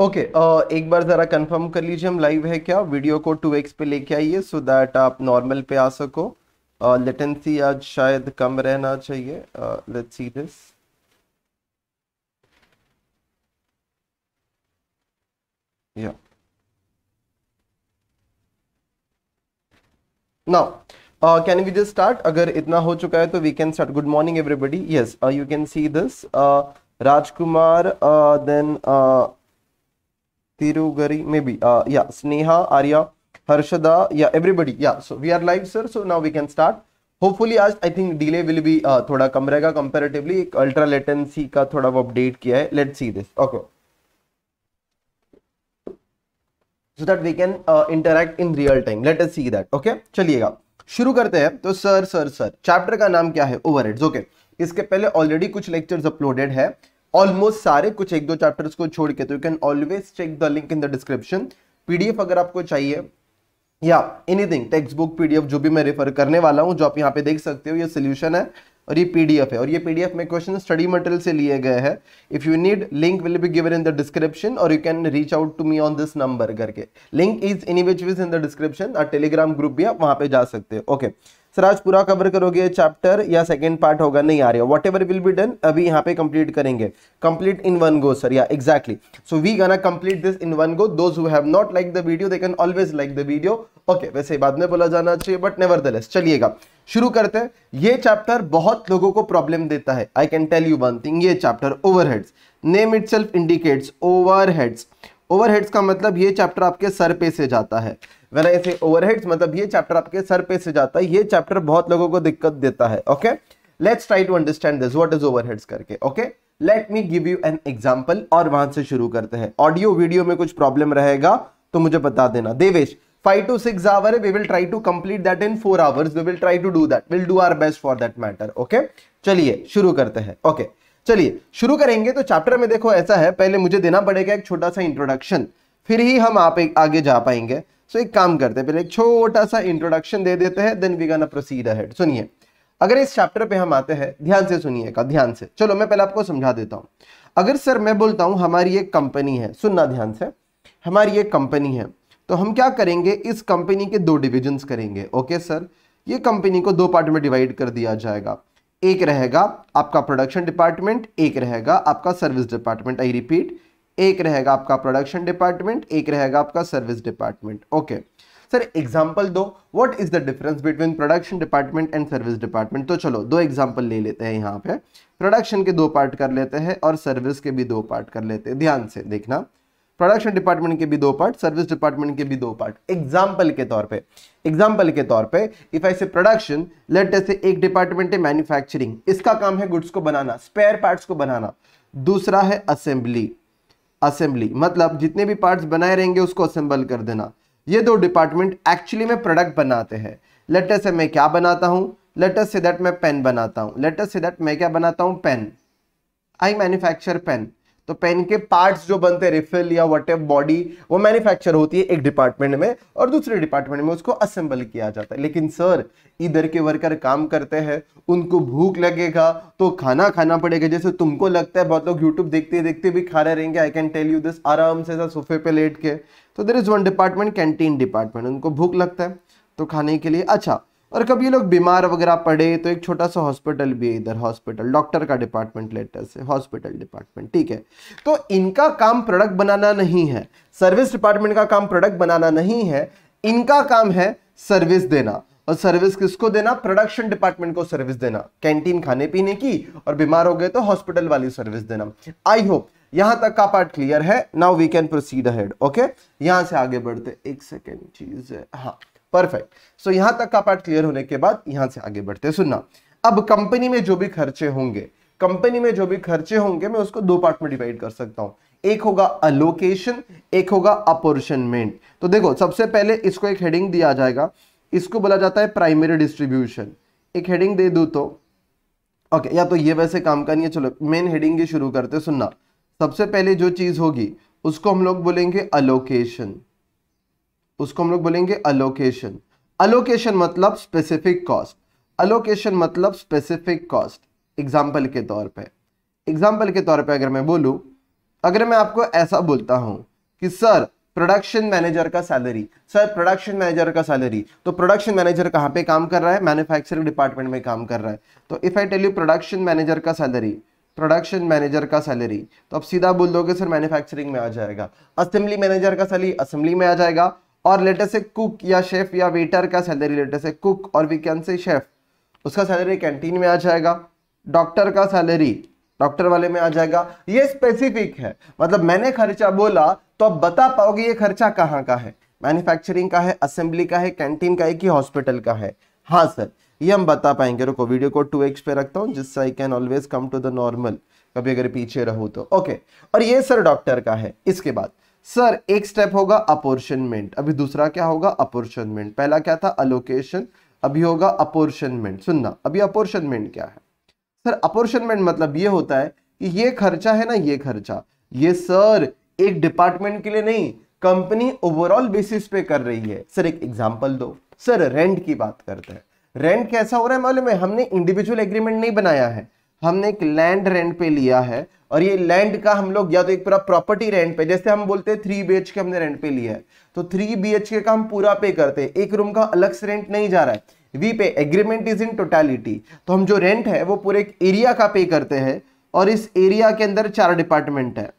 Okay okay, uh, एक बार ज़रा confirm कर लीजिए हम लाइव है क्या वीडियो को टू एक्स पे लेके आइए सो दैट आप नॉर्मल पे आ सको लेटेंसी uh, आज शायद कम रहना चाहिए लेट्स सी दिस या now can we just start अगर इतना हो चुका है तो we can start good morning everybody yes you can see this Rajkumar then Tirugari, maybe. Uh, yeah, Sneha, Arya, Harshada, yeah, everybody. Yeah, so we are live, sir. So now we can start. Hopefully आज I think delay will be थोड़ा कम रहेगा comparatively एक ultra latency का थोड़ा वो update किया है let see this okay so that we can interact in real time let see that okay चलिएगा शुरू करते हैं तो सर सर सर चैप्टर का नाम क्या है ओवर ओके okay. इसके पहले ऑलरेडी कुछ लेक्चर्स अपलोडेड है ऑलमोस्ट सारे कुछ एक दो चैप्टर्स को छोड़ के तो you can always check the link in the description PDF अगर आपको चाहिए या एनीथिंग टेक्स्ट बुक पीडीएफ जो भी मैं रेफर करने वाला हूँ जो आप यहाँ पे देख सकते हो ये सोल्यूशन है और ये पीडीएफ है और ये पीडीएफ में क्वेश्चन स्टडी मटेरियल से लिए गए हैं if you need link will be given in the description और you can reach out to me on this number करके link is any which is in the description और Telegram group भी आप वहां पे जा सकते हो ओके okay. सर आज पूरा कवर करोगे चैप्टर या सेकेंड पार्ट होगा नहीं आ रहा whatever will be done अभी यहाँ पे कंप्लीट करेंगे complete in one go sir या exactly so we gonna complete this in one go those have not like the video they can always like the video okay वैसे बाद में बोला जाना चाहिए बट नेवर चलिएगा शुरू करते हैं ये चैप्टर बहुत लोगों को प्रॉब्लम देता है I can tell you one thing ये chapter over name itself indicates over overheads का मतलब ये चैप्टर आपके सर पे से जाता है वेन आई से ओवरहेड्स मतलब ये चैप्टर आपके सर पे से जाता है ये चैप्टर बहुत लोगों को दिक्कत देता है okay let's try to understand this what is overheads करके okay let me give you an example और वहां से शुरू करते हैं ऑडियो वीडियो में कुछ प्रॉब्लम रहेगा तो मुझे बता देना Devesh five two six hour we will try to complete that in four hours we will try to do that will do our best for that matter okay चलिए शुरू करते हैं ओके okay. चलिए शुरू करेंगे तो चैप्टर में देखो ऐसा है पहले मुझे देना पड़ेगा एक छोटा सा इंट्रोडक्शन फिर ही हम आप आगे जा पाएंगे सो एक काम करते हैं पहले एक छोटा सा इंट्रोडक्शन दे देते हैं then we gonna proceed ahead सुनिए अगर इस चैप्टर पे हम आते हैं ध्यान से सुनिएगा ध्यान से चलो मैं पहले आपको समझा देता हूँ अगर सर मैं बोलता हूँ हमारी एक कंपनी है सुनना ध्यान से हमारी एक कंपनी है तो हम क्या करेंगे इस कंपनी के दो डिविजन्स करेंगे ओके सर ये कंपनी को दो पार्ट में डिवाइड कर दिया जाएगा एक रहेगा आपका प्रोडक्शन डिपार्टमेंट एक रहेगा आपका सर्विस डिपार्टमेंट आई रिपीट एक रहेगा आपका प्रोडक्शन डिपार्टमेंट एक रहेगा आपका service department okay sir example दो what is the difference between production department and service department तो चलो दो एग्जाम्पल ले लेते हैं यहाँ पे प्रोडक्शन के दो पार्ट कर लेते हैं और सर्विस के भी दो पार्ट कर लेते हैं ध्यान से देखना प्रोडक्शन डिपार्टमेंट के भी दो पार्ट सर्विस डिपार्टमेंट के भी दो पार्ट एग्जाम्पल के तौर पर एग्जाम्पल के तौर पर इफ आई से प्रोडक्शन लेट से एक डिपार्टमेंट है मैन्युफैक्चरिंग इसका काम है गुड्स को बनाना स्पेयर पार्ट को बनाना दूसरा है असेंबली असेंबली मतलब जितने भी पार्ट्स बनाए रहेंगे उसको असेंबल कर देना ये दो डिपार्टमेंट एक्चुअली में प्रोडक्ट बनाते हैं लेटर से मैं क्या बनाता हूँ लेटर से दैट मैं पेन बनाता हूँ लेटर से दैट मैं क्या बनाता हूँ पेन आई मैन्युफैक्चर पेन तो पेन के पार्ट्स जो बनते हैं रिफिल या वट बॉडी वो मैन्युफैक्चर होती है एक डिपार्टमेंट में और दूसरे डिपार्टमेंट में उसको असेंबल किया जाता है लेकिन सर इधर के वर्कर काम करते हैं उनको भूख लगेगा तो खाना खाना पड़ेगा जैसे तुमको लगता है बहुत लोग यूट्यूब देखते देखते भी खा रहे रहेंगे I can tell you this आराम से सोफे पे लेट के तो there is one department canteen department उनको भूख लगता है तो खाने के लिए अच्छा और कभी लोग बीमार वगैरह पड़े तो एक छोटा सा हॉस्पिटल भी है इधर हॉस्पिटल डॉक्टर का डिपार्टमेंट लेटर से हॉस्पिटल डिपार्टमेंट ठीक है तो इनका काम प्रोडक्ट बनाना नहीं है सर्विस डिपार्टमेंट का काम प्रोडक्ट बनाना नहीं है इनका काम है सर्विस देना और सर्विस किसको देना प्रोडक्शन डिपार्टमेंट को सर्विस देना कैंटीन खाने पीने की और बीमार हो गए तो हॉस्पिटल वाली सर्विस देना आई होप यहां तक का पार्ट क्लियर है now we can proceed ahead okay यहां से आगे बढ़ते एक सेकेंड चीज है हाँ परफेक्ट सो so, यहां तक का पार्ट क्लियर होने के बाद यहां से आगे बढ़ते सुनना अब कंपनी में जो भी खर्चे होंगे कंपनी में जो भी खर्चे होंगे मैं उसको दो पार्ट में डिवाइड कर सकता हूं एक होगा अलोकेशन एक होगा अपोर्शनमेंट तो देखो सबसे पहले इसको एक हेडिंग दिया जाएगा इसको बोला जाता है प्राइमरी डिस्ट्रीब्यूशन एक हेडिंग दे दू तो ओके या तो ये वैसे काम का नहीं है चलो मेन हेडिंग ही शुरू करते सुनना सबसे पहले जो चीज होगी उसको हम लोग बोलेंगे अलोकेशन उसको हम लोग बोलेंगे अलोकेशन अलोकेशन मतलब स्पेसिफिक कॉस्ट अलोकेशन मतलब स्पेसिफिक कॉस्ट एग्जाम्पल के तौर पे एग्जाम्पल के तौर पे अगर मैं बोलूँ अगर मैं आपको ऐसा बोलता हूं कि सर प्रोडक्शन मैनेजर का सैलरी सर प्रोडक्शन मैनेजर का सैलरी तो प्रोडक्शन मैनेजर कहाँ पे काम कर रहा है मैन्युफैक्चरिंग डिपार्टमेंट में काम कर रहा है तो if I tell you production manager का सैलरी प्रोडक्शन मैनेजर का सैलरी तो आप सीधा बोल दोगे सर मैन्युफैक्चरिंग में आ जाएगा असेंबली मैनेजर का सैलरी असेंबली में आ जाएगा और लेटर से कुक या शेफ या वेटर का सैलरी लेटर से कुक और वी कैन से शेफ उसका सैलरी कैंटीन में आ जाएगा डॉक्टर का सैलरी डॉक्टर वाले में आ जाएगा ये स्पेसिफिक है मतलब मैंने खर्चा बोला तो आप बता पाओगे ये खर्चा कहाँ का है मैन्युफैक्चरिंग का है असेंबली का है कैंटीन का है कि हॉस्पिटल का है हाँ सर ये हम बता पाएंगे रुको वीडियो को टू एक्स पे रखता हूँ जिससे I can always come to the normal कभी अगर पीछे रहूँ तो ओके और ये सर डॉक्टर का है इसके बाद सर एक स्टेप होगा अपोर्शनमेंट अभी दूसरा क्या होगा अपोर्शनमेंट पहला क्या था अलोकेशन अभी होगा अपोर्शनमेंट सुनना अभी अपोर्शनमेंट क्या है सर अपोर्शनमेंट मतलब ये होता है कि ये खर्चा है ना ये खर्चा ये सर एक डिपार्टमेंट के लिए नहीं कंपनी ओवरऑल बेसिस पे कर रही है सर एक एग्जाम्पल दो सर रेंट की बात करते हैं रेंट कैसा हो रहा है मालूम है हमने इंडिविजुअल एग्रीमेंट नहीं बनाया है हमने एक लैंड रेंट पे लिया है और ये लैंड का हम लोग या तो एक पूरा प्रॉपर्टी रेंट पे जैसे हम बोलते हैं थ्री बी के हमने रेंट पे लिया है तो थ्री बी के का हम पूरा पे करते हैं एक रूम का अलग से रेंट नहीं जा रहा है वी पे एग्रीमेंट इज इन टोटैलिटी तो हम जो रेंट है वो पूरे एक एरिया का पे करते हैं और इस एरिया के अंदर चार डिपार्टमेंट है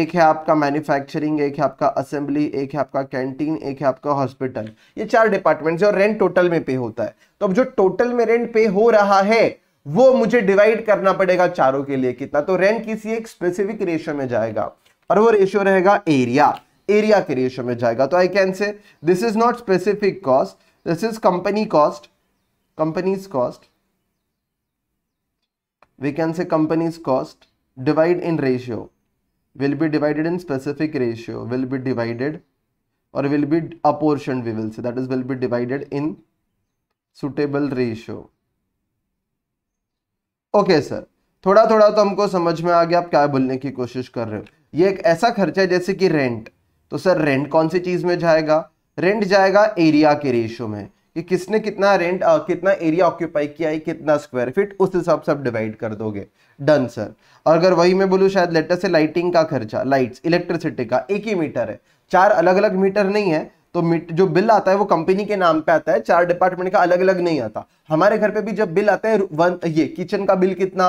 एक है आपका मैन्युफैक्चरिंग एक है आपका असेंबली एक है आपका कैंटीन एक है आपका हॉस्पिटल ये चार डिपार्टमेंट्स और रेंट टोटल में पे होता है तो अब जो टोटल में रेंट पे हो रहा है वो मुझे डिवाइड करना पड़ेगा चारों के लिए कितना तो रेंट किसी एक स्पेसिफिक रेशियो में जाएगा और वो रेशियो रहेगा एरिया एरिया के रेशियो में जाएगा तो I can say this is not specific cost this is company cost company's cost we can say company's cost divide in ratio will be divided in specific ratio will be divided और will be apportion will say that is will be divided in suitable ratio okay sir थोड़ा थोड़ा तो हमको समझ में आ गया आप क्या बोलने की कोशिश कर रहे हो ये एक ऐसा खर्चा है जैसे कि रेंट तो सर रेंट कौन सी चीज़ में जाएगा रेंट जाएगा एरिया के रेशियो में कि किसने कितना रेंट आ, कितना एरिया ऑक्यूपाई किया है कितना स्क्वायर फीट उस हिसाब से आप डिवाइड कर दोगे डन सर और अगर वही मैं बोलूँ शायद लेटर से लाइटिंग का खर्चा लाइट्स इलेक्ट्रिसिटी का एक ही मीटर है चार अलग अलग मीटर नहीं है तो जो बिल आता है वो कंपनी के नाम पे आता है चार डिपार्टमेंट का अलग अलग नहीं आता हमारे घर पे भी जब बिल आता है वन ये किचन का बिल कितना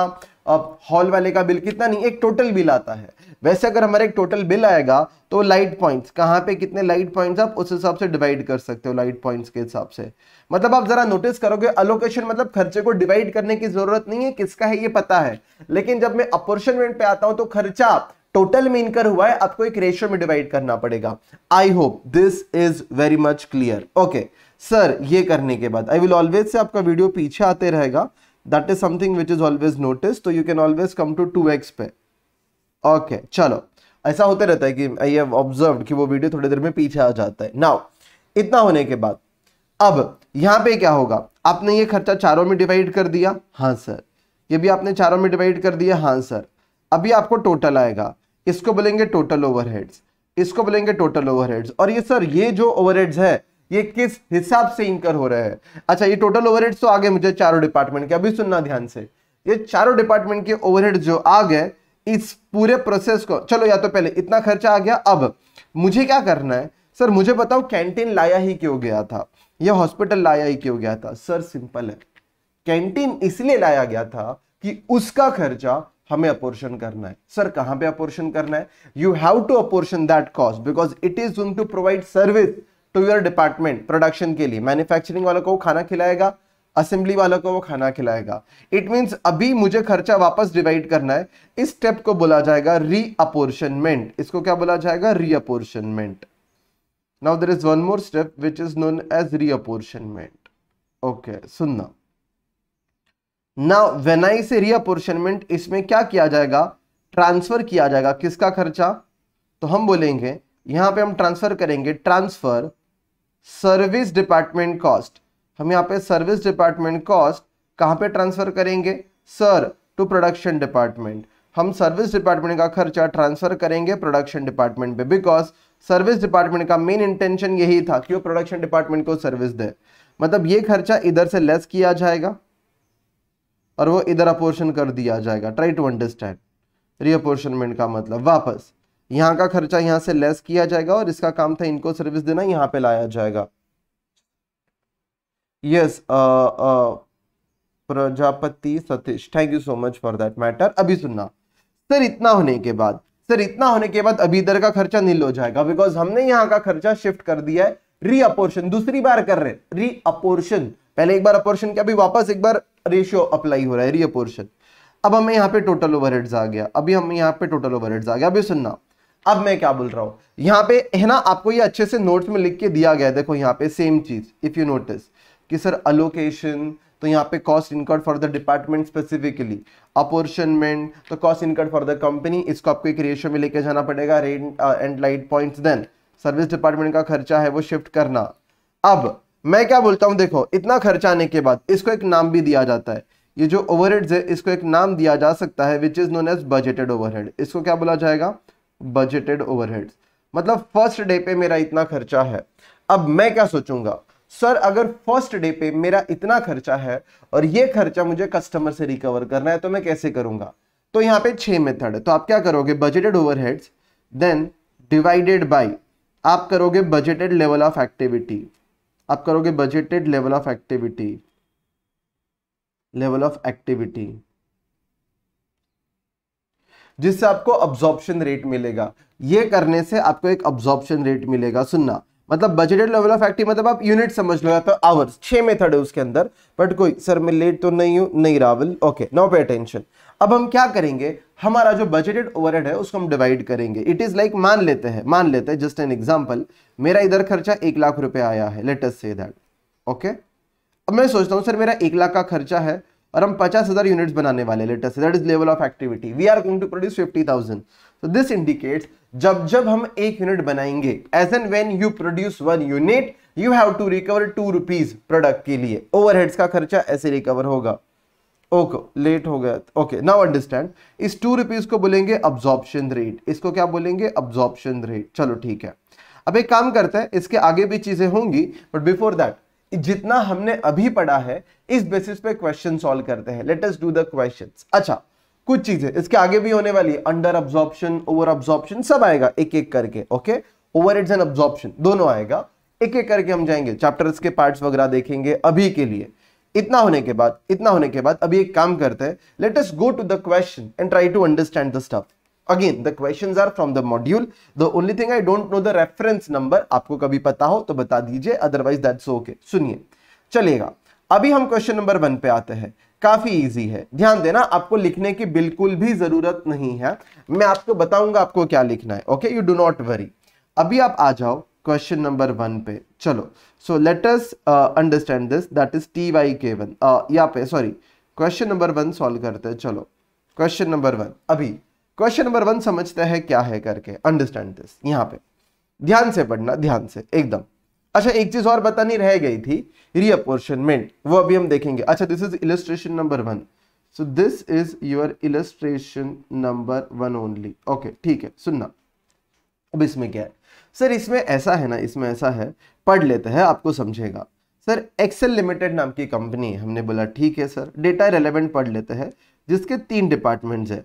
हॉल वाले का बिल कितना नहीं एक टोटल बिल आता है वैसे अगर हमारा एक टोटल बिल आएगा तो लाइट पॉइंट्स कहाँ पे कितने लाइट पॉइंट्स आप उस हिसाब से डिवाइड कर सकते हो लाइट पॉइंट्स के हिसाब से मतलब आप जरा नोटिस करोगे अलोकेशन मतलब खर्चे को डिवाइड करने की जरूरत नहीं है किसका है ये पता है लेकिन जब मैं अपोर्शनमेंट पे आता हूँ तो खर्चा टोटल में इनकर हुआ है आपको एक रेशियो में डिवाइड करना पड़ेगा I hope this is very much clear okay sir ये करने के बाद आई विल ऑलवेज से आपका वीडियो पीछे आते रहेगा that is something which is always notice तो you can always come to to x पे ओके okay, चलो ऐसा होते रहता है कि आई हैव ऑब्जर्व कि वो वीडियो थोड़ी देर में पीछे आ जाता है नाउ इतना होने के बाद अब यहां पे क्या होगा आपने ये खर्चा चारों में डिवाइड कर दिया हाँ सर ये भी आपने चारों में डिवाइड कर दिया हाँ सर अभी आपको टोटल आएगा इसको बोलेंगे टोटल ओवरहेड्स इसको बोलेंगे टोटल ओवरहेड्स और ये सर ये जो ओवरहेड्स है ये किस हिसाब से इंकर हो रहे हैं अच्छा ये टोटल ओवरहेड्स तो आ गए मुझे चारों डिपार्टमेंट के अभी सुनना ध्यान से ये चारों डिपार्टमेंट के ओवरहेड्स जो आ गए इस पूरे प्रोसेस को चलो या तो पहले इतना खर्चा आ गया अब मुझे क्या करना है सर मुझे बताओ कैंटीन लाया ही क्यों गया था या हॉस्पिटल लाया ही क्यों गया था सर सिंपल है कैंटीन इसलिए लाया गया था कि उसका खर्चा हमें अपोर्शन करना है सर कहां पे अपोर्शन करना है you have to apportion that cost because it is going to provide service to your department production के लिए मैन्युफैक्चरिंग वालों को खाना खिलाएगा असेंबली वालों को वो खाना खिलाएगा इट मीन्स अभी मुझे खर्चा वापस डिवाइड करना है इस स्टेप को बोला जाएगा रीअपोर्शनमेंट इसको क्या बोला जाएगा reapportionment now there is one more step which is known as reapportionment okay सुनना ना वेनाई से रीअपोर्शनमेंट इसमें क्या किया जाएगा ट्रांसफर किया जाएगा किसका खर्चा तो हम बोलेंगे यहां पे हम ट्रांसफर करेंगे ट्रांसफर सर्विस डिपार्टमेंट कॉस्ट हम यहां पे सर्विस डिपार्टमेंट कॉस्ट कहां पे ट्रांसफर करेंगे सर टू प्रोडक्शन डिपार्टमेंट हम सर्विस डिपार्टमेंट का खर्चा ट्रांसफर करेंगे प्रोडक्शन डिपार्टमेंट पे बिकॉज सर्विस डिपार्टमेंट का मेन इंटेंशन यही था कि वो प्रोडक्शन डिपार्टमेंट को सर्विस दे मतलब ये खर्चा इधर से लेस किया जाएगा और वो इधर अपोर्शन कर दिया जाएगा ट्राई टू अंडरस्टैंड रीअपोर्शनमेंट का मतलब वापस यहाँ का खर्चा यहाँ से लेस किया जाएगा और इसका काम था इनको सर्विस देना यहाँ पे लाया जाएगा yes Prajapati Satish thank you so much for that matter अभी सुनना सर इतना होने के बाद सर इतना होने के बाद अभी इधर का खर्चा नील हो जाएगा बिकॉज हमने यहाँ का खर्चा शिफ्ट कर दिया है रीअपोर्शन दूसरी बार कर रहे रीअपोर्शन पहले एक बार अपोर्शन किया अभी वापस एक बार रेशियो अप्लाई हो रहा है रीअपोर्शन अब हमें यहाँ पे टोटल ओवरहेड्स आ गया अभी हम यहाँ पे टोटल ओवरहेड्स आ गया अभी सुनना अब मैं क्या बोल रहा हूँ यहाँ पे है ना आपको ये अच्छे से नोट्स में लिख के दिया गया देखो यहाँ पे सेम चीज इफ यू नोटिस कि सर अलोकेशन तो यहाँ पे cost incurred for the department specifically apportionment तो cost incurred for the company इसको आपको एक रेशियो में लेके जाना पड़ेगा rent and light points then service department का खर्चा है वो शिफ्ट करना अब मैं क्या बोलता हूं देखो इतना खर्चा आने के बाद इसको एक नाम भी दिया जाता है ये जो ओवरहेड है इसको एक नाम दिया जा सकता है which is known as budgeted overhead इसको क्या बोला जाएगा बजेटेड ओवरहेड्स मतलब फर्स्ट डे पे मेरा इतना खर्चा है अब मैं क्या सोचूंगा सर अगर फर्स्ट डे पे मेरा इतना खर्चा है और ये खर्चा मुझे कस्टमर से रिकवर करना है तो मैं कैसे करूंगा तो यहाँ पे छह मेथड है तो आप क्या करोगे budgeted overheads then divided by आप करोगे बजटेड लेवल ऑफ एक्टिविटी आप करोगे budgeted level of activity level of activity जिससे आपको ऑब्जॉर्प्शन रेट मिलेगा ये करने से आपको एक ऑब्जॉर्प्शन रेट मिलेगा सुनना मतलब बजटेड लेवल ऑफ एक्टिव मतलब आप यूनिट समझ लो तो आवर्स छह मेथड है उसके अंदर बट कोई सर मैं लेट तो नहीं हूं नहीं Rawal okay no pay attention अब हम क्या करेंगे हमारा जो बजटेड ओवरहेड है उसको हम डिवाइड करेंगे इट इज लाइक मान लेते हैं मान लेते हैं जस्ट एन एग्जांपल मेरा इधर खर्चा एक लाख रुपए आया है लेटस से दैट ओके अब मैं सोचता हूं सर मेरा एक लाख का खर्चा है और हम पचास हजार यूनिट बनाने वाले let's that is level of activity we are going to produce fifty thousand तो दिस इंडिकेट जब जब हम एक यूनिट बनाएंगे as an when you produce one unit you have to recover two rupees product के लिए ओवरहेड्स का खर्चा ऐसे रिकवर होगा ओके लेट हो गया ओके नाउ अंडरस्टैंड इस टू रुपीज को बोलेंगे अब्जॉर्प्शन रेट इसको क्या बोलेंगे अब्जॉर्प्शन रेट चलो ठीक है अब एक काम करते हैं इसके आगे भी चीजें होंगी बट बिफोर दैट जितना हमने अभी पढ़ा है इस बेसिस पे क्वेश्चन सॉल्व करते हैं let us do the question अच्छा कुछ चीजें इसके आगे भी होने वाली अंडर अब्जॉर्प्शन ओवर अब्जॉर्प्शन सब आएगा एक एक करके ओके ओवर एंड अब्जॉर्प्शन दोनों आएगा एक एक करके हम जाएंगे चैप्टर्स के पार्ट्स वगैरह देखेंगे अभी के लिए इतना होने के बाद इतना होने के बाद अभी एक काम करते हैं let's go to the question and try to understand the stuff again the question are from the module the only thing I don't know the reference number आपको कभी पता हो तो बता दीजिए अदरवाइज दैट्स ओके सुनिए चलेगा अभी हम क्वेश्चन नंबर वन पे आते हैं काफी इजी है ध्यान देना आपको लिखने की बिल्कुल भी जरूरत नहीं है मैं आपको बताऊंगा आपको क्या लिखना है okay you do not worry अभी आप आ जाओ क्वेश्चन नंबर वन पे चलो so let's understand this that is T Y K one यहाँ पे sorry question number one solve करते हैं चलो क्वेश्चन नंबर वन अभी क्वेश्चन नंबर वन समझते हैं क्या है करके अंडरस्टैंड दिस यहाँ पे ध्यान से पढ़ना ध्यान से एकदम अच्छा एक चीज और बतानी रह गई थी रीअपोर्शनमेंट वो अभी हम देखेंगे अच्छा this is illustration number one so this is your illustration number one only okay ठीक है सुनना अब इसमें क्या है सर इसमें ऐसा है ना इसमें ऐसा है पढ़ लेते हैं आपको समझेगा सर एक्सेल लिमिटेड नाम की कंपनी है हमने बोला ठीक है सर डेटा रेलेवेंट पढ़ लेते हैं जिसके तीन डिपार्टमेंट्स है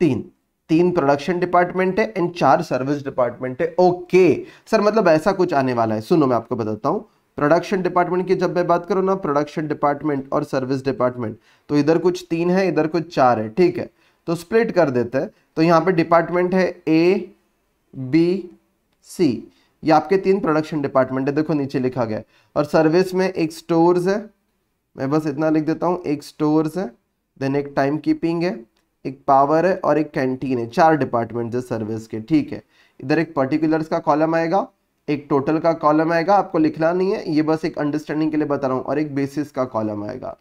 तीन तीन प्रोडक्शन डिपार्टमेंट है एंड चार सर्विस डिपार्टमेंट है ओके सर मतलब ऐसा कुछ आने वाला है सुनो मैं आपको बताता हूँ प्रोडक्शन डिपार्टमेंट की जब मैं बात करूँ ना प्रोडक्शन डिपार्टमेंट और सर्विस डिपार्टमेंट तो इधर कुछ तीन है इधर कुछ चार है ठीक है तो स्प्लिट कर देते हैं तो यहाँ पे डिपार्टमेंट है ए बी सी ये आपके तीन प्रोडक्शन डिपार्टमेंट है देखो नीचे लिखा गया और सर्विस में एक स्टोर्स है मैं बस इतना लिख देता हूँ एक स्टोर्स है देन एक टाइम कीपिंग है एक पावर है और एक कैंटीन है चार डिपार्टमेंट है सर्विस के ठीक है इधर एक पर्टिकुलर्स का कॉलम आएगा एक टोटल का कॉलम आएगा आपको लिखना नहीं है ये बस एक अंडरस्टैंडिंग के लिए बता रहा हूँ और एक बेसिस का कॉलम आएगा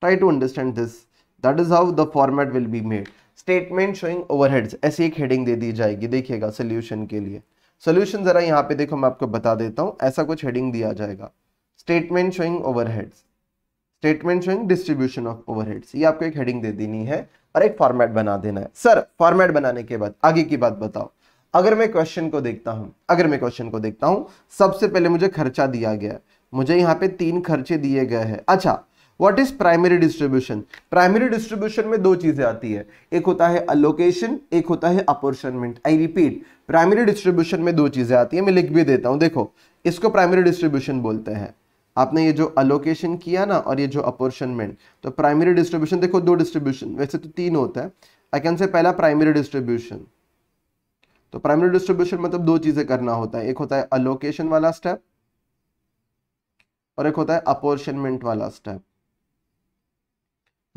try to understand this that is how the format will be made statement showing overheads ऐसी एक हेडिंग दे दी जाएगी देखिएगा सोल्यूशन के लिए सोल्यूशन जरा यहाँ पे देखो मैं आपको बता देता हूँ ऐसा कुछ हेडिंग दिया जाएगा statement showing overheads statement showing distribution of overheads ये आपको एक हेडिंग दे देनी है और एक फॉर्मेट बना देना है सर फॉर्मेट बनाने के बाद आगे की बात बताओ अगर मैं क्वेश्चन को देखता हूँ अगर मैं क्वेश्चन को देखता हूँ सबसे पहले मुझे खर्चा दिया गया मुझे यहाँ पे तीन खर्चे दिए गए हैं अच्छा what is primary distribution primary distribution में दो चीजें आती है एक होता है अलोकेशन एक होता है apportionment I repeat primary distribution में दो चीजें आती है मैं लिख भी देता हूं देखो इसको प्राइमरी डिस्ट्रीब्यूशन बोलते हैं आपने ये जो अलोकेशन किया ना और ये जो अपोर्शनमेंट तो प्राइमरी डिस्ट्रीब्यूशन देखो दो डिस्ट्रीब्यूशन वैसे तो तीन होता है आई कैन से पहला प्राइमरी डिस्ट्रीब्यूशन तो प्राइमरी डिस्ट्रीब्यूशन मतलब दो चीजें करना होता है एक होता है अलोकेशन वाला स्टेप और एक होता है अपोर्शनमेंट वाला स्टेप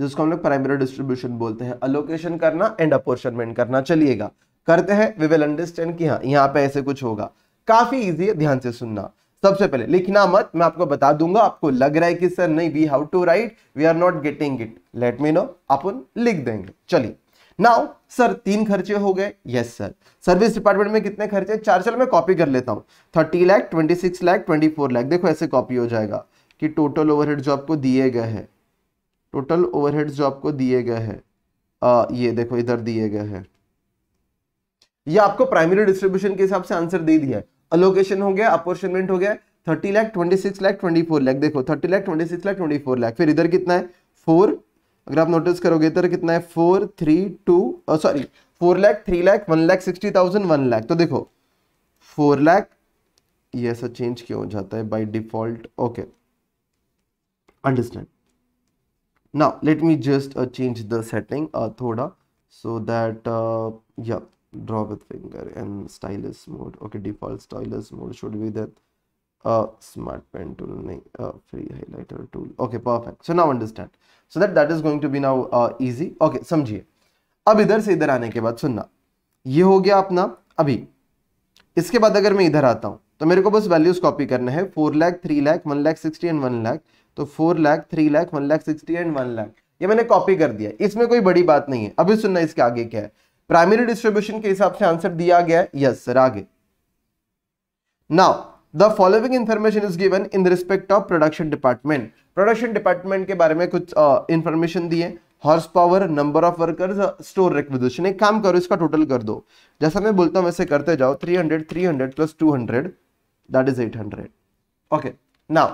जिसको हम लोग प्राइमरी डिस्ट्रीब्यूशन बोलते हैं अलोकेशन करना एंड अपोर्शनमेंट करना चलिएगा करते हैं वी विल अंडरस्टैंड कि हाँ यहाँ पे ऐसे कुछ होगा काफी इजी है ध्यान से सुनना सबसे पहले लिखना मत मैं आपको बता दूंगा आपको लग रहा है कि सर नहीं we how to write we are not getting it let me know अपन लिख देंगे चलिए नाउ सर तीन खर्चे हो गए यस सर सर्विस डिपार्टमेंट में कितने खर्चे चार चलो मैं कॉपी कर लेता हूँ thirty lakh twenty six lakh twenty four lakh देखो ऐसे कॉपी हो जाएगा कि टोटल ओवरहेड जो आपको दिए गए हैं टोटल ओवरहेड्स जो आपको दिए गए हैं ये देखो इधर दिए गए हैं ये आपको प्राइमरी डिस्ट्रीब्यूशन के हिसाब से आंसर दे दिया है अलोकेशन हो गया अपोर्शनमेंट हो गया thirty lakh twenty six lakh twenty four lakh देखो thirty lakh twenty six lakh twenty four lakh फिर इधर कितना है फोर अगर आप नोटिस करोगे इधर कितना है four three two sorry four lakh three lakh one lakh sixty thousand one lakh तो देखो फोर लाख ये ऐसा चेंज क्यों हो जाता है by default okay understand now let me just uh, change the setting a uh, thoda so that uh, yeah draw with finger and stylus mode okay default stylus mode should be that a uh smart pen tool uh, free highlighter tool okay perfect so now understand so that that is going to be now uh, easy okay samjhiye ab idhar se idhar aane ke baad sunna ye ho gaya apna abhi iske baad agar main idhar aata hu to मेरे को बस values copy करना है four lakh three lakh one lakh sixty and one lakh तो four lakh three lakh one lakh sixty and one lakh ये मैंने copy कर दिया इसमें कोई बड़ी बात नहीं है अभी सुनना इसके आगे क्या है प्राइमरी डिस्ट्रीब्यूशन के हिसाब से आंसर दिया गया है यस सर आगे now the following information is given in respect of production department production department के बारे में कुछ इंफॉर्मेशन दिए horse power number of workers store requisition एक काम करो इसका टोटल कर दो जैसा मैं बोलता हूं वैसे करते जाओ 300 300 plus 200 that is 800 okay now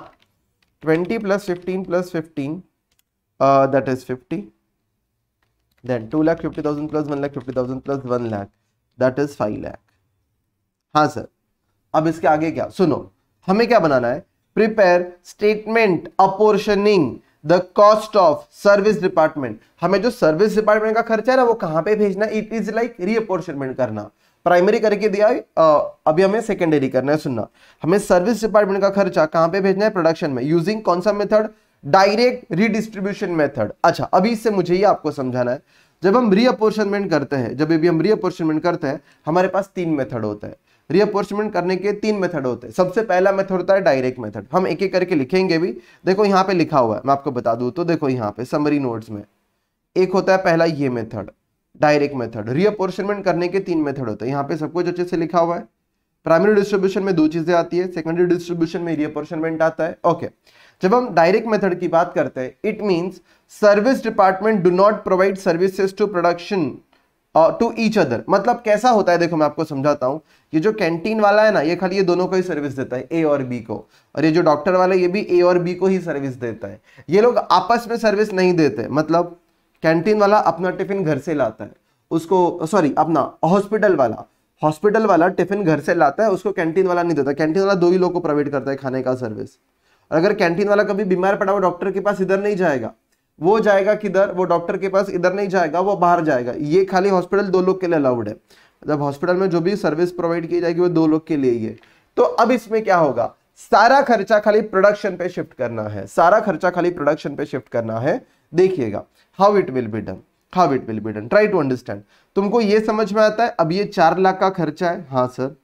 20 plus 15 plus 15 uh, that is 50 then 2 lakh 50,000 plus 1 lakh 50,000 plus 1 lakh that is 5 lakh हाँ सर अब इसके आगे क्या सुनो हमें क्या बनाना है prepare statement apportioning the cost of service department हमें जो सर्विस डिपार्टमेंट का खर्चा है ना वो कहाँ पे भेजना इट इज लाइक रीअपोर्शनमेंट करना प्राइमरी करके दिया अभी हमें सेकेंडरी करना है सुनना हमें सर्विस डिपार्टमेंट का खर्चा कहाँ पे भेजना है प्रोडक्शन में यूजिंग कौन सा मेथड डायरेक्ट रीडिस्ट्रीब्यूशन मेथड अच्छा अभी इससे मुझे ये आपको समझाना है जब हम रीअपोर्शनमेंट करते हैं जब अभी हम रीअपोर्शनमेंट करते हैं हमारे पास तीन मेथड होता है रीअपोर्शनमेंट करने के तीन मेथड होते हैं सबसे पहला मेथड होता है डायरेक्ट मेथड हम एक एक करके लिखेंगे भी देखो यहाँ पे लिखा हुआ है मैं आपको बता दू तो देखो यहाँ पे समरी नोट्स में एक होता है पहला ये मेथड डायरेक्ट मेथड रीअपोर्शनमेंट करने के तीन मेथड होते हैं यहाँ पे सब कुछ अच्छे से लिखा हुआ है प्राइमरी डिस्ट्रीब्यूशन में दो चीजें आती है सेकेंडरी डिस्ट्रीब्यूशन में रीअपोर्शनमेंट आता है ओके जब हम डायरेक्ट मेथड की बात करते हैं it means service department do not provide services to production to each other मतलब कैसा होता है देखो मैं आपको समझाता हूँ ये जो कैंटीन वाला है ना ये खाली ये दोनों को ही सर्विस देता है ए और बी को और ये जो डॉक्टर वाला है ये भी ए और बी को ही सर्विस देता है ये लोग आपस में सर्विस नहीं देते मतलब कैंटीन वाला अपना टिफिन घर से लाता है उसको सॉरी अपना हॉस्पिटल वाला हॉस्पिटल वाला टिफिन घर से लाता है उसको कैंटीन वाला नहीं देता कैंटीन वाला दो ही लोगों को प्रोवाइड करता है खाने का सर्विस और अगर कैंटीन वाला कभी बीमार पड़ा हुआ डॉक्टर के पास इधर नहीं जाएगा वो जाएगा किधर वो डॉक्टर के पास इधर नहीं जाएगा वो बाहर जाएगा ये खाली हॉस्पिटल दो लोग के लिए अलाउड है जब मतलब हॉस्पिटल में जो भी सर्विस प्रोवाइड की जाएगी वो दो लोग के लिए ही है तो अब इसमें क्या होगा सारा खर्चा खाली प्रोडक्शन पे शिफ्ट करना है सारा खर्चा खाली प्रोडक्शन पे शिफ्ट करना है देखिएगा how it will be done how it will be done try to understand तुमको ये समझ में आता है अब ये चार लाख का खर्चा है हाँ सर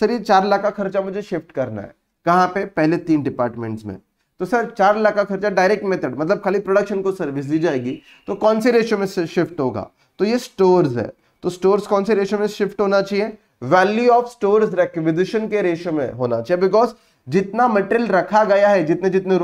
सर ये चार लाख का खर्चा मुझे शिफ्ट करना है कहाँ पे पहले तीन डिपार्टमेंट्स में तो सर चार लाख का खर्चा डायरेक्ट मेथड मतलब खाली प्रोडक्शन को सर्विस दी जाएगी तो कौन से रेशियो में शिफ्ट होगा तो ये स्टोर्स है तो स्टोर्स कौन से रेशियो में शिफ्ट होना चाहिए वैल्यू ऑफ स्टोर्स रिक्विजिशन के रेशियो में होना चाहिए बिकॉज जितना मटेरियल रखा गया है जितने जितने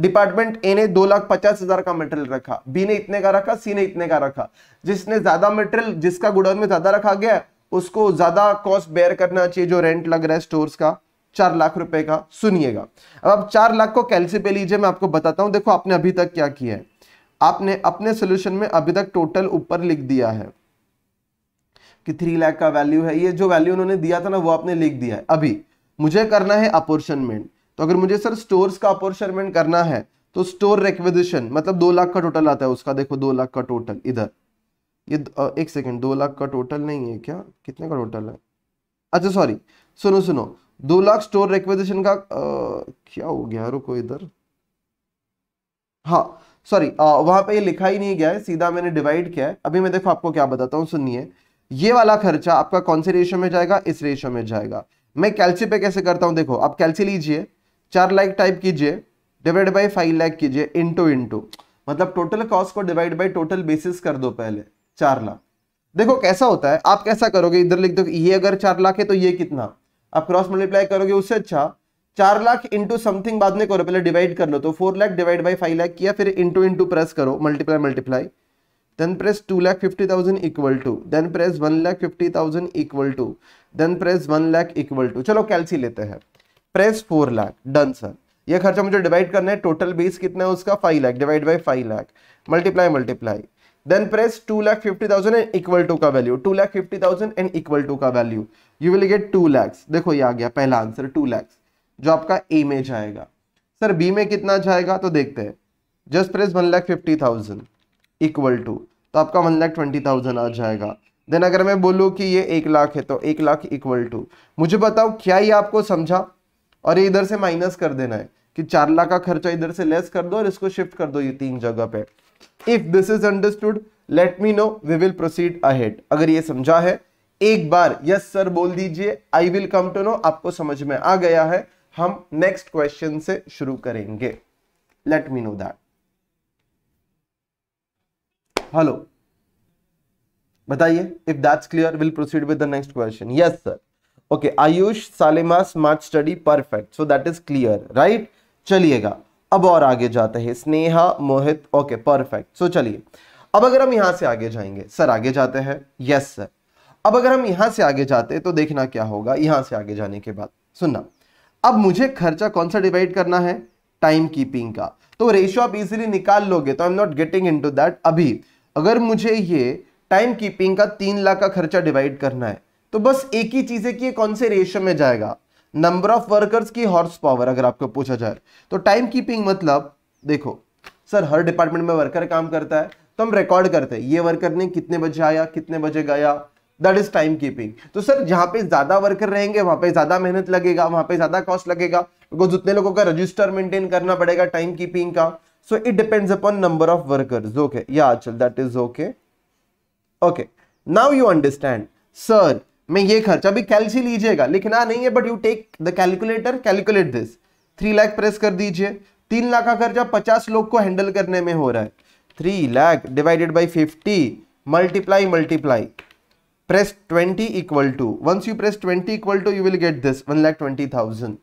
डिपार्टमेंट ए ने दो लाख पचास हजार का मटेरियल रखा बी ने इतने का रखा सी ने इतने का रखा जिसने ज्यादा मटेरियल जिसका गुडाउन में ज्यादा रखा गया उसको ज्यादा कॉस्ट बेयर करना चाहिए जो रेंट लग रहा है स्टोर्स का चार लाख रुपए का सुनिएगा अब आप चार लाख को कैलसी पे लीजिए मैं आपको बताता हूं देखो आपने अभी तक क्या किया है आपने अपने सोल्यूशन में अभी तक टोटल ऊपर लिख दिया है कि थ्री लाख का वैल्यू है ये जो वैल्यू उन्होंने दिया था ना वो आपने लिख दिया है अभी मुझे करना है अपोर्शनमेंट तो अगर मुझे सर स्टोर्स का अपोर्शनमेंट करना है तो स्टोर रिक्वेजिशन मतलब दो लाख का टोटल आता है उसका देखो दो लाख का टोटल इधर ये एक सेकेंड दो लाख का टोटल नहीं है क्या कितने का टोटल है अच्छा सॉरी सुनो सुनो दो लाख स्टोर रिक्वेजिशन का आ, क्या हो गया रुको इधर हाँ सॉरी वहां पे ये लिखा ही नहीं गया है सीधा मैंने डिवाइड किया है अभी मैं देखो आपको क्या बताता हूँ सुनिए ये वाला खर्चा आपका कौन से रेशो में जाएगा इस रेशो में जाएगा मैं कैल्सी पे कैसे करता हूँ देखो आप कैल्सी लीजिए चार लाख टाइप कीजिए डिवाइड बाई फाइव लाख कीजिए इंटू इंटू मतलब टोटल कॉस्ट को डिवाइड बाई टोटल बेसिस कर दो पहले चार लाख देखो कैसा होता है आप कैसा करोगे इधर लिख दो ये अगर चार लाख है तो ये कितना आप क्रॉस मल्टीप्लाई करोगे उससे अच्छा चार लाख इंटू समथिंग बाद में करो पहले डिवाइड कर लो तो four lakh divide by five lakh किया फिर इंटू इंटू प्रेस करो multiply multiply then press two lakh fifty thousand equal to then press one lakh fifty thousand equal to then press one lakh equal to चलो कैलसी लेते हैं press four lakh done sir ये खर्चा मुझे डिवाइड करना है टोटल बेस कितना है उसका five lakh divide by five lakh multiply multiply then press two lakh fifty thousand and equal to का value two lakh fifty thousand and equal to का value you will get two lakhs देखो ये आ गया पहला आंसर टू लैक्स जो आपका ए में जाएगा सर बी में कितना जाएगा तो देखते हैं just press one lakh fifty thousand equal to तो आपका वन लाख ट्वेंटी थाउजेंड आ जाएगा देन अगर मैं बोलूँ कि ये एक लाख है तो एक लाख इक्वल टू मुझे बताओ क्या ये आपको समझा और ये इधर से माइनस कर देना है कि चार लाख का खर्चा इधर से लेस कर दो और इसको शिफ्ट कर दो ये तीन जगह पे if this is understood let me know we will proceed ahead अगर ये समझा है एक बार यस सर बोल दीजिए I will come to know आपको समझ में आ गया है हम नेक्स्ट क्वेश्चन से शुरू करेंगे let me know that hello बताइए if that's clear will proceed with the next question yes sir okay Ayush Salima smart study perfect so that is clear right चलिएगा अब और आगे जाते हैं Sneha Mohit okay perfect so चलिए अब अगर हम यहां से आगे जाएंगे सर आगे जाते हैं यस सर अब अगर हम यहां से आगे जाते तो देखना क्या होगा यहां से आगे जाने के बाद सुनना अब मुझे खर्चा कौन सा डिवाइड करना है टाइम कीपिंग का तो रेशियो आप इजीली निकाल लोगे तो I am not getting into that अभी अगर मुझे ये टाइम कीपिंग का तीन लाख का खर्चा डिवाइड करना है तो बस एक ही चीज है कि ये कौन से रेशियो में जाएगा नंबर ऑफ वर्कर्स की हॉर्स पावर अगर आपको पूछा जाए तो टाइम कीपिंग मतलब देखो सर हर डिपार्टमेंट में वर्कर काम करता है तो हम रिकॉर्ड करते हैं ये वर्कर ने कितने बजे आया कितने बजे गया दैट इज टाइम कीपिंग तो सर जहां पे ज्यादा वर्कर रहेंगे वहां पे ज्यादा मेहनत लगेगा वहां पे ज्यादा कॉस्ट लगेगा बिकॉज उतने लोगों का रजिस्टर मेंटेन करना पड़ेगा टाइम कीपिंग का so it depends upon number of workers okay या चल that is okay okay now you understand sir में ये खर्च अभी कैलसी ही लीजिएगा लिखना नहीं है but you take the calculator calculate this three lakh press कर दीजिए तीन लाख का खर्चा पचास लोग को हैंडल करने में हो रहा है three lakh divided by fifty multiply multiply press twenty equal to once you press twenty equal to you will get this one lakh twenty thousand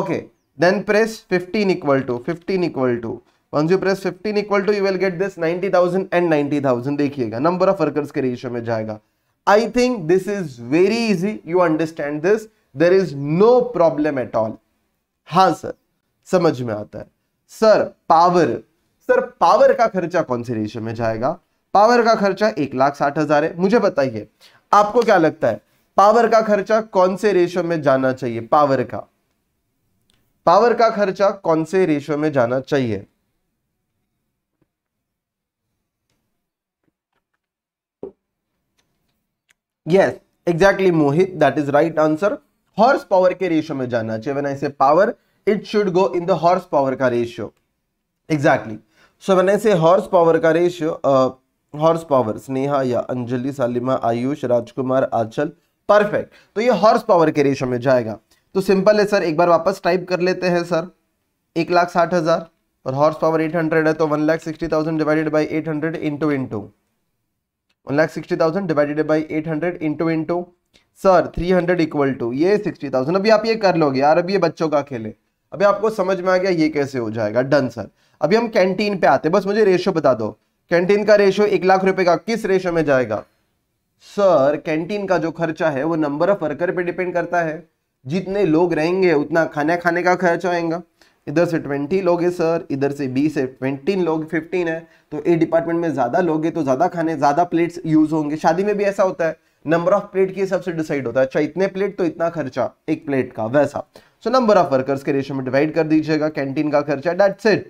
okay then press fifteen equal to fifteen equal to once you press fifteen equal to you will get this get thousand and and thousand देखिएगा number of workers के ratio में जाएगा I think this is very easy. You understand this. There is no problem at all. हाँ sir समझ में आता है sir power sir power का खर्चा कौन से रेशियो में जाएगा पावर का खर्चा एक लाख साठ हजार है मुझे बताइए आपको क्या लगता है पावर का खर्चा कौन से रेशियो में जाना चाहिए पावर का पावर का खर्चा कौन से रेशियो में जाना चाहिए yes exactly Mohit that is right answer horse power के रेशियो में जाना चाहिए power it should go in the horse power का रेशियो एग्जैक्टली सो व्हेन से हॉर्स पावर का रेशियो हॉर्स पावर स्नेहा या अंजलि सालिमा आयुष राजकुमार आचल परफेक्ट तो ये हॉर्स पावर के रेशियो में जाएगा तो सिंपल है सर एक बार वापस टाइप कर लेते हैं सर एक लाख साठ हज़ार और हॉर्स पावर एट हंड्रेड है तो one lakh sixty thousand divided by eight hundred into into one lakh sixty thousand divided by eight hundred into into sir three hundred equal to ये सिक्सटी थाउजेंड अभी आप ये कर लोगे यार अभी ये बच्चों का खेल है अभी आपको समझ में आ गया ये कैसे हो जाएगा डन सर अभी हम कैंटीन पे आते बस मुझे रेशियो बता दो कैंटीन का रेशियो एक लाख रुपए का किस रेशियो में जाएगा सर कैंटीन का जो खर्चा है वो नंबर ऑफ वर्कर पे डिपेंड करता है जितने लोग रहेंगे उतना खाना खाने का खर्चा आएगा इधर से ट्वेंटी लोग है सर इधर से बीस है ट्वेंटीन लोग फिफ्टीन है तो ए डिपार्टमेंट में ज़्यादा लोग तो ज़्यादा खाने ज़्यादा प्लेट्स यूज़ होंगे शादी में भी ऐसा होता है नंबर ऑफ प्लेट के हिसाब से डिसाइड होता है अच्छा इतने प्लेट तो इतना खर्चा एक प्लेट का वैसा सो नंबर ऑफ वर्कर्स के रेशो में डिवाइड कर दीजिएगा कैंटीन का खर्चा डेट्स इट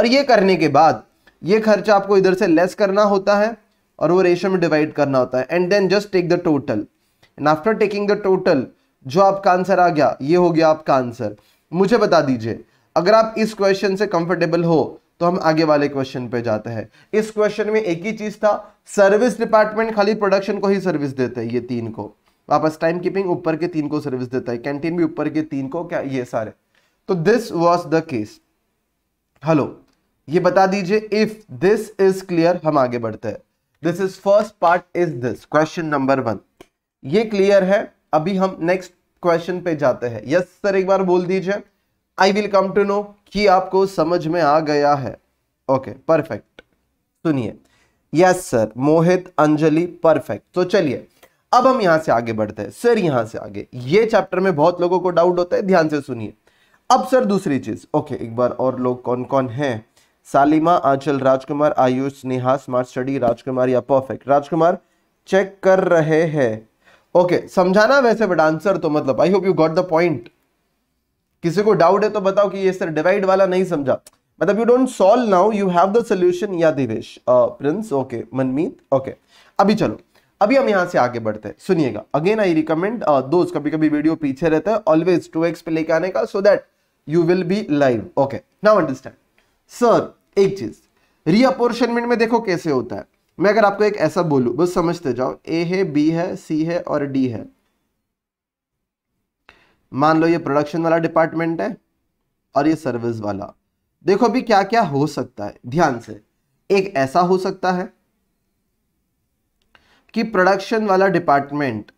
और ये करने के बाद ये खर्चा आपको इधर से लेस करना होता है और वो रेशो में डिवाइड करना होता है and then just take the total and after taking the total जो आपका आंसर आ गया ये हो गया आपका आंसर मुझे बता दीजिए अगर आप इस क्वेश्चन से कंफर्टेबल हो तो हम आगे वाले क्वेश्चन पे जाते हैं इस क्वेश्चन में एक ही चीज था सर्विस डिपार्टमेंट खाली प्रोडक्शन को ही सर्विस देते हैं ये तीन को वापस टाइम कीपिंग ऊपर के तीन को सर्विस देता है कैंटीन भी ऊपर के तीन को क्या ये सारे तो this was the case hello ये बता दीजिए इफ दिस इज क्लियर हम आगे बढ़ते हैं this is first part is this question number one ये क्लियर है अभी हम नेक्स्ट क्वेश्चन पे जाते हैं यस सर एक बार बोल दीजिए I will come to know कि आपको समझ में आ गया है ओके परफेक्ट सुनिए yes sir Mohit Anjali perfect तो चलिए अब हम यहां से आगे बढ़ते हैं सर यहां से आगे ये चैप्टर में बहुत लोगों को डाउट होता है ध्यान से सुनिए अब सर दूसरी चीज ओके एक बार और लोग कौन कौन हैं सालिमा आंचल राजकुमार आयुष नेहा स्मार्ट स्टडी राजकुमार या परफेक्ट राजकुमार चेक कर रहे हैं ओके समझाना वैसे बट आंसर तो मतलब I hope you got the point किसी को डाउट है तो बताओ कि ये सर डिवाइड वाला नहीं समझा मतलब you don't solve now you have the solution या Divesh Prince okay Manmeet okay अभी चलो अभी हम यहां से आगे बढ़ते हैं सुनिएगा अगेन आई रिकमेंड दोस्त कभी कभी वीडियो पीछे रहता है ऑलवेज टू एक्स पे लेके आने का so that you will be live okay now understand sir एक चीज रीअपोर्शनमेंट में देखो कैसे होता है मैं अगर आपको एक ऐसा बोलूँ बस समझते जाओ ए है बी है सी है और डी है मान लो ये प्रोडक्शन वाला डिपार्टमेंट है और ये सर्विस वाला देखो अभी क्या क्या हो सकता है ध्यान से एक ऐसा हो सकता है कि प्रोडक्शन वाला डिपार्टमेंट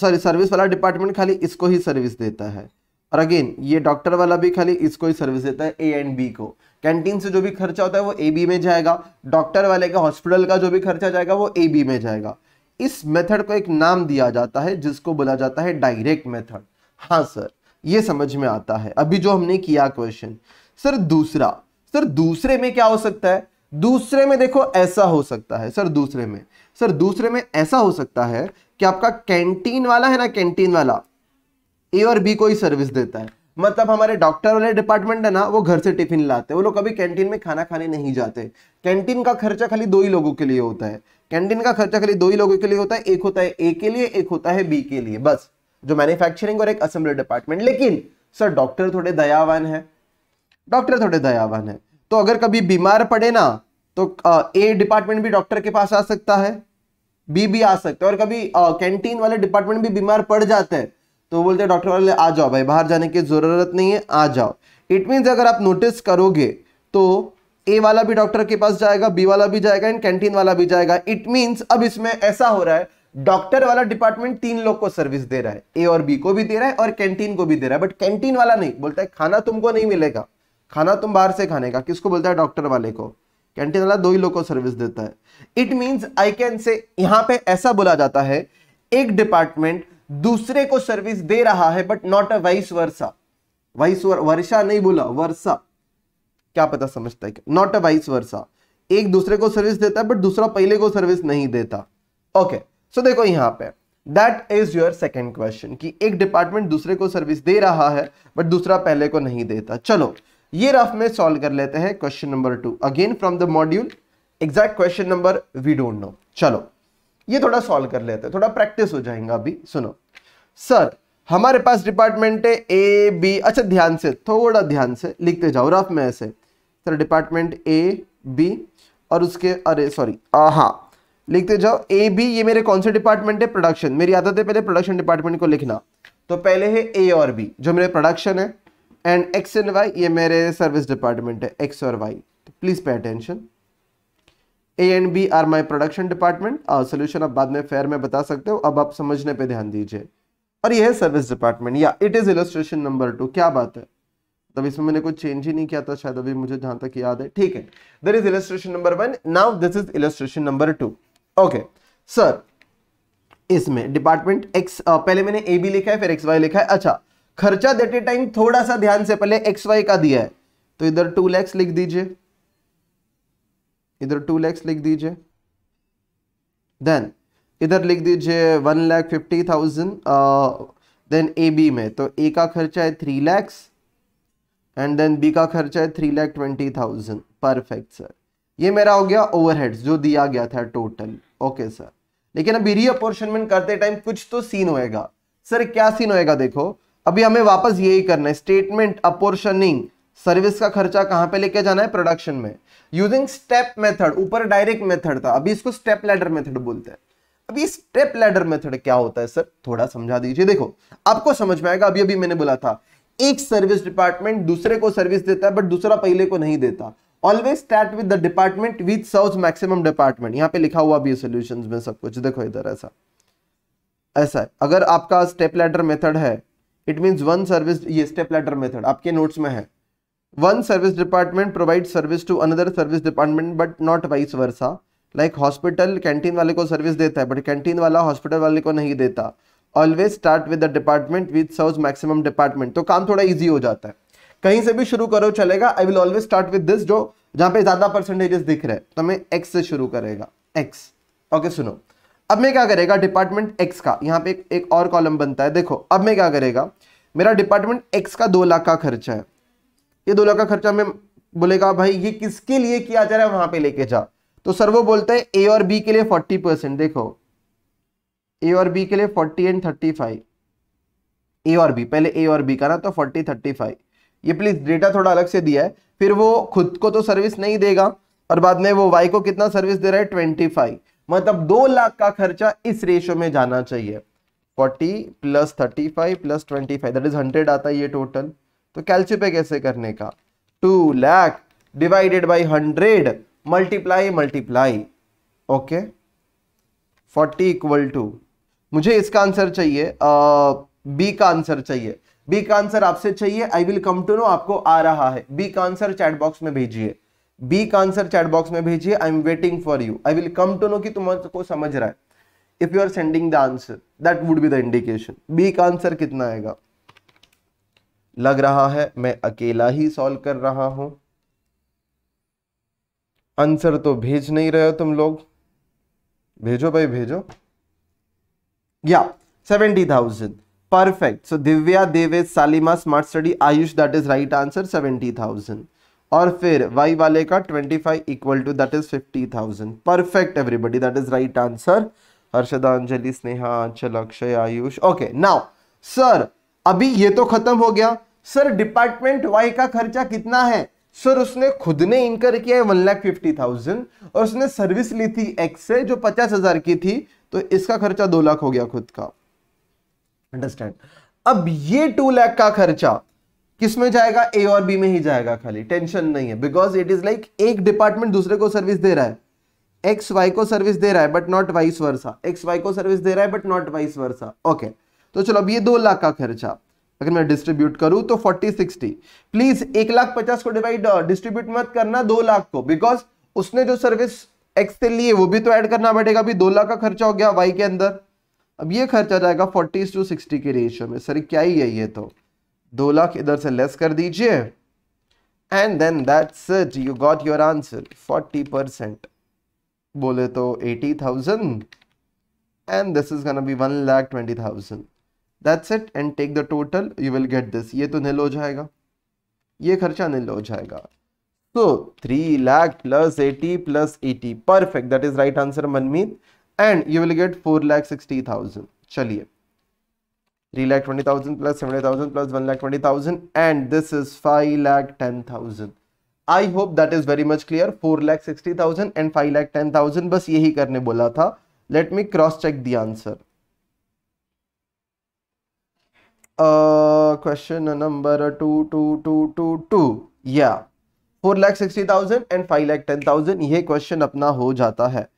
सॉरी सर्विस वाला डिपार्टमेंट खाली इसको ही सर्विस देता है और अगेन ये डॉक्टर वाला भी खाली इसको ही सर्विस देता है ए एंड बी को कैंटीन से जो भी खर्चा होता है वो ए बी में जाएगा डॉक्टर वाले का हॉस्पिटल का जो भी खर्चा जाएगा वो ए बी में जाएगा इस मेथड को एक नाम दिया जाता है जिसको बोला जाता है डायरेक्ट मेथड हाँ सर ये समझ में आता है अभी जो हमने किया क्वेश्चन सर दूसरा सर दूसरे में क्या हो सकता है दूसरे में देखो ऐसा हो सकता है सर दूसरे में सर दूसरे में ऐसा हो सकता है कि आपका कैंटीन वाला है ना कैंटीन वाला ए और बी को ही सर्विस देता है मतलब हमारे डॉक्टर वाले डिपार्टमेंट है ना वो घर से टिफिन लाते हैं वो लोग कभी कैंटीन में खाना खाने नहीं जाते कैंटीन का खर्चा खाली दो ही लोगों के लिए होता है कैंटीन का खर्चा खाली दो ही लोगों के लिए होता है एक होता है ए के लिए एक होता है बी के लिए बस जो मैन्युफैक्चरिंग और एक असेंबली डिपार्टमेंट लेकिन सर डॉक्टर थोड़े दयावान है डॉक्टर थोड़े दयावान है तो अगर कभी बीमार पड़े ना तो ए डिपार्टमेंट भी डॉक्टर के पास आ सकता है बी भी आ सकता है और कभी कैंटीन वाले डिपार्टमेंट भी बीमार पड़ जाते हैं तो बोलते हैं डॉक्टर वाले आ जाओ भाई बाहर जाने की ज़रूरत नहीं है आ जाओ इट मीन्स अगर आप नोटिस करोगे तो ए वाला भी डॉक्टर के पास जाएगा बी वाला भी जाएगा एंड कैंटीन वाला भी जाएगा इट मीन्स अब इसमें ऐसा हो रहा है डॉक्टर वाला डिपार्टमेंट तीन लोग को सर्विस दे रहा है ए और बी को भी दे रहा है और कैंटीन को भी दे रहा है बट कैंटीन वाला नहीं बोलता है खाना तुमको नहीं मिलेगा खाना तुम बाहर से खाने का किसको बोलता है डॉक्टर वाले को कैंटीन वाला दो ही लोग को सर्विस देता है इट मीन्स आई कैन से यहां पे ऐसा बोला जाता है एक डिपार्टमेंट दूसरे को सर्विस दे रहा है but not a vice versa vice versa नहीं बोला वर्षा क्या पता समझता है नॉट अ वाइस वर्षा एक दूसरे को सर्विस देता है बट दूसरा पहले को सर्विस नहीं देता ओके okay. सो देखो यहाँ पे that is your second question कि एक डिपार्टमेंट दूसरे को सर्विस दे रहा है बट दूसरा पहले को नहीं देता चलो ये रफ में सॉल्व कर लेते हैं question number two again from the module exact question number we don't know चलो ये थोड़ा सॉल्व कर लेते हैं थोड़ा प्रैक्टिस हो जाएगा अभी सुनो सर हमारे पास डिपार्टमेंट है ए बी अच्छा ध्यान से थोड़ा ध्यान से लिखते जाओ रफ में ऐसे सर डिपार्टमेंट ए बी और उसके अरे सॉरी हाँ लिखते जाओ ए बी ये मेरे कौन से डिपार्टमेंट है प्रोडक्शन मेरी आदत है पहले प्रोडक्शन डिपार्टमेंट को लिखना तो पहले है ए और बी जो मेरे प्रोडक्शन है एंड एक्स एंड वाई ये मेरे सर्विस डिपार्टमेंट है एक्स और वाई तो please pay attention A and B are my production department solution आप बाद में फेयर में बता सकते हो अब आप समझने पर ध्यान दीजिए और यह है सर्विस डिपार्टमेंट या इट इज इलेन नंबर टू क्या बात है तब इसमें मैंने कुछ चेंज ही नहीं किया था शायद अभी मुझे जहां तक याद है ठीक है दर इज इलेन number one now this is इलेन नंबर टू ओके सर इसमें डिपार्टमेंट एक्स पहले मैंने ए बी लिखा है फिर एक्स वाई लिखा है अच्छा खर्चा देते टाइम थोड़ा सा ध्यान से पहले एक्स वाई का दिया है तो इधर टू लैक्स लिख दीजिए इधर टू लैक्स लिख दीजिए देन इधर लिख दीजिए one lakh fifty thousand then A B में तो ए का खर्चा है three lakhs and then B का खर्चा है three lakh twenty thousand perfect sir ये मेरा हो गया ओवरहेड जो दिया गया था टोटल ओके सर लेकिन अभी रीअपोर्शनमेंट करते टाइम कुछ तो सीन होएगा सर क्या सीन होएगा देखो अभी हमें वापस यही करना है स्टेटमेंट अपोर्शनिंग सर्विस का खर्चा कहां पे लेके जाना है प्रोडक्शन में यूजिंग स्टेप मेथड ऊपर डायरेक्ट मेथड था अभी इसको स्टेप लैडर मेथड बोलते हैं अभी स्टेप लैडर मेथड क्या होता है सर थोड़ा समझा दीजिए देखो आपको समझ में आएगा अभी अभी मैंने बोला था एक सर्विस डिपार्टमेंट दूसरे को सर्विस देता है बट दूसरा पहले को नहीं देता always start with the department with serve maximum department यहाँ पे लिखा हुआ भी है सोल्यूशन में सब कुछ देखो इधर ऐसा ऐसा है अगर आपका स्टेप लेटर मेथड है इट मीन वन सर्विस ये स्टेप लेटर मेथड आपके नोट्स में है one service department provide service to another service department but not vice versa like hospital canteen वाले को सर्विस देता है बट कैंटीन वाला हॉस्पिटल वाले को नहीं देता always start with the department with serve maximum department तो काम थोड़ा ईजी हो जाता है कहीं से भी शुरू करो चलेगा I will always start with this जो जहां पे ज्यादा परसेंटेजेस दिख रहे हैं तो मैं एक्स से शुरू करेगा एक्स ओके सुनो अब मैं क्या करेगा डिपार्टमेंट एक्स का यहाँ पे एक, एक और कॉलम बनता है देखो अब मैं क्या करेगा मेरा डिपार्टमेंट एक्स का दो लाख का खर्चा है ये दो लाख का खर्चा मैं बोलेगा भाई ये किसके लिए किया जा रहा है वहां पे लेके जा तो सर वो बोलते हैं ए और बी के लिए फोर्टी परसेंट देखो ए और बी के लिए forty and thirty five A और बी पहले ए और बी का ना तो फोर्टी थर्टी फाइव ये प्लीज़ डेटा थोड़ा अलग से दिया है फिर वो खुद को तो सर्विस नहीं देगा और बाद में वो वाई को कितना सर्विस दे रहा है ट्वेंटी फाइव मतलब दो लाख का खर्चा इस रेशो में जाना चाहिए forty plus thirty five plus twenty five that is hundred आता है ये टोटल तो कैलचुपे कैसे करने का two lakh divided by hundred multiply multiply okay forty equal to मुझे इसका आंसर चाहिए बी का आंसर चाहिए बी का आंसर आपसे चाहिए I will come to know आपको आ रहा है बी का आंसर चैट बॉक्स में भेजिए बी का आंसर चैट बॉक्स में भेजिए I am waiting for you I will come to know कि तुमको समझ रहा है if you are sending the answer that would be the indication B का आंसर कितना आएगा लग रहा है मैं अकेला ही सॉल्व कर रहा हूं आंसर तो भेज नहीं रहे हो तुम लोग भेजो भाई भेजो या seventy thousand perfect so Divya देवेद Salima smart study Ayush that is right answer seventy thousand और फिर वाई वाले का twenty five equal to that is 50,000. Perfect everybody, that is right answer. Harshada Anjali Sneha Anchal Akshay Ayush okay now sir अभी ये तो खत्म हो गया सर डिपार्टमेंट वाई का खर्चा कितना है सर उसने खुद ने इनकर किया है वन लाख फिफ्टी थाउजेंड और उसने सर्विस ली थी एक्स से जो पचास हजार की थी तो इसका खर्चा दो लाख हो गया खुद का अंडरस्टैंड अब ये टू लैख का खर्चा किस में जाएगा ए और बी में ही जाएगा खाली टेंशन नहीं है बिकॉज इट इज लाइक एक डिपार्टमेंट दूसरे को सर्विस दे रहा है एक्स वाई को सर्विस दे रहा है but not vice versa X Y को सर्विस दे रहा है but not vice versa okay तो चलो अब ये दो लाख का खर्चा अगर मैं डिस्ट्रीब्यूट करूं तो फोर्टी सिक्सटी प्लीज एक लाख पचास को डिवाइड डिस्ट्रीब्यूट uh, मत करना दो लाख को बिकॉज उसने जो सर्विस एक्स से लिए वो भी तो ऐड करना पड़ेगा अभी दो लाख का खर्चा हो गया वाई के अंदर अब ये खर्च आ जाएगा फोर्टी टू सिक्सटी के रेशियो में सर क्या ही है ये तो दो लाख इधर से लेस कर दीजिए and then that's it you got your answer forty percent बोले तो eighty thousand and this is gonna be one lakh twenty thousand that's it and take the total you will get this ये तो निल हो जाएगा ये खर्चा निल हो जाएगा तो three lakh plus eighty plus eighty perfect that is right answer Manmeet and you will get four lakh sixty thousand चलिए three lakh twenty thousand plus seventy thousand plus one lakh twenty thousand and this is five lakh ten thousand I hope that is very much clear four lakh sixty thousand and five lakh ten thousand बस यही करने बोला था let me cross check the answer question number two two two two two या four lakh sixty thousand and five lakh ten thousand ये question अपना हो जाता है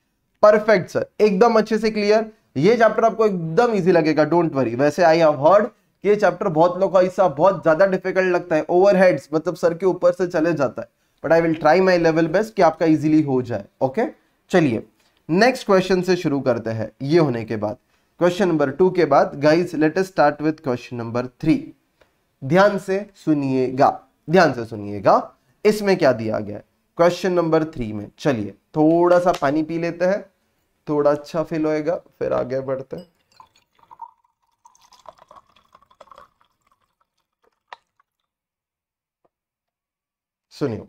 परफेक्ट सर एकदम अच्छे से क्लियर ये चैप्टर आपको एकदम इजी लगेगा डोंट वरी वैसे आई हैव हर्ड कि ये चैप्टर बहुत लोग का हिस्सा बहुत ज्यादा डिफिकल्ट लगता है ओवरहेड्स मतलब सर के ऊपर से चले जाता है but I will try my level best कि आपका इजीली हो जाए ओके चलिए नेक्स्ट क्वेश्चन से शुरू करते हैं ये होने के बाद क्वेश्चन नंबर टू के बाद guys let us start with question number three ध्यान से सुनिएगा ध्यान से सुनिएगा इसमें क्या दिया गया क्वेश्चन नंबर थ्री में चलिए थोड़ा सा पानी पी लेते हैं थोड़ा अच्छा फील होएगा फिर आगे बढ़ते हैं सुनियो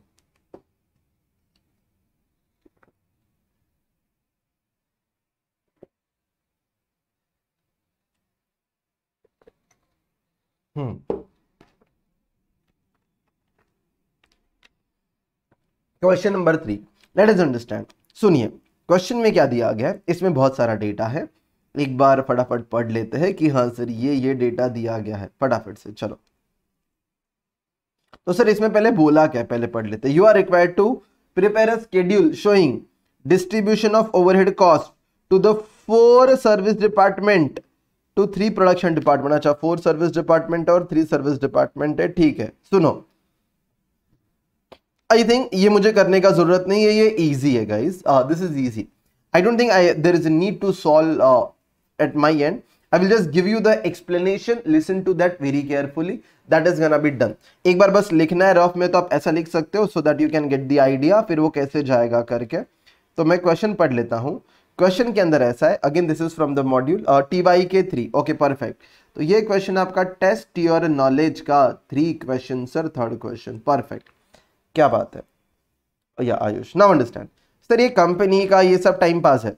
hmm question number three let is understand सुनिए क्वेश्चन में क्या दिया गया है इसमें बहुत सारा डेटा है एक बार फटाफट पढ़ लेते हैं कि हाँ सर ये ये डेटा दिया गया है फटाफट से चलो तो सर इसमें पहले बोला क्या पहले पढ़ लेते you are required to prepare a schedule showing distribution of overhead cost to the four service department to three production department अच्छा फोर सर्विस डिपार्टमेंट और थ्री सर्विस डिपार्टमेंट है ठीक है सुनो आई थिंक ये मुझे करने का ज़रूरत नहीं है ये ईजी है guys this is easy I don't think I there is need to solve at my end I will just give you the explanation listen to that very carefully that is gonna be done एक बार बस लिखना है rough में तो आप ऐसा लिख सकते हो so that you can get the idea फिर वो कैसे जाएगा करके तो मैं क्वेश्चन पढ़ लेता हूँ क्वेश्चन के अंदर ऐसा है again this is from the module T Y K three okay perfect तो ये क्वेश्चन आपका टेस्ट योर नॉलेज का three question sir third question perfect क्या बात है या आयुष नाउ अंडरस्टैंड सर ये कंपनी का ये सब टाइम पास है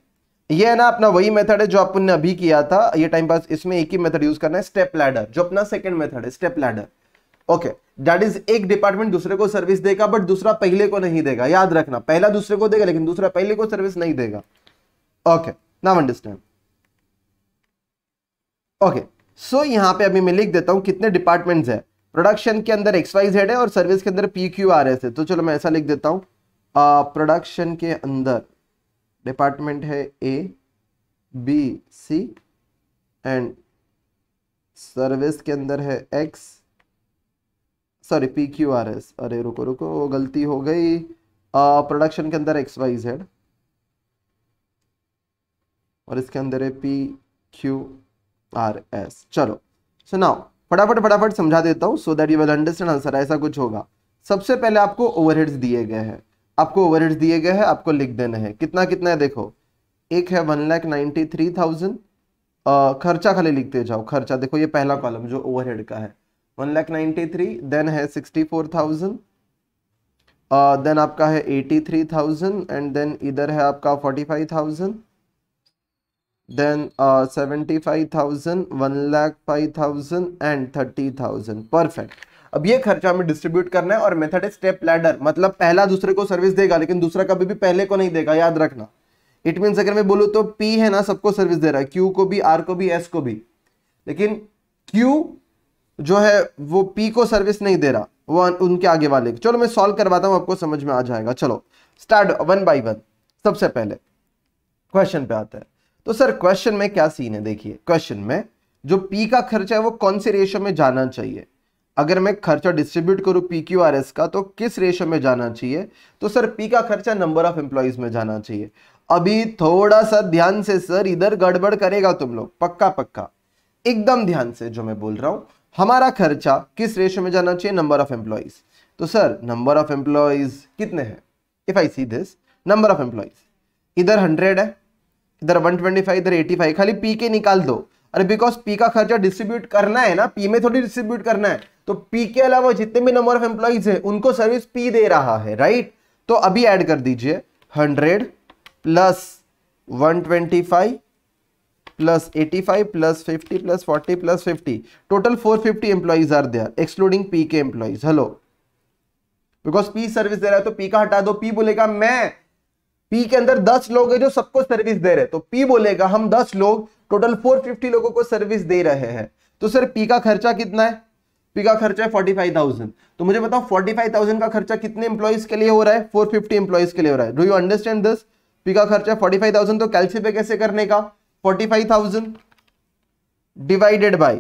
ये है ना अपना वही मेथड है जो अपन ने अभी किया था ये टाइम पास इसमें एक ही मेथड यूज करना है स्टेप लैडर जो अपना सेकंड मेथड है step ladder okay that is एक डिपार्टमेंट दूसरे को सर्विस देगा बट दूसरा पहले को नहीं देगा याद रखना पहला दूसरे को देगा लेकिन दूसरा पहले को सर्विस नहीं देगा okay now understand okay so यहां पे अभी मैं लिख देता हूं कितने डिपार्टमेंट्स है प्रोडक्शन के अंदर एक्स वाई जेड है और सर्विस के अंदर पी क्यू आर एस है तो चलो मैं ऐसा लिख देता हूँ प्रोडक्शन के अंदर डिपार्टमेंट है A B C and service के अंदर है X sorry P Q R S अरे रुको रुको गलती हो गई प्रोडक्शन के अंदर एक्स वाई जेड और इसके अंदर है पी क्यू आर एस चलो सो नाउ फटाफट फटाफट समझा देता हूँ so that you will understand answer ऐसा कुछ होगा सबसे पहले आपको ओवरहेड्स दिए गए हैं आपको ओवरहेड्स दिए गए हैं आपको लिख देना है कितना कितना है देखो एक है one lakh ninety three thousand खर्चा खाली लिखते जाओ खर्चा देखो ये पहला कॉलम जो ओवरहेड का है one lakh ninety three then है सिक्सटी फोर थाउजेंड देन आपका है eighty three thousand and then इधर है आपका forty five thousand then uh, 75,000, 1 lakh 5,000 and 30,000 perfect अब ये खर्चा हमें डिस्ट्रीब्यूट करना है और मेथड है स्टेप लैडर मतलब पहला दूसरे को सर्विस देगा लेकिन दूसरा कभी भी पहले को नहीं देगा याद रखना इट मीन अगर मैं बोलू तो P है ना सबको सर्विस दे रहा है Q को भी R को भी S को भी लेकिन Q जो है वो P को सर्विस नहीं दे रहा वो उनके आगे वाले चलो मैं सॉल्व करवाता हूँ आपको समझ में आ जाएगा चलो स्टार्ट वन बाई वन सबसे पहले क्वेश्चन पे आता है तो सर क्वेश्चन में क्या सीन है देखिए क्वेश्चन में जो पी का खर्चा है वो कौन से रेशो में जाना चाहिए अगर मैं खर्चा डिस्ट्रीब्यूट करूं पी क्यू आर एस का तो किस रेशो में जाना चाहिए तो सर पी का खर्चा नंबर ऑफ एम्प्लॉयज में जाना चाहिए अभी थोड़ा सा ध्यान से सर इधर गड़बड़ करेगा तुम लोग पक्का पक्का एकदम ध्यान से जो मैं बोल रहा हूं हमारा खर्चा किस रेशो में जाना चाहिए नंबर ऑफ एम्प्लॉयज तो सर नंबर ऑफ एम्प्लॉयज कितने हैं if I see this number of employees इधर हंड्रेड है इधर 125 इधर 85 खाली पी के निकाल दो अरे बिकॉज पी का खर्चा डिस्ट्रीब्यूट करना है ना पी में थोड़ी डिस्ट्रीब्यूट करना है तो पी के अलावा जितने भी नंबर ऑफ एम्प्लॉइज है उनको सर्विस पी दे रहा है राइट तो अभी एड कर दीजिए hundred plus one twenty five plus eighty five plus fifty plus forty plus fifty total four fifty employees are there excluding P के employees hello because P service दे रहा है तो पी का हटा दो पी बोलेगा मैं पी के अंदर दस लोग है जो सबको सर्विस दे रहे तो पी बोलेगा हम दस लोग टोटल फोर फिफ्टी लोगों को सर्विस दे रहे हैं तो सर पी का खर्चा कितना है पी का खर्चा है फोर्टी फाइव थाउजेंड तो मुझे बताओ फोर्टी फाइव थाउजेंड का खर्चा कितने इंप्लॉइज के लिए हो रहा है फोर फिफ्टी इंप्लॉइज के लिए हो रहा है do you understand this P का खर्चा फोर्टी फाइव थाउजेंड तो पे कैसे करने का forty five thousand divided by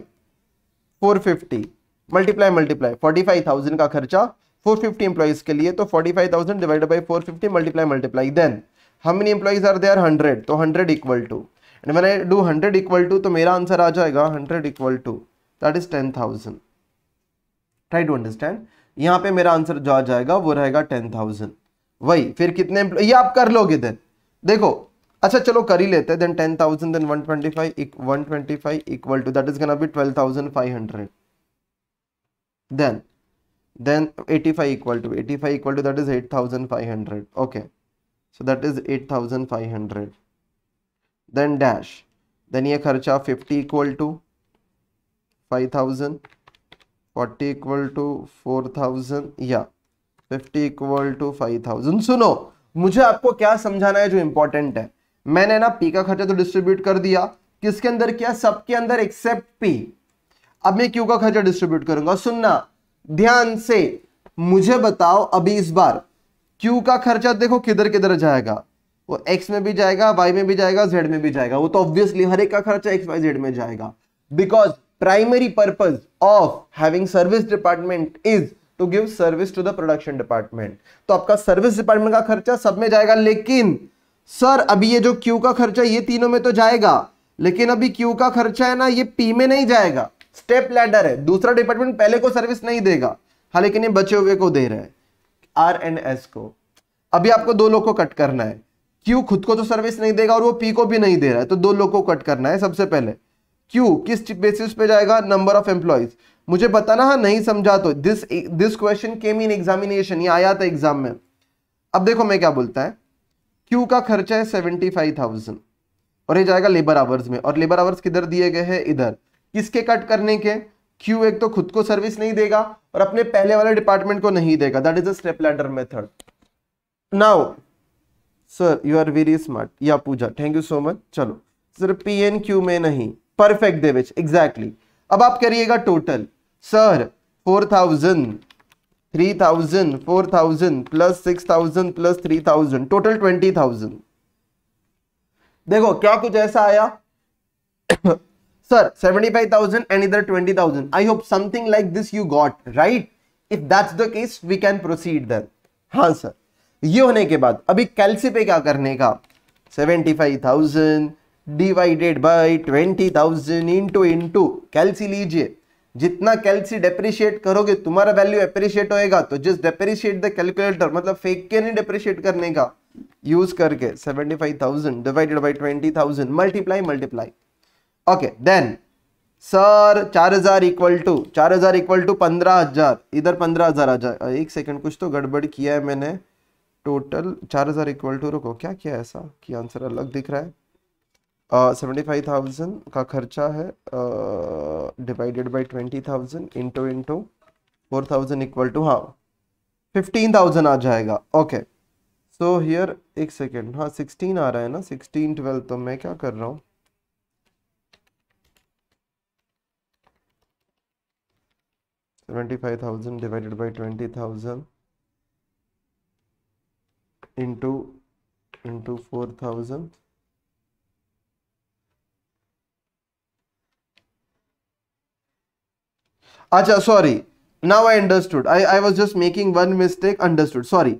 four fifty multiply multiply forty five thousand का खर्चा फोर फिफ्टी एम्प्लॉयज़ के लिए तो forty five thousand divide by four fifty multiply multiply then हम many employees are there hundred तो हंड्रेड इक्वल टू एंड मैंने do hundred equal to तो मेरा आंसर आ जाएगा hundred equal to that is ten thousand try to understand यहाँ पे मेरा आंसर जो आ जाएगा वो रहेगा टेन थाउजेंड वही फिर कितने ये आप कर लोगे देन देखो अच्छा चलो कर ही लेते हैं then ten thousand then one twenty five one twenty five equal to that is gonna be twelve thousand five hundred then then 85 equal to 85 equal to that is 8500 okay so that is 8500 then dash then ye kharcha 50 equal to 5000 40 equal to 4000 या 50 equal to 5000 सुनो मुझे आपको क्या समझाना है जो important है मैंने ना पी का खर्चा तो डिस्ट्रीब्यूट कर दिया किसके अंदर किया सबके अंदर एक्सेप्ट पी अब मैं क्यू का खर्चा डिस्ट्रीब्यूट करूंगा सुनना ध्यान से मुझे बताओ अभी इस बार क्यू का खर्चा देखो किधर किधर जाएगा वो एक्स में भी जाएगा वाई में भी जाएगा जेड में भी जाएगा वो तो ऑब्वियसली हर एक का खर्चा एक्स वाई जेड में जाएगा because primary purpose of having service department is to give service to the production department तो आपका सर्विस डिपार्टमेंट का खर्चा सब में जाएगा लेकिन सर अभी ये जो क्यू का खर्चा ये तीनों में तो जाएगा लेकिन अभी क्यू का खर्चा है ना ये पी में नहीं जाएगा स्टेप लैडर है दूसरा डिपार्टमेंट पहले को सर्विस नहीं देगा हालांकि ये बचे हुए को दे रहे हैं आर एंड एस को अभी आपको दो लोग को कट करना है क्यू खुद को तो सर्विस नहीं देगा और वो पी को भी नहीं दे रहा है तो दो लोग को कट करना है सबसे पहले क्यू किस बेसिस पे जाएगा नंबर ऑफ एम्प्लॉयज मुझे बताना हाँ नहीं समझा तो this this question came in examination ये आया था एग्जाम में अब देखो मैं क्या बोलता है क्यू का खर्चा है सेवेंटी फाइव थाउजेंड और ये जाएगा लेबर आवर्स में और लेबर आवर्स किधर दिए गए हैं इधर किसके कट करने के क्यू एक तो खुद को सर्विस नहीं देगा और अपने पहले वाले डिपार्टमेंट को नहीं देगा that is a method now sir you are very smart या Pooja thank you so much चलो सर पी एन क्यू में नहीं परफेक्ट विच एग्जैक्टली अब आप करिएगा total sir four thousand three thousand four thousand plus six thousand plus three thousand total twenty thousand देखो क्या कुछ ऐसा आया sir 75000 and either 20000 i hope something like this you got right if that's the case we can proceed then हाँ sir ये होने के बाद अभी कैलसी पे क्या करने का 75,000 डिवाइडेड बाय 20,000 इनटू इनटू कैलसी लीजिए जितना कैलसी डेप्रिशिएट करोगे तुम्हारा वैल्यू एप्रिशिएट होएगा तो जस्ट डेप्रिशिएट द कैलकुलेटर मतलब फेक के नहीं डेप्रिशिएट करने का यूज करके 75,000 divided by 20,000 multiply multiply okay then sir चार हज़ार इक्वल टू चार हज़ार इक्वल टू पंद्रह हज़ार इधर पंद्रह हज़ार आ जाए एक सेकंड कुछ तो गड़बड़ किया है मैंने टोटल चार हज़ार इक्वल टू रुको क्या किया ऐसा कि आंसर अलग दिख रहा है सेवेंटी फाइव थाउजेंड का खर्चा है divided by twenty thousand into into four thousand equal to हाँ फिफ्टीन थाउजेंड आ जाएगा ओके सो हियर एक सेकेंड हाँ सिक्सटीन आ रहा है ना सिक्सटीन ट्वेल्व तो मैं क्या कर रहा हूँ seventy five thousand divided by twenty thousand into into four thousand अच्छा sorry now i understood i i was just making one mistake understood sorry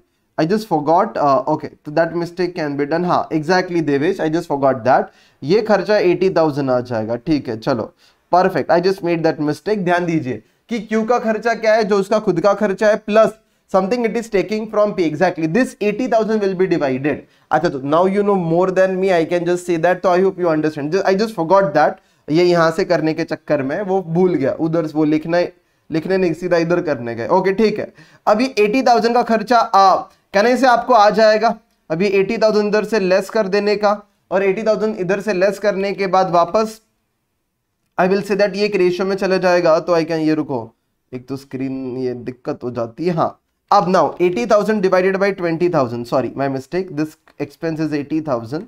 i just forgot uh, okay so that mistake can be done ha exactly devesh i just forgot that ye kharcha 80000 aa jayega theek hai chalo perfect i just made that mistake dhyan dijiye कि Q का खर्चा क्या है जो उसका खुद का खर्चा है plus something it is taking from P actually this eighty thousand will be divided अच्छा तो now you know more than me I can just see that तो I hope you understand I just forgot that ये यहां से करने के चक्कर में वो भूल गया उधर वो लिखना लिखने नहीं सीधा इधर करने गए ओके ठीक है अभी एटी थाउजेंड का खर्चा आ, कहने से आपको आ जाएगा अभी एटी थाउजेंड इधर से लेस कर देने का और एटी थाउजेंड इधर से लेस करने के बाद वापस आई विल से दैट ये एक रेशियो में चला जाएगा तो आई कैन ये रुको एक तो स्क्रीन ये दिक्कत हो जाती है हाँ अब now 80,000 divided by 20,000 sorry my mistake this expense is 80,000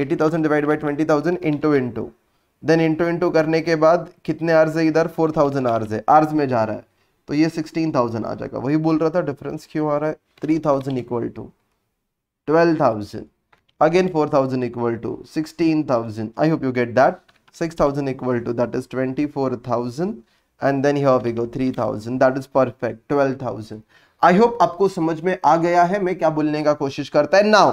80,000 divide by 20,000 into into then into into करने के बाद कितने आर्स है इधर 4,000 आर्स है आर्स में जा रहा है तो ये 16,000 आ जाएगा वही बोल रहा था डिफरेंस क्यों आ रहा है three thousand equal to twelve thousand again four thousand equal to sixteen thousand I hope you get that 6,000 equal to that is 24,000 and then here we go 3,000 that is perfect 12,000 i hope aapko samajh mein aa gaya hai main kya bolne ka koshish karta hai now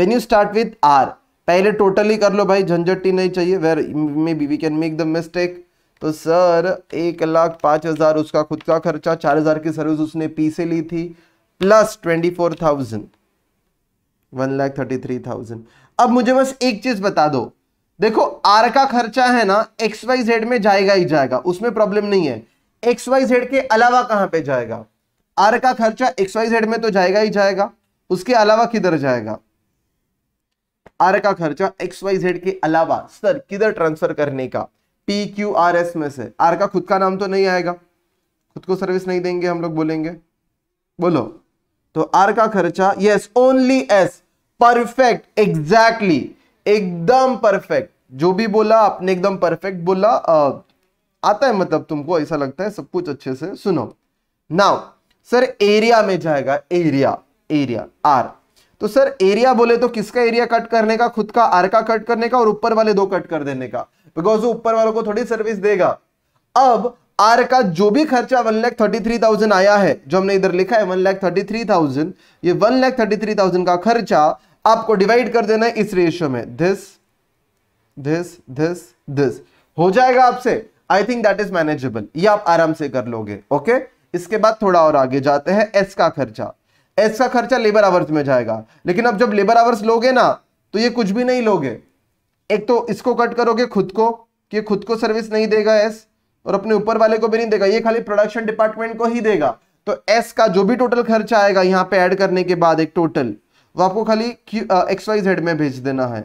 when you start with r pehle totally kar lo bhai झंझट nahi chahiye where maybe we can make the mistake तो sir एक लाख पाँच हज़ार उसका खुद का खर्चा चार हज़ार की सर्विस उसने पी से ली थी plus twenty four thousand one lakh thirty three thousand अब मुझे बस एक चीज़ बता दो देखो आर का खर्चा है ना एक्स वाई जेड में जाएगा ही जाएगा उसमें प्रॉब्लम नहीं है एक्स वाई जेड के अलावा कहां पे जाएगा आर का खर्चा एक्स वाई जेड में तो जाएगा ही जाएगा उसके अलावा किधर जाएगा आर का खर्चा एक्स वाई जेड के अलावा सर किधर ट्रांसफर करने का पी क्यू आर एस में से आर का खुद का नाम तो नहीं आएगा खुद को सर्विस नहीं देंगे हम लोग बोलेंगे बोलो तो आर का खर्चा yes only S perfect exactly एकदम परफेक्ट जो भी बोला आपने एकदम परफेक्ट बोला आ, आता है मतलब तुमको ऐसा लगता है सब कुछ अच्छे से सुनो नाउ सर एरिया में जाएगा एरिया एरिया आर तो सर एरिया बोले तो किसका एरिया कट करने का खुद का आर का कट करने का और ऊपर वाले दो कट कर देने का बिकॉज वो ऊपर वालों को थोड़ी सर्विस देगा अब आर का जो भी खर्चा one lakh thirty three thousand आया है जो हमने इधर लिखा है one lakh thirty three thousand ये one lakh thirty three thousand का खर्चा आपको डिवाइड कर देना है इस रेशियो में दिस दिस दिस दिस हो जाएगा आपसे I think that is manageable ये आप आराम से कर लोगे ओके इसके बाद थोड़ा और आगे जाते हैं एस का खर्चा एस का खर्चा लेबर आवर्स में जाएगा लेकिन अब जब लेबर आवर्स लोगे ना तो ये कुछ भी नहीं लोगे एक तो इसको कट करोगे खुद को कि खुद को सर्विस नहीं देगा एस और अपने ऊपर वाले को भी नहीं देगा ये खाली प्रोडक्शन डिपार्टमेंट को ही देगा तो एस का जो भी टोटल खर्चा आएगा यहां पे ऐड करने के बाद एक टोटल वो तो आपको खाली एक्स वाई जेड में भेज देना है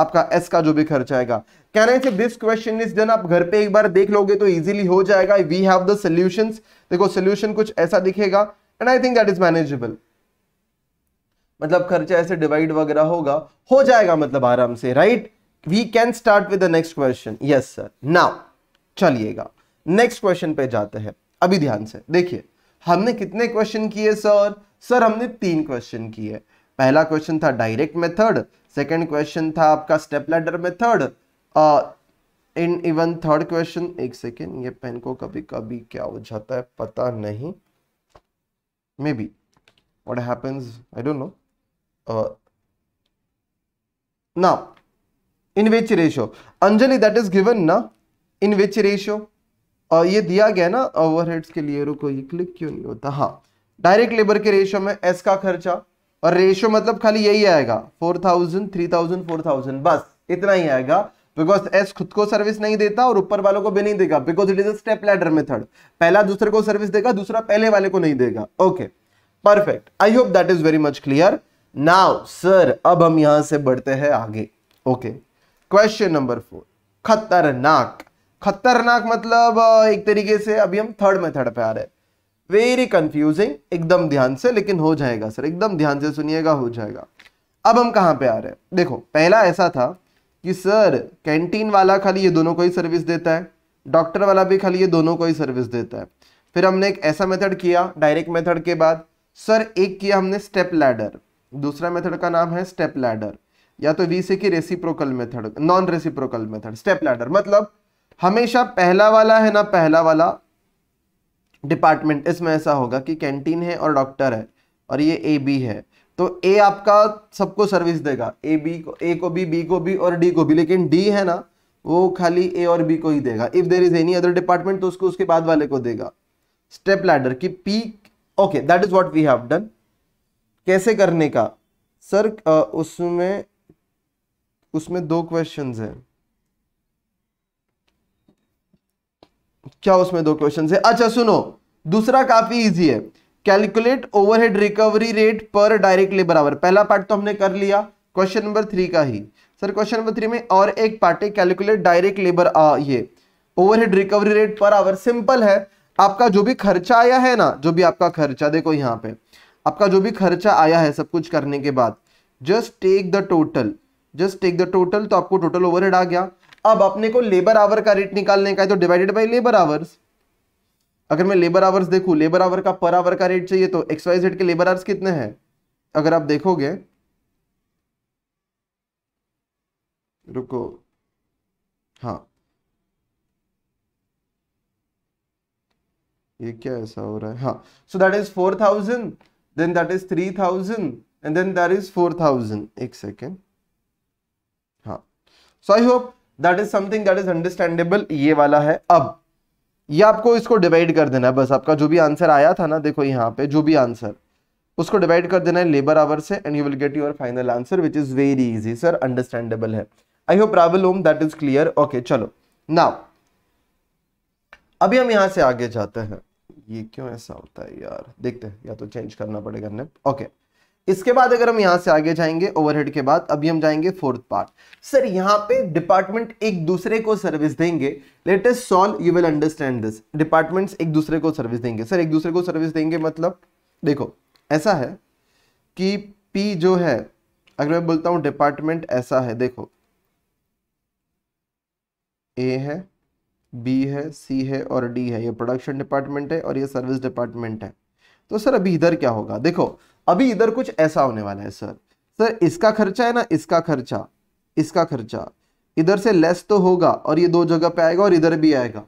आपका एस का जो भी खर्च आएगा कह रहे हैं दिस क्वेश्चन इज डन आप घर पे एक बार देख लोगे तो इजीली हो जाएगा वी हैव द सोल्यूशन देखो सोल्यूशन कुछ ऐसा दिखेगा and I think that is manageable मतलब खर्चा ऐसे डिवाइड वगैरह होगा हो जाएगा मतलब आराम से right we can start with the next question yes sir now चलिएगा नेक्स्ट क्वेश्चन पे जाते हैं अभी ध्यान से देखिए हमने कितने क्वेश्चन किए सर सर हमने तीन क्वेश्चन किए पहला क्वेश्चन था डायरेक्ट मेथड सेकंड क्वेश्चन था आपका step ladder method in even third question एक सेकेंड ये पेन को कभी कभी क्या हो जाता है पता नहीं maybe what happens I don't know ना in which which Anjali that is given ना इन विच which ये दिया गया ना ओवरहेड्स के लिए रुको ये क्लिक क्यों नहीं होता हाँ डायरेक्ट लेबर के रेशियो में एस का खर्चा और रेशियो मतलब खाली यही आएगा four thousand three thousand four thousand बस इतना ही आएगा बिकॉज एस खुद को सर्विस नहीं देता और ऊपर वालों को भी नहीं देगा because it is step ladder method पहला दूसरे को सर्विस देगा दूसरा पहले वाले को नहीं देगा okay perfect I hope that is very much clear now sir अब हम यहां से बढ़ते हैं आगे ओके क्वेश्चन नंबर फोर खतरनाक खतरनाक मतलब एक तरीके से अभी हम थर्ड मेथड पे आ रहे हैं वेरी कंफ्यूजिंग एकदम ध्यान से लेकिन हो जाएगा सर एकदम ध्यान से सुनिएगा हो जाएगा अब हम कहाँ पे आ रहे हैं देखो पहला ऐसा था कि सर कैंटीन वाला खाली ये दोनों को ही सर्विस देता है डॉक्टर वाला भी खाली ये दोनों को ही सर्विस देता है फिर हमने एक ऐसा मेथड किया डायरेक्ट मेथड के बाद सर एक किया हमने स्टेप लैडर दूसरा मेथड का नाम है स्टेप लैडर या तो वी से की reciprocal method non reciprocal method step ladder मतलब हमेशा पहला वाला है ना पहला वाला डिपार्टमेंट इसमें ऐसा होगा कि कैंटीन है और डॉक्टर है और ये ए बी है तो ए आपका सबको सर्विस देगा ए बी को ए को भी बी को भी और डी को भी लेकिन डी है ना वो खाली ए और बी को ही देगा if there is any other department तो उसको उसके बाद वाले को देगा स्टेप लैडर की P okay that is what we have done कैसे करने का सर उसमें उसमें दो क्वेश्चंस हैं क्या उसमें दो क्वेश्चन है अच्छा सुनो दूसरा काफी इजी है calculate overhead recovery rate per direct labour hour पहला पार्ट तो हमने कर लिया क्वेश्चन नंबर थ्री का ही सर क्वेश्चन नंबर थ्री में और एक पार्ट है कैलकुलेट डायरेक्ट लेबर ये overhead recovery rate per hour simple है आपका जो भी खर्चा आया है ना जो भी आपका खर्चा देखो यहाँ पे आपका जो भी खर्चा आया है सब कुछ करने के बाद just take the total just take the total तो आपको टोटल ओवरहेड आ गया अब अपने को लेबर आवर का रेट निकालने का है तो डिवाइडेड बाई लेबर आवर्स अगर मैं लेबर आवर्स देखू लेबर आवर का पर आवर का रेट चाहिए तो एक्स वाई जेड के लेबर आवर्स कितने हैं अगर आप देखोगे रुको हाँ ये क्या ऐसा हो रहा है हाँ so that is four thousand then that is three thousand and then that is four thousand एक सेकेंड हाँ so I hope that is something that is understandable ये वाला है अब ये आपको इसको डिवाइड कर देना है बस आपका जो भी आंसर आया था ना देखो यहाँ पे जो भी आंसर उसको डिवाइड कर देना है लेबर आवर से and you will get your final answer which is very easy sir understandable है I hope Rawal home that is clear okay चलो नाउ अभी हम यहां से आगे जाते हैं ये क्यों ऐसा होता है यार देखते हैं या तो चेंज करना पड़ेगा नेप ओके okay. इसके बाद अगर हम यहां से आगे जाएंगे ओवरहेड के बाद अभी हम जाएंगे फोर्थ पार्ट सर यहां पे डिपार्टमेंट एक दूसरे को सर्विस देंगे latest solve you will understand this departments एक दूसरे को सर्विस देंगे सर एक दूसरे को सर्विस देंगे मतलब देखो ऐसा है कि पी जो है अगर मैं बोलता हूं डिपार्टमेंट ऐसा है देखो ए है बी है सी है और डी है ये प्रोडक्शन डिपार्टमेंट है और ये सर्विस डिपार्टमेंट है तो सर अभी इधर क्या होगा देखो अभी इधर कुछ ऐसा होने वाला है सर सर इसका खर्चा है ना इसका खर्चा इसका खर्चा इधर से लेस तो होगा और ये दो जगह पे आएगा और इधर भी आएगा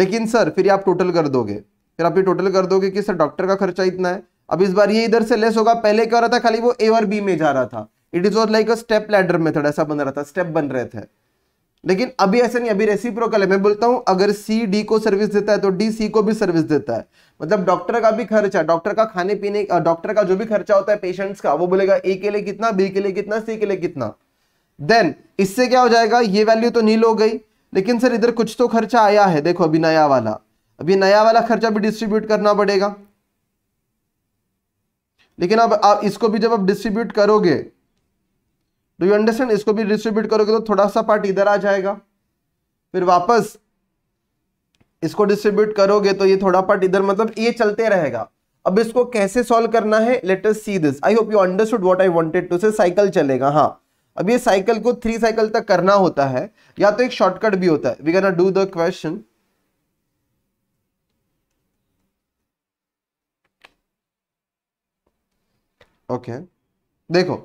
लेकिन सर फिर आप टोटल कर दोगे फिर आप ये टोटल कर दोगे कि सर डॉक्टर का खर्चा इतना है अब इस बार ये इधर से लेस होगा पहले क्या हो रहा था खाली वो ए और बी में जा रहा था it is was like a step ladder method ऐसा बन रहा था स्टेप बन रहे थे लेकिन अभी ऐसा नहीं अभी रेसिप्रोकल है मैं बोलता हूं अगर सी डी को सर्विस देता है तो डी सी को भी सर्विस देता है मतलब डॉक्टर का भी खर्चा डॉक्टर का खाने पीने डॉक्टर का जो भी खर्चा होता है पेशेंट्स का वो बोलेगा ए के लिए कितना बी के लिए कितना सी के लिए कितना देन इससे क्या हो जाएगा ये वैल्यू तो नील हो गई लेकिन सर इधर कुछ तो खर्चा आया है देखो अभी नया वाला अभी नया वाला खर्चा भी डिस्ट्रीब्यूट करना पड़ेगा लेकिन अब आप इसको भी जब आप डिस्ट्रीब्यूट करोगे डू यू अंडरस्टैंड इसको भी डिस्ट्रीब्यूट करोगे तो थोड़ा सा पार्ट इधर आ जाएगा फिर वापस इसको डिस्ट्रीब्यूट करोगे तो ये थोड़ा पार्ट इधर मतलब ये चलते रहेगा अब इसको कैसे सॉल्व करना है let us see this I hope you understood what I wanted to say cycle चलेगा हाँ अब ये साइकिल को थ्री साइकिल तक करना होता है या तो एक शॉर्टकट भी होता है we can do the question okay देखो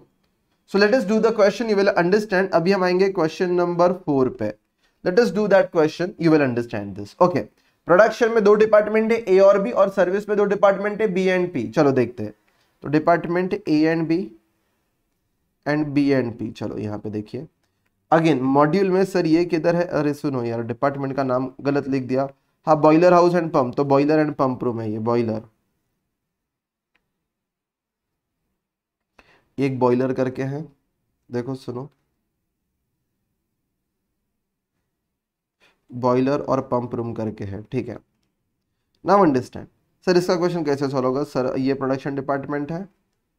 so let us do the question you will understand अभी हम आएंगे क्वेश्चन नंबर फोर पे let us do that question you will understand this okay production में दो डिपार्टमेंट है ए और बी और सर्विस में दो डिपार्टमेंट है बी एंड पी चलो देखते हैं तो department A and B and B and P चलो यहाँ पे देखिए अगेन मॉड्यूल में सर ये किधर है अरे सुनो यार डिपार्टमेंट का नाम गलत लिख दिया हाँ बॉयलर हाउस एंड पंप तो बॉयलर एंड पंप रूम है ये बॉयलर एक बॉयलर करके है देखो सुनो बॉयलर और पंप रूम करके है ठीक है नाउ अंडरस्टैंड सर इसका क्वेश्चन कैसे सॉल्व होगा सर ये प्रोडक्शन डिपार्टमेंट है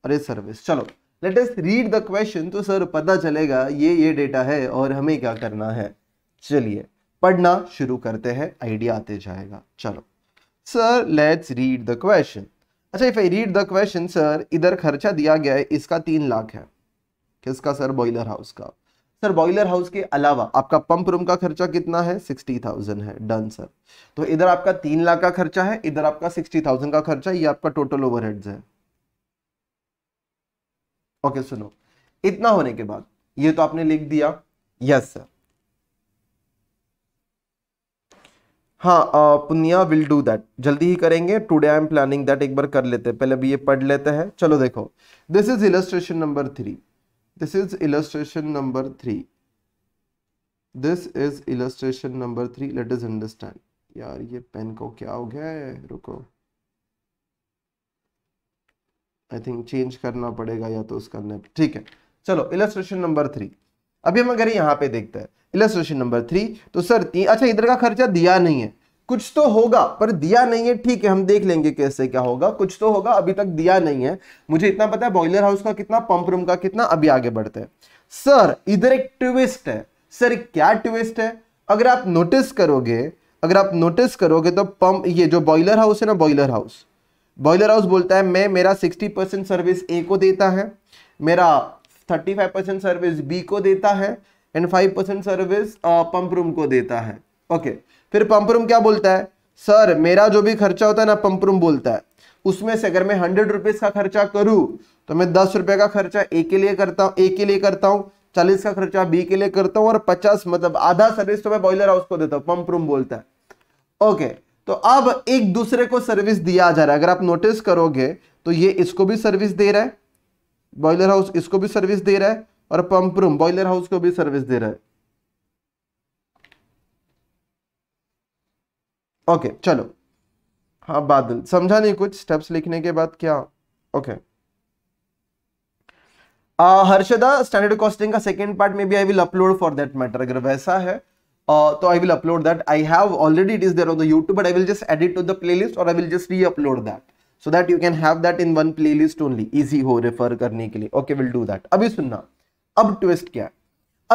और ये सर्विस चलो let's read the question तो सर पता चलेगा ये ये डेटा है और हमें क्या करना है चलिए पढ़ना शुरू करते हैं आइडिया आते जाएगा चलो sir let's read the question अच्छा if I read the question sir इधर खर्चा दिया गया है इसका तीन लाख है किसका सर बॉयलर हाउस का सर बॉयलर हाउस के अलावा आपका पंप रूम का खर्चा कितना है सिक्सटी थाउजेंड है डन सर तो इधर आपका तीन लाख का खर्चा है इधर आपका सिक्सटी थाउजेंड का खर्चा ये आपका टोटल ओवरहेड्स है ओके सुनो इतना होने के बाद ये तो आपने लिख दिया यस सर हाँ पुनिया विल डू दैट जल्दी ही करेंगे today I am planning that एक बार कर लेते हैं पहले भी ये पढ़ लेते हैं चलो देखो this is illustration number three this is illustration number 3 this is illustration number 3 let us understand यार ये पेन को क्या हो गया है रुको आई थिंक चेंज करना पड़ेगा या तो उसका नेप ठीक है चलो इलस्ट्रेशन नंबर थ्री अभी हम अगर यहाँ पे देखते हैं इलस्ट्रेशन नंबर थ्री तो सर अच्छा इधर का खर्चा दिया नहीं है कुछ तो होगा पर दिया नहीं है ठीक है हम देख लेंगे कैसे क्या होगा कुछ तो होगा अभी तक दिया नहीं है मुझे इतना पता है बॉयलर हाउस का कितना पंप रूम का कितना अभी आगे बढ़ते हैं सर इधर एक ट्विस्ट है सर क्या ट्विस्ट है अगर आप नोटिस करोगे अगर आप नोटिस करोगे तो पंप ये जो बॉयलर हाउस है ना बॉयलर हाउस बॉयलर हाउस बोलता है मैं मेरा 60 परसेंट सर्विस ए को देता है मेरा 35 परसेंट सर्विस बी को देता है and 5 percent service pump room को देता है ओके okay. फिर पंप रूम क्या बोलता है सर मेरा जो भी खर्चा होता है ना पंप रूम बोलता है उसमें से अगर मैं हंड्रेड रुपीज का खर्चा करूं तो मैं दस रुपए का खर्चा ए के लिए करता हूं ए के लिए करता हूं चालीस का खर्चा बी के लिए करता हूं और पचास मतलब आधा सर्विस तो मैं बॉयलर हाउस को देता हूं पंप रूम बोलता है ओके तो अब एक दूसरे को सर्विस दिया जा रहा है अगर आप नोटिस करोगे तो ये इसको भी सर्विस दे रहा है बॉयलर हाउस इसको भी सर्विस दे रहा है और पंप रूम बॉयलर हाउस को भी सर्विस दे रहा है ओके okay, चलो हाँ बादल समझा नहीं कुछ स्टेप्स लिखने के बाद क्या ओके okay. आ, हर्षदा स्टैंडर्ड कॉस्टिंग का सेकेंड पार्ट में भी I will upload for that matter अगर वैसा है uh, तो I will upload that I have already it is there on the YouTube but I will just edit to the playlist और I will just re upload that so that you can have that in one playlist only easy हो refer करने के लिए okay will do that अभी सुनना अब twist क्या है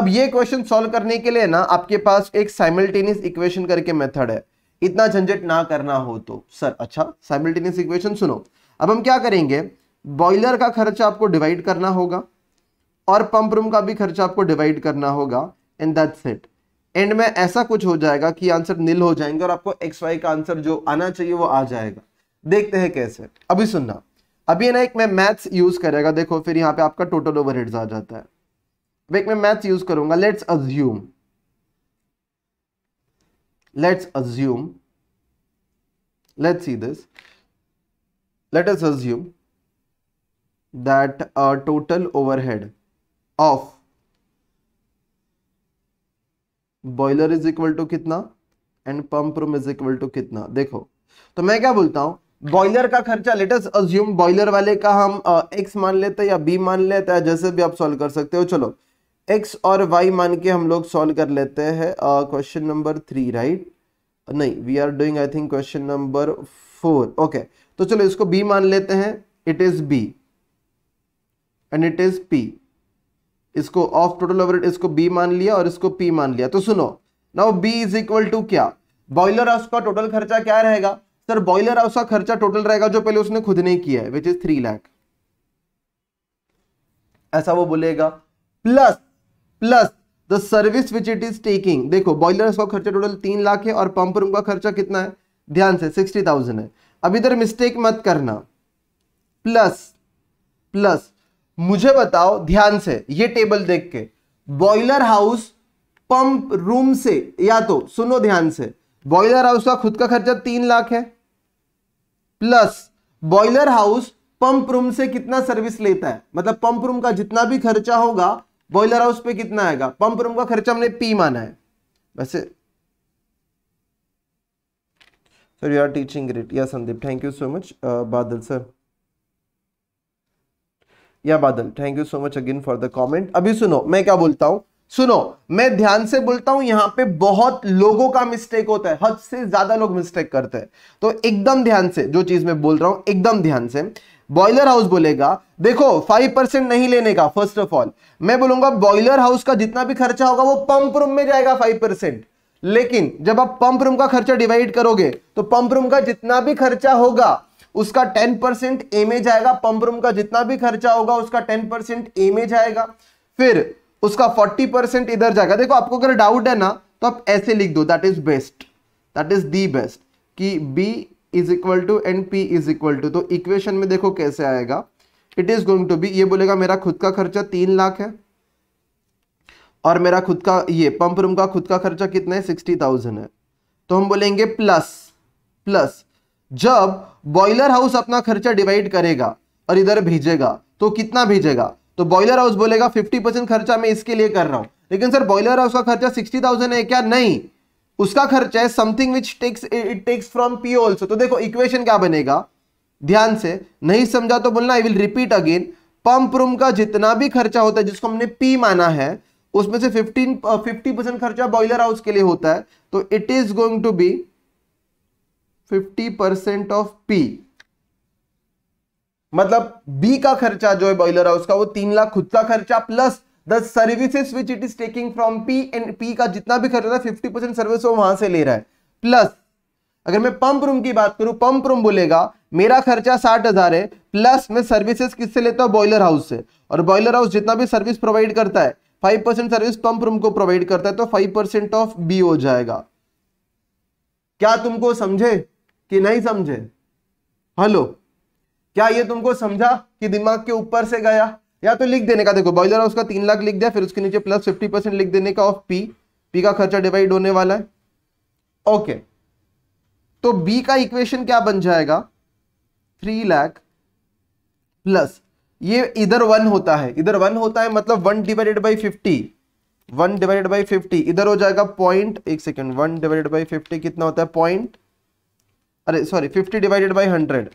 अब ये क्वेश्चन सॉल्व करने के लिए ना आपके पास एक साइमल्टेनियस इक्वेशन करके मेथड है इतना झंझट ना करना हो तो सर अच्छा साइमल्टेनियस इक्वेशन सुनो अब हम क्या करेंगे बॉयलर का खर्च आपको डिवाइड करना होगा और पंप रूम का भी खर्च आपको डिवाइड करना होगा एंड दैट्स इट एंड में ऐसा कुछ हो जाएगा कि आंसर नील हो जाएंगे और आपको एक्स वाई का आंसर जो आना चाहिए वो आ जाएगा देखते हैं कैसे अभी सुनना अभी ना एक मैं मैथ्स यूज करेगा देखो फिर यहाँ पे आपका टोटल ओवर आ जाता है मैं मैथ्स यूज करूंगा let's assume let's assume, let's see this. Let us assume that a total overhead of boiler is equal to कितना and pump room is equal to कितना देखो तो मैं क्या बोलता हूं बॉयलर का खर्चा लेटेस्ट अज्यूम बॉयलर वाले का हम एक्स मान लेते हैं या बी मान लेते हैं जैसे भी आप सॉल्व कर सकते हो चलो एक्स और वाई मान के हम लोग सॉल्व कर लेते हैं क्वेश्चन नंबर थ्री राइट नहीं we are doing I think question number four okay तो चलो इसको बी मान लेते हैं it is B and it is P इसको ऑफ टोटल ओवर इसको बी मान लिया और इसको पी मान लिया तो सुनो now B is equal to क्या बॉयलर हाउस का टोटल खर्चा क्या रहेगा सर बॉयलर हाउस का खर्चा टोटल रहेगा जो पहले उसने खुद ने किया है विच इज थ्री लैख ऐसा वो बोलेगा plus plus the service which it is taking देखो बॉयलर का खर्चा टोटल तीन लाख है और पंप रूम का खर्चा कितना है ध्यान से सिक्सटी थाउजेंड है अब इधर मिस्टेक मत करना प्लस प्लस मुझे बताओ ध्यान से ये टेबल देख के बॉयलर हाउस पंप रूम से या तो सुनो ध्यान से बॉयलर हाउस का खुद का खर्चा तीन लाख है plus boiler house pump room से कितना सर्विस लेता है मतलब पंप रूम का जितना भी खर्चा होगा बॉयलर हाउस पे कितना आएगा पंप रूम का खर्चा हमने पी माना है वैसे sir you are teaching great yeah Sandeep thank you so much Badal sir yeah Badal thank you so much again for the comment अभी सुनो मैं क्या बोलता हूं सुनो मैं ध्यान से बोलता हूं यहां पे बहुत लोगों का मिस्टेक होता है हद से ज्यादा लोग मिस्टेक करते हैं तो एकदम ध्यान से जो चीज मैं बोल रहा हूं एकदम ध्यान से बॉयलर हाउस बोलेगा देखो फाइव परसेंट नहीं लेने का फर्स्ट ऑफ ऑल मैं बोलूंगा बॉयलर हाउस का जितना भी खर्चा होगा वो पंप रूम में जाएगा फाइव परसेंट लेकिन जब आप पंप रूम का खर्चा डिवाइड करोगे तो पंप रूम का जितना भी खर्चा होगा उसका टेन परसेंट ए में जाएगा पंप रूम का जितना भी खर्चा होगा उसका टेन परसेंट ए में जाएगा फिर उसका फोर्टी परसेंट इधर जाएगा देखो आपको अगर डाउट है ना तो आप ऐसे लिख दो that is best that is the best कि B is equal to and P is equal to तो इक्वेशन में देखो कैसे आएगा it is going to be ये बोलेगा मेरा खुद का खर्चा तीन लाख है और मेरा खुद का ये पंप रूम का खुद का खर्चा कितना है सिक्सटी थाउजेंड है तो हम बोलेंगे प्लस प्लस जब बॉयलर हाउस अपना खर्चा डिवाइड करेगा और इधर भेजेगा तो कितना भेजेगा तो बॉयलर हाउस बोलेगा फिफ्टी परसेंट खर्चा मैं इसके लिए कर रहा हूं लेकिन सर बॉयलर हाउस का खर्चा सिक्सटी थाउजेंड है क्या नहीं उसका खर्चा है something which takes it takes from P also तो देखो इक्वेशन क्या बनेगा ध्यान से नहीं समझा तो बोलना I will repeat again pump room का जितना भी खर्चा होता है जिसको हमने पी माना है उसमें से 15 50 परसेंट खर्चा बॉयलर हाउस के लिए होता है तो it is going to be 50 percent of P मतलब बी का खर्चा जो है बॉयलर हाउस का वो तीन लाख खुद का खर्चा plus the services which it is taking from P and P का जितना भी खर्च होता है फिफ्टी परसेंट सर्विस वो वहां से ले रहा है प्लस अगर मैं पंप रूम की बात करूं पंप रूम बोलेगा मेरा खर्चा साठ हजार है प्लस मैं सर्विसेज किससे लेता हूं बॉयलर हाउस से और बॉयलर हाउस जितना भी सर्विस प्रोवाइड करता है five percent service pump room को प्रोवाइड करता है तो फाइव परसेंट ऑफ बी हो जाएगा क्या तुमको समझे कि नहीं समझे हेलो क्या ये तुमको समझा कि दिमाग के ऊपर से गया या तो लिख देने का देखो बॉयलर हाउस का तीन लाख लिख दिया फिर उसके नीचे प्लस फिफ्टी परसेंट लिख देने का ऑफ पी पी का खर्चा डिवाइड होने वाला है ओके okay. तो बी का इक्वेशन क्या बन जाएगा थ्री लाख प्लस ये इधर वन होता है इधर वन होता है मतलब one divided by fifty one divided by fifty इधर हो जाएगा पॉइंट एक second one divided by fifty कितना होता है पॉइंट अरे sorry fifty divided by hundred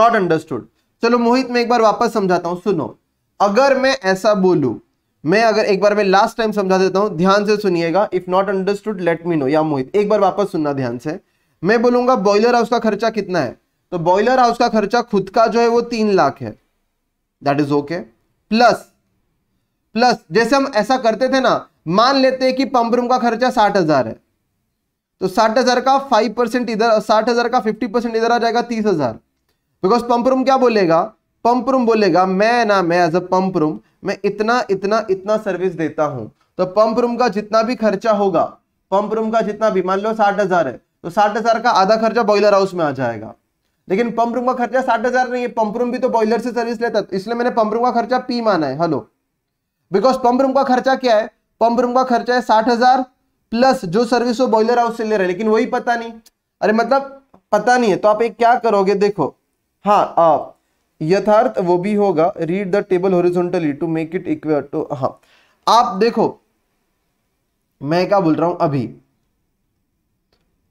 not understood चलो मोहित मैं एक बार वापस समझाता हूं सुनो अगर मैं ऐसा बोलू मैं अगर एक बार मैं लास्ट टाइम समझा देता हूं ध्यान से सुनिएगा if not understood let me know या मोहित एक बार वापस सुनना ध्यान से मैं बोलूंगा बॉयलर हाउस का खर्चा कितना है तो बॉयलर हाउस का खर्चा खुद का जो है वो तीन लाख है that is okay plus plus जैसे हम ऐसा करते थे ना मान लेते हैं कि पंप रूम का खर्चा साठ हजार है तो साठ हजार का फाइव परसेंट इधर साठ हजार का फिफ्टी परसेंट इधर आ जाएगा तीस हजार बिकॉज पंप रूम क्या बोलेगा पंप रूम बोलेगा मैं ना मैं एज अ पंप रूम मैं इतना इतना इतना सर्विस देता हूं तो पंप रूम का जितना भी खर्चा होगा पंप रूम का जितना भी मान लो साठ हजार है तो साठ हजार का आधा खर्चा बॉयलर हाउस में आ जाएगा लेकिन पंप रूम का खर्चा साठ हजार नहीं है पंप रूम भी तो बॉयलर से सर्विस लेता है इसलिए मैंने पंप रूम का खर्चा पी माना है हेलो बिकॉज पंप रूम का खर्चा क्या है पंप रूम का खर्चा है साठ हजार प्लस जो सर्विस वो बॉयलर हाउस से ले रहे लेकिन वही पता नहीं अरे मतलब पता नहीं है तो आप एक क्या करोगे देखो हाँ आप यथार्थ वो भी होगा read the table horizontally to make it equal to हाँ आप देखो मैं क्या बोल रहा हूं अभी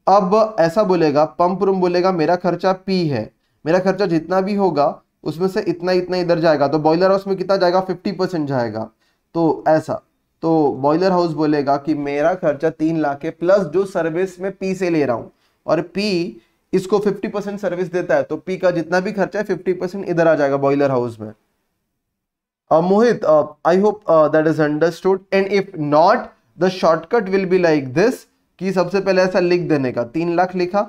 अब ऐसा बोलेगा पंप रूम बोलेगा मेरा खर्चा पी है मेरा खर्चा जितना भी होगा उसमें से इतना इतना इधर जाएगा तो बॉयलर हाउस में कितना जाएगा फिफ्टी परसेंट जाएगा तो ऐसा तो बॉयलर हाउस बोलेगा कि मेरा खर्चा तीन लाख है प्लस जो सर्विस में पी से ले रहा हूं और पी इसको 50 परसेंट सर्विस देता है तो पी का जितना भी खर्चा है 50 परसेंट इधर आ जाएगा बॉयलर हाउस में Mohit I hope that is understood and if not the shortcut will be like this कि सबसे पहले ऐसा लिख देने का तीन लाख लिखा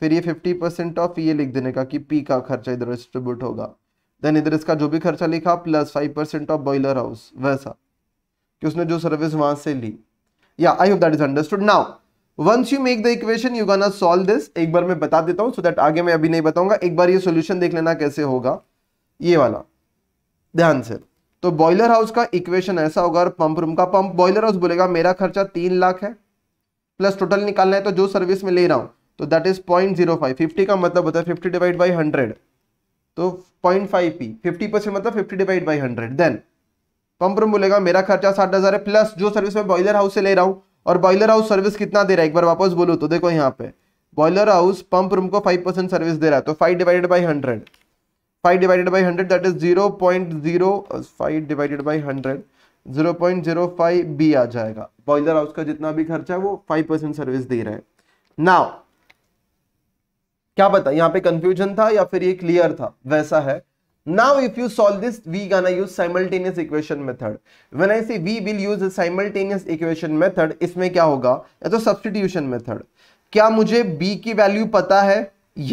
फिर ये फिफ्टी परसेंट ऑफ ये लिख देने का कि पी का खर्चा इधर डिस्ट्रीब्यूट होगा देन इधर इसका जो भी खर्चा लिखा plus five percent of boiler house वैसा कि उसने जो सर्विस वहां से ली या I hope that is understood now once you make the equation you gonna solve this एक बार मैं बता देता हूं सो so दैट आगे मैं अभी नहीं बताऊंगा एक बार ये सोल्यूशन देख लेना कैसे होगा ये वाला ध्यान से तो बॉयलर हाउस का इक्वेशन ऐसा होगा और पंप रूम का पंप बॉयलर हाउस बोलेगा मेरा खर्चा तीन लाख है प्लस टोटल निकालना है तो जो सर्विस में ले रहा हूं तो that is point zero five fifty का मतलब होता है फिफ्टी डिवाइड बाई हंड्रेड तो point five P fifty percent मतलब fifty divide by hundred then pump room बोलेगा मेरा खर्चा साठ हज़ार है प्लस जो सर्विस में बॉयलर हाउस से ले रहा हूं और बॉयलर हाउस सर्विस कितना दे रहा है एक बार वापस बोलो तो देखो यहाँ पे बॉयलर हाउस पंप रूम को फाइव परसेंट सर्विस दे रहा है तो five divided by hundred five divided by hundred that is zero point zero five divided by hundred zero point zero five B आ जाएगा बॉयलर हाउस का जितना भी खर्चा है वो फाइव परसेंट सर्विस दे रहे हैं नाउ क्या पता यहाँ पे कंफ्यूजन था या फिर ये क्लियर था वैसा है Now if you solve this, we gonna use simultaneous equation method. When I say we will use a simultaneous equation method, इसमें क्या होगा या तो substitution method. क्या मुझे b की value पता है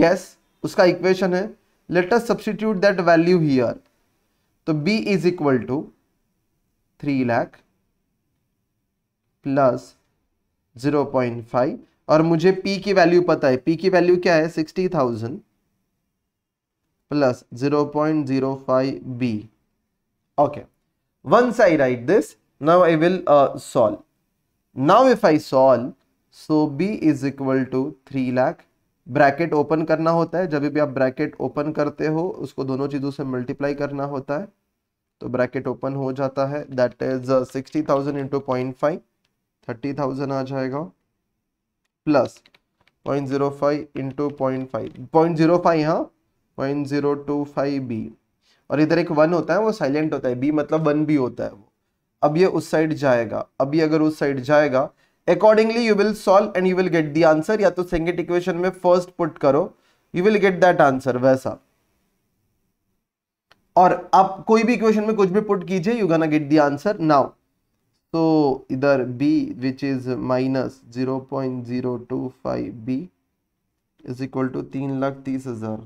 yes, उसका equation है let us substitute that value here तो b is equal to three lakh plus zero point five और मुझे p की वैल्यू पता है p की वैल्यू क्या है sixty thousand plus 0.05 b okay once i write this now i will uh, solve now if i solve so b is equal to 3 lakh bracket open करना होता है जब भी आप ब्रैकेट ओपन करते हो उसको दोनों चीज़ों से मल्टीप्लाई करना होता है तो ब्रैकेट ओपन हो जाता है that is sixty thousand into point five thirty thousand आ जाएगा plus point zero five into point five point zero five यहाँ पॉइंट जीरो और इधर एक वन होता है वो साइलेंट होता है b मतलब वन भी होता है वो अब ये उस साइड जाएगा अब ये अगर उस साइड जाएगा accordingly you will solve and you will get the answer या तो सेंगेट इक्वेशन में फर्स्ट पुट करो you will get that answer वैसा और आप कोई भी इक्वेशन में कुछ भी पुट कीजिए यू गाना गेट दी आंसर नाउ तो इधर b which is minus zero point zero two five B is equal to तीन लाख तीस हजार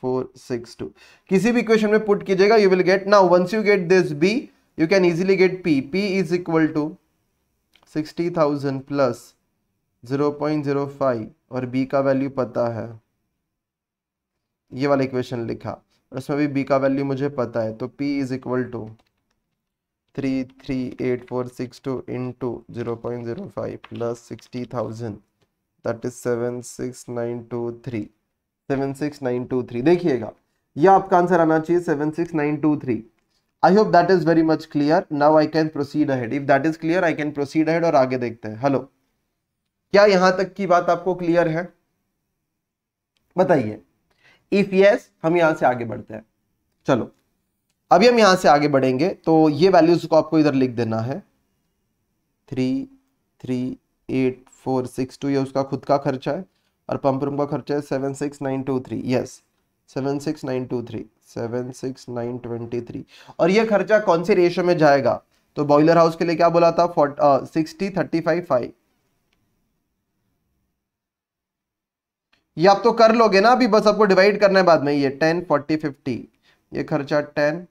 फोर सिक्स टू किसी भी इक्वेशन में पुट कीजिएगा you will get now once you get this B you can easily get P P is equal to sixty thousand plus zero point zero five और B का value पता है ये वाला इक्वेशन लिखा और उसमें भी बी का वैल्यू मुझे पता है तो P is equal to three three eight four six two into zero point zero five plus sixty thousand that is seven six nine two three seven six nine two three देखिएगा ये आपका answer आना चाहिए seven six nine two three I hope that is very much clear now I can proceed ahead if that is clear I can proceed ahead और आगे देखते हैं hello क्या यहां तक की बात आपको क्लियर है बताइए इफ यस हम यहां से आगे बढ़ते हैं चलो अभी हम यहां से आगे बढ़ेंगे तो ये वैल्यूज को आपको इधर लिख देना है three three eight four six two ये उसका खुद का खर्चा है और पंप रूम का खर्चा है seven six nine two three yes seven six nine two three seven six nine twenty three और ये खर्चा कौन से रेशियो में जाएगा तो बॉयलर हाउस के लिए क्या बोला था सिक्सटी थर्टी फाइव फाइव ये आप तो कर लोगे ना अभी बस आपको डिवाइड करना है बाद में ये टेन फोर्टी फिफ्टी ये खर्चा टेन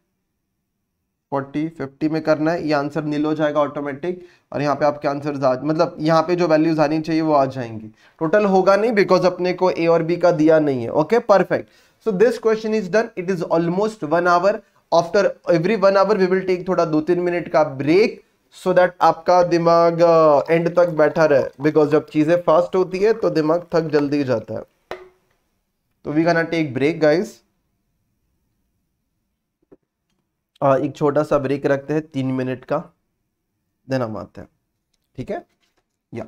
फोर्टी फिफ्टी में करना है ये आंसर नील हो जाएगा ऑटोमेटिक और यहाँ पे आपके आंसर मतलब यहाँ पे जो वैल्यूज आनी चाहिए वो आ जाएंगी टोटल होगा नहीं बिकॉज अपने को ए और बी का दिया नहीं है okay perfect so this question is done it is almost one hour after every one hour we will take थोड़ा दो तीन मिनट का ब्रेक सो so दैट आपका दिमाग एंड uh, तक बैठा रहे बिकॉज जब चीज़ें फास्ट होती है तो दिमाग थक जल्दी जाता है तो we can take break guys ah, एक छोटा सा ब्रेक रखते हैं तीन मिनट का देन हम आते हैं ठीक है या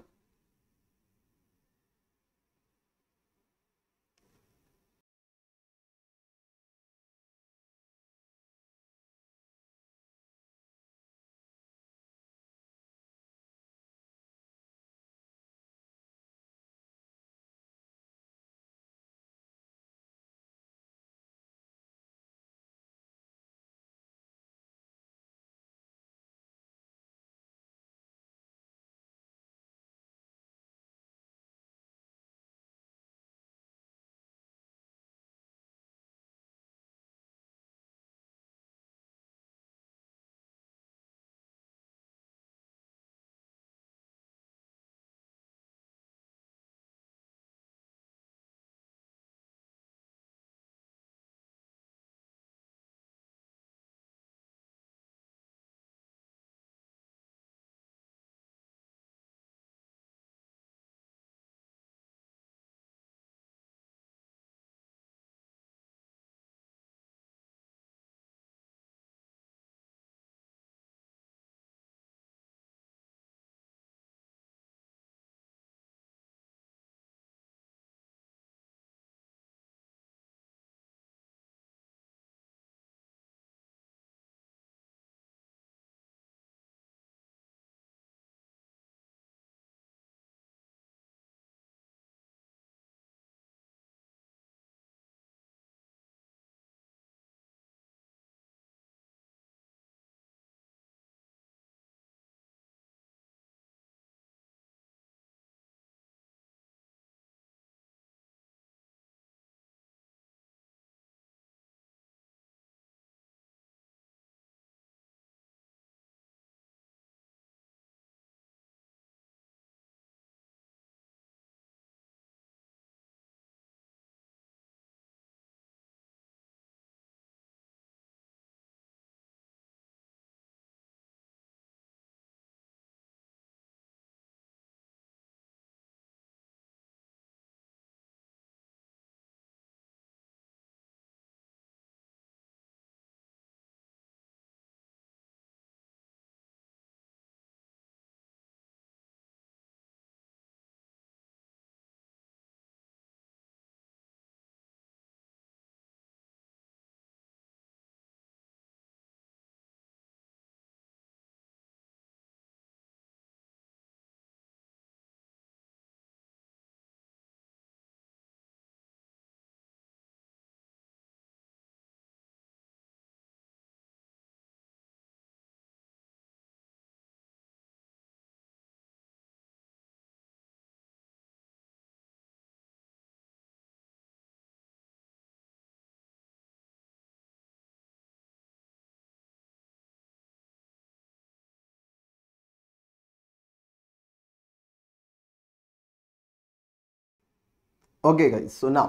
okay guys so now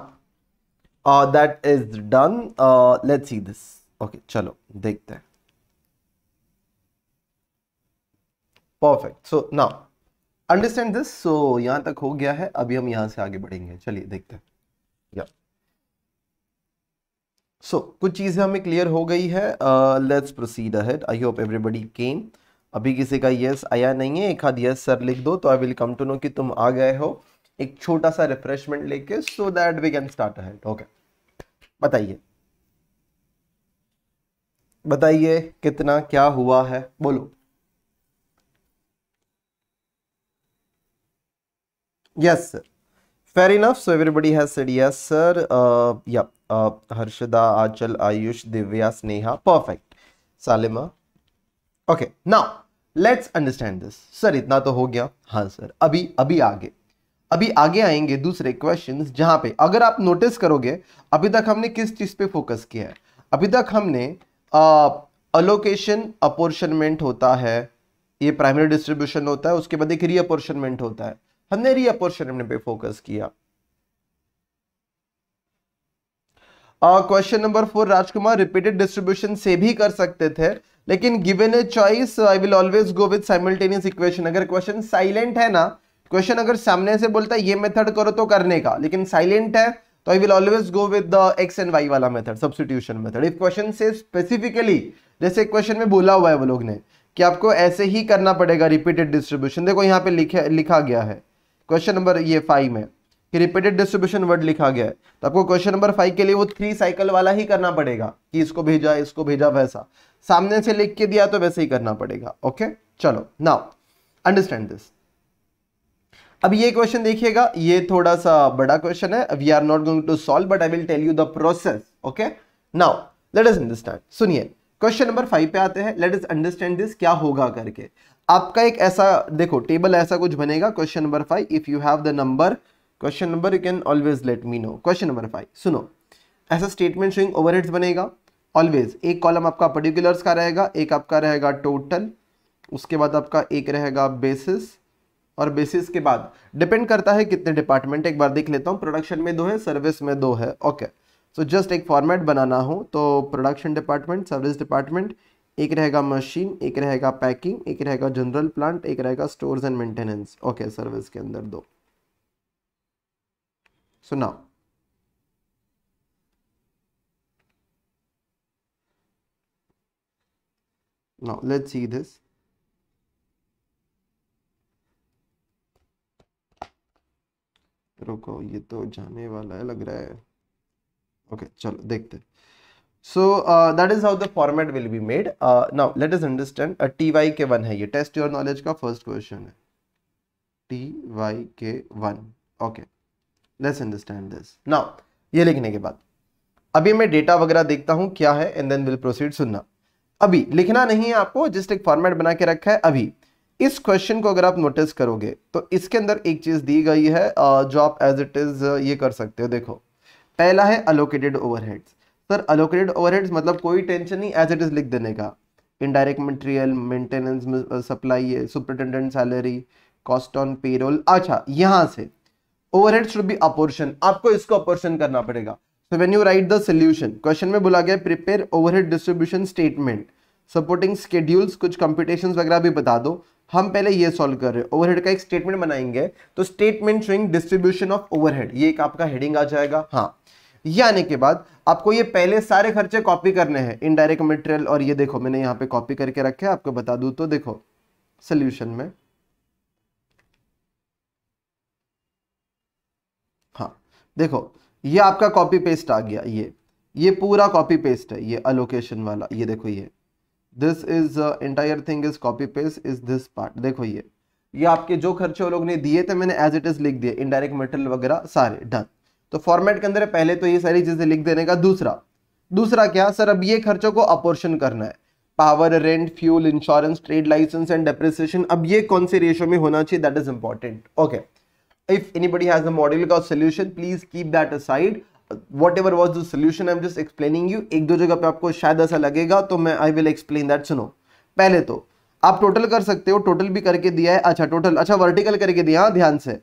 uh, that is done uh, let's see this okay chalo dekhte perfect so now understand this so यहाँ तक हो गया है अभी हम यहां से आगे बढ़ेंगे चलिए देखते हैं या सो कुछ चीज़ें हमें क्लियर हो गई है let's proceed ahead I hope everybody came अभी किसी का यस आया नहीं है एक हाथ यस सर लिख दो तो I will come to know कि तुम आ गए हो एक छोटा सा रिफ्रेशमेंट लेके so that we can start ahead okay बताइए बताइए कितना क्या हुआ है बोलो yes fair enough so everybody has said yes sir या Harshada Achal Ayush Divya Sneha perfect Salima okay now let's understand this sir इतना तो हो गया हाँ सर अभी अभी आगे अभी आगे आएंगे दूसरे क्वेश्चन जहां पे अगर आप नोटिस करोगे अभी तक हमने किस चीज़ पे फोकस किया है अभी तक हमने अलोकेशन अपोर्शनमेंट होता है ये प्राइमरी डिस्ट्रीब्यूशन होता है उसके बाद एक रीअपोर्शनमेंट होता है हमने रीअपोर्शनमेंट पे फोकस किया question number four Rajkumar repeated distribution से भी कर सकते थे लेकिन given a choice I will always go with simultaneous equation अगर क्वेश्चन साइलेंट है ना क्वेश्चन अगर सामने से बोलता है ये मेथड करो तो करने का लेकिन साइलेंट है तो I will always go with the X and Y वाला method substitution method if question से स्पेसिफिकली जैसे क्वेश्चन में बोला हुआ है वो लोग ने कि आपको ऐसे ही करना पड़ेगा रिपीटेड डिस्ट्रीब्यूशन देखो यहाँ पे लिखे लिखा गया है क्वेश्चन नंबर ये फाइव में कि रिपीटेड डिस्ट्रीब्यूशन वर्ड लिखा गया है तो आपको क्वेश्चन नंबर फाइव के लिए वो थ्री साइकिल वाला ही करना पड़ेगा कि इसको भेजा इसको भेजा वैसा सामने से लिख के दिया तो वैसे ही करना पड़ेगा ओके चलो नाउ अंडरस्टैंड दिस अब ये क्वेश्चन देखिएगा ये थोड़ा सा बड़ा क्वेश्चन है we are not going to solve but I will tell you the process okay now let us understand सुनिए क्वेश्चन नंबर फाइव पे आते हैं लेट अस अंडरस्टैंड दिस क्या होगा करके आपका एक ऐसा देखो टेबल ऐसा कुछ बनेगा question number five if you have the number question number you can always let me know question number five सुनो ऐसा स्टेटमेंट शोइंग ओवरहेड्स बनेगा ऑलवेज एक कॉलम आपका पर्टिकुलर्स का रहेगा एक आपका रहेगा टोटल उसके बाद आपका एक रहेगा बेसिस और बेसिस के बाद डिपेंड करता है कितने डिपार्टमेंट एक बार देख लेता हूँ प्रोडक्शन में दो है सर्विस में दो है ओके सो जस्ट एक फॉर्मेट बनाना हो तो प्रोडक्शन डिपार्टमेंट सर्विस डिपार्टमेंट एक रहेगा मशीन एक रहेगा पैकिंग एक रहेगा जनरल प्लांट एक रहेगा stores and maintenance okay service के अंदर दो so now now let's see रुको ये तो जाने वाला है लग रहा है ओके okay, चलो देखते so that is how the format will be made now let is understand T Y K one है ये टेस्ट योर नॉलेज का फर्स्ट क्वेश्चन है T Y K one okay let's understand this now ये लिखने के बाद अभी मैं डेटा वगैरह देखता हूँ क्या है एंड देन विल प्रोसीड सुनना अभी लिखना नहीं है आपको जस्ट एक फॉर्मेट बना के रखा है अभी इस क्वेश्चन को अगर आप नोटिस करोगे तो इसके अंदर एक चीज़ दी गई है जो आप एज इट इज़ ये कर सकते हो देखो पहला है allocated overheads sir allocated overheads मतलब कोई टेंशन नहीं एज इट इज़ लिख देने का indirect material maintenance supply superintendent salary cost on payroll अच्छा यहां से ओवरहेड शुड बी अपोर्शन आपको इसको अपोर्शन करना पड़ेगा so when you write the solution question में बोला गया prepare overhead distribution statement supporting schedules कुछ कंप्यूटेशंस वगैरह भी बता दो हम पहले ये सॉल्व कर रहे हैं ओवरहेड का एक स्टेटमेंट बनाएंगे तो statement showing distribution of overhead ये एक आपका हेडिंग आ जाएगा हाँ ये आने के बाद आपको ये पहले सारे खर्चे कॉपी करने हैं इनडायरेक्ट मटेरियल और ये देखो मैंने यहाँ पे कॉपी करके रखे आपको बता दू तो देखो सोल्यूशन में हाँ देखो ये आपका कॉपी पेस्ट आ गया ये ये पूरा कॉपी पेस्ट है ये अलोकेशन वाला ये देखो ये this is entire thing is copy paste is this part देखो ये ये आपके जो खर्चे वो लोग ने दिए थे मैंने एज इट इज लिख दिए इनडायरेक्ट मटेरियल वगैरह सारे डन तो फॉर्मेट के अंदर पहले तो ये सारी चीजें लिख देने का दूसरा दूसरा क्या सर अब ये खर्चों को अपोर्शन करना है power rent fuel insurance trade license and depreciation अब ये कौन से रेशियो में होना चाहिए that is important okay if anybody has a model का solution please keep that aside ever was the solution I am just explaining you एक दो जगह पे आपको शायद ऐसा लगेगा तो मैं आई विल एक्सप्लेन दैट सुनो पहले तो आप टोटल कर सकते हो टोटल भी करके दिया है अच्छा टोटल अच्छा वर्टिकल करके दिया हाँ ध्यान से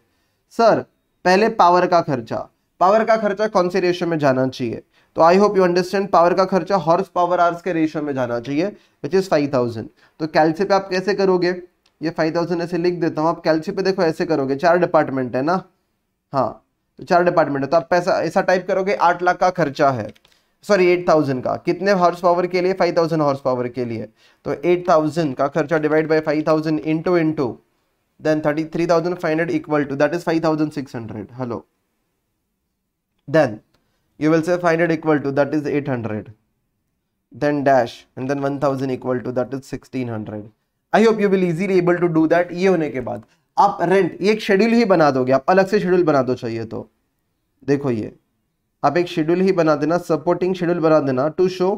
सर पहले पावर का खर्चा पावर का खर्चा कौन से रेशियो में जाना चाहिए तो I hope you understand power का खर्चा हॉर्स पावर आर्स के रेशियो में जाना चाहिए विच इज़ फाइव थाउजेंड तो कैल्सी पे आप कैसे करोगे ये फाइव थाउजेंड ऐसे लिख देता हूँ आप कैल्सी पे देखो ऐसे करोगे चार डिपार्टमेंट है ना हाँ चार डिपार्टमेंट है तो आप पैसा ऐसा टाइप करोगे आठ लाख का खर्चा है सॉरी एट थाउजेंड का कितने हॉर्स पावर के लिए फाइव थाउजेंड हॉर्स पावर के लिए तो एट थाउजेंड का खर्चा divide by five thousand into into then thirty three thousand five hundred equal to that is five thousand six hundred hello then you will say five hundred equal to that is eight hundred then dash and then one thousand equal to that is sixteen hundred I hope you will easily able to do that ये होने के बाद आप rent ये एक schedule ही बना दोगे आप अलग से शेड्यूल बना दो चाहिए तो देखो ये आप एक शेड्यूल ही बना देना सपोर्टिंग शेड्यूल बना देना to show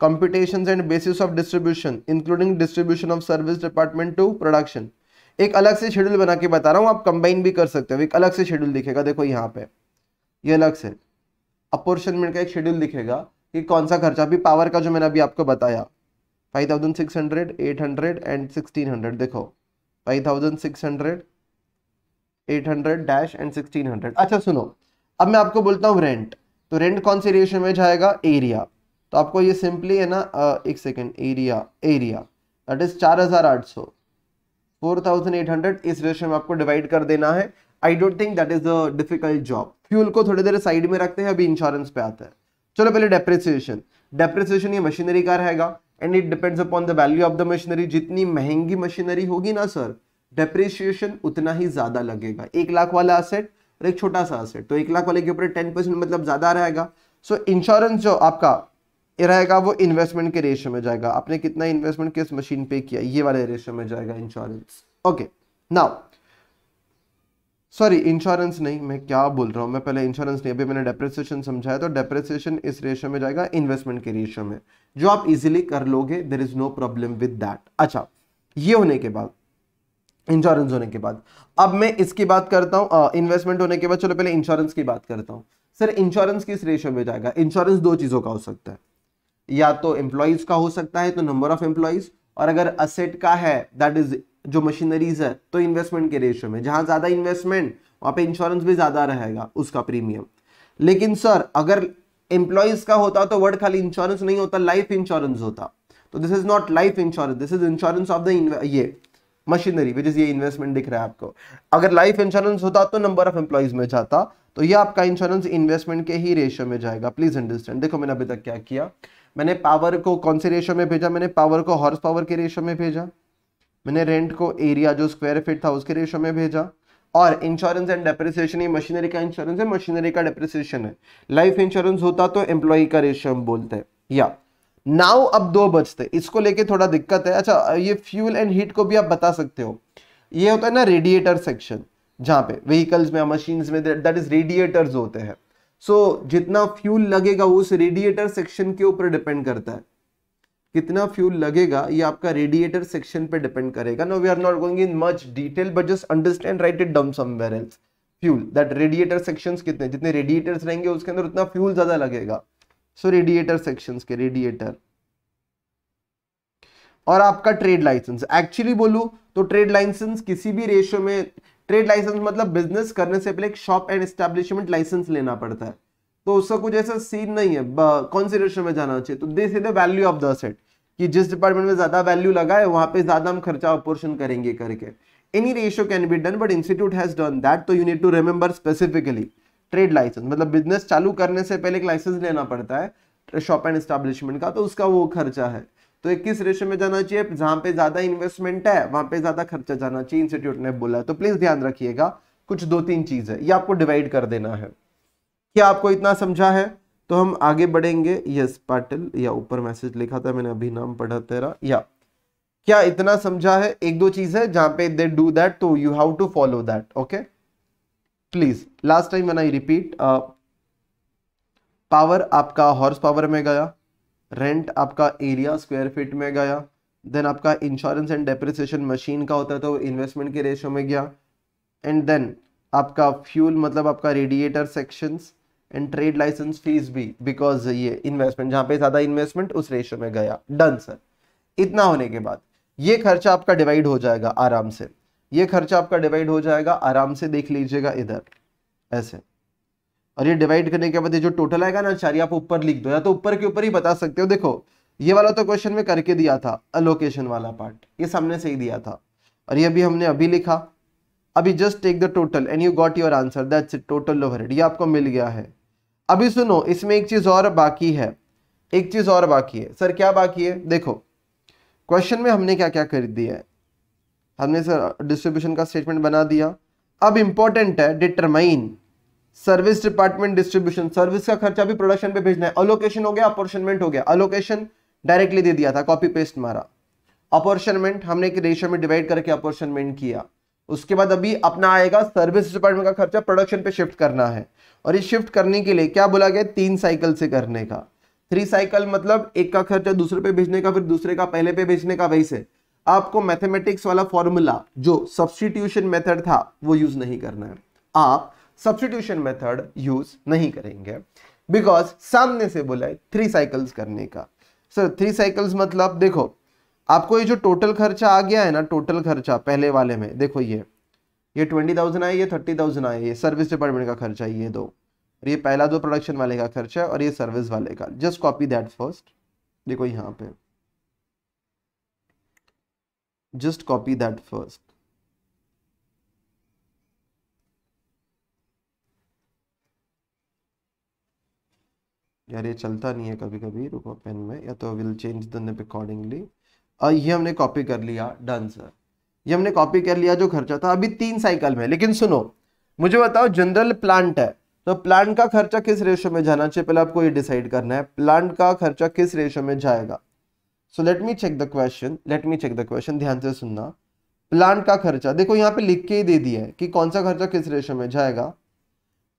computation and basis of distribution including distribution of service department to production एक अलग से शेड्यूल बना के बता रहा हूँ आप कंबाइन भी कर सकते हो एक अलग से शेड्यूल दिखेगा देखो यहाँ पे ये अलग से अपोर्शनमेंट का एक शेड्यूल दिखेगा कि कौन सा खर्चा अभी पावर का जो मैंने अभी आपको बताया five thousand six hundred eight hundred and sixteen hundred देखो 800 डैश एंड 1600 अच्छा सुनो अब मैं आपको बोलता हूँ रेंट तो रेंट कौन से रेशियो में जाएगा एरिया तो आपको ये सिंपली है ना एक second area area that is चार हजार आठ सौ फोर थाउजेंड एट हंड्रेड इस रेशियो में आपको डिवाइड कर देना है I don't think that is a difficult job fuel को थोड़ी देर साइड में रखते हैं अभी इंश्योरेंस पे आता है चलो पहले डेप्रिसिएशन डेप्रिसिएशन ये मशीनरी का रहेगा and it depends upon the value of the machinery जितनी महंगी मशीनरी होगी ना सर डेप्रिशिएशन उतना ही ज्यादा लगेगा एक लाख वाला असेट और एक छोटा सा असेट तो एक लाख वाले के ऊपर टेन परसेंट मतलब ज्यादा रहेगा सो so, इंश्योरेंस जो आपका रहेगा वो इन्वेस्टमेंट के रेशियो में जाएगा आपने कितना इन्वेस्टमेंट किस मशीन पे किया ये वाले रेशियो में जाएगा insurance okay now sorry insurance नहीं मैं क्या बोल रहा हूँ मैं पहले इंश्योरेंस नहीं अभी मैंने डेप्रिसिएशन समझाया तो डेप्रिसिएशन इस रेशियो में जाएगा इन्वेस्टमेंट के रेशियो में जो आप इजीली कर लोगे there is no problem with that अच्छा ये होने के बाद इंश्योरेंस होने के बाद अब मैं इसकी बात करता हूँ इन्वेस्टमेंट होने के बाद चलो पहले इंश्योरेंस की बात करता हूँ सर इंश्योरेंस किस रेशियो में जाएगा इंश्योरेंस दो चीज़ों का हो सकता है या तो एम्प्लॉयज का हो सकता है तो नंबर ऑफ एम्प्लॉयज और अगर असेट का है दैट इज जो मशीनरीज है तो इन्वेस्टमेंट के रेशियो में जहां ज्यादा इन्वेस्टमेंट वहां पे इंश्योरेंस भी ज्यादा रहेगा उसका प्रीमियम लेकिन सर अगर एम्प्लॉयज का होता तो वर्ड खाली इंश्योरेंस नहीं होता लाइफ इंश्योरेंस होता तो this is not life insurance this is insurance of the ये मशीनरी विच इज ये इन्वेस्टमेंट दिख रहा है आपको अगर लाइफ इंश्योरेंस होता तो नंबर ऑफ एम्प्लॉयज में जाता तो ये आपका इंश्योरेंस इन्वेस्टमेंट के ही रेशियो में जाएगा प्लीज अंडरस्टैंड देखो मैंने अभी तक क्या किया मैंने पावर को कौन से रेशियो में भेजा मैंने पावर को हॉर्स पावर के रेशियो में भेजा मैंने रेंट को एरिया जो स्क्वायर फिट था उसके रेशो में भेजा और इंश्योरेंस एंड डेप्रिसिएशन ये मशीनरी का इंश्योरेंस है मशीनरी का डेप्रिसिएशन है लाइफ इंश्योरेंस होता तो एम्प्लॉई का रेशो हम बोलते हैं या नाउ अब दो बचते इसको लेके थोड़ा दिक्कत है अच्छा ये फ्यूल एंड हीट को भी आप बता सकते हो ये होता है ना रेडिएटर सेक्शन जहाँ पे व्हीकल्स में मशीन में दैट इज रेडिएटर्स होते हैं सो so, जितना फ्यूल लगेगा उस रेडिएटर सेक्शन के ऊपर डिपेंड करता है कितना फ्यूल लगेगा ये आपका रेडिएटर सेक्शन पे डिपेंड करेगा no we are not going in much detail but just understand write it down somewhere else fuel that radiator sections कितने जितने रेडिएटर्स रहेंगे उसके अंदर उतना फ्यूल ज्यादा लगेगा सो रेडिएटर सेक्शंस के रेडिएटर और आपका ट्रेड लाइसेंस एक्चुअली बोलू तो ट्रेड लाइसेंस किसी भी रेशियो में ट्रेड लाइसेंस मतलब बिजनेस करने से पहले एक शॉप एंड एस्टेब्लिशमेंट लाइसेंस लेना पड़ता है तो उसका कुछ ऐसा सीन नहीं है कौन से रेशियो में जाना चाहिए तो this is the value of the set कि जिस डिपार्टमेंट में ज़्यादा वैल्यू लगा है वहां पे ज़्यादा हम खर्चा अपोर्शन करेंगे करके any ratio can be done but institute has done that तो you need to remember specifically trade licence मतलब बिजनेस चालू करने से पहले एक लाइसेंस लेना पड़ता है शॉप एंड एस्टेब्लिशमेंट का तो उसका वो खर्चा है तो एक किस रेशो में जाना चाहिए जहां पे ज़्यादा इन्वेस्टमेंट है वहां पे ज़्यादा खर्चा जाना चाहिए इंस्टीट्यूट ने बोला है तो प्लीज़ ध्यान रखिएगा कुछ दो तीन चीज़ है ये आपको डिवाइड कर देना है क्या आपको इतना समझा है तो हम आगे बढ़ेंगे यस पाटिल या ऊपर मैसेज लिखा था मैंने अभी नाम पढ़ा तेरा या क्या इतना समझा है एक दो चीज है जहां पे दे डू दैट तो you have to follow that okay please last time मैंने आई रिपीट पावर आपका हॉर्स पावर में गया रेंट आपका एरिया स्क्वायर फीट में गया देन आपका इंश्योरेंस एंड डेप्रिसिएशन मशीन का होता है तो इन्वेस्टमेंट के रेशो में गया एंड देन आपका फ्यूल मतलब आपका radiator sections and trade licence fees भी बिकॉज ये इन्वेस्टमेंट जहां पे ज़्यादा इन्वेस्टमेंट उस रेशियो में गया डन सर इतना होने के बाद ये खर्चा आपका डिवाइड हो जाएगा आराम से ये खर्चा आपका डिवाइड हो जाएगा आराम से देख लीजिएगा इधर ऐसे और ये डिवाइड करने के बाद ये जो टोटल आएगा ना चार आप ऊपर लिख दो या तो ऊपर के ऊपर ही बता सकते हो देखो ये वाला तो क्वेश्चन में करके दिया था अलोकेशन वाला पार्ट ये सामने से ही दिया था और ये भी हमने अभी लिखा अभी just take the total and you got your answer that's it total overhead ये आपको मिल गया है अभी सुनो इसमें एक चीज़ और बाकी है एक चीज़ और बाकी है सर क्या बाकी है देखो क्वेश्चन में हमने क्या क्या कर दिया है हमने सर डिस्ट्रीब्यूशन का स्टेटमेंट बना दिया अब इंपॉर्टेंट है determine service department distribution service का खर्चा भी प्रोडक्शन पे भेजना है अलोकेशन हो गया अपोर्शनमेंट हो गया अलोकेशन डायरेक्टली दे दिया था कॉपी पेस्ट मारा अपोर्शनमेंट हमने एक रेशियो में डिवाइड करके अपोर्शनमेंट किया उसके बाद अभी अपना आएगा सर्विस डिपार्टमेंट का खर्चा प्रोडक्शन पे शिफ्ट करना है और ये शिफ्ट करने के लिए क्या बोला गया तीन साइकिल से करने का थ्री साइकिल मतलब एक का खर्चा दूसरे पे भेजने का फिर दूसरे का पहले पे भेजने का वैसे आपको मैथमेटिक्स वाला फॉर्मूला जो सब्सटीट्यूशन मेथड था वो यूज नहीं करना है आप सब्सटीट्यूशन मेथड यूज नहीं करेंगे बिकॉज सामने से बोला है थ्री साइकिल्स करने का सर थ्री साइकिल्स मतलब देखो आपको ये जो टोटल खर्चा आ गया है ना टोटल खर्चा पहले वाले में देखो ये ये ट्वेंटी थाउजेंड आए ये थर्टी थाउजेंड आए ये सर्विस डिपार्टमेंट का खर्चा है ये दो और ये पहला दो प्रोडक्शन वाले का खर्चा है और ये सर्विस वाले का जस्ट कॉपी दैट फर्स्ट देखो यहाँ पे जस्ट कॉपी दैट फर्स्ट यार ये चलता नहीं है कभी कभी रुको पेन में या तो will change the nib accordingly और ये हमने कॉपी कर लिया डन सर ये हमने कॉपी कर लिया जो खर्चा था अभी तीन साइकिल में लेकिन सुनो मुझे बताओ जनरल प्लांट है तो प्लांट का खर्चा किस रेशो में जाना चाहिए पहले आपको ये डिसाइड करना है प्लांट का खर्चा किस रेशो में जाएगा so let me check the question let me check the question ध्यान से सुनना प्लांट का खर्चा देखो यहाँ पे लिख के ही दे दिया है कि कौन सा खर्चा किस रेशो में जाएगा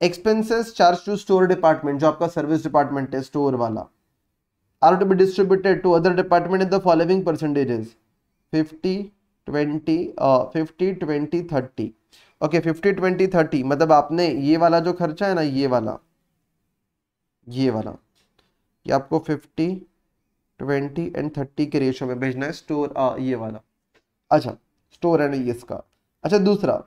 expenses charge to store department जो आपका सर्विस डिपार्टमेंट है स्टोर वाला are to be distributed to other department in the following percentages 50 20 uh, 50 20 30 okay fifty twenty thirty मतलब आपने ये वाला जो खर्चा है ना ये वाला ये वाला ये आपको फिफ्टी ट्वेंटी एंड थर्टी के रेशो में भेजना है स्टोर आ, uh, ये वाला अच्छा स्टोर एंड ये इसका अच्छा दूसरा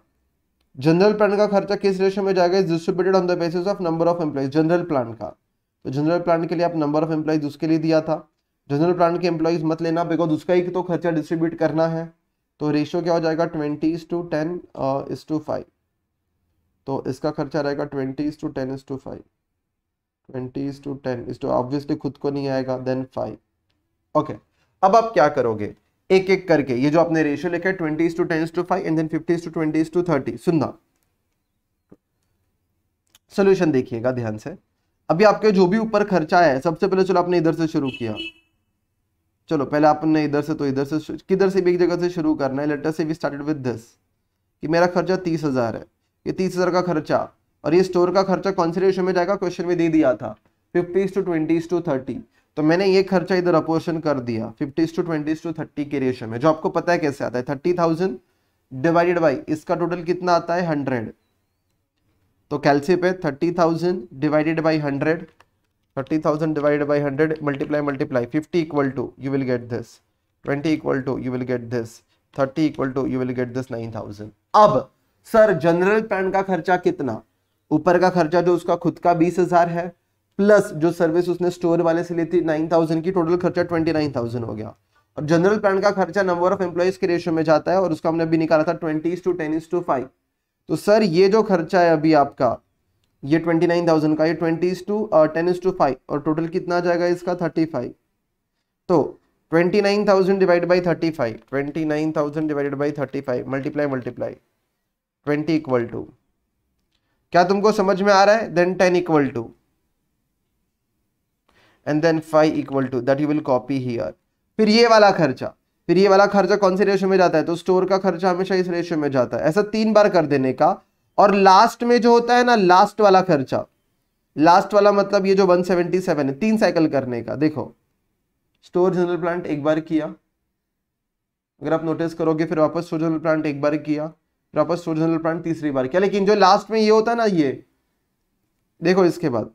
जनरल प्लान का खर्चा किस रेशो में जाएगा distributed on the basis of number of employees general plan का तो जनरल प्लान के लिए आप नंबर ऑफ एम्प्लॉयज उसके लिए दिया था जनरल प्लान के एम्प्लॉयज मत लेना बिकॉज उसका एक तो खर्चा डिस्ट्रीब्यूट करना है तो रेशियो क्या हो जाएगा twenty is to ten is to five तो इसका खर्चा रहेगा twenty is to ten is to five twenty is to ten is to obviously खुद को नहीं आएगा देन फाइव ओके अब आप क्या करोगे एक एक करके ये जो आपने रेशियो लिखा है twenty is to ten is to five and then fifty is to twenty is to thirty सुनना सोल्यूशन देखिएगा ध्यान से अभी आपके जो भी ऊपर खर्चा है सबसे पहले चलो आपने इधर से शुरू किया चलो पहले आपने इधर से तो इधर से किधर से भी एक जगह से शुरू करना है लेटर से वी स्टार्टेड विद दिस कि मेरा खर्चा तीस हज़ार है ये तीस हज़ार का खर्चा और ये स्टोर का खर्चा कौन से रेशो में जाएगा क्वेश्चन में दे दिया था fifty is to twenty is to thirty तो मैंने ये खर्चा इधर अपोर्शन कर दिया fifty is to twenty is to thirty के रेशो में जो आपको पता है कैसे आता है थर्टी थाउजेंड डिवाइडेड बाई इसका टोटल कितना आता है हंड्रेड तो कैल्सिप है thirty thousand divided by hundred thirty thousand divided by hundred multiply multiply fifty equal to you will get this twenty equal to you will get this thirty equal to you will get this nine thousand अब sir general पैन का खर्चा कितना ऊपर का खर्चा जो उसका खुद का बीस हजार है प्लस जो सर्विस उसने स्टोर वाले से ली थी नाइन थाउजेंड की टोटल खर्चा ट्वेंटी नाइन थाउजेंड हो गया और जनरल प्लान का खर्चा नंबर ऑफ एम्प्लॉयज के रेशियो में जाता है और उसका हमने अभी निकाला था twenty to ten to five तो सर ये जो खर्चा है अभी आपका ये ट्वेंटी नाइन थाउजेंड का ये twenty is to ten is to five और टोटल कितना आ जाएगा इसका थर्टी फाइव तो twenty nine thousand divide by thirty five twenty nine thousand divided by thirty five multiply multiply twenty equal to क्या तुमको समझ में आ रहा है then ten equal to and then five equal to that you will copy here फिर ये वाला खर्चा फिर ये वाला खर्चा कौन से रेशो में जाता है तो स्टोर का खर्चा हमेशा इस रेशो में जाता है ऐसा तीन बार कर देने का और लास्ट में जो होता है ना लास्ट वाला खर्चा लास्ट वाला मतलब ये जो 177 है तीन साइकिल करने का देखो स्टोर जनरल प्लांट एक बार किया अगर आप नोटिस करोगे फिर वापस स्टोर जनरल प्लांट एक बार किया फिर वापस स्टोर जनरल प्लांट तीसरी बार किया लेकिन जो लास्ट में ये होता है ना ये देखो इसके बाद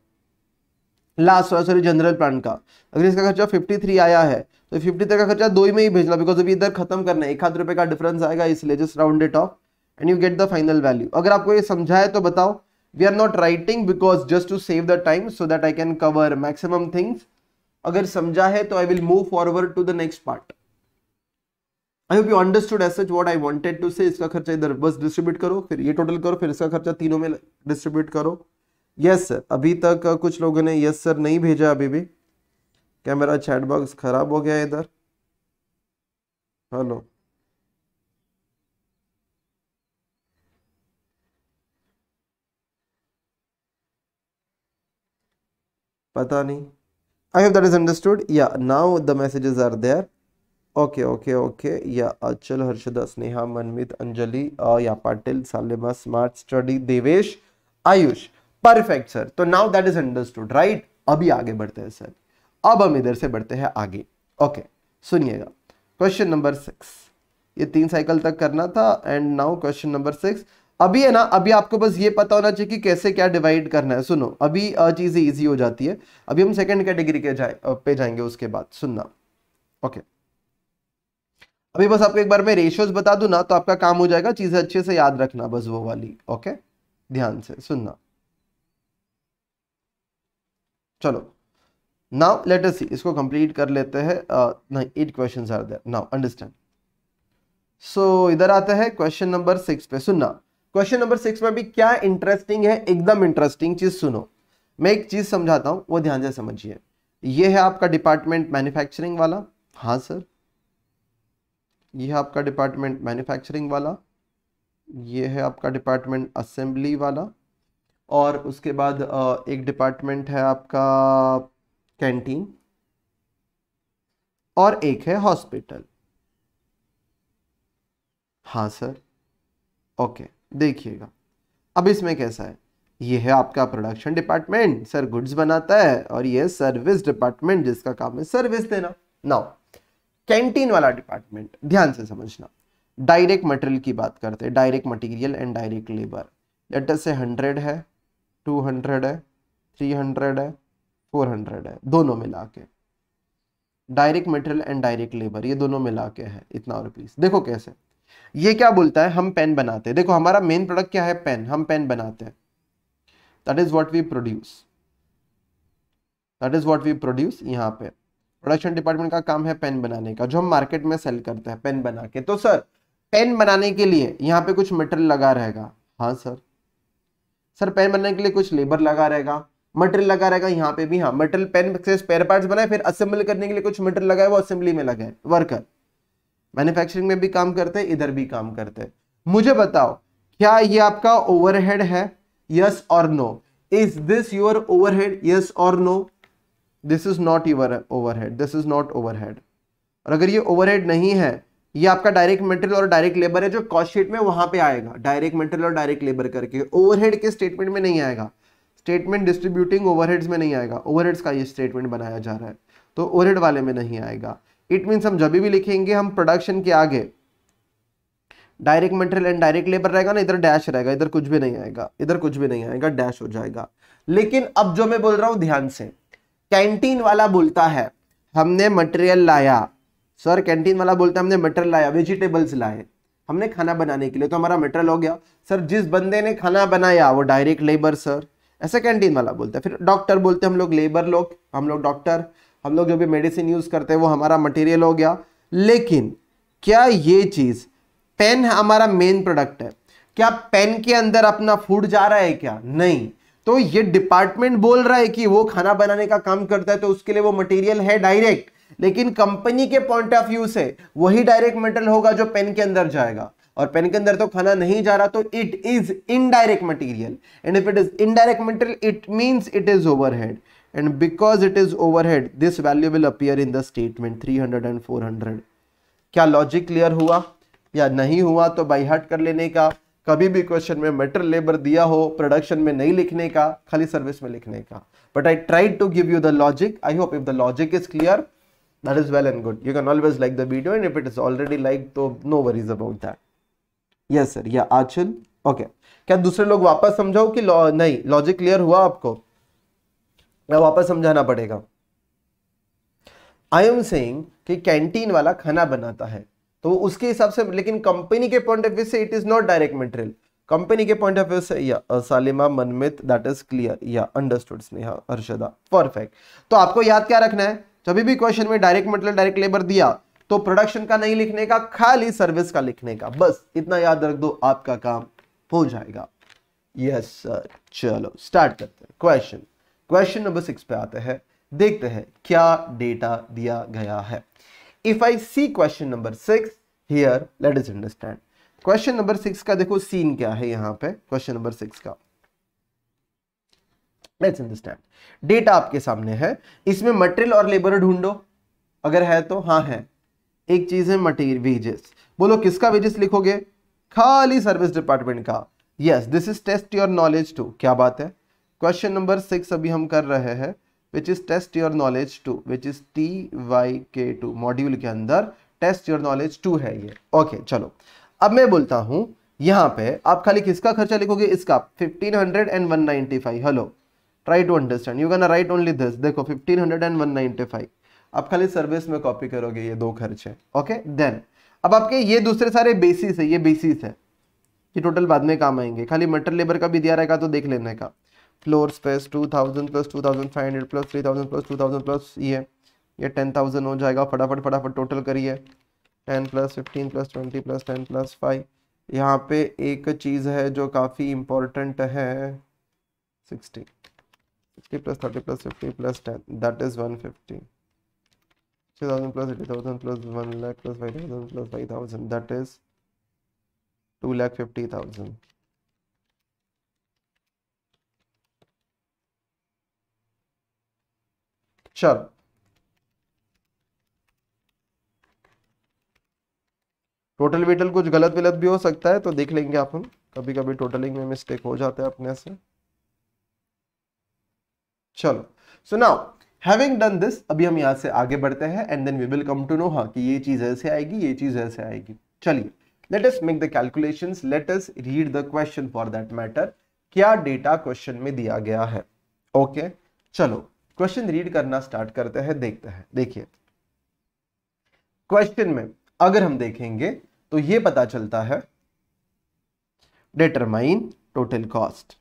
लास्ट वाला सॉरी जनरल प्लान का अगर इसका खर्चा 53 आया है तो 53 का खर्चा दो ही में ही भेजना बिकॉज अभी इधर खत्म करना है एक हाथ रुपये का डिफरेंस आएगा इसलिए just round it off and you get the final value अगर आपको ये समझा है तो बताओ we are not writing because just to save the time so that I can cover maximum things अगर समझा है तो I will move forward to the next part I hope you understood as such what I wanted to say इसका खर्चा इधर बस distribute करो फिर ये टोटल करो फिर इसका खर्चा तीनों में डिस्ट्रीब्यूट करो यस सर अभी तक कुछ लोगों ने यस सर नहीं भेजा अभी भी क्या मेरा चैट बॉक्स खराब हो गया इधर हेलो पता नहीं I hope that is understood yeah now the messages are there okay okay okay yeah Achal Harshada Sneha Manmit Anjali yeah Patil Salima smart study Devesh Ayush perfect sir तो now that is understood right अभी आगे बढ़ते हैं सर अब हम इधर से बढ़ते हैं आगे ओके सुनिएगा क्वेश्चन नंबर सिक्स ये तीन साइकिल तक करना था and now question number six अभी है ना अभी आपको बस ये पता होना चाहिए कि कैसे क्या डिवाइड करना है सुनो अभी चीज़ें इजी हो जाती है अभी हम सेकंड कैटेगरी के जाए पे जाएंगे उसके बाद सुनना ओके अभी बस आपको एक बार मैं रेशियोज बता दू ना तो आपका काम हो जाएगा चीज़ें अच्छे से याद रखना बस वो वाली ओके ध्यान से सुनना चलो नाउ लेट अस सी इसको कंप्लीट कर लेते हैं uh, नहीं eight questions are there now understand so इधर आता है क्वेश्चन नंबर सिक्स पे सुनना क्वेश्चन नंबर सिक्स में भी क्या इंटरेस्टिंग है एकदम इंटरेस्टिंग चीज सुनो मैं एक चीज समझाता हूं वो ध्यान से समझिए ये है आपका डिपार्टमेंट मैन्युफैक्चरिंग वाला हाँ सर ये है आपका डिपार्टमेंट मैन्युफैक्चरिंग वाला ये है आपका डिपार्टमेंट असेंबली वाला और उसके बाद एक डिपार्टमेंट है आपका कैंटीन और एक है हॉस्पिटल हाँ सर ओके देखिएगा अब इसमें कैसा है यह है आपका प्रोडक्शन डिपार्टमेंट सर गुड्स बनाता है और यह सर्विस डिपार्टमेंट जिसका काम है सर्विस देना नाउ कैंटीन वाला डिपार्टमेंट ध्यान से समझना डायरेक्ट मटेरियल की बात करते हैं direct material and direct labour लेटर से हंड्रेड है टू हंड्रेड है थ्री हंड्रेड है फोर हंड्रेड है दोनों मिला के direct material and direct labour ये दोनों मिला के है इतना रुपीस देखो कैसे ये क्या बोलता है हम पेन बनाते हैं देखो हमारा मेन प्रोडक्ट क्या है पेन हम पेन बनाते हैं that is what we produce that is what we produce यहाँ पे प्रोडक्शन डिपार्टमेंट का काम है पेन बनाने का जो हम मार्केट में सेल करते हैं पेन बना के तो सर पेन बनाने के लिए यहाँ पे कुछ मटेरियल लगा रहेगा हाँ सर सर पेन बनाने के लिए कुछ लेबर लगा रहेगा मटेरियल लगा रहेगा यहाँ पे भी हाँ मटेरियल पेन से स्पेयर पार्ट्स बनाए फिर असेंबल करने के लिए कुछ मटेरियल लगाए वो असेंबली में लगाए वर्कर मैन्युफैक्चरिंग में भी काम करते हैं इधर भी काम करते हैं मुझे बताओ क्या ये आपका ओवरहेड है यस और no is this your overhead yes और no this is not your overhead this is not overhead और अगर ये ओवरहेड नहीं है ये आपका डायरेक्ट मटेरियल और डायरेक्ट लेबर है जो कॉस्ट शीट में वहां पे आएगा डायरेक्ट मटेरियल और डायरेक्ट लेबर करके ओवरहेड के स्टेटमेंट में नहीं आएगा स्टेटमेंट डिस्ट्रीब्यूटिंग ओवरहेड्स में नहीं आएगा ओवरहेड्स का ये स्टेटमेंट बनाया जा रहा है तो ओवरहेड वाले में नहीं आएगा इट मीन्स हम जब भी लिखेंगे हम प्रोडक्शन के आगे direct material and direct labour रहेगा ना इधर डैश रहेगा इधर कुछ भी नहीं आएगा इधर कुछ भी नहीं आएगा डैश हो जाएगा लेकिन अब जो मैं बोल रहा हूँ ध्यान से कैंटीन वाला बोलता है हमने मटेरियल लाया सर कैंटीन वाला बोलता है हमने मटर लाया वेजिटेबल्स लाए हमने खाना बनाने के लिए तो हमारा मटेरियल हो गया सर जिस बंदे ने खाना बनाया वो डायरेक्ट लेबर सर ऐसा कैंटीन वाला बोलता है फिर डॉक्टर बोलते हैं हम लोग लेबर लोग हम लोग डॉक्टर हम लोग जो भी मेडिसिन यूज़ करते हैं वो हमारा मटेरियल हो गया लेकिन क्या ये चीज़ पेन हमारा मेन प्रोडक्ट है क्या पेन के अंदर अपना फूड जा रहा है क्या नहीं तो ये डिपार्टमेंट बोल रहा है कि वो खाना बनाने का काम करता है तो उसके लिए वो मटेरियल है डायरेक्ट लेकिन कंपनी के पॉइंट ऑफ व्यू से वही डायरेक्ट मेटेरियल होगा जो पेन के अंदर जाएगा और पेन के अंदर तो खाना नहीं जा रहा तो it is indirect material and if it is indirect material it mean it is overhead and because it is overhead this value will appear in the statement 300 and 400 क्या लॉजिक क्लियर हुआ या नहीं हुआ तो बाई हार्ट कर लेने का कभी भी क्वेश्चन में मेटेरियल लेबर दिया हो प्रोडक्शन में नहीं लिखने का खाली सर्विस में लिखने का but I tried to give you the logic I hope if the logic is clear that is well and good you can always like the video and if it is already liked so तो no worries about that yes sir yeah achal okay. क्या दूसरे लोग वापस समझाओ कि law नहीं logic clear हुआ आपको मैं वापस समझाना पड़ेगा आई एम सेइंग कि कैंटीन वाला खाना बनाता है तो उसके हिसाब से लेकिन कंपनी के पॉइंट ऑफ व्यू से it is not direct material company के पॉइंट ऑफ व्यू से yeah Salima Manmit that is clear yeah understood Sneha Harshada perfect तो आपको याद क्या रखना है जब तो भी क्वेश्चन में डायरेक्ट मटेरियल डायरेक्ट लेबर दिया तो प्रोडक्शन का नहीं लिखने का खाली सर्विस का लिखने का बस इतना याद रख दो आपका काम हो जाएगा यस सर चलो स्टार्ट करते हैं क्वेश्चन क्वेश्चन नंबर सिक्स पे आते हैं देखते हैं क्या डेटा दिया गया है if I see question number six here let is understand question number six का देखो सीन क्या है यहाँ पे क्वेश्चन नंबर सिक्स का लेट्स अंडरस्टैंड डेटा आपके सामने है इसमें मटेरियल और लेबर ढूंढो अगर है तो हाँ है एक चीज है मटेरियल वेजेस बोलो किसका वेजेस लिखोगे खाली सर्विस डिपार्टमेंट का yes this is test your knowledge two क्या बात है क्वेश्चन नंबर सिक्स अभी हम कर रहे हैं which is test your knowledge two which is T Y K two module के अंदर टेस्ट योर नॉलेज टू है ये ओके okay, चलो अब मैं बोलता हूं यहां पे आप खाली किसका खर्चा लिखोगे इसका fifteen hundred and one ninety five hello try to understand you can write only this देखो fifteen hundred and one ninety five आप खाली सर्विस में कॉपी करोगे ये दो खर्चे ओके देन अब आपके ये दूसरे सारे बेसिस है ये बेसिस है ये टोटल बाद में काम आएंगे खाली मटेरियल लेबर का भी दिया रहेगा तो देख लेने का floor space two thousand plus two thousand five hundred plus three thousand plus two thousand plus ये ये टेन थाउजेंड हो जाएगा फटाफट फटाफट टोटल करिए ten plus fifteen plus twenty plus ten plus five यहाँ पे एक चीज़ है जो काफ़ी इम्पोर्टेंट है sixty 50 plus 30 plus 50 plus 10 that is 150 6000 plus 80000 plus 1 lakh plus 5000 plus 5000 that is 2 lakh 50000 sure total विटल कुछ गलत विलत भी हो सकता है तो देख लेंगे अपन कभी कभी टोटलिंग में मिस्टेक हो जाते हैं अपने से चलो so now having done this अभी हम यहां से आगे बढ़ते हैं and then we will come to know हा कि ये चीज़ ऐसे आएगी ये चीज़ ऐसे आएगी चलिए let us make the calculations let us read the question for that matter क्या डेटा क्वेश्चन में दिया गया है ओके okay? चलो क्वेश्चन रीड करना स्टार्ट करते हैं देखते हैं देखिए क्वेश्चन में अगर हम देखेंगे तो ये पता चलता है determine total cost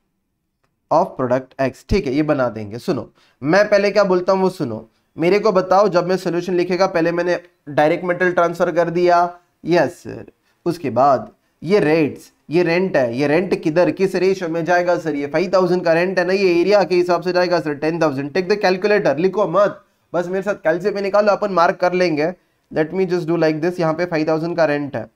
of product X ठीक है ये बना देंगे सुनो मैं पहले क्या बोलता हूँ वो सुनो मेरे को बताओ जब मैं सोल्यूशन लिखेगा पहले मैंने डायरेक्ट मेटल ट्रांसफर कर दिया यस सर उसके बाद ये रेट्स ये रेंट है ये रेंट किधर किस रेशो में जाएगा सर ये फाइव थाउजेंड का रेंट है ना ये एरिया के हिसाब से जाएगा sir ten thousand take the calculator लिखो मत बस मेरे साथ कैलसी पे निकालो अपन मार्क कर लेंगे let me just do like this यहाँ पे फाइव थाउजेंड का रेंट है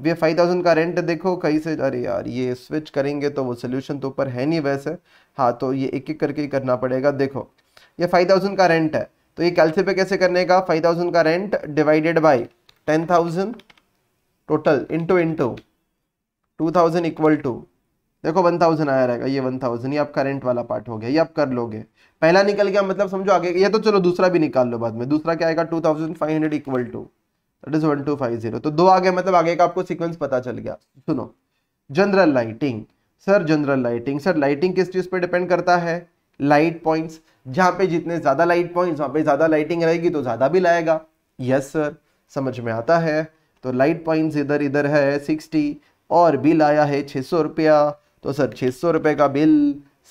अब ये फाइव थाउजेंड का रेंट देखो कहीं से अरे यार ये स्विच करेंगे तो वो सोल्यूशन तो ऊपर है नहीं वैसे हाँ तो ये एक एक करके करना पड़ेगा देखो ये फाइव थाउजेंड का रेंट है तो ये कैलसी पे कैसे करने का फाइव थाउजेंड का rent divided by ten thousand total into into two thousand equal to देखो वन थाउजेंड आया रहेगा ये वन थाउजेंड ये आपका रेंट वाला पार्ट हो गया ये आप कर लोगे पहला निकल गया मतलब समझो आगे ये तो चलो दूसरा भी निकाल लो बाद में दूसरा क्या आएगा two thousand five hundred equal to that is one two five zero तो दो आ गया मतलब आगे का आपको सीक्वेंस पता चल गया सुनो general lighting sir general lighting sir lighting किस चीज़ पे डिपेंड करता है लाइट पॉइंट्स जहां पे जितने ज़्यादा लाइट पॉइंट्स वहां पे ज़्यादा लाइटिंग रहेगी तो ज़्यादा भी लाएगा यस सर समझ में आता है तो लाइट पॉइंट्स इधर इधर है सिक्सटी और बिल आया है छः सौ रुपया तो सर छः सौ रुपये का बिल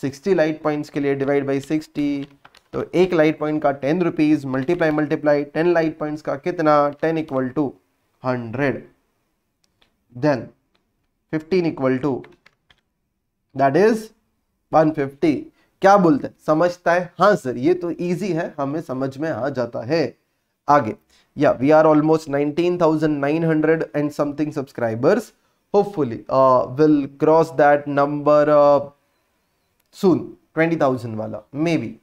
सिक्सटी लाइट पॉइंट्स के लिए डिवाइड बाई सिक्सटी तो एक लाइट पॉइंट का ten rupees multiply multiply ten light points का कितना ten equal to hundred then fifteen equal to that is one fifty क्या बोलते हैं समझता है हाँ सर ये तो इजी है हमें समझ में आ जाता है आगे या we are almost nineteen thousand nine hundred and something subscribers hopefully will cross that number soon twenty thousand वाला मे बी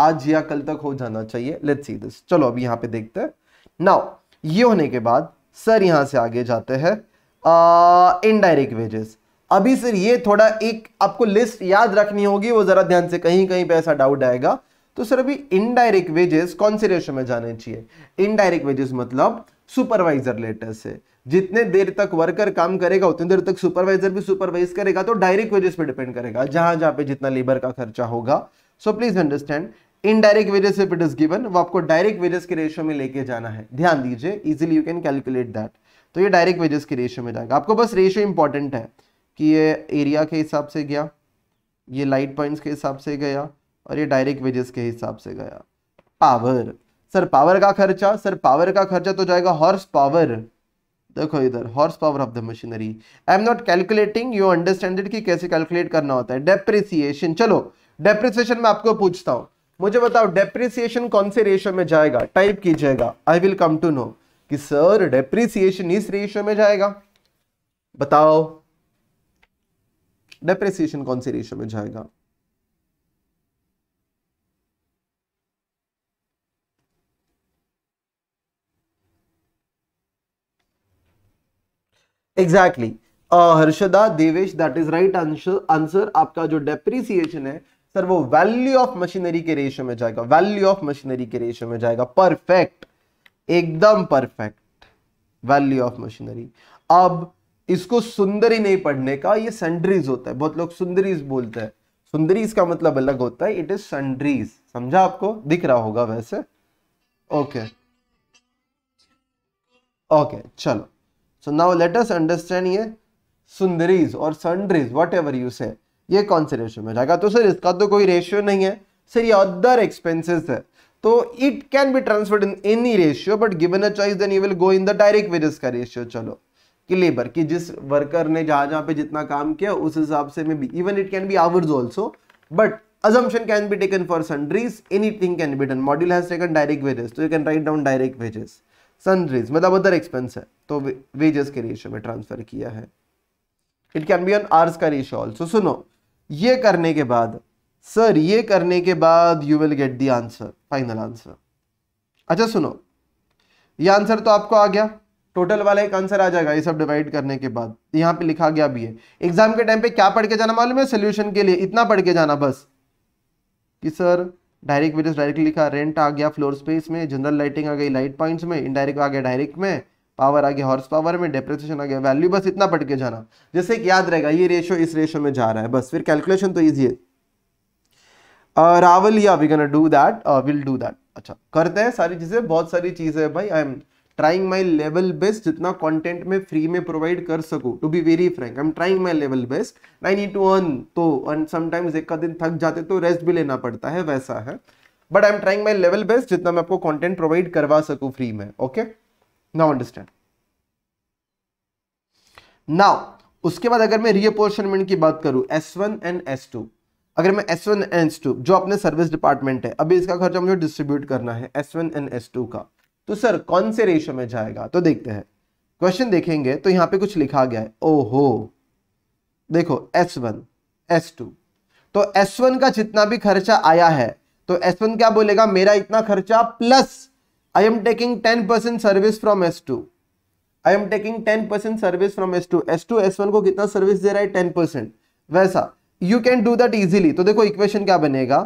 आज या कल तक हो जाना चाहिए लेट्स सी दिस चलो अब यहां पे देखते हैं नाउ ये होने के बाद सर यहां से आगे जाते हैं इनडायरेक्ट वेजेस अभी सर ये थोड़ा एक आपको लिस्ट याद रखनी होगी वो जरा ध्यान से कहीं कहीं पे ऐसा डाउट आएगा तो सर अभी इनडायरेक्ट वेजेस कौन से रेशो में जाने चाहिए इनडायरेक्ट वेजेस मतलब सुपरवाइजर लेटर से जितने देर तक वर्कर काम करेगा उतनी देर तक सुपरवाइजर भी सुपरवाइज करेगा तो डायरेक्ट वेजेस पे डिपेंड करेगा जहां जहां पे जितना लेबर का खर्चा होगा so please understand indirect various if it is given वो आपको डायरेक्ट वेरियस के रेशियो में लेके जाना है ध्यान दीजिए easily you can calculate that तो ये डायरेक्ट वेजेस के रेशियो में जाएगा आपको बस रेशियो इंपॉर्टेंट है कि ये एरिया के हिसाब से गया ये लाइट पॉइंट्स के हिसाब से गया और ये डायरेक्ट वेजेस के हिसाब से गया पावर सर पावर का खर्चा सर पावर का खर्चा तो जाएगा हॉर्स पावर देखो इधर horse power of the machinery I am not calculating you understand कि कैसे कैलकुलेट करना होता है डेप्रिसिएशन चलो डेप्रिसिएशन में आपको पूछता हूं मुझे बताओ डेप्रिसिएशन कौन से रेशियो में जाएगा टाइप कीजिएगा I will come to know कि सर डेप्रिसिएशन इस रेशियो में जाएगा बताओ डेप्रिसिएशन कौन से रेशियो में जाएगा exactly exactly. uh, Harshada Devesh that is right answer आपका जो डेप्रिसिएशन है सर वो वैल्यू ऑफ मशीनरी के रेशियो में जाएगा वैल्यू ऑफ मशीनरी के रेशियो में जाएगा परफेक्ट एकदम परफेक्ट वैल्यू ऑफ मशीनरी अब इसको सुंदरी नहीं पढ़ने का ये सेंड्रीज होता है बहुत लोग सुंदरीज बोलते हैं सुंदरीज का मतलब अलग होता है इट इज सनड्रीज समझा आपको दिख रहा होगा वैसे ओके okay. ओके okay, चलो so now let us understand ये सुंदरीज और सन्ड्रीज वट एवर यू से ये कौन से रेशियो में जाएगा तो सर इसका तो कोई रेशियो नहीं है सर ये अदर एक्सपेंसेस है तो it can be transferred in any ratio but given a choice then you will go in the direct wages का रेशियो चलो कि लेबर की जिस वर्कर ने जहां जहां पे जितना काम किया उस हिसाब से may be even it can be hours also but assumption can be taken for sundries anything can be done module has taken direct wages तो you can write down direct wages sundries मतलब other expense है तो wages के ratio में transfer किया है it can be on hours का ratio also सुनो ये करने के बाद सर ये करने के बाद you will get the answer final answer अच्छा सुनो ये आंसर तो आपको आ गया टोटल वाला एक आंसर आ जाएगा ये सब डिवाइड करने के बाद यहां पे लिखा गया भी है एग्जाम के टाइम पे क्या पढ़ के जाना मालूम है सोल्यूशन के लिए इतना पढ़ के जाना बस कि सर डायरेक्ट विदेश डायरेक्ट लिखा रेंट आ गया फ्लोर स्पेस में जनरल लाइटिंग आ गई लाइट पॉइंट्स में इनडायरेक्ट आ गया डायरेक्ट में पावर आ गया हॉर्स पावर में डेप्रिसिएशन आ गया वैल्यू बस इतना पढ़ के जाना जैसे एक याद रहेगा ये रेशो इस रेशो में जा रहा है बस फिर कैलकुलेशन तो ईजी है रावल या we can do that will do that अच्छा करते हैं सारी चीज़ें बहुत सारी चीज़ें भाई I am trying my level best जितना कॉन्टेंट में फ्री में प्रोवाइड कर सकूं to be very frank I am trying my level best I need to earn तो अर्न समटाइम्स एक का दिन थक जाते तो रेस्ट भी लेना पड़ता है वैसा है but I am trying my level best जितना मैं आपको कॉन्टेंट प्रोवाइड करवा सकूँ फ्री में okay okay? Now understand now उसके बाद अगर मैं रीअपोर्शनमेंट की बात करूं वन एंड एस टू अगर मैं एस वन एंड टू जो अपने सर्विस डिपार्टमेंट है अभी इसका खर्चा मुझे डिस्ट्रीब्यूट करना है S one and S two का तो सर कौन से रेशो में जाएगा तो देखते हैं क्वेश्चन देखेंगे तो यहां पे कुछ लिखा गया है ओहो देखो एस वन एस टू तो एस वन का जितना भी खर्चा आया है तो एस वन क्या बोलेगा मेरा इतना खर्चा plus taking ten percent service from S two I am taking ten percent service from S two S two S one को कितना सर्विस दे रहा है टेन परसेंट वैसा you can do that easily तो देखो इक्वेशन क्या बनेगा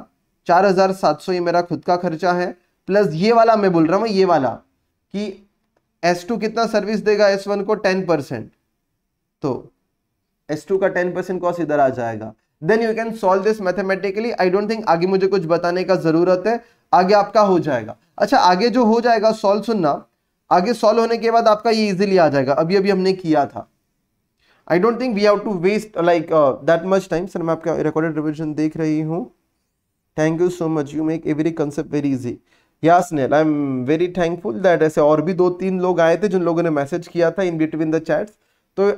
चार हजार सात सौ ये मेरा खुद का खर्चा है प्लस ये वाला मैं बोल रहा हूँ ये वाला कि एस टू कितना सर्विस देगा एस वन को टेन परसेंट तो एस टू का टेन परसेंट कॉस्ट इधर आ जाएगा then you can solve this mathematically I don't think आगे मुझे कुछ बताने का जरूरत है आगे आपका हो जाएगा अच्छा आगे जो हो जाएगा सॉल्व सुनना आगे सॉल्व होने के बाद आपका ये इजीली आ जाएगा अभी अभी हमने किया था I don't think we have to waste like that much time sir मैं आपका रिकॉर्डेड रिविजन देख रही हूँ thank you so much you make every concept very easy yeah Snehal I am very thankful that ऐसे और भी दो तीन लोग आए थे जिन लोगों ने मैसेज किया था इन बिटवीन द चैट्स तो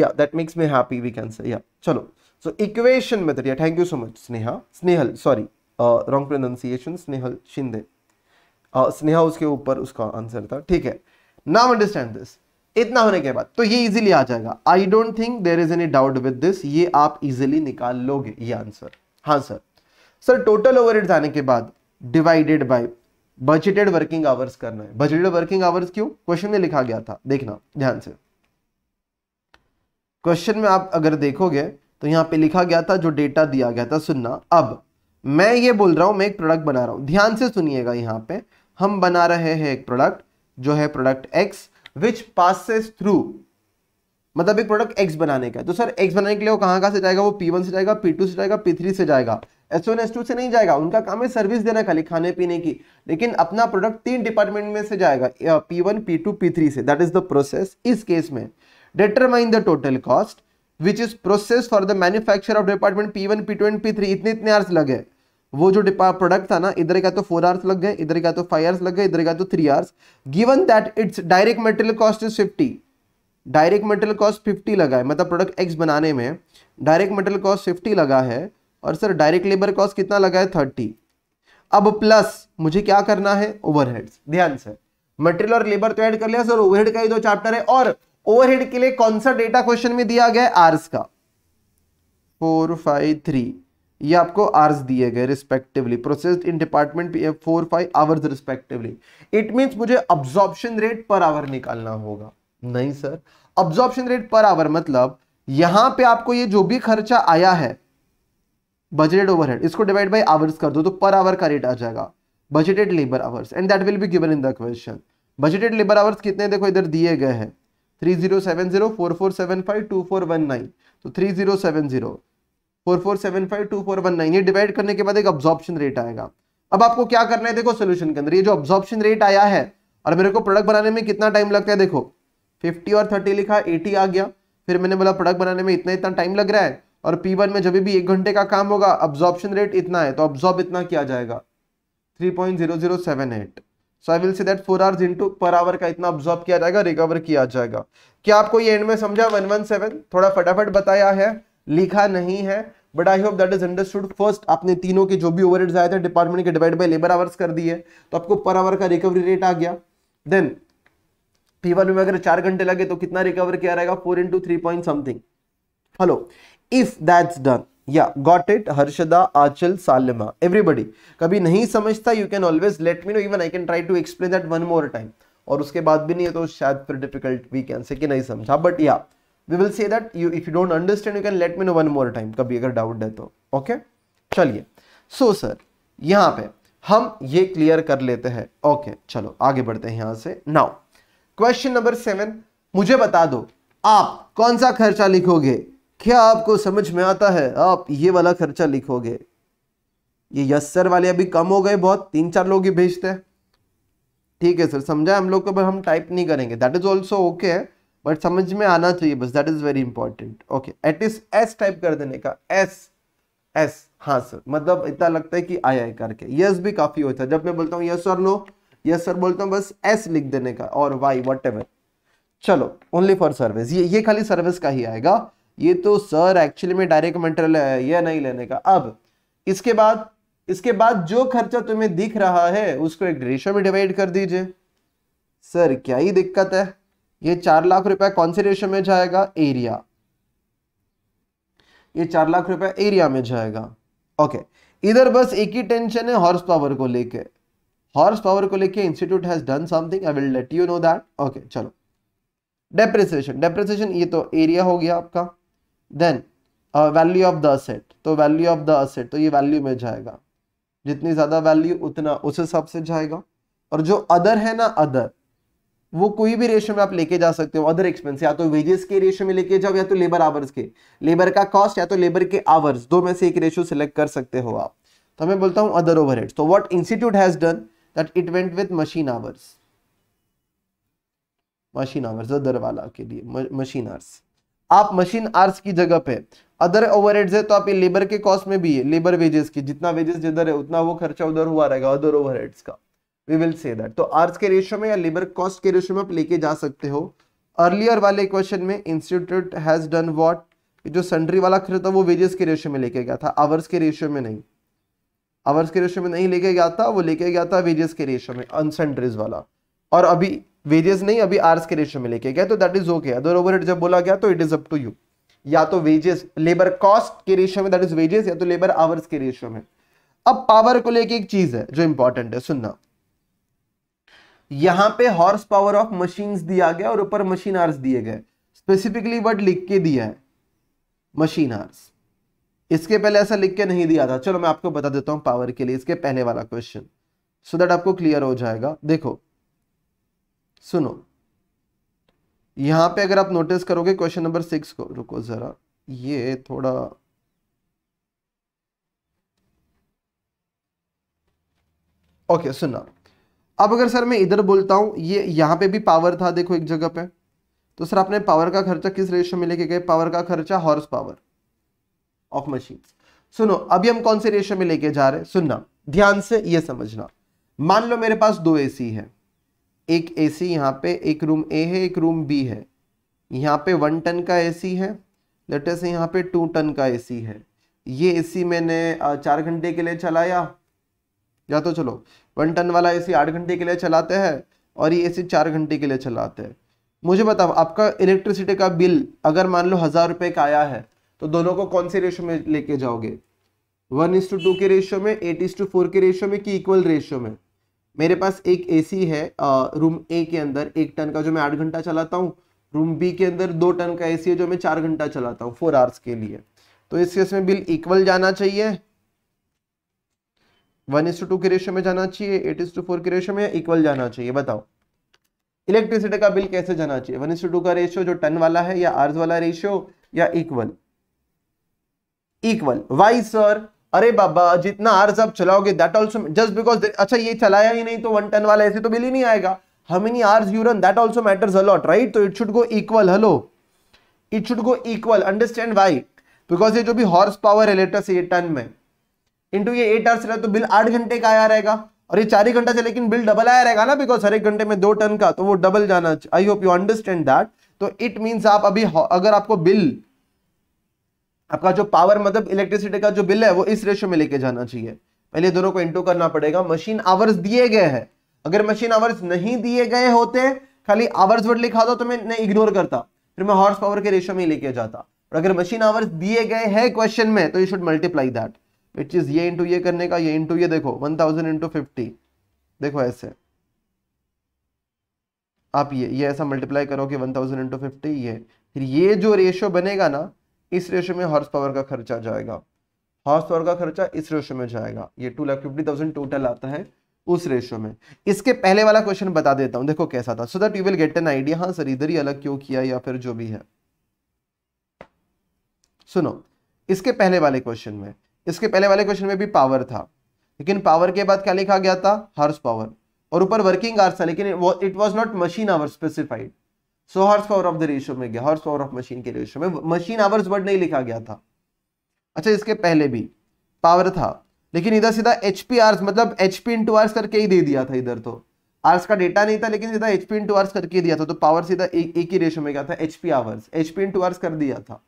yeah that makes me happy we can say yeah चलो so equation method yeah thank you so much Sneha Snehal sorry wrong pronunciation Snehal Shinde Sneha उसके ऊपर उसका आंसर था ठीक है नाउ अंडरस्टैंड दिस इतना होने के बाद तो ये इजीली आ जाएगा I don't think there is any doubt with this ये आप इजीली निकाल लोगे ये आंसर हाँ सर सर टोटल ओवर आने के बाद divided by budgeted working hours करना है बजटेड वर्किंग आवर्स क्यों क्वेश्चन में लिखा गया था देखना ध्यान से क्वेश्चन में आप अगर देखोगे तो यहां पे लिखा गया था जो डेटा दिया गया था सुनना अब मैं ये बोल रहा हूँ मैं एक प्रोडक्ट बना रहा हूँ ध्यान से सुनिएगा यहाँ पे हम बना रहे हैं एक प्रोडक्ट जो है product X which passes through मतलब एक प्रोडक्ट एक्स बनाने का तो सर एक्स बनाने के लिए वो कहाँ कहाँ से जाएगा वो पी वन से जाएगा पी टू से जाएगा पी थ्री से जाएगा एस वन एस टू से नहीं जाएगा उनका काम है सर्विस देना खाली खाने पीने की लेकिन अपना प्रोडक्ट तीन डिपार्टमेंट में से जाएगा P one P two P three से दैट इज द प्रोसेस इस केस में determine the total cost which is process for the manufacture of department P one P two and P three इतने इतने hours लगे वो जो product था ना इधर का तो फोर आवर्स लग गए इधर का तो फाइव आवर्स लग गए इधर का तो three hours given that its direct material cost is fifty direct material cost fifty लगा है मतलब प्रोडक्ट एक्स बनाने में डायरेक्ट मटेरियल कॉस्ट फिफ्टी लगा है और सर डायरेक्ट लेबर कॉस्ट कितना लगा है थर्टी अब प्लस मुझे क्या करना है ओवरहेड्स ध्यान से मटेरियल और लेबर तो ऐड कर लिया सर ओवरहेड का ही दो चैप्टर है और ओवरहेड के लिए कौन सा डेटा क्वेश्चन में दिया गया आर्स का फोर फाइव थ्री ये आपको आवर्स दिए गए respectively processed in department P four five hours respectively it means मुझे अब्जॉर्प्शन रेट पर आवर निकालना होगा नहीं sir absorption rate per hour मतलब यहां पे आपको ये जो भी खर्चा आया है बजटेड ओवरहेड इसको डिवाइड बाय आवर्स कर दो तो पर आवर का रेट आ जाएगा budgeted labour hours and that will be given in the question budgeted labour hours कितने देखो इधर दिए गए हैं three zero seven zero four four seven five two four one nine तो three zero seven zero four four seven five two four one nine ये divide करने के बाद एक ऑब्जॉर्प्शन रेट आएगा अब आपको क्या करना है देखो सोल्यूशन के अंदर ये जो ऑब्जॉर्प्शन रेट आया है और मेरे को प्रोडक्ट बनाने में कितना टाइम लगता है देखो फिफ्टी और थर्टी लिखा एटी आ गया फिर मैंने बोला प्रोडक्ट बनाने में इतना इतना टाइम लग रहा है और पी वन में जब भी एक घंटे का काम होगा ऑब्जॉर्प्शन रेट इतना है तो ऑब्जॉर्ब इतना किया जाएगा three point zero zero seven eight so I will say that four hours into per hour का इतना ऑब्जॉर्ब किया जाएगा रिकवर किया जाएगा क्या आपको ये एंड में समझा वन वन सेवन थोड़ा फटाफट बताया है लिखा नहीं है but I hope that is understood first आपने तीनों के जो भी ओवर आए थे डिपार्टमेंट के डिवाइड बाई लेबर आवर्स कर दिए तो आपको पर आवर का रिकवरी रेट आ गया देन पी वन में अगर चार घंटे लगे तो कितना रिकवर किया रहेगा four into three point something hello if that's done yeah got it Harshada Aanchal Salma everybody कभी नहीं समझता you can always let me know even I can try to explain that one more time और उसके बाद भी नहीं है तो शायद फिर डिफिकल्ट वी कैन से कि नहीं समझा but yeah yeah, we will say that you if you don't understand you can let me know one more time कभी अगर डाउट है तो ओके चलिए सो सर यहाँ पे हम ये क्लियर कर लेते हैं ओके okay, चलो आगे बढ़ते हैं यहां से नाउ क्वेश्चन नंबर सेवन मुझे बता दो आप कौन सा खर्चा लिखोगे क्या आपको समझ में आता है आप ये वाला खर्चा लिखोगे ये यस सर वाले अभी कम हो गए बहुत तीन चार लोग ही भेजते हैं ठीक है सर समझा हम लोग को हम टाइप नहीं करेंगे that is also okay but समझ में आना चाहिए बस that is very important okay at least एस टाइप कर देने का एस एस हाँ सर मतलब इतना लगता है कि आई आई करके यस भी काफी होता है जब मैं बोलता हूँ यस और नो यस सर बोलता हूँ बस एस लिख देने का और वाई वट चलो ओनली फॉर सर्विस ये ये खाली सर्विस का ही आएगा ये तो सर एक्चुअली में डायरेक्ट मेटेरियल है ये नहीं लेने का अब इसके बाद इसके बाद जो खर्चा तुम्हें दिख रहा है उसको एक रेशो में डिवाइड कर दीजिए सर क्या ही दिक्कत है ये चार लाख रुपए कौन से रेशो में जाएगा एरिया ये चार लाख रुपए एरिया में जाएगा ओके इधर बस एक ही टेंशन है हॉर्स पावर को लेके हॉर्स पावर को लेके institute has done something I will let you know that okay चलो डेप्रिसिएशन डेप्रिसिएशन ये तो एरिया हो गया आपका then value of the asset तो वैल्यू ऑफ द असेट तो ये वैल्यू में जाएगा जितनी ज्यादा वैल्यू उतना उस हिसाब से जाएगा और जो अदर है ना अदर वो कोई भी रेशो में आप लेके जा सकते हो अदर एक्सपेंस या तो वेजेस के रेशो में लेके जाओ या तो लेबर आवर्स के लेबर का कॉस्ट या तो लेबर के आवर्स दो में से एक रेशो सिलेक्ट कर सकते हो आप तो मैं बोलता हूं अदर ओवर तो what institute has done that it went with machine hours machine hours other वाला के लिए मशीन आर्स आप मशीन आर्स की जगह पे अदर ओवरहेड्स है तो आप ये लेबर के कॉस्ट में भी है लेबर वेजेस की जितना वेजेस जिधर है उतना वो खर्चा उधर हुआ रहेगा अदर ओवरहेड्स का वी विल से दैट तो आर्ट्स के रेशियो में या लेबर कॉस्ट के रेशियो में आप लेके जा सकते हो अर्लियर वाले क्वेश्चन में इंस्टीट्यूट हैज डन वॉट जो सन्ड्री वाला खरीद था वो वेजेस के रेशियो में लेके गया था आवर्स के रेशियो में नहीं आवर्स के रेशियो में नहीं लेके गया था वो लेके गया था वेजेस के रेशियो में अनसेंड्रीज वाला और अभी वेजेस नहीं अभी आर्स के रेशियो में लेके गया तो that is okay other over जब बोला गया तो it is up to you या तो वेजेस लेबर कॉस्ट के रेशियो में दैट इज वेजेस या तो लेबर आवर्स के रेशियो में अब पावर को लेके एक चीज है जो इंपॉर्टेंट है सुनना यहां पे हॉर्स पावर ऑफ मशीन दिया गया और ऊपर मशीन आर्स दिए गए स्पेसिफिकली वर्ड लिख के दिया है मशीन आर्स इसके पहले ऐसा लिख के नहीं दिया था चलो मैं आपको बता देता हूं पावर के लिए इसके पहले वाला क्वेश्चन सो दैट आपको क्लियर हो जाएगा देखो सुनो यहां पे अगर आप नोटिस करोगे क्वेश्चन नंबर सिक्स को रुको जरा ये थोड़ा ओके सुनना अब अगर सर मैं इधर बोलता हूँ ये यहाँ पे भी पावर था देखो एक जगह पे तो सर आपने पावर का खर्चा किस रेशियो में लेके गए पावर का खर्चा हॉर्स पावर ऑफ मशीन सुनो अभी हम कौन से रेशियो में लेके जा रहे हैं सुनना ध्यान से ये समझना मान लो मेरे पास दो एसी है एक एसी यहाँ पे एक रूम ए है एक रूम बी है यहाँ पे वन टन का सी है से यहाँ पे टू टन का सी है ये सी मैंने चार घंटे के लिए चलाया या तो चलो वन टन वाला एसी आठ घंटे के लिए चलाते हैं और ये एसी चार घंटे के लिए चलाते हैं मुझे बताओ आपका इलेक्ट्रिसिटी का बिल अगर मान लो हज़ार रुपये का आया है तो दोनों को कौन से रेशो में लेके जाओगे वन इस टू टू के रेशियो में एट इस टू फोर के रेशियो में कि इक्वल रेशियो में मेरे पास एक एसी है आ, रूम ए के अंदर एक टन का जो मैं आठ घंटा चलाता हूँ रूम बी के अंदर दो टन का एसी है जो मैं चार घंटा चलाता हूँ फोर आवर्स के लिए तो इस केस में बिल इक्वल जाना चाहिए वन इज टू टू के रेशो में जाना चाहिए एट इज टू फोर के रेशो में इक्वल जाना चाहिए बताओ इलेक्ट्रिसिटी का बिल कैसे जाना चाहिए वन इज टू टू का रेशियो जो टन वाला है या आर्स वाला रेशियो या इक्वल इक्वल वाई सर अरे बाबा जितना आर्स आप चलाओगे दैट ऑल्सो जस्ट बिकॉज अच्छा ये चलाया ही नहीं तो वन टन वाला ऐसे तो बिल ही नहीं आएगा हम in hours you run that also matters a lot right so तो it should go equal hello it should go equal understand why ये जो भी हॉर्स पावर है लेटर से say टन में इंटू ये एट आवर्स तो बिल आठ घंटे का आया रहेगा और ये चार ही घंटा से लेकिन बिल डबल आया रहेगा ना बिकॉज हर एक घंटे में दो टन का तो वो डबल जाना I hope you understand that तो इट मीन्स आप अभी अगर आपको बिल आपका जो पावर मतलब इलेक्ट्रिसिटी का जो बिल है वो इस रेशो में लेके जाना चाहिए पहले दोनों को इंटू करना पड़ेगा मशीन आवर्स दिए गए हैं अगर मशीन आवर्स नहीं दिए गए होते खाली आवर्स वर्ड लिखा दो तो मैं इग्नोर करता फिर मैं हॉर्स पावर के रेशो में लेके जाता और अगर मशीन आवर्स दिए गए हैं क्वेश्चन में तो you should multiply that which is ये इंटू ये करने का ये इंटू ये देखो वन थाउजेंड इंटू फिफ्टी देखो ऐसे आप ये ये ऐसा मल्टीप्लाई करोगे वन थाउजेंड इंटू फिफ्टी ये फिर ये जो रेशियो बनेगा ना इस रेशियो में हॉर्स पावर का खर्चा जाएगा हॉर्स पावर का खर्चा इस रेशियो में जाएगा ये two lakh fifty thousand total आता है उस रेशियो में इसके पहले वाला क्वेश्चन बता देता हूं देखो कैसा था so that you will get an idea हाँ सर इधर ही अलग क्यों किया या फिर जो भी है सुनो इसके पहले वाले क्वेश्चन में इसके पहले वाले क्वेश्चन में भी पावर था लेकिन पावर के बाद क्या लिखा गया था हॉर्स पावर और ऊपर वर्किंग आवर्स था लेकिन it was not machine hours specified so horse power of the ratio में गया हॉर्स पावर ऑफ मशीन के रेशियो में मशीन आवर्स वर्ड नहीं लिखा गया था अच्छा इसके पहले भी पावर था लेकिन इधर सीधा एचपी आर्स मतलब एचपी पी इंटू आर्स करके ही दे दिया था इधर तो आर्स का डेटा नहीं था लेकिन सीधा एचपी पी इंटू आर्स करके दिया था तो पावर सीधा एक ही रेशो में गया था HP hours HP P into hours कर दिया था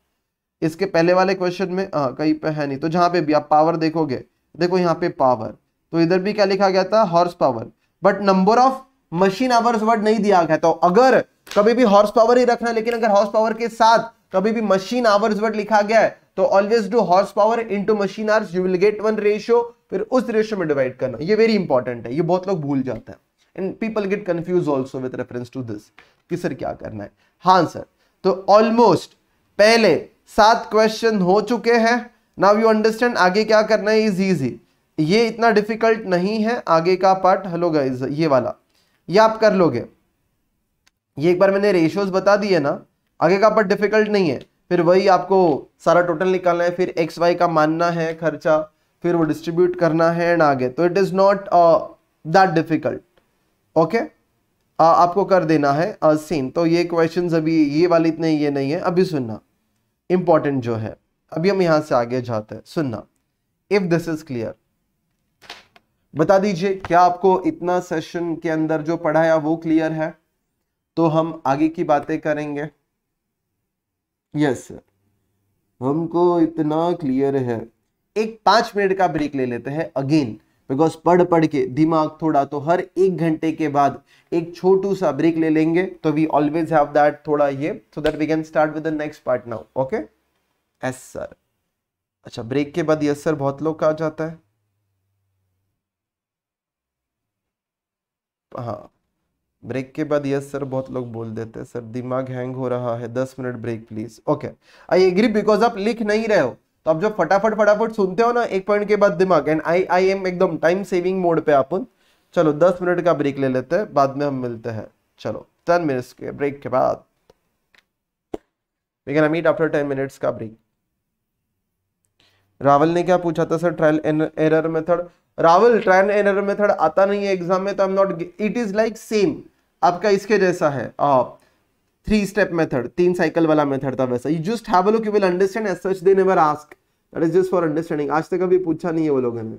इसके पहले वाले क्वेश्चन में आ, कहीं पे है नहीं तो जहां पे भी आप पावर देखोगे देखो यहाँ पे पावर तो इधर भी क्या लिखा गया था horse power but number of machine hours word नहीं दिया गया तो अगर कभी भी हॉर्स पावर ही रखना लेकिन अगर हॉर्स पावर के साथ कभी भी मशीन आवर्स वर्ड लिखा गया है तो always do horse power into machine hours you will get one ratio फिर उस रेशियो में डिवाइड करना ये वेरी इंपॉर्टेंट है ये बहुत लोग भूल जाते हैं and people get confuse also with reference to this कि सर क्या करना है हाँ सर तो ऑलमोस्ट पहले सात क्वेश्चन हो चुके हैं नाउ यू अंडरस्टैंड आगे क्या करना है इज ईजी ये इतना डिफिकल्ट नहीं है आगे का पार्ट हेलो गाइज ये वाला ये आप कर लोगे ये एक बार मैंने रेशियोज बता दिए ना आगे का पार्ट डिफिकल्ट नहीं है फिर वही आपको सारा टोटल निकालना है फिर एक्स वाई का मानना है खर्चा फिर वो डिस्ट्रीब्यूट करना है एंड आगे तो it is not that difficult okay आपको कर देना है सेम uh, तो ये क्वेश्चन अभी ये वाले इतने ये नहीं है अभी सुनना इंपॉर्टेंट जो है अभी हम यहां से आगे जाते हैं सुनना इफ दिस इज क्लियर बता दीजिए क्या आपको इतना सेशन के अंदर जो पढ़ाया वो क्लियर है तो हम आगे की बातें करेंगे यस yes, हमको इतना क्लियर है एक पांच मिनट का ब्रेक ले लेते हैं अगेन बिकॉज पढ़ पढ़ के दिमाग थोड़ा तो हर एक घंटे के बाद एक छोटू सा ब्रेक ले लेंगे तो वी ऑलवेज हैव दैट थोड़ा ये so that we can start with the next part now okay yes sir अच्छा ब्रेक के बाद यस सर बहुत लोग का आ जाता है हाँ ब्रेक के बाद यस सर बहुत लोग बोल देते हैं सर दिमाग हैंग हो रहा है दस minute break please okay I agree because आप लिख नहीं रहे हो तो आप जो फटाफट फटाफट सुनते हो ना एक पॉइंट के बाद दिमाग एंड आई आई एम एकदम टाइम सेविंग मोड पे अपन चलो दस मिनट का ब्रेक ले लेते हैं बाद में हम मिलते हैं चलो टेन मिनट्स के ब्रेक के बाद we can meet after ten minutes का ब्रेक रावल ने क्या पूछा था sir trial error method Rawal trial error method आता नहीं है एग्जाम में तो I am not it is like same आपका इसके जैसा है आप थ्री स्टेप मेथड तीन साइकिल वाला मेथड था वैसा you just have a look you will understand as such they never ask that is just for understanding आज तक अभी पूछा नहीं है वो लोगों ने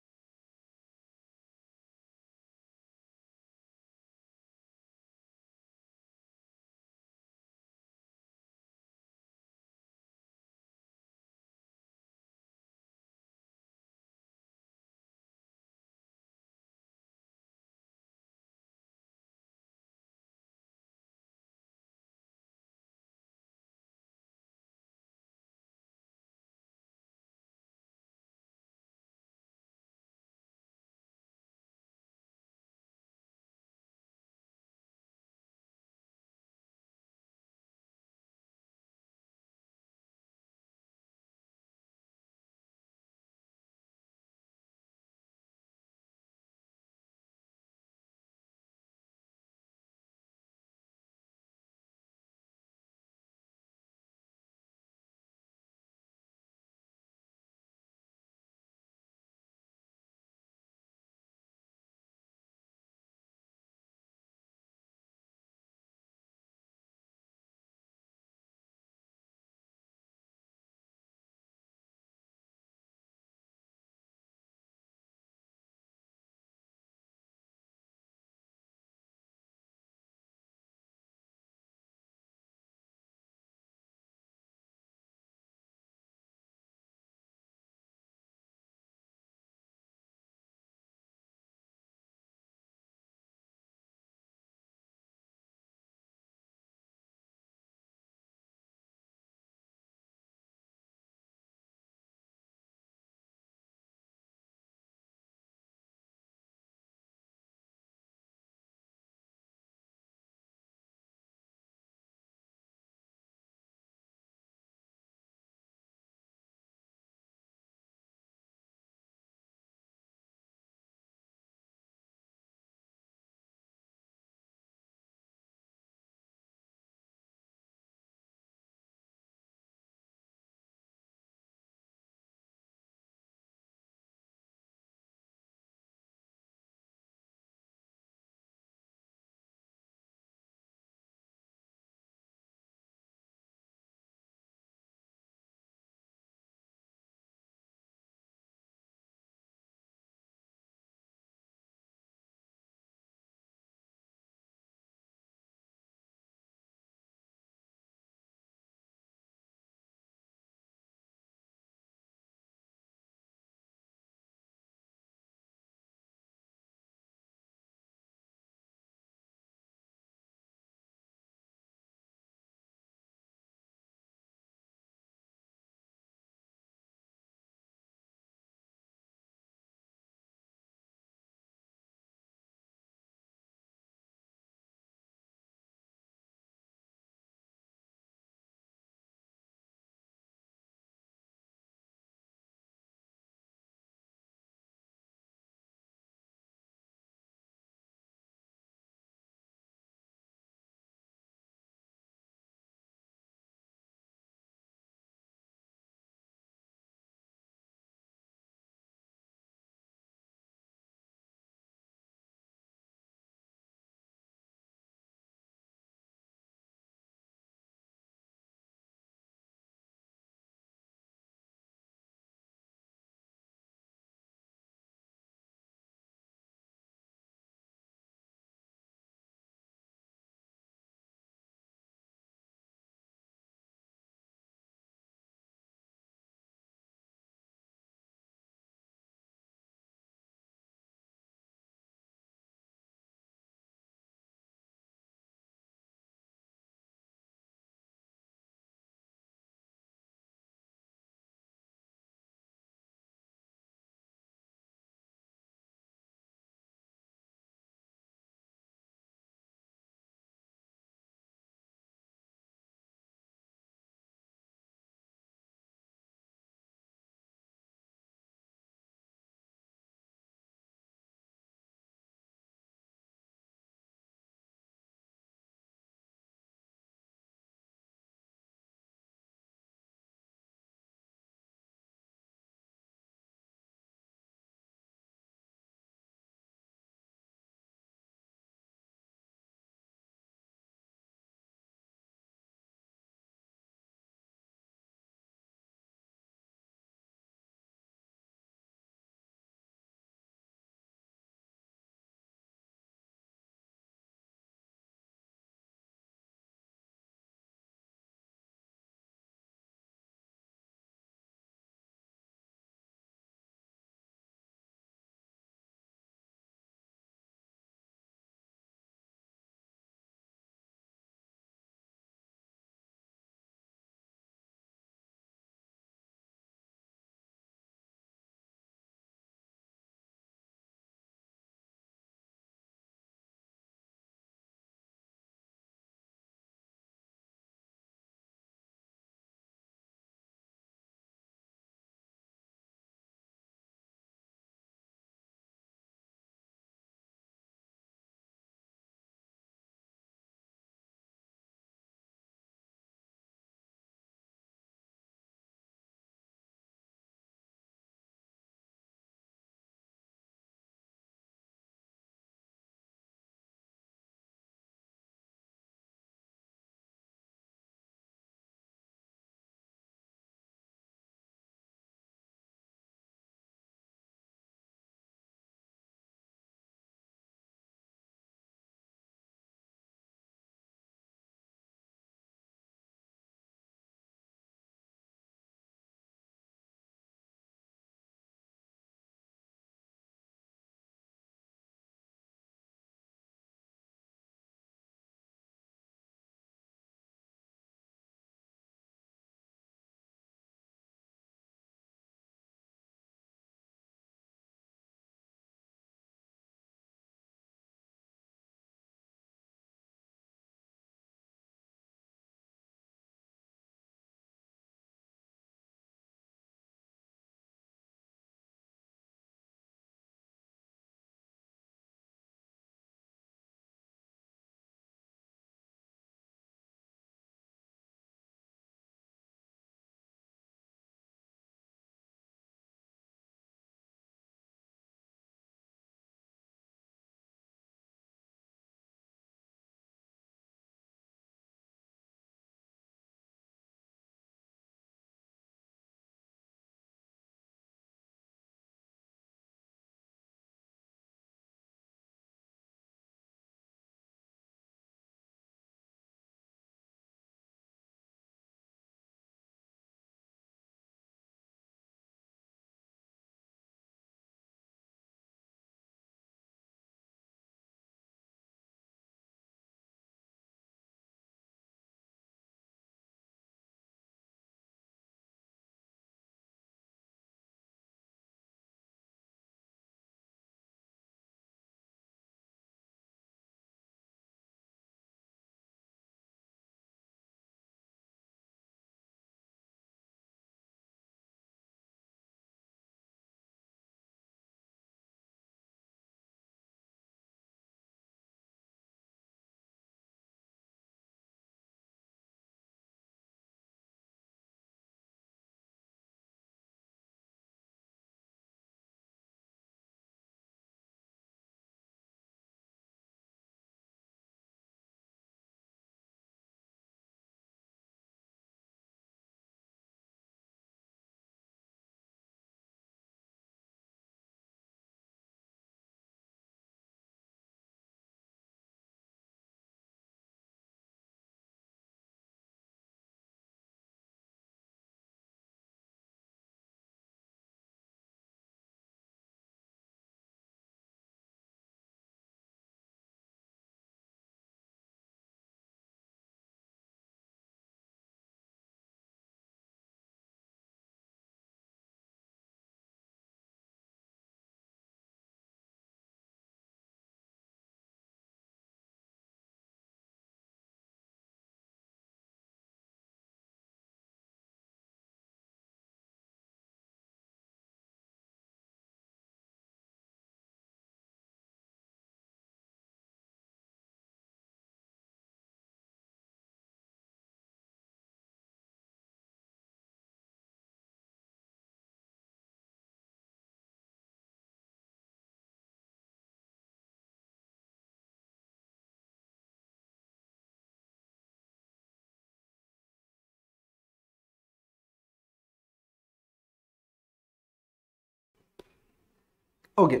okay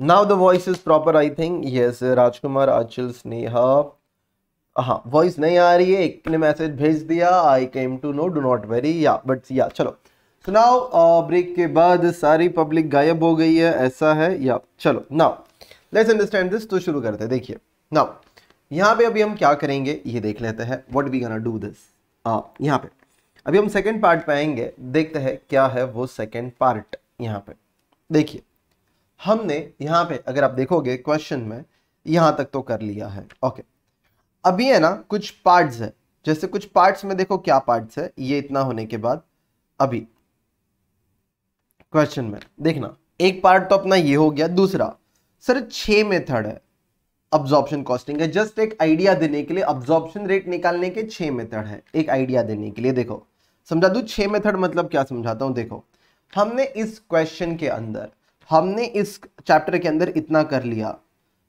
now the voice is proper I think yes Rajkumar Achal, Sneha हाँ वॉइस नहीं आ रही है एक ने मैसेज भेज दिया I came to know do not very yeah but yeah चलो सो नाउ ब्रेक के बाद सारी पब्लिक गायब हो गई है ऐसा है या चलो नाउ लेट्स अंडरस्टैंड दिस तो शुरू करते हैं देखिए नाउ यहाँ पे अभी हम क्या करेंगे ये देख लेते हैं what we gonna do this यहाँ पे अभी हम सेकेंड पार्ट पे आएंगे देखते हैं क्या है वो सेकेंड पार्ट यहाँ पे देखिए हमने यहाँ पे अगर आप देखोगे क्वेश्चन में यहां तक तो कर लिया है ओके अभी है ना कुछ पार्ट्स है जैसे कुछ पार्ट्स में देखो क्या पार्ट्स है ये इतना होने के बाद अभी क्वेश्चन में देखना एक पार्ट तो अपना ये हो गया दूसरा सर छह मेथड है अब्जॉर्प्शन कॉस्टिंग है जस्ट एक आइडिया देने के लिए अब्जॉर्प्शन रेट निकालने के छह मेथड है एक आइडिया देने के लिए देखो समझा दू छ मेथड मतलब क्या समझाता हूं देखो हमने इस क्वेश्चन के अंदर हमने इस चैप्टर के अंदर इतना कर लिया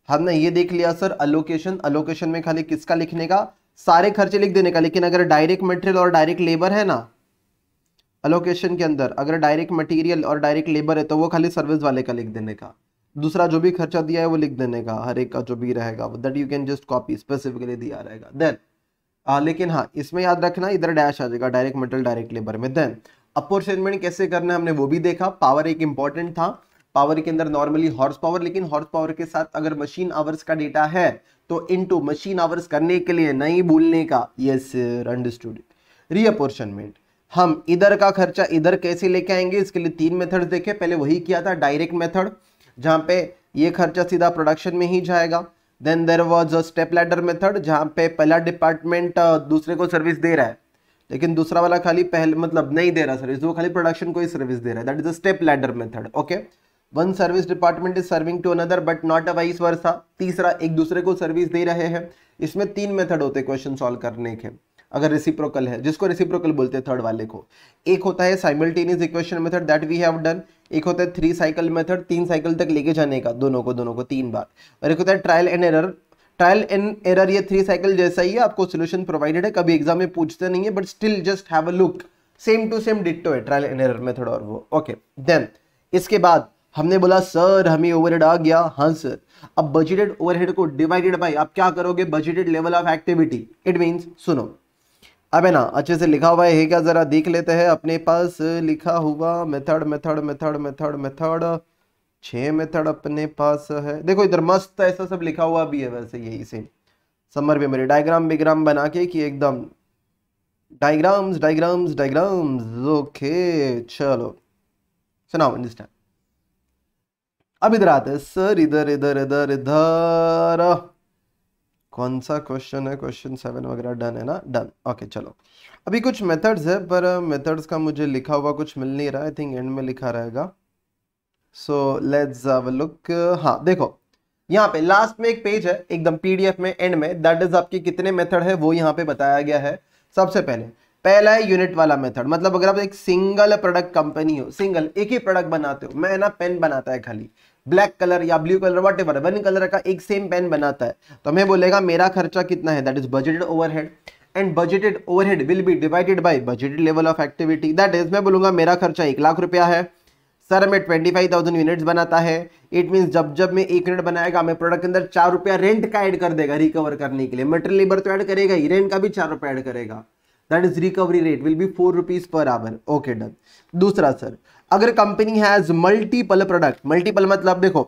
हमने ये देख लिया सर अलोकेशन अलोकेशन में खाली किसका लिखने का सारे खर्चे लिख देने का लेकिन अगर डायरेक्ट मटेरियल और डायरेक्ट लेबर है ना अलोकेशन के अंदर अगर डायरेक्ट मटेरियल और डायरेक्ट लेबर है तो वो खाली सर्विस वाले का लिख देने का दूसरा जो भी खर्चा दिया है वो लिख देने का हर एक का जो भी रहेगा that you can just copy specifically दिया रहेगा देन आ, लेकिन हाँ इसमें याद रखना इधर डैश आ जाएगा डायरेक्ट मटेरियल डायरेक्ट लेबर में देन अपोर्शनमेंट कैसे करना है हमने वो भी देखा पावर एक इंपॉर्टेंट था पावर के अंदर नॉर्मली हॉर्स पावर लेकिन हॉर्स पावर के साथ अगर मशीन आवर्स का डेटा है तो इनटू मशीन आवर्स करने के लिए नहीं भूलने का यस अंडरस्टूड रीअपोर्शनमेंट हम इधर का खर्चा इधर कैसे लेके आएंगे इसके लिए तीन मेथड देखे पहले वही किया था डायरेक्ट मेथड जहाँ पे ये खर्चा सीधा प्रोडक्शन में ही जाएगा then there was a step ladder method जहाँ पे पहला डिपार्टमेंट दूसरे को सर्विस दे रहा है लेकिन दूसरा वाला खाली पहले मतलब नहीं दे रहा सर्विस वो खाली प्रोडक्शन को ही सर्विस दे रहा है that is a step ladder method okay one service department is serving to another but not a vice versa तीसरा एक दूसरे को सर्विस दे रहे हैं इसमें तीन मेथड होते हैं क्वेश्चन सॉल्व करने के अगर रेसिप्रोकल है जिसको रेसिप्रोकल बोलते हैं थर्ड वाले को एक होता है simultaneous equation method that we have done एक होता है थ्री साइकिल मेथड तीन साइकिल तक लेके जाने का दोनों को दोनों को तीन बार और एक होता है trial and error trial and error ये थ्री साइकिल जैसा ही है आपको सोल्यूशन प्रोवाइडेड है कभी एग्जाम में पूछते नहीं है but still just have a look same to same ditto है ट्रायल एंड एरर मेथड और वो ओके okay. देन इसके बाद हमने बोला सर हमें ओवरहेड आ गया हाँ सर अब बजटेड ओवरहेड को डिवाइडेड बाई आप क्या करोगे budgeted level of activity it means सुनो अब है ना अच्छे से लिखा हुआ है क्या ज़रा देख लेते हैं अपने पास लिखा हुआ method method method method method छ मेथड अपने पास है देखो इधर मस्त ऐसा सब लिखा हुआ भी है वैसे यही से समर भी मेरे डायग्राम विग्राम बना के कि एकदम डायग्राम्स डायग्राम्स डायग्राम्स ओके चलो सुनाओ अंडरस्टैंड अब इधर आते हैं सर इधर इधर इधर इधर कौन सा क्वेश्चन है क्वेश्चन सेवन वगैरह डन है ना डन ओके चलो अभी कुछ मेथड्स है पर मेथड्स uh, का मुझे लिखा हुआ कुछ मिल नहीं रहा आई थिंक एंड में लिखा रहेगा so let's have a look हाँ देखो यहाँ पे लास्ट में एक पेज है एकदम पीडीएफ में एंड में दैट इज आपके कितने मेथड है वो यहाँ पे बताया गया है सबसे पहले पहला है यूनिट वाला मेथड मतलब अगर आप एक सिंगल प्रोडक्ट कंपनी हो सिंगल एक ही प्रोडक्ट बनाते हो मैं ना पेन बनाता है खाली ब्लैक कलर या blue colour whatever one colour का एक सेम पेन बनाता है तो हमें बोलेगा मेरा खर्चा कितना है that is budgeted overhead and budgeted overhead will be divided by budgeted level of activity that is मैं बोलूँगा मेरा खर्चा एक लाख रुपया है सर हमें ट्वेंटी फाइव थाउजेंड यूनिट्स बनाता है इट मीन्स जब जब मैं एक यूनिट बनाएगा हमें प्रोडक्ट के अंदर चार रुपया रेंट का ऐड कर देगा रिकवर करने के लिए मटेरियल लेबर तो ऐड करेगा ही रेंट का भी चार रुपया ऐड करेगा that is recovery rate will be four rupees per hour okay done दूसरा सर अगर company has multiple product multiple मतलब देखो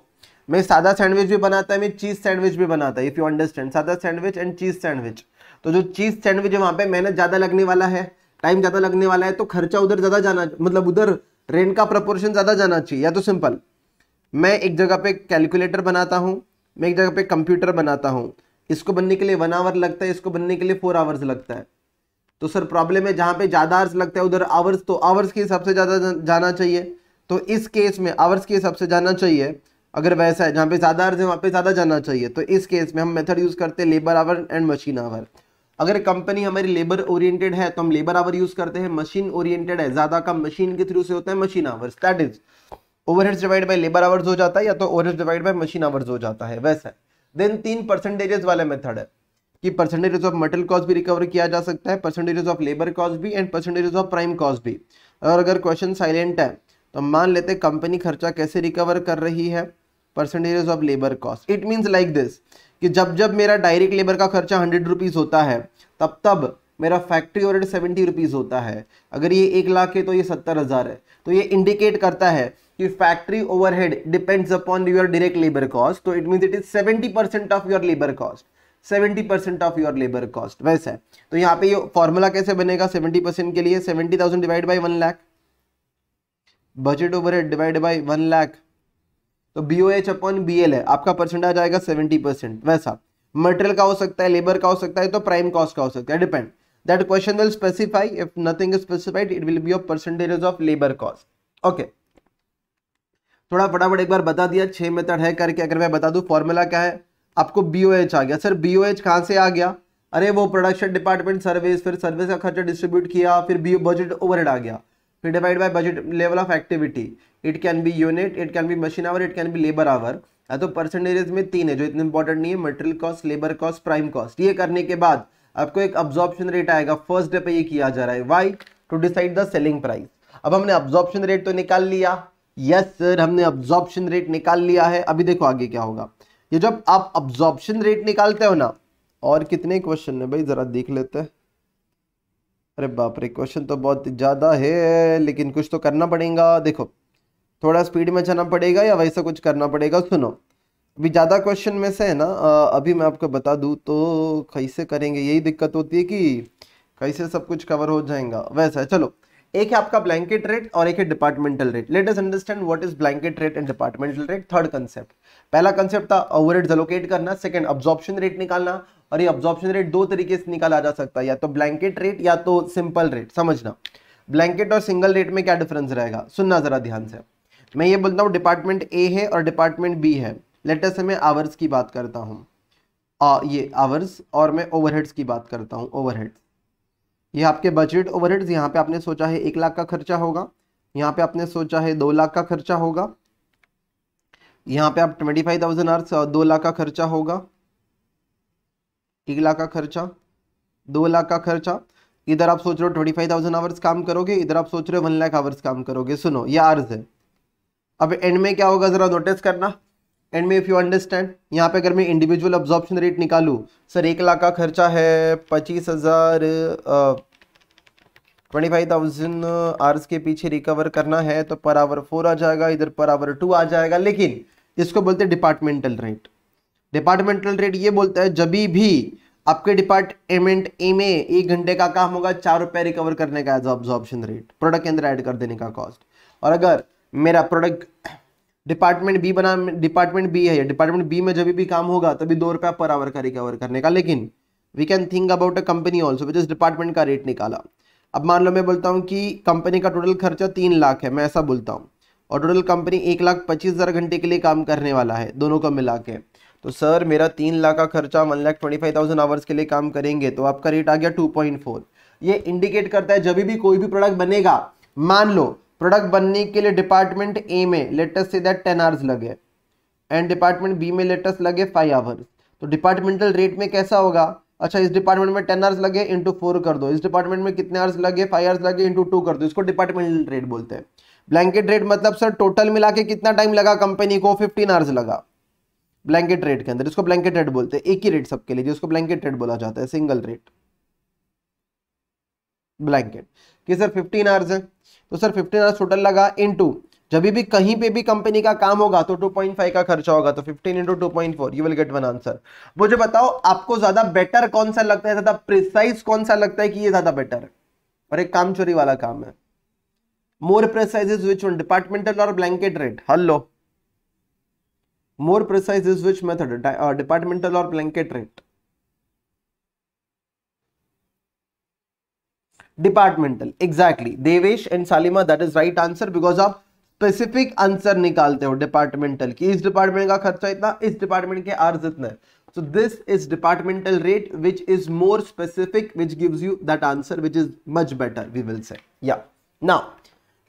मैं सादा सैंडविच भी बनाता है मैं चीज़ सैंडविच भी बनाता है इफ़ यू अंडरस्टैंड सादा सैंडविच एंड चीज़ सैंडविच तो जो चीज़ सैंडविच है वहां पे मेहनत ज़्यादा लगने वाला है टाइम ज़्यादा लगने वाला है तो खर्चा उधर ज़्यादा जाना मतलब उधर रेंट का प्रपोर्शन ज़्यादा जाना चाहिए या तो सिंपल मैं एक जगह पे कैलकुलेटर बनाता हूँ मैं एक जगह पे कंप्यूटर बनाता हूँ इसको बनने के लिए वन आवर लगता है इसको बनने के लिए फोर आवर्स लगता है तो सर प्रॉब्लम है जहां पे ज़्यादा आवर्स लगता है उधर आवर्स तो आवर्स के हिसाब से ज़्यादा जाना चाहिए तो इस केस में आवर्स के हिसाब से जाना चाहिए अगर वैसा है जहां पे ज़्यादा आवर्स है वहां पे ज़्यादा जाना चाहिए तो इस केस में हम मेथड यूज़ करते हैं labour hour and machine hour अगर कंपनी हमारी लेबर ओरिएंटेड है तो हम लेबर आवर यूज़ करते हैं मशीन ओरिएंटेड है ज़्यादा का मशीन के थ्रू से होता है machine hours that is overheads divide by labour hours हो जाता है या तो overheads divide by machine hours हो जाता है वैसा देन तीन परसेंटेजेस वाला मेथड है कि परसेंटेज ऑफ मटेरियल कॉस्ट भी रिकवर किया जा सकता है परसेंटेज ऑफ लेबर कॉस्ट भी and percentage of prime cost भी और अगर क्वेश्चन साइलेंट है तो मान लेते कंपनी खर्चा कैसे रिकवर कर रही है percentage of labour cost it means like this कि जब जब मेरा डायरेक्ट लेबर का खर्चा हंड्रेड रुपीज़ होता है तब तब मेरा फैक्ट्री ओवरहेड सेवेंटी रुपीज़ होता है अगर ये एक लाख है तो ये सत्तर हज़ार है तो ये इंडिकेट करता है कि factory overhead depends upon your direct labour cost तो it means it is seventy percent of your labour cost seventy percent of your labour cost वैसा है तो यहाँ पे ये फॉर्मूला कैसे बनेगा सेवेंटी परसेंट के लिए seventy thousand divide by one lakh budget overhead divide by one lakh तो B O H upon B L है आपका परसेंट आ जाएगा सेवेंटी परसेंट वैसा मटेरियल का हो सकता है लेबर का हो सकता है तो प्राइम कॉस्ट का हो सकता है depend that question will specify if nothing is specified it will be a percentage of labor cost okay थोड़ा फटाफट एक बार बता दिया छह मेथड है करके अगर मैं बता दू फॉर्मूला क्या है आपको बी ओ एच आ गया सर बी ओ एच कहाँ से आ गया अरे वो प्रोडक्शन डिपार्टमेंट सर्विस फिर सर्विस का खर्चा डिस्ट्रीब्यूट किया फिर बी बजट ओवरहेड आ गया फिर divide by budget level of activity it can be unit it can be machine hour it can be labour hour या तो परसेंटेज में तीन है जो इतने इंपॉर्टेंट नहीं है material cost labour cost prime cost ये करने के बाद आपको एक अब्जॉर्प्शन रेट आएगा फर्स्ट डे पे ये किया जा रहा है why to decide the selling price अब हमने अब्जॉर्प्शन रेट तो निकाल लिया यस yes, सर हमने अब्जॉर्प्शन रेट निकाल लिया है अभी देखो आगे क्या होगा ये जब आप अब्जॉर्प्शन रेट निकालते हो ना और कितने क्वेश्चन है भाई ज़रा देख लेते हैं अरे बाप रे क्वेश्चन तो बहुत ज़्यादा है लेकिन कुछ तो करना पड़ेगा देखो थोड़ा स्पीड में जाना पड़ेगा या वैसा कुछ करना पड़ेगा सुनो अभी ज़्यादा क्वेश्चन में से है ना अभी मैं आपको बता दूं तो कैसे करेंगे यही दिक्कत होती है कि कैसे सब कुछ कवर हो जाएगा वैसा है चलो एक है आपका ब्लैंकेट रेट और एक है departmental rate let us understand what is blanket rate and departmental rate third concept पहला कंसेप्ट था ओवरहेड एलोकेट करना सेकंड ऑब्जॉर्प्शन रेट निकालना और ये ऑब्जॉर्प्शन रेट दो तरीके से निकाला जा सकता है या तो ब्लैंकेट रेट या तो सिंपल रेट समझना ब्लैंकेट और सिंगल रेट में क्या डिफरेंस रहेगा सुनना जरा ध्यान से मैं ये बोलता हूँ डिपार्टमेंट ए है और डिपार्टमेंट बी है लेटर से मैं आवर्स की बात करता हूँ ये आवर्स और मैं ओवरहेड्स की बात करता हूँ ओवरहेड्स ये आपके बजट ओवरहेड्स यहाँ पे आपने सोचा है एक लाख का खर्चा होगा यहाँ पे आपने सोचा है दो लाख का खर्चा होगा यहाँ पे आप ट्वेंटी फाइव थाउजेंड अर्थ दो लाख का खर्चा होगा एक लाख का खर्चा दो लाख का खर्चा इधर आप सोच रहे हो ट्वेंटी फाइव थाउजेंड आवर्स काम करोगे इधर आप सोच रहे हो वन लाख आवर्स काम करोगे सुनो ये आर्ज है अब एंड में क्या होगा ज़रा नोटिस करना एंड में इफ़ यू अंडरस्टैंड यहाँ पे अगर मैं इंडिविजुअल ऑब्जॉर्प्शन रेट निकालू सर एक लाख का खर्चा है पच्चीस हज़ार ट्वेंटी फाइव थाउजेंड आवर्स के पीछे रिकवर करना है तो पर आवर फोर आ जाएगा इधर पर आवर टू आ जाएगा लेकिन इसको बोलते हैं डिपार्टमेंटल रेट डिपार्टमेंटल रेट ये बोलता है जब भी आपके डिपार्टमेंट ए में एक घंटे का काम होगा चार रुपये रिकवर करने का एज ऑब्जॉर्बेशन रेट प्रोडक्ट के अंदर ऐड कर देने का कॉस्ट और अगर मेरा प्रोडक्ट डिपार्टमेंट बी बना डिपार्टमेंट बी है डिपार्टमेंट बी में जब भी काम होगा तभी दो रुपया पर आवर का रिकवर करने का लेकिन we can think about a company also which इस डिपार्टमेंट का रेट निकाला अब मान लो मैं बोलता हूँ कि कंपनी का टोटल खर्चा तीन लाख है मैं ऐसा बोलता हूँ और टोटल कंपनी एक लाख पच्चीस हज़ार घंटे के लिए काम करने वाला है दोनों को मिला के तो सर मेरा तीन लाख का खर्चा one lakh twenty five thousand hours के लिए काम करेंगे तो आपका रेट आ गया टू पॉइंट फोर ये इंडिकेट करता है जब भी कोई भी प्रोडक्ट बनेगा मान लो प्रोडक्ट बनने के लिए डिपार्टमेंट ए में लेटेस्ट से दैट टेन आवर्स लगे एंड डिपार्टमेंट बी में लेटेस्ट लगे फाइव आवर्स तो डिपार्टमेंटल रेट में कैसा होगा अच्छा इस डिपार्टमेंट में टेन आवर्स लगे इंटू फोर कर दो इस डिपार्टमेंट में कितने आवर्स लगे फाइव आवर्स लगे इंटू टू कर दो इसको डिपार्टमेंटल रेट बोलते हैं ब्लैंकेट रेट मतलब सर टोटल मिला के कितना टाइम लगा कंपनी को फिफ्टीन आवर्स लगा ब्लैंकेट रेट के अंदर इसको ब्लैंकेट रेट बोलते हैं एक ही रेट सबके लिए जिसको ब्लैंकेट रेट बोला जाता है सिंगल रेट ब्लैंकेट कि सर 15 आवर्स है तो सर 15 आवर्स टोटल लगा इनटू जब भी कहीं पे भी कंपनी का काम होगा तो 2.5 का खर्चा होगा तो 15 into two point four you will get one answer मुझे बताओ आपको ज्यादा बेटर कौन सा लगता है ज्यादा प्रिसाइज कौन सा लगता है कि ये ज्यादा बेटर है और एक काम चोरी वाला काम है More precise is which one? Departmental or blanket rate? Hello. More precise is which method? De uh, departmental or blanket rate? Departmental. Exactly. Devesh and Salima, that is right answer because of specific answer निकालते हो departmental की इस department का खर्चा इतना इस department के आर्ज इतना है so this is departmental rate which is more specific which gives you that answer which is much better we will say yeah now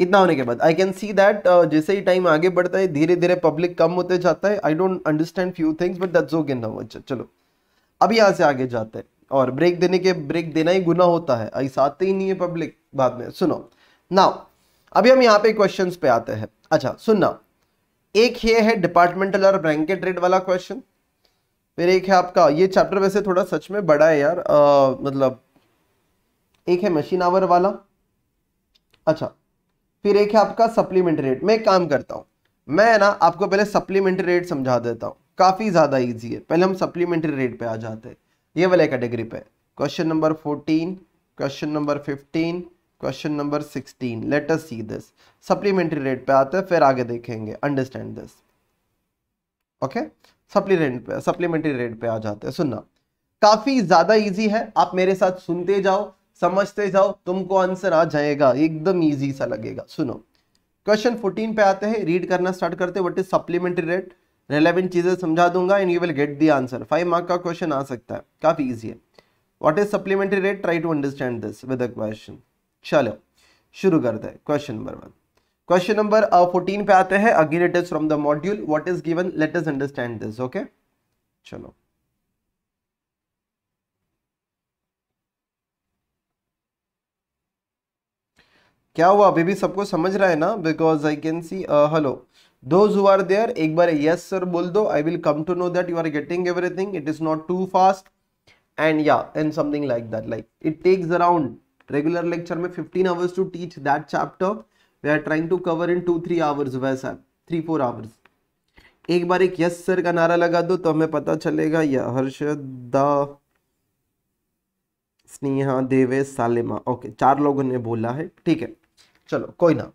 इतना होने के बाद आई कैन सी दैट जैसे ही टाइम आगे बढ़ता है धीरे धीरे पब्लिक कम होते जाता है I don't understand few things but that's okay now अच्छा चलो अभी यहाँ से आगे जाते हैं और ब्रेक देने के ब्रेक देना ही गुना होता है ऐसा आते ही नहीं है पब्लिक बाद में सुनो नाउ अभी हम यहाँ पे क्वेश्चंस पे आते हैं अच्छा सुनना एक ये है डिपार्टमेंटल और ब्रैंकेट रेट वाला क्वेश्चन फिर एक है आपका ये चैप्टर वैसे थोड़ा सच में बड़ा है यार आ, uh, मतलब एक है मशीन आवर वाला अच्छा फिर एक है आपका सप्लीमेंट्री रेट मैं काम करता हूँ मैं ना आपको पहले सप्लीमेंट्री रेट समझा देता हूँ काफ़ी ज़्यादा ईजी है पहले हम सप्लीमेंट्री रेट पे आ जाते हैं ये वाले कैटेगरी पे question number fourteen question number fifteen question number sixteen let us see this supplementary rate पे आते हैं फिर आगे देखेंगे अंडरस्टैंड दिस ओके सप्लीमेंट पे सप्लीमेंट्री रेट पे आ जाते हैं सुनना काफ़ी ज़्यादा ईजी है आप मेरे साथ सुनते जाओ समझते जाओ तुमको आंसर आ जाएगा एकदम ईजी सा लगेगा सुनो क्वेश्चन 14 पे आते हैं रीड करना स्टार्ट करते हैं what is supplementary rate relevant चीज़ें समझा दूंगा and you will get the answer five mark का क्वेश्चन आ सकता है काफ़ी ईजी है what is supplementary rate try to understand this with question चलो शुरू करते हैं question number one question number fourteen पे आते हैं again it is from the module what is given let is understand this okay चलो क्या हुआ अभी भी सबको समझ रहा है ना because I can see hello those who are there एक बार यस सर बोल दो I will come to know that you are getting everything it is not too fast and yeah and something like that like it takes around regular lecture में fifteen hours to teach that chapter we are trying to cover in two three hours वैसा three four hours एक बार एक yes sir का नारा लगा दो तो हमें पता चलेगा या हर्षद स्नेहा देवे सालिमा ओके चार लोगों ने बोला है ठीक है चलो कोई ना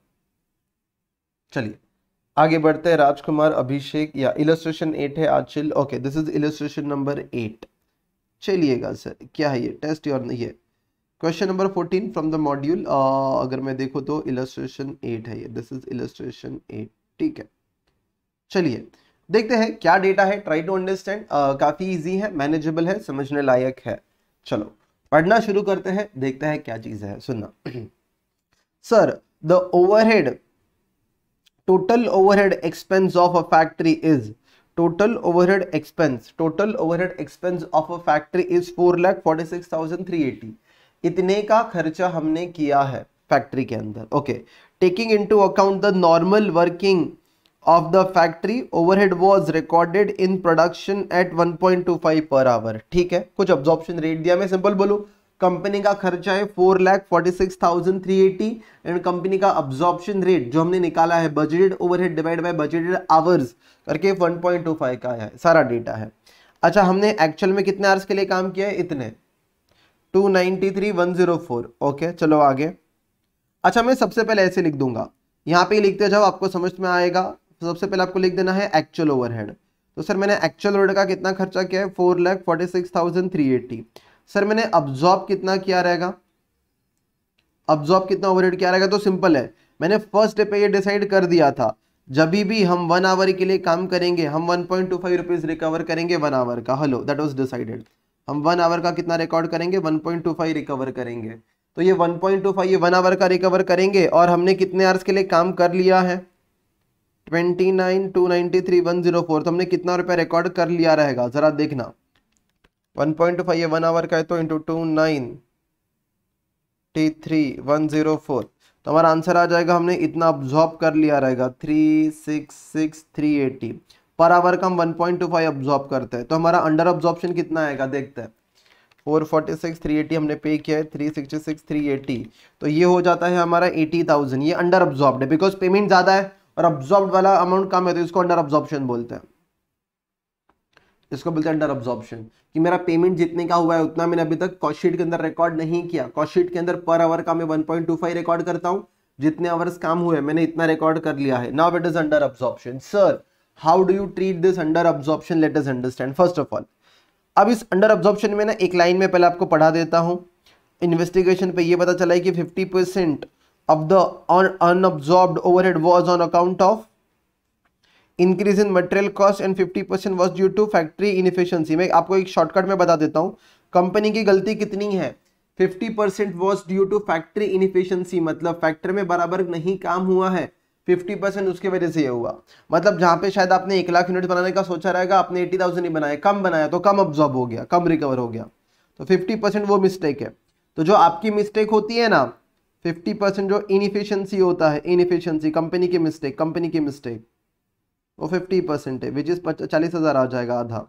चलिए आगे बढ़ते हैं राजकुमार अभिषेक या इलस्ट्रेशन एट है आज chill okay this is illustration number eight चलिएगा सर क्या है ये टेस्ट और नहीं है question number fourteen from the module अगर मैं देखो तो इलस्ट्रेशन एट है ये दिस इज इलस्ट्रेशन एट ठीक है चलिए देखते हैं क्या डेटा है ट्राई टू अंडरस्टैंड काफी इजी है मैनेजेबल है समझने लायक है चलो पढ़ना शुरू करते हैं देखते हैं क्या चीज़ है सुनना Sir, the overhead total overhead expense of a factory is total overhead expense total overhead expense of a factory is four lakh forty six thousand three eighty इतने का खर्चा हमने किया है फैक्ट्री के अंदर okay taking into account the normal working of the factory overhead was recorded in production at one point two five per hour ठीक है कुछ ऑब्जॉर्प्शन रेट दिया मैं सिंपल बोलू कंपनी का खर्चा है four lakh forty six thousand three eighty and company का अब्जॉर्प्शन रेट जो हमने निकाला है budgeted overhead divide by budgeted hours करके वन पॉइंट टू फाइव का है सारा डेटा है अच्छा हमने एक्चुअल में कितने आवर्स के लिए काम किया है इतने two ninety three one zero four okay चलो आगे अच्छा मैं सबसे पहले ऐसे लिख दूंगा यहाँ पे लिखते जाओ आपको समझ में आएगा सबसे पहले आपको लिख देना है एक्चुअल ओवरहेड तो सर मैंने एक्चुअल ओवरहेड का कितना खर्चा किया है four lakh forty six thousand three eighty sir मैंने अब्जॉर्ब कितना किया रहेगा अब्जॉर्ब कितना ओवरहेड किया रहेगा तो सिंपल है मैंने फर्स्ट डे पे ये डिसाइड कर दिया था जब भी हम वन आवर के लिए काम करेंगे हम one point two five rupees recover करेंगे वन आवर का हेलो दैट वाज डिसाइडेड हम वन आवर का कितना रिकॉर्ड करेंगे one point two five recover करेंगे तो ये वन पॉइंट टू फाइव ये वन आवर का रिकवर करेंगे और हमने कितने आवर्स के लिए काम कर लिया है twenty nine two ninety three one zero four तो हमने कितना रुपया रिकॉर्ड कर लिया रहेगा ज़रा देखना वन पॉइंट टू फाइव ये वन आवर का है तो into two ninety three one zero four तो हमारा आंसर आ जाएगा हमने इतना ऑब्जॉर्ब कर लिया रहेगा three six six three eighty per hour का हम one point two five absorb करते हैं तो हमारा अंडर ऑब्जॉर्बशन कितना आएगा देखते हैं four forty six three eighty हमने पे किया है three sixty six three eighty तो ये हो जाता है हमारा एटी थाउजेंड ये अंडर ऑब्जॉर्ब है बिकॉज पेमेंट ज़्यादा है और ऑब्जॉर्ब वाला अमाउंट कम है तो इसको अंडर ऑब्जॉर्बशन बोलते हैं इसको बोलते हैं अंडर ऑब्जॉर्प्शन कि मेरा पेमेंट जितने का हुआ है उतना मैंने अभी तक कॉस्टशीट के अंदर रिकॉर्ड नहीं किया कॉस्टशीट के अंदर पर आवर का मैं 1.25 रिकॉर्ड करता हूं जितने आवर्स काम हुए मैंने इतना रिकॉर्ड कर लिया है now it is under absorption sir how do you treat this under absorption let is understand first of all अब इस अंडर ऑब्जॉर्प्शन में ना एक लाइन में पहले आपको पढ़ा देता हूँ इन्वेस्टिगेशन पर यह पता चला है कि fifty percent of the unabsorbed overhead was on account of increase in material cost and fifty percent was due to factory inefficiency मैं आपको एक शॉर्टकट में बता देता हूँ कंपनी की गलती कितनी है fifty percent was due to factory inefficiency मतलब फैक्ट्री में बराबर नहीं काम हुआ है 50 परसेंट उसकी वजह से ये हुआ मतलब जहाँ पे शायद आपने एक लाख यूनिट बनाने का सोचा रहेगा आपने एटी थाउजेंड ही बनाया कम बनाया तो कम ऑब्जॉर्ब हो गया कम रिकवर हो गया तो फिफ्टी परसेंट वो मिस्टेक है तो जो आपकी मिस्टेक होती है ना फिफ्टी परसेंट जो इनिफिशियंसी होता है इनिफिशियंसी कंपनी की मिस्टेक कंपनी की मिस्टेक वो फिफ्टी परसेंट है विच इज चालीस हज़ार आ जाएगा आधा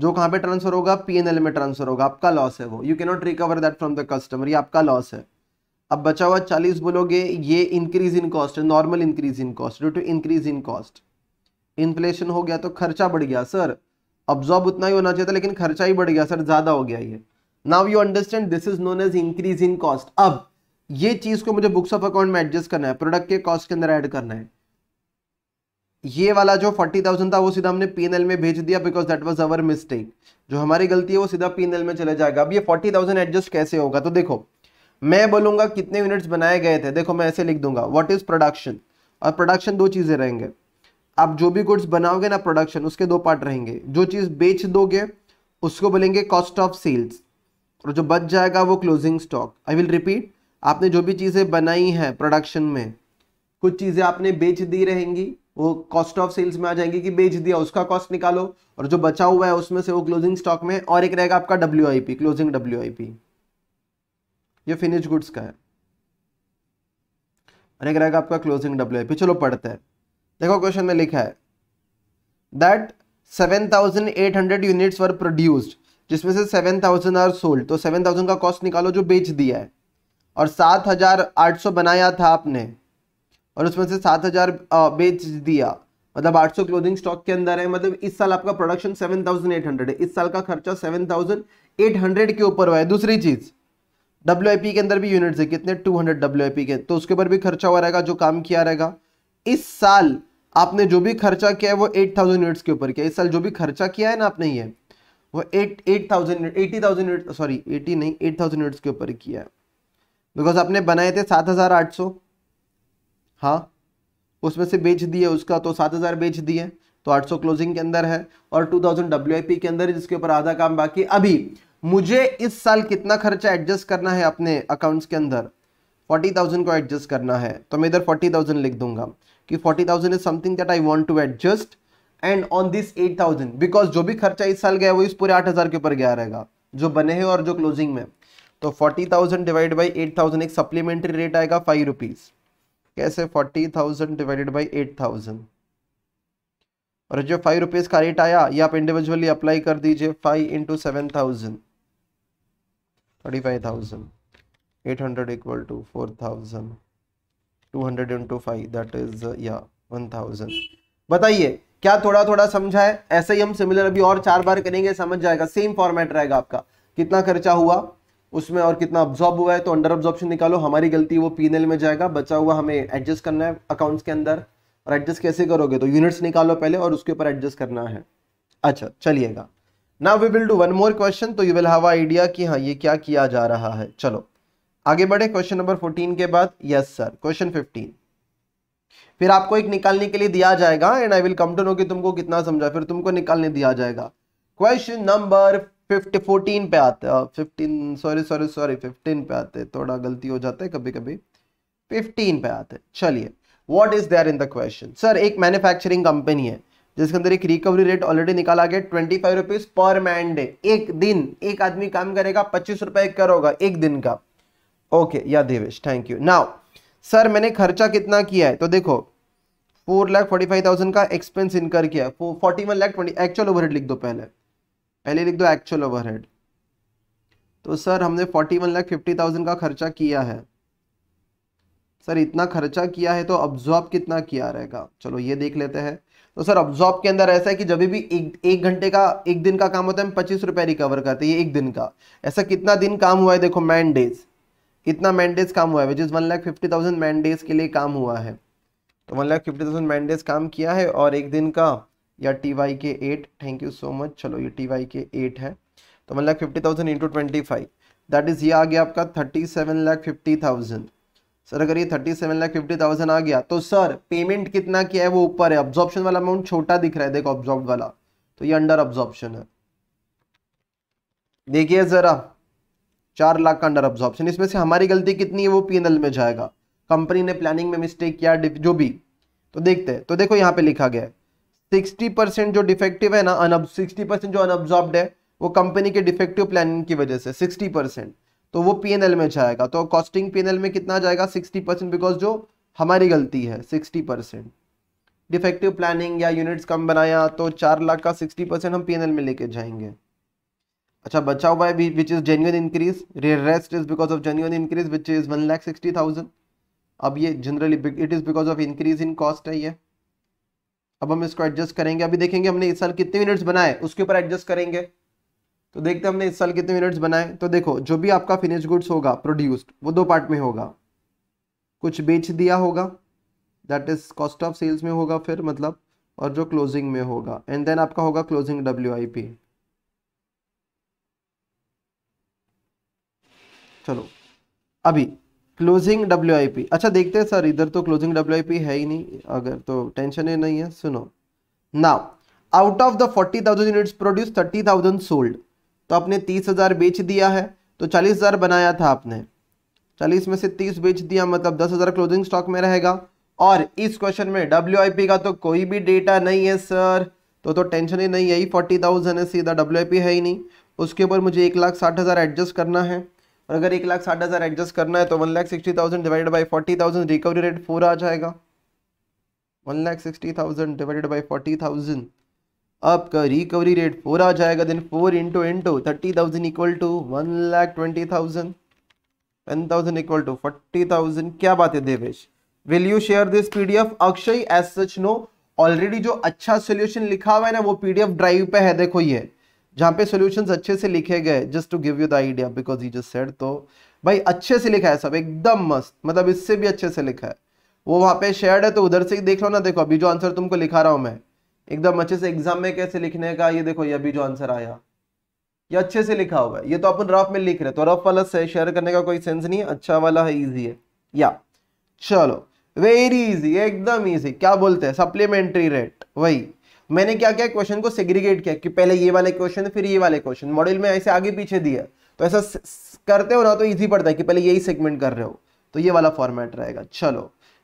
जो कहाँ पे ट्रांसफर होगा पीएनएल में ट्रांसफर होगा आपका लॉस है वो you cannot recover that from the customer ये आपका लॉस है अब बचा हुआ चालीस बोलोगे ये इंक्रीज इन कॉस्ट है normal increase in cost due to increase in cost inflation हो गया तो खर्चा बढ़ गया सर ऑब्जॉर्ब उतना ही होना चाहिए था लेकिन खर्चा ही बढ़ गया सर ज़्यादा हो गया ये now you understand this is known as increase in cost अब ये चीज़ को मुझे बुक्स ऑफ अकाउंट में एडजस्ट करना है प्रोडक्ट के कॉस्ट के अंदर ऐड करना है ये वाला जो फोर्टी थाउजेंड था वो सीधा हमने पी में भेज दिया because that was our mistake जो हमारी गलती है वो सीधा पी में चले जाएगा अब ये फोर्टी थाउजेंड एडजस्ट कैसे होगा तो देखो मैं बोलूंगा कितने यूनिट्स बनाए गए थे देखो मैं ऐसे लिख दूंगा व्हाट इज प्रोडक्शन और प्रोडक्शन दो चीजें रहेंगे आप जो भी गुड्स बनाओगे ना प्रोडक्शन उसके दो पार्ट रहेंगे जो चीज बेच दोगे उसको बोलेंगे कॉस्ट ऑफ सेल्स और जो बच जाएगा वो closing stock I will repeat आपने जो भी चीजें बनाई हैं प्रोडक्शन में कुछ चीजें आपने बेच दी रहेंगी वो कॉस्ट ऑफ सेल्स में आ जाएंगे कि बेच दिया उसका कॉस्ट निकालो और जो बचा हुआ है उसमें से वो क्लोजिंग स्टॉक में और एक रहेगा आपका डब्ल्यू क्लोजिंग डब्ल्यू ये फिनिश गुड्स का है और एक रहेगा आपका क्लोजिंग डब्ल्यू चलो पढ़ते हैं देखो क्वेश्चन में लिखा है दैट 7,800 यूनिट्स वर प्रोड्यूस्ड जिसमें से 7,000 आर सोल्ड तो 7,000 का कॉस्ट निकालो जो बेच दिया है और 7,800 बनाया था आपने और उसमें से सात हजार बेच दिया मतलब 800 क्लोथिंग स्टॉक के अंदर है मतलब इस साल आपका प्रोडक्शन 7,800 है इस साल का खर्चा 7,800 के ऊपर हुआ है दूसरी चीज डब्ल्यू के अंदर भी यूनिट्स है कितने 200 हंड्रेड डब्ल्यू के तो उसके ऊपर भी खर्चा हुआ रहेगा जो काम किया रहेगा इस साल आपने जो भी खर्चा किया है वो थाउजेंड यूनिट्स के ऊपर किया इस साल जो भी खर्चा किया है ना आपने ये वो eight eight thousand eighty thousand unit sorry eighty नहीं एट थाउजेंड यूनिट्स के ऊपर किया है बिकॉज आपने बनाए थे सात हज़ार आठ सौ हाँ उसमें से बेच दिए उसका तो सात हज़ार बेच दिए तो आठ सौ क्लोजिंग के अंदर है और two thousand W I P के अंदर जिसके ऊपर आधा काम बाकी अभी मुझे इस साल कितना खर्चा एडजस्ट करना है अपने अकाउंट्स के अंदर फोर्टी थाउजेंड को एडजस्ट करना है तो मैं इधर फोर्टी थाउजेंड लिख दूंगा कि forty thousand is something that I want to adjust and on this eight thousand because जो भी खर्चा इस साल गया वो इस पूरे आठ हज़ार के ऊपर गया रहेगा जो बने हैं और जो क्लोजिंग में तो forty thousand divide by eight thousand एक सप्लीमेंट्री रेट आएगा फाइव रुपीज़ कैसे forty thousand divided by eight thousand और जो फाइव रुपीज़ का रेट आया ये आप इंडिविजुअली अप्लाई कर दीजिए five into seven thousand thirty five thousand eight hundred equal to four thousand two hundred into five that is या वन थाउजेंड बताइए क्या थोड़ा थोड़ा समझा है ऐसे ही हम सिमिलर अभी और चार बार करेंगे समझ जाएगा सेम फॉर्मेट रहेगा आपका कितना खर्चा हुआ उसमें और कितना ऑब्जॉर्ब हुआ है तो अंडर ऑब्जॉर्प्शन निकालो हमारी गलती वो पीनल में जाएगा बचा हुआ हमें एडजस्ट करना है अकाउंट्स के अंदर और एडजस्ट कैसे करोगे तो यूनिट्स निकालो पहले और उसके ऊपर एडजस्ट करना है अच्छा चलिएगा ना we will do one more question तो यू विल हैव आइडिया कि हाँ ये क्या किया जा रहा है चलो आगे बढ़े क्वेश्चन नंबर फोर्टीन के बाद यस सर क्वेश्चन फिफ्टीन फिर आपको एक निकालने के लिए दिया जाएगा and I will come to know कि तुमको कितना समझा फिर तुमको निकालने दिया जाएगा क्वेश्चन नंबर फिफ्टी फोर्टीन पे आते हैं fifteen sorry sorry sorry fifteen पे आते थोड़ा गलती हो जाता है कभी कभी फिफ्टीन पे आते चलिए what is there in the question sir एक मैन्युफैक्चरिंग कंपनी है जिसके अंदर एक रिकवरी रेट ऑलरेडी निकाला गया twenty five rupees per man day एक दिन एक आदमी काम करेगा पच्चीस रुपए कर होगा एक दिन का ओके या Devesh thank you now sir मैंने खर्चा कितना किया है तो देखो four lakh forty five thousand का एक्सपेंस इनकर किया forty one lakh twenty actual overhead लिख दो पहले पहले लिख दो एक्चुअल ओवरहेड तो सर हमने forty one lakh fifty thousand का खर्चा किया है सर इतना खर्चा किया है तो अब्जॉर्ब कितना किया रहेगा चलो ये देख लेते हैं तो सर अब्जॉर्ब के अंदर ऐसा है कि जब भी एक एक घंटे का एक दिन का काम होता है हम पच्चीस रुपए रिकवर करते हैं एक दिन का ऐसा कितना दिन काम हुआ है देखो मैन डेज इतना मैन डेज काम हुआ है which is one lakh fifty thousand man days के लिए काम हुआ है तो one lakh fifty thousand man days काम किया है और एक दिन का या T Y K eight thank you so much चलो ये टी वाई के एट है तो मतलब fifty thousand into twenty five that is ये आ गया आपका thirty seven lakh fifty thousand sir अगर ये thirty seven lakh fifty thousand आ गया तो सर पेमेंट कितना किया है वो ऊपर है ऑब्जॉर्प्शन वाला अमाउंट छोटा दिख रहा है देखो ऑब्जॉर्ब वाला तो ये अंडर ऑब्जॉर्प्शन है देखिए ज़रा चार लाख का अंडर ऑब्जॉर्प्शन इसमें से हमारी गलती कितनी है वो पी में जाएगा कंपनी ने प्लानिंग में मिस्टेक किया जो भी तो देखते हैं तो देखो यहाँ पे लिखा गया है सिक्सटी परसेंट जो डिफेक्टिव है ना अनब सिक्सटी परसेंट जो अनअब्जॉर्ब्ड है वो कंपनी के डिफेक्टिव प्लानिंग की वजह से सिक्सटी परसेंट तो वो पी में जाएगा तो कॉस्टिंग पी में कितना जाएगा सिक्सटी परसेंट बिकॉज जो हमारी गलती है सिक्सटी परसेंट डिफेक्टिव प्लानिंग या यूनिट्स कम बनाया तो चार लाख का सिक्सटी परसेंट हम पी में लेके जाएंगे अच्छा बचा हुआ है which is genuine increase rest is because of genuine increase which is one lakh sixty thousand अब ये generally it is because of increase in cost है ये अब हम इसको एडजस्ट करेंगे अभी देखेंगे हमने इस साल कितने मिनट्स बनाए उसके ऊपर एडजस्ट करेंगे तो देखते हैं हमने इस साल कितने मिनट्स बनाए तो देखो जो भी आपका फिनिश गुड्स होगा प्रोड्यूस्ड वो दो पार्ट में होगा कुछ बेच दिया होगा that is cost of sales में होगा फिर मतलब और जो क्लोजिंग में होगा एंड देन आपका होगा क्लोजिंग डब्ल्यू आई पी चलो अभी क्लोजिंग डब्ल्यू अच्छा देखते हैं सर इधर तो क्लोजिंग डब्ल्यू है ही नहीं अगर तो टेंशन ही नहीं है सुनो now out of the forty thousand units produce thirty thousand sold तो आपने तीस हजार बेच दिया है तो चालीस हजार बनाया था आपने चालीस में से तीस बेच दिया मतलब दस हजार क्लोजिंग स्टॉक में रहेगा और इस क्वेश्चन में डब्ल्यू का तो कोई भी डेटा नहीं है सर तो तो टेंशन ही नहीं है ही फोर्टी थाउजेंड है सीधा डब्ल्यू है ही नहीं उसके ऊपर मुझे एक लाख साठ हज़ार एडजस्ट करना है और अगर एक लाख साठ हज़ार एडजस्ट करना है तो one lakh sixty thousand divided by forty thousand recovery rate four आ जाएगा one lakh sixty thousand divided by forty thousand आपका रिकवरी रेट फोर आ जाएगा then four into into thirty thousand equal to one lakh twenty thousand ten thousand equal to forty thousand क्या बात है Devesh will you share this P D F Akshay as such no already जो अच्छा solution लिखा हुआ है ना वो पीडीएफ ड्राइव पे है देखो ये जहां पे सोल्यूशंस अच्छे से लिखे गए just to give you the idea because he just said तो भाई अच्छे से लिखा है सब एकदम मस्त मतलब इससे भी अच्छे से लिखा है वो वहां पे शेयर्ड है तो उधर से देख लो ना देखो अभी जो आंसर तुमको लिखा रहा हूं मैं एकदम अच्छे से एग्जाम में कैसे लिखने का ये देखो ये अभी जो आंसर आया ये अच्छे से लिखा हुआ है ये तो अपन रफ में लिख रहे तो रफ वाला से शेयर करने का कोई सेंस नहीं है अच्छा वाला है ईजी है या चलो वेरी इजी एकदम इजी क्या बोलते हैं सप्लीमेंट्री रेट वही मैंने क्या किया क्वेश्चन को सेग्रीगेट किया कि पहले ये वाले क्वेश्चन फिर ये वाले क्वेश्चन मॉडल में ऐसे आगे पीछे दिया तो ऐसा करते हो ना तो ईजी पड़ता है कि पहले यही सेगमेंट कर रहे हो तो ये वाला फॉर्मेट रहेगा चलो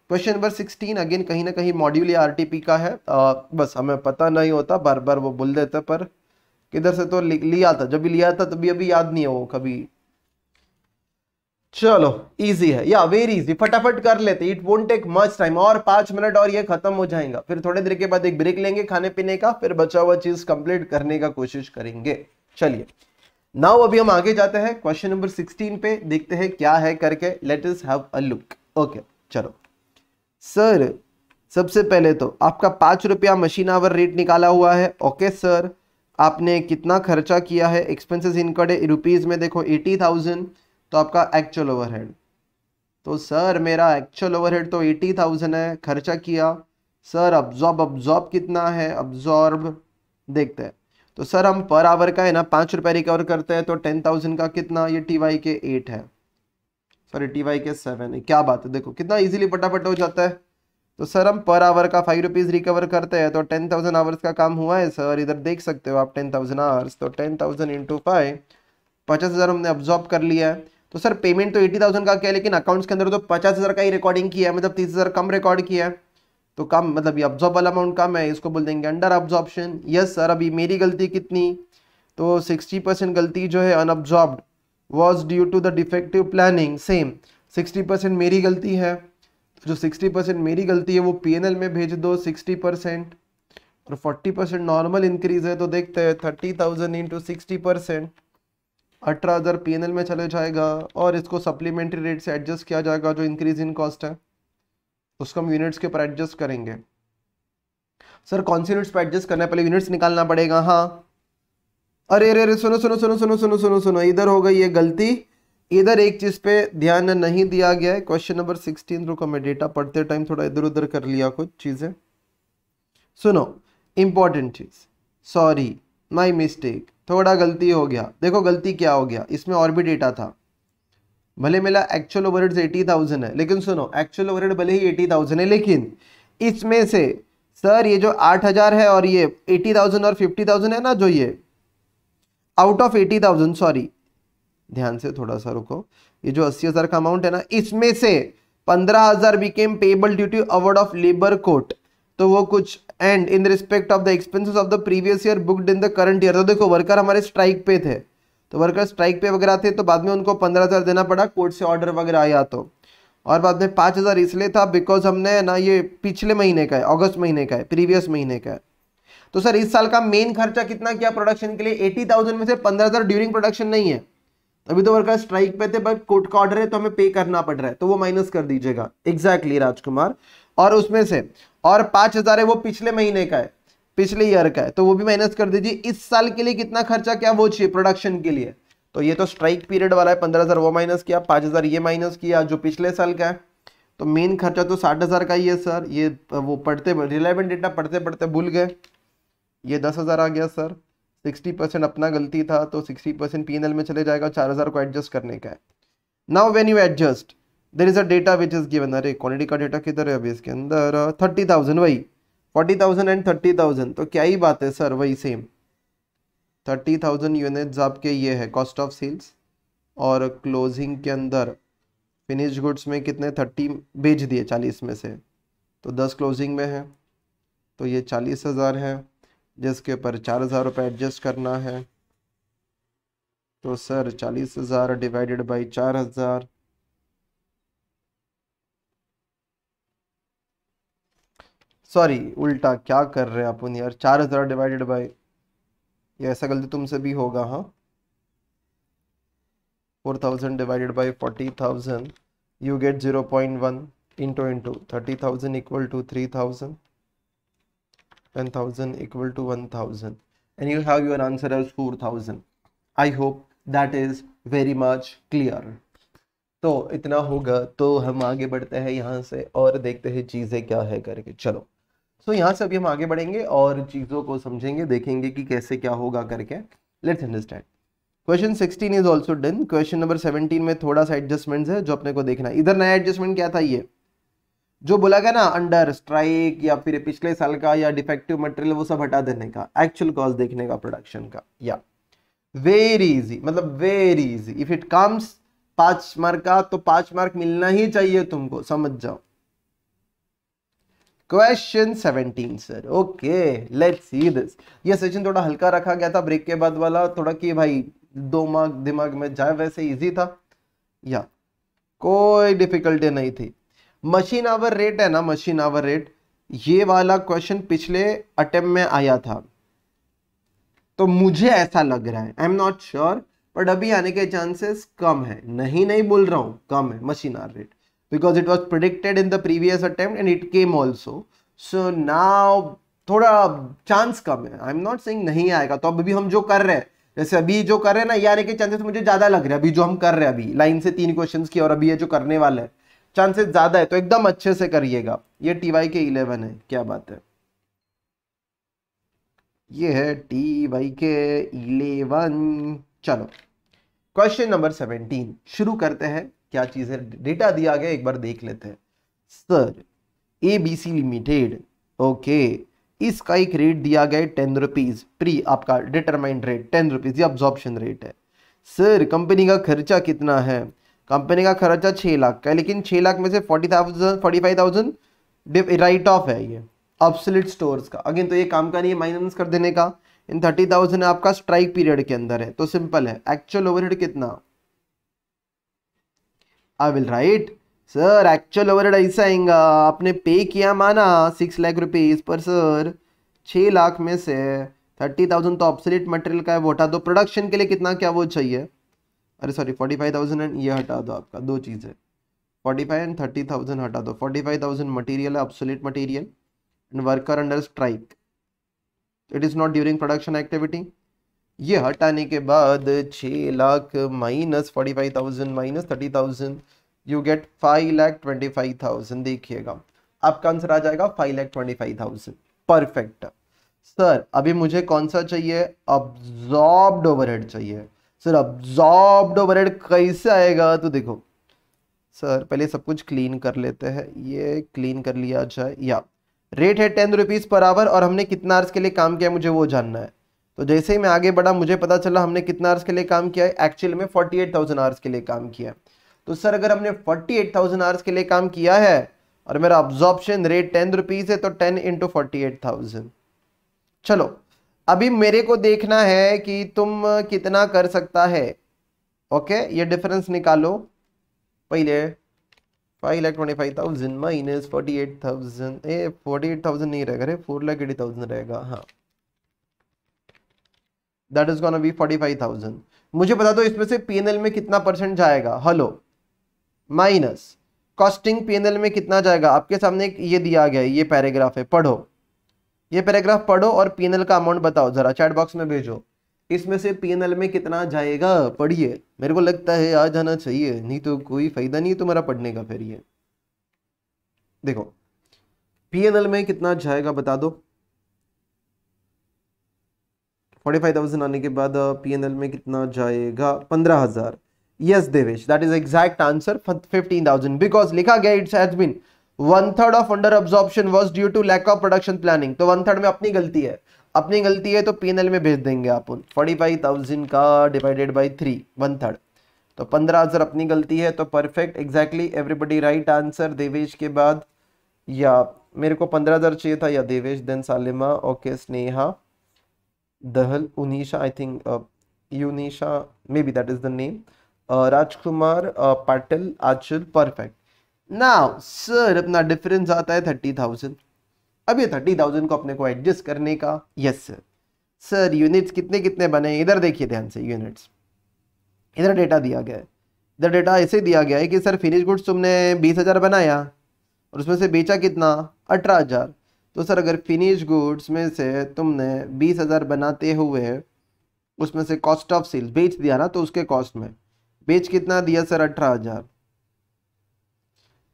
क्वेश्चन नंबर सिक्सटीन अगेन कहीं ना कहीं मॉड्यूल या आरटीपी का है आ, बस हमें पता नहीं होता बार बार वो बोल देता पर किधर से तो लिया था जब भी लिया था तभी अभी याद नहीं है वो कभी चलो इजी है या वेरी इजी फटाफट कर लेते it won't take much time और पांच मिनट और ये खत्म हो जाएगा फिर थोड़ी देर के बाद एक ब्रेक लेंगे खाने पीने का फिर बचा हुआ चीज कंप्लीट करने का कोशिश करेंगे चलिए नाउ अभी हम आगे जाते हैं क्वेश्चन नंबर सिक्सटीन पे देखते हैं क्या है करके let is have a look okay चलो सर सबसे पहले तो आपका पांच रुपया मशीन आवर रेट निकाला हुआ है ओके सर आपने कितना खर्चा किया है एक्सपेंसिस इनकर्ड रुपीज़ में देखो एटी थाउजेंड तो आपका एक्चुअल ओवरहेड तो सर मेरा एक्चुअल ओवरहेड तो एटी थाउजेंड है खर्चा किया सर अब्जॉर्ब अब्जॉर्ब कितना है अब्जॉर्ब देखते हैं तो सर हम पर आवर का है ना पाँच रुपये रिकवर करते हैं तो टेन थाउजेंड का कितना ये टी वाई के एट है sorry T Y K seven है क्या बात है देखो कितना इजीली फटाफट हो जाता है तो सर हम पर आवर का फाइव रुपीज़ रिकवर करते हैं तो टेन थाउजेंड आवर्स का काम हुआ है सर इधर देख सकते हो आप टेन थाउजेंड आवर्स तो टेन थाउजेंड इंटू फाइव पचास हज़ार हमने अब्जॉर्ब कर लिया है तो सर पेमेंट तो एटी थाउजेंड का किया है लेकिन अकाउंट्स के अंदर तो पचास हज़ार का ही रिकॉर्डिंग किया है मतलब तीस हज़ार कम रिकॉर्ड किया है तो कम मतलब ये वाला अमाउंट कम है इसको बोल देंगे अंडर अब्जॉर्प्शन यस सर अभी मेरी गलती कितनी तो सिक्सटी परसेंट गलती जो है unabsorbed was due to the defective planning same sixty percent मेरी गलती है तो जो सिक्सटी परसेंट मेरी गलती है वो पी एन एल में भेज दो सिक्सटी परसेंट और फोर्टी परसेंट नॉर्मल इंक्रीज है तो देखते हैं thirty thousand into sixty percent अठारह हज़ार पी में चले जाएगा और इसको सप्लीमेंट्री रेट से एडजस्ट किया जाएगा जो इंक्रीज इन कॉस्ट है तो उसको हम यूनिट्स के ऊपर एडजस्ट करेंगे सर कौन सी यूनिट्स पर एडजस्ट करना है पहले यूनिट्स निकालना पड़ेगा हाँ अरे अरे अरे सुनो सुनो सुनो सुनो सुनो सुनो सुनो इधर हो गई ये गलती इधर एक चीज़ पे ध्यान नहीं दिया गया है क्वेश्चन नंबर सिक्सटीन रुको मैं डेटा पढ़ते टाइम थोड़ा इधर उधर कर लिया कुछ चीज़ें सुनो इंपॉर्टेंट चीज़ सॉरी माई मिस्टेक थोड़ा गलती हो गया देखो गलती क्या हो गया इसमें और भी डेटा था भले मेरा एक्चुअल ओवरहेड्स थाउजेंड है लेकिन सुनो एक्चुअल ओवरहेड भले ही एटी थाउजेंड है लेकिन इसमें से सर ये जो आठ हजार है और ये एटी थाउजेंड और फिफ्टी थाउजेंड है ना जो ये out of eighty thousand sorry ध्यान से थोड़ा सा रुको ये जो 80,000 का अमाउंट है ना इसमें से पंद्रह हजार became payable duty award of labour court तो वो कुछ and in respect of the expenses of the previous year booked in the current year तो देखो वर्कर हमारे स्ट्राइक पे थे तो वर्कर स्ट्राइक पे वगैरह थे तो बाद में उनको पंद्रह हज़ार देना पड़ा कोर्ट से ऑर्डर वगैरह आया तो और बाद में पाँच हज़ार इसलिए था बिकॉज हमने ना ये पिछले महीने का है अगस्त महीने का है प्रीवियस महीने का है तो सर इस साल का मेन खर्चा कितना किया प्रोडक्शन के लिए एटी थाउजेंड में से पंद्रह हज़ार ड्यूरिंग प्रोडक्शन नहीं है अभी तो वर्कर स्ट्राइक पे थे बट कोर्ट का ऑर्डर है तो हमें पे करना पड़ रहा है तो वो माइनस कर दीजिएगा एग्जैक्टली exactly, राजकुमार और उसमें से और पांच हज़ार है वो पिछले महीने का है पिछले ईयर का है तो वो भी माइनस कर दीजिए इस साल के लिए कितना खर्चा क्या वो चाहिए प्रोडक्शन के लिए तो ये तो स्ट्राइक पीरियड वाला है पंद्रह हज़ार वो माइनस किया पांच हज़ार ये माइनस किया जो पिछले साल का है तो मेन खर्चा तो साठ हज़ार का ही है सर ये वो पढ़ते रिलायबल डेटा पढ़ते पढ़ते भूल गए ये दस हज़ार आ गया सर सिक्सटी परसेंट अपना गलती था तो सिक्सटी परसेंट पी में चले जाएगा चार हज़ार को एडजस्ट करने का है now when you adjust there is a data which is given अरे क्वालिटी का डेटा किधर है अभी इसके अंदर थर्टी थाउजेंड वही forty thousand and thirty thousand तो क्या ही बात है सर वही सेम थर्टी थाउजेंड यूनिट्स आपके ये है कॉस्ट ऑफ सेल्स और क्लोजिंग के अंदर फिनिश गुड्स में कितने थर्टी भेज दिए चालीस में से तो दस क्लोजिंग में है तो ये चालीस हज़ार है जिसके ऊपर चार हज़ार रुपये एडजस्ट करना है तो सर चालीस हज़ार डिवाइडेड बाई चार हज़ार सॉरी उल्टा क्या कर रहे हैं अपन यार चार हज़ार डिवाइडेड बाय ये ऐसा गलती तुमसे भी होगा हाँ four thousand divided by forty thousand you get zero point one into into thirty thousand equal to three thousand ten thousand equal to one thousand and you have your answer as four thousand I hope that is very much clear तो इतना होगा तो हम आगे बढ़ते हैं यहाँ से और देखते हैं चीज़ें क्या है करके चलो सो so, यहाँ से अभी हम आगे बढ़ेंगे और चीज़ों को समझेंगे देखेंगे कि कैसे क्या होगा करके let's understand question 16 is also done question number 17 में थोड़ा सा एडजस्टमेंट है जो अपने को देखना इधर नया एडजस्टमेंट क्या था ये जो बोला गया ना अंडर स्ट्राइक या फिर पिछले साल का या डिफेक्टिव मटेरियल वो सब हटा देने का एक्चुअल कॉज देखने का प्रोडक्शन का या वेरी इजी मतलब very easy if it comes पांच मार्क का तो पांच मार्क मिलना ही चाहिए तुमको समझ जाओ question 17 sir okay let's see this ये सेशन थोड़ा हल्का रखा गया था ब्रेक के बाद वाला थोड़ा कि भाई दो मार्क दिमाग में जाए वैसे इजी था या कोई डिफिकल्टी नहीं थी मशीन आवर रेट है ना मशीन आवर रेट ये वाला क्वेश्चन पिछले अटेम्प में आया था तो मुझे ऐसा लग रहा है I am not sure but अभी आने के चांसेस कम है नहीं नहीं बोल रहा हूं कम है machine hour rate because it was predicted in the previous attempt and it came also. So now थोड़ा चांस कम है आई एम नॉट सेइंग नहीं आएगा तो अभी हम जो कर रहे हैं जैसे अभी जो कर रहे हैं ना यार के चांसेस मुझे ज्यादा लग रहे हैं अभी जो हम कर रहे हैं अभी लाइन से तीन क्वेश्चंस की और अभी ये जो करने वाला है चांसेस ज्यादा है तो एकदम अच्छे से करिएगा ये टी वाई के इलेवन है क्या बात है ये है टी वाई के इलेवन चलो क्वेश्चन नंबर सेवेंटीन शुरू करते हैं क्या चीज़ है डेटा दिया गया एक बार देख लेते हैं sir A B C limited okay इसका एक रेट दिया गया है टेन रुपीज़ प्री आपका डिटरमाइंड रेट टेन रुपीज़ ये ऑब्जॉर्प्शन रेट है सर कंपनी का खर्चा कितना है कंपनी का खर्चा छः लाख का है लेकिन छः लाख में से forty thousand forty five thousand write off है ये ऑब्सलिट स्टोर्स का अगेन तो ये काम का नहीं है माइनस कर देने का इन थर्टी थाउजेंड आपका स्ट्राइक पीरियड के अंदर है तो सिंपल है एक्चुअल ओवरहेड कितना I will write sir actual overhead ऐसा आएगा आपने पे किया माना सिक्स लाख रुपीज़ पर सर छः लाख में से थर्टी थाउजेंड तो ऑप्सलेट मटेरियल का है वो हटा दो प्रोडक्शन के लिए कितना क्या वो चाहिए अरे sorry forty five thousand and ये हटा दो आपका दो चीज़ें forty five and thirty thousand हटा दो फोर्टी फाइव थाउजेंड मटीरियल है obsolete material and worker under strike it is not during production activity ये हटाने के बाद छ lakh minus forty five thousand minus thirty thousand you get five lakh twenty five thousand देखिएगा आपका आंसर आ जाएगा five lakh twenty five thousand perfect sir अभी मुझे कौन सा चाहिए अब्जॉर्ब्ड ओवरहेड चाहिए सर अब्जॉर्ब्ड ओवरहेड कैसे आएगा तो देखो सर पहले सब कुछ क्लीन कर लेते हैं ये क्लीन कर लिया जाए या रेट है टेन रुपीज़ पर आवर और हमने कितना आर्स के लिए काम किया मुझे वो जानना है तो जैसे ही मैं आगे बढ़ा मुझे पता चला हमने कितना आवर्स के लिए काम किया है एक्चुअल में 48,000 आवर्स के लिए काम किया तो सर अगर हमने 48,000 आवर्स के लिए काम किया है और मेरा ऑब्जॉर्प्शन रेट टेन रुपीज़ है तो टेन इंटू फोर्टी चलो अभी मेरे को देखना है कि तुम कितना कर सकता है ओके ये डिफरेंस निकालो पहले five lakh twenty five thousand minus forty eight thousand ए फोर्टी एट थाउजेंड नहीं रहेगा अरे फोर लाख एटी थाउजेंड रहेगा हाँ that is gonna be forty five thousand मुझे बता दो इसमें से पीएनएल में कितना परसेंट जाएगा हेलो माइनस कॉस्टिंग पीएनएल में कितना जाएगा आपके सामने ये दिया गया है ये पैराग्राफ है पढ़ो ये पैराग्राफ पढ़ो और पीएनएल का अमाउंट बताओ जरा चैट बॉक्स में भेजो इसमें से पीएनएल में कितना जाएगा पढ़िए मेरे को लगता है आ जाना चाहिए नहीं तो कोई फायदा नहीं है तुम्हारा पढ़ने का फिर ये देखो पीएनएल में कितना जाएगा बता दो फोर्टी फाइव थाउजेंड आने के बाद पी एन एल में कितना जाएगा पंद्रह हज़ार yes Devesh that is exact answer fifteen thousand because लिखा गया it's has been one third of under absorption was due to lack of production planning तो वन थर्ड में अपनी गलती है अपनी गलती है तो पी एन एल में भेज देंगे आप उन फोर्टी फाइव थाउजेंड का divided by three one third तो पंद्रह हज़ार अपनी गलती है तो perfect exactly everybody right answer Devesh के बाद या मेरे को पंद्रह हज़ार चाहिए था या Devesh then Salima okay Sneha Dahal Unisha, I think uh, Unisha, maybe that is the name. Uh, Rajkumar uh, Patel Achal, perfect. Sir अपना डिफरेंस आता है थर्टी थाउजेंड अब ये थर्टी थाउजेंड को अपने को एडजस्ट करने का यस सर सर यूनिट्स कितने कितने बने इधर देखिए ध्यान से यूनिट्स इधर डेटा दिया गया है इधर डेटा ऐसे दिया गया है कि सर फिनिश गुड्स तुमने बीस हज़ार बनाया और उसमें से बेचा कितना अठारह हज़ार तो सर अगर फिनिश गुड्स में से तुमने बीस हज़ार बनाते हुए उसमें से कॉस्ट ऑफ सेल्स बेच दिया ना तो उसके कॉस्ट में बेच कितना दिया सर अठारह हज़ार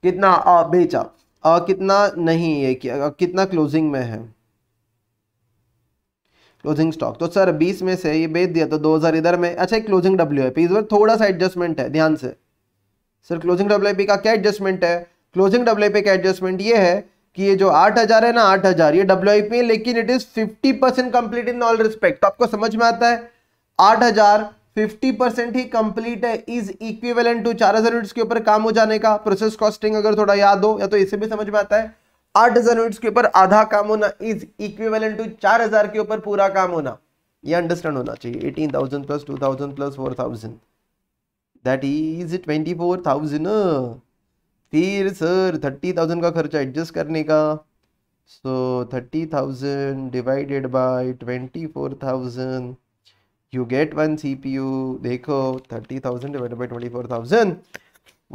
कितना आ, बेचा आ, कितना नहीं है कि, आ, कितना क्लोजिंग में है क्लोजिंग स्टॉक तो सर बीस में से ये बेच दिया तो दो हजार इधर में अच्छा क्लोजिंग डब्ल्यू आई पी इस बार थोड़ा सा एडजस्टमेंट है ध्यान से sir closing W I P का क्या एडजस्टमेंट है क्लोजिंग डब्ल्यू आई पी का एडजस्टमेंट ये है कि ये जो आठ हजार है ना आठ हजार ये डब्ल्यू आई पी है लेकिन it is fifty percent complete in all respect तो आपको समझ में आता है आठ हजार फिफ्टी परसेंट ही कंप्लीट है इज इक्विवेलेंट टू चार हजार यूनिट्स के ऊपर काम हो जाने का प्रोसेस कॉस्टिंग अगर थोड़ा याद हो या तो इसे भी समझ में आता है आठ हजार यूनिट्स के ऊपर आधा काम होना इज इक्विवेलेंट टू चार हजार के ऊपर पूरा काम होना ये अंडरस्टैंड होना चाहिए eighteen thousand plus two thousand plus four thousand that is twenty four thousand फिर सर थर्टी थाउजेंड का खर्चा एडजस्ट करने का so thirty thousand divided by twenty four thousand you get one C P U देखो thirty thousand divided by twenty four thousand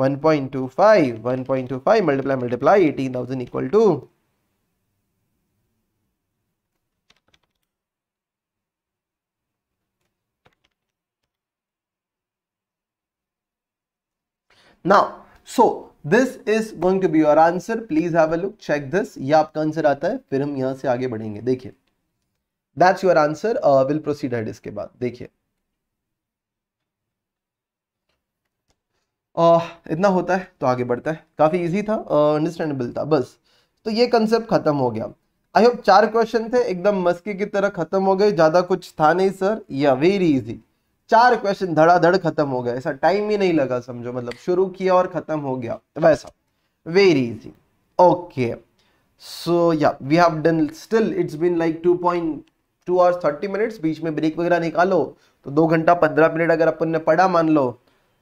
one point two five one point two five multiply multiply eighteen thousand equal to now so this is going to be your answer please have a look check this ये आपका answer आता है फिर हम यहां से आगे बढ़ेंगे देखिए that's your answer will proceed head इसके बाद देखिए uh, इतना होता है तो आगे बढ़ता है काफ़ी इजी था अंडरस्टैंडेबल uh, था बस तो ये कंसेप्ट खत्म हो गया आई होप चार क्वेश्चन थे एकदम मस्की की तरह खत्म हो गए ज़्यादा कुछ था नहीं सर या वेरी इजी चार क्वेश्चन धड़ाधड़ खत्म हो गया ऐसा टाइम ही नहीं लगा समझो मतलब शुरू किया और खत्म हो गया तो वैसा very easy okay so yeah we have done still it's been like two point two hours thirty minutes बीच में ब्रेक वगैरह निकालो तो दो घंटा पंद्रह मिनट अगर अपन ने पढ़ा मान लो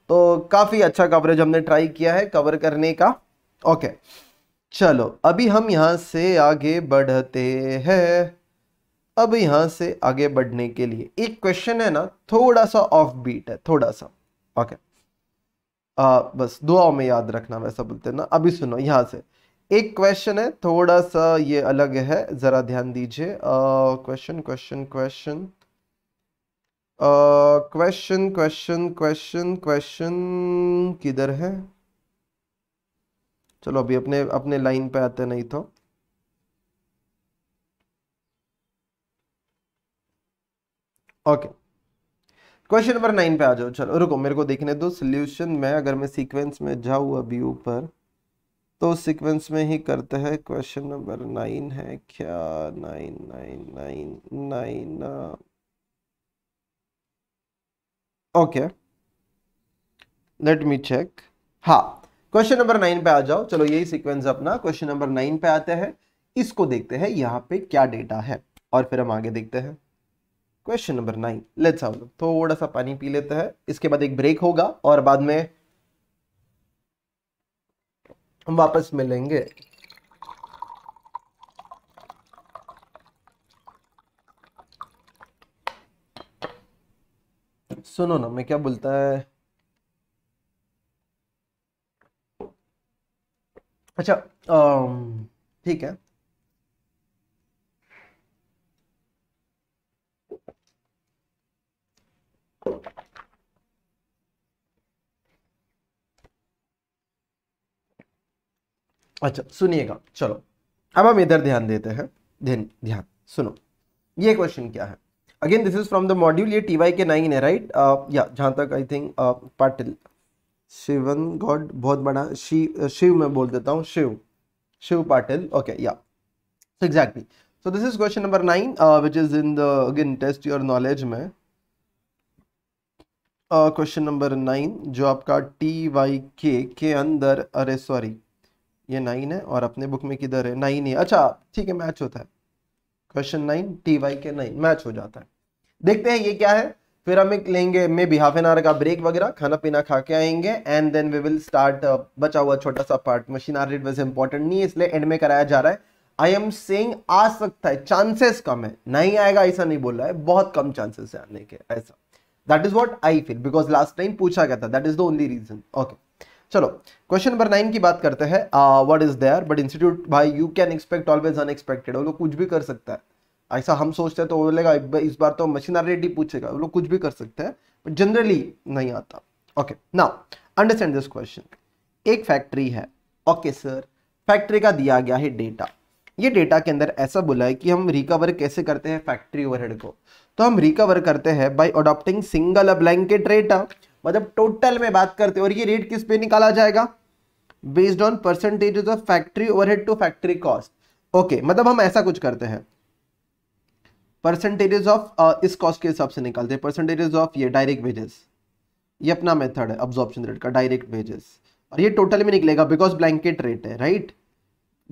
तो काफ़ी अच्छा कवरेज हमने ट्राई किया है कवर करने का ओके okay. चलो अभी हम यहाँ से आगे बढ़ते हैं अब यहां से आगे बढ़ने के लिए एक क्वेश्चन है ना थोड़ा सा ऑफ बीट है थोड़ा सा ओके आ, बस दुआओं में याद रखना वैसा बोलते हैं ना अभी सुनो यहां से एक क्वेश्चन है थोड़ा सा ये अलग है ज़रा ध्यान दीजिए question question question question question question question किधर है चलो अभी अपने अपने लाइन पे आते नहीं तो ओके क्वेश्चन नंबर नाइन पे आ जाओ चलो रुको मेरे को देखने दो सोल्यूशन में अगर मैं सीक्वेंस में जाऊँ अभी ऊपर तो सीक्वेंस में ही करते हैं क्वेश्चन नंबर नाइन है क्या nine nine nine nine okay let me check हा क्वेश्चन नंबर नाइन पे आ जाओ चलो यही सीक्वेंस अपना क्वेश्चन नंबर नाइन पे आते हैं इसको देखते हैं यहाँ पे क्या डेटा है और फिर हम आगे देखते हैं क्वेश्चन नंबर नाइन लेट्स थोड़ा सा पानी पी लेते हैं इसके बाद एक ब्रेक होगा और बाद में हम वापस मिलेंगे सुनो ना मैं क्या बोलता है अच्छा ठीक है अच्छा सुनिएगा चलो अब हम इधर ध्यान देते हैं ध्यान ध्यान सुनो ये क्वेश्चन क्या है again this is from the module ये टीवाई के नाइन है राइट या जहां तक I think uh, Patil Shivan God बहुत बड़ा शिव शिव मैं बोल देता हूँ Shiv Shiv Patil okay yeah exactly so this is question number nine which is in the again test your knowledge में क्वेश्चन नंबर नाइन जो आपका टी वाई के के अंदर अरे सॉरी ये नाइन है और अपने बुक में किधर है नाइन ही अच्छा ठीक है मैच होता है question nine T Y K nine match हो जाता है देखते हैं ये क्या है फिर हम एक लेंगे maybe half an hour का ब्रेक वगैरह खाना पीना खा के आएंगे and then we will start बचा हुआ छोटा सा पार्ट मशीन आर रेट वैसे इंपॉर्टेंट नहीं है इसलिए एंड में कराया जा रहा है आई एम सेइंग आ सकता है चांसेस कम है नहीं आएगा ऐसा नहीं बोल रहा है बहुत कम चांसेस है आने के ऐसा that is what I feel because last time पूछा गया था that is the only reason okay चलो क्वेश्चन नंबर नाइन की बात करते हैं what is there but institute भाई you can expect always unexpected वो लोग कुछ भी कर सकता है ऐसा हम सोचते हैं तो बोलेगा इस बार तो मशीनरिटी पूछेगा वो लोग कुछ भी कर सकते हैं बट जनरली नहीं आता okay now understand this question एक फैक्ट्री है ओके सर फैक्ट्री का दिया गया है डेटा ये डेटा के अंदर ऐसा बोला है कि हम रिकवर कैसे करते हैं फैक्ट्री ओवरहेड को तो हम रिकवर करते हैं by adopting single blanket rate मतलब टोटल में बात करते हैं और ये रेट किस पे निकाला जाएगा based on percentage of factory overhead to factory cost okay मतलब हम ऐसा कुछ करते हैं परसेंटेजेस ऑफ uh, इस कॉस्ट के हिसाब से निकालते हैं परसेंटेजेस ऑफ ये डायरेक्ट वेजेस ये अपना मेथड है ऑब्जॉर्प्शन रेट का डायरेक्ट वेजेस और ये टोटल में निकलेगा बिकॉज ब्लैंकेट रेट है राइट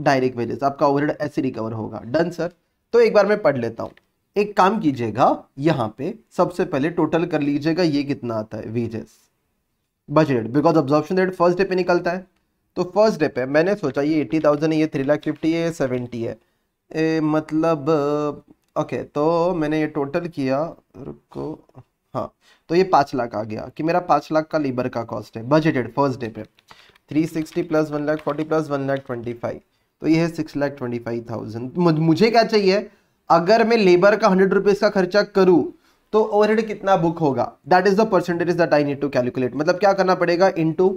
डायरेक्ट वेजेस आपका ओवरहेड ऐसे रिकवर होगा डन सर तो एक बार मैं पढ़ लेता हूँ एक काम कीजिएगा यहाँ पे सबसे पहले टोटल कर लीजिएगा ये कितना आता है wages budget because absorption rate first day पे निकलता है तो फर्स्ट डे पे मैंने सोचा ये एट्टी थाउजेंड है ये थ्री लाख फिफ्टी है ये सेवेंटी है ए, मतलब ओके तो मैंने ये टोटल किया रुको हाँ तो ये पाँच लाख आ गया कि मेरा पाँच लाख का लेबर का कॉस्ट है बजटेड फर्स्ट डे पे three sixty plus one lakh forty plus one lakh twenty five तो ये है six lakh twenty five thousand मुझे क्या चाहिए अगर मैं लेबर का हंड्रेड रुपीज का खर्चा करूं तो ओवरहेड कितना बुक होगा that is the percentage that I need to calculate मतलब क्या करना पड़ेगा into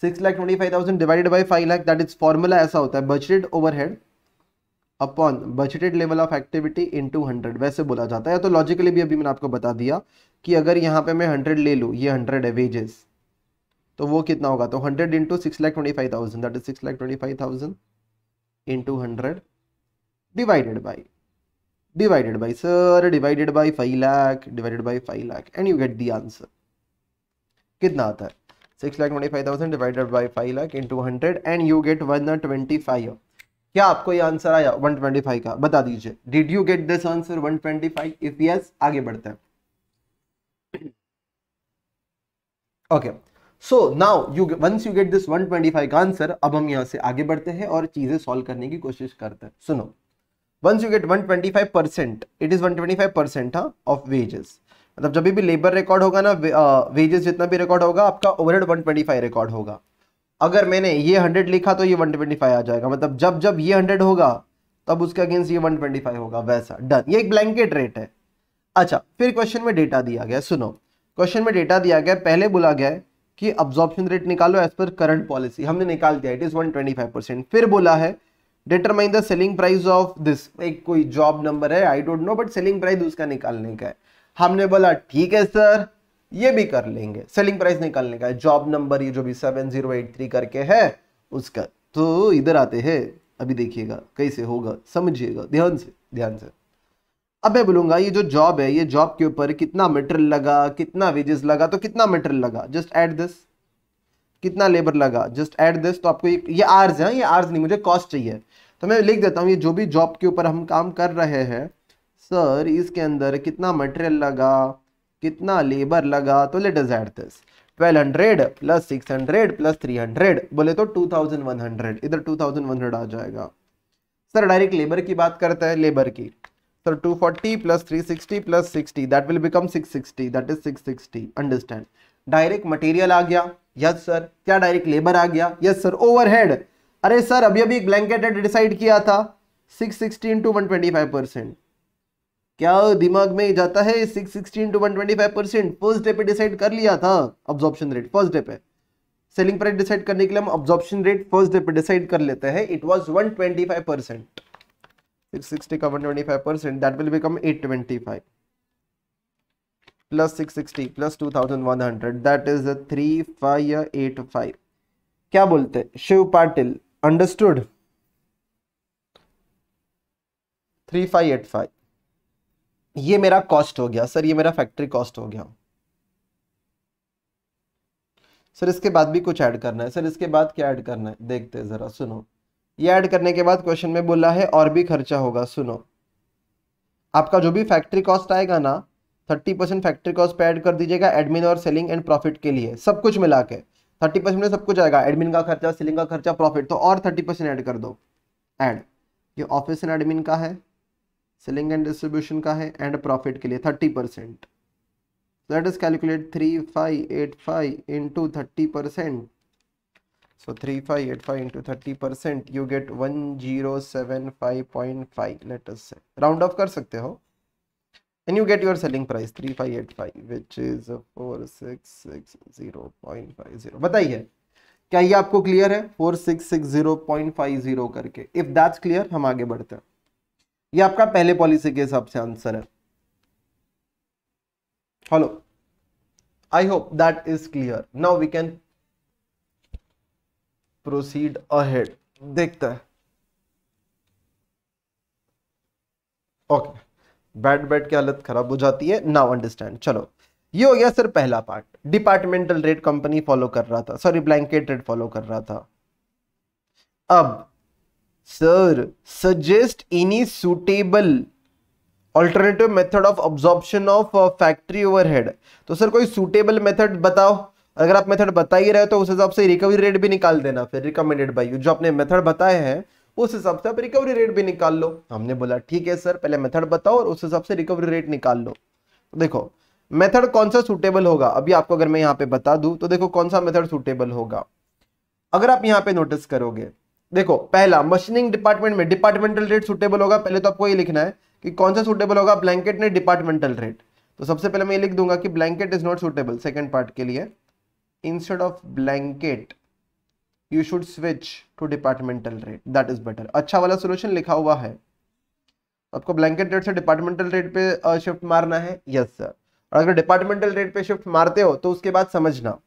six lakh twenty five thousand divided by five lakh that is formula ऐसा होता है budgeted overhead upon budgeted level of activity in to hundred वैसे बोला जाता है तो लॉजिकली भी अभी मैंने आपको बता दिया कि अगर यहाँ पे मैं हंड्रेड ले लूँ ये हंड्रेड है वेजेस तो वो कितना होगा तो hundred into six lakh twenty five thousand that is six lakh twenty five thousand in to hundred divided by divided by sir divided by 5 lakh divided by 5 lakh and you get the answer कितना आता है six lakh twenty five thousand divided by five lakh into hundred and you get one twenty five क्या आपको ये answer आया one twenty five का बता दीजिए did you get this answer one twenty five if yes आगे बढ़ते हैं okay so now you once you get this 125 का आंसर अब हम यहां से आगे बढ़ते हैं और चीजें सॉल्व करने की कोशिश करते हैं सुनो once you get 125 percent it is 125 percent हाँ ऑफ वेजेस मतलब जब भी लेबर रिकॉर्ड होगा ना वेजेस जितना भी रिकॉर्ड होगा आपका ओवरहेड 125 रिकॉर्ड होगा अगर मैंने ये 100 लिखा तो ये 125 आ जाएगा मतलब जब जब ये 100 होगा तब उसके अगेंस्ट ये 125 होगा वैसा डन ये एक ब्लैंकेट रेट है अच्छा फिर क्वेश्चन में डेटा दिया गया सुनो क्वेश्चन में डेटा दिया गया पहले बोला गया कि अब्जॉर्प्शन रेट निकालो एज पर करंट पॉलिसी हमने निकाल दिया इट इज़ वन परसेंट फिर बोला है determine the selling price of this एक कोई जॉब नंबर है I don't know but selling price उसका निकालने का है हमने बोला ठीक है सर ये भी कर लेंगे सेलिंग प्राइस निकालने का है जॉब नंबर ये जो भी सेवन जीरो एट थ्री करके है उसका तो इधर आते हैं अभी देखिएगा कैसे होगा समझिएगा ध्यान से ध्यान से अब मैं बोलूंगा ये जो जॉब है ये जॉब के ऊपर कितना मेटेरियल लगा कितना वेजेस लगा तो कितना मेटेरियल लगा जस्ट एट दिस कितना लेबर लगा जस्ट एट दिस तो आपको ये आर्स है ये आर्स नहीं मुझे कॉस्ट चाहिए तो मैं लिख देता हूँ ये जो भी जॉब के ऊपर हम काम कर रहे हैं सर इसके अंदर कितना मटेरियल लगा कितना लेबर लगा तो let us add this 1200 plus 600 plus 300 बोले तो 2100 इधर 2100 आ जाएगा सर डायरेक्ट लेबर की बात करते हैं लेबर की sir 240 plus 360 plus 60 that will become 660 that is 660 understand direct material आ गया यस सर क्या डायरेक्ट लेबर आ गया यस सर ओवरहेड अरे सर अभी अभी ब्लैंकेट रेट डिसाइड किया था six sixteen two one twenty five percent क्या दिमाग में जाता है six sixteen two one twenty five percent first day पे डिसाइड कर लिया था ऑब्जॉर्प्शन रेट फर्स्ट डे पे सेलिंग प्राइस डिसाइड करने के लिए हम ऑब्जॉर्प्शन रेट फर्स्ट डे पे डिसाइड कर लेते हैं it was one twenty six का 125 percent that will become 825 plus 660 plus 2100 that is 3585 क्या बोलते हैं Shiv Patil understood three five eight five ये मेरा कॉस्ट हो गया सर ये मेरा फैक्ट्री कॉस्ट हो गया सर इसके बाद भी कुछ ऐड करना है सर इसके बाद क्या ऐड करना है देखते हैं ज़रा सुनो ये ऐड करने के बाद क्वेश्चन में बोला है और भी खर्चा होगा सुनो आपका जो भी फैक्ट्री कॉस्ट आएगा ना थर्टी परसेंट फैक्ट्री कॉस्ट पे ऐड कर दीजिएगा एडमिन और सेलिंग एंड प्रॉफिट के लिए सब कुछ मिला के थर्टी परसेंट में सब कुछ आएगा एडमिन का खर्चा सिलिंग का खर्चा प्रॉफिट तो और थर्टी परसेंट ऐड कर दो ऐड ये ऑफिस एंड एडमिन का है सेलिंग एंड डिस्ट्रीब्यूशन का है एंड प्रॉफिट के लिए thirty percent that is calculate three five eight five into thirty percent so 3585 into 30 percent you get 1075.5 let us say round off कर सकते हो and you get your selling price 3585 which is 4660.50 बताइए क्या ये आपको clear है 4660.50 करके if that's clear हम आगे बढ़ते हैं ये आपका पहले पॉलिसी के हिसाब से आंसर है hello I hope that is clear now we can proceed ahead देखते है ओके okay. बैट बैट की हालत खराब हो जाती है नाउ अंडरस्टैंड चलो ये हो गया सर पहला part departmental rate company follow कर रहा था सॉरी ब्लैंकेट रेट फॉलो कर रहा था अब sir suggest any suitable alternative method of absorption of factory overhead तो सर कोई सुटेबल मेथड बताओ अगर आप मेथड बता ही रहे हो तो उस हिसाब से रिकवरी रेट भी निकाल देना फिर रिकमेंडेड बाई यू जो आपने मेथड बताए हैं उस हिसाब से आप रिकवरी रेट भी निकाल लो हमने बोला ठीक है सर पहले मेथड बताओ और उस हिसाब से रिकवरी रेट निकाल लो तो देखो मेथड कौन सा सुटेबल होगा अभी आपको अगर मैं यहाँ पे बता दू तो देखो कौन सा मेथड सुटेबल होगा अगर आप यहाँ पे नोटिस करोगे देखो पहला मशीनिंग डिपार्टमेंट में डिपार्टमेंटल रेट सुटेबल होगा पहले तो आपको ये लिखना है कि कौन सा सुटेबल होगा ब्लैंकेट ने डिपार्टमेंटल रेट तो सबसे पहले मैं ये लिख दूंगा कि blanket is not suitable second part के लिए instead of blanket you should switch to departmental rate that is better अच्छा वाला सोल्यूशन लिखा हुआ है आपको ब्लैंकेट रेट से डिपार्टमेंटल रेट पे शिफ्ट मारना है यस yes, सर और अगर डिपार्टमेंटल रेट पे शिफ्ट मारते हो तो उसके बाद समझना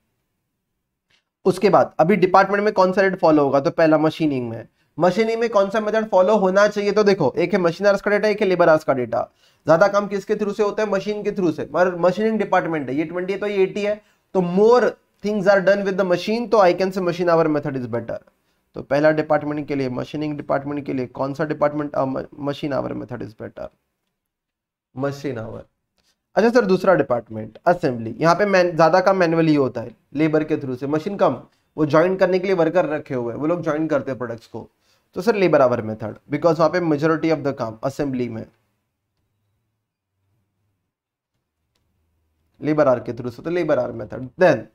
उसके बाद अभी डिपार्टमेंट में कौन सा रेट फॉलो होगा तो पहला मशीनिंग में मशीनिंग में कौन सा मेथड फॉलो होना चाहिए तो देखो एक है मशीन आर्स का डेटा एक है लेबर आर्स का डेटा ज्यादा काम किसके थ्रू से होता है मशीन के थ्रू से मगर मशीनिंग डिपार्टमेंट है ये ट्वेंटी है तो ये एटी है तो more things are done with the machine तो I can say machine hour method is better तो पहला डिपार्टमेंट के लिए मशीनिंग डिपार्टमेंट के लिए कौन सा department machine hour method is better machine hour अच्छा सर दूसरा डिपार्टमेंट असेंबली यहाँ पे मैन ज़्यादा काम मैनुअली होता है लेबर के थ्रू से मशीन कम वो ज्वाइन करने के लिए वर्कर रखे हुए वो लोग ज्वाइन करते हैं प्रोडक्ट्स को तो sir labour hour method because वहां पे मेजोरिटी ऑफ द काम असेंबली में लेबर आर के थ्रू से तो labour hour method then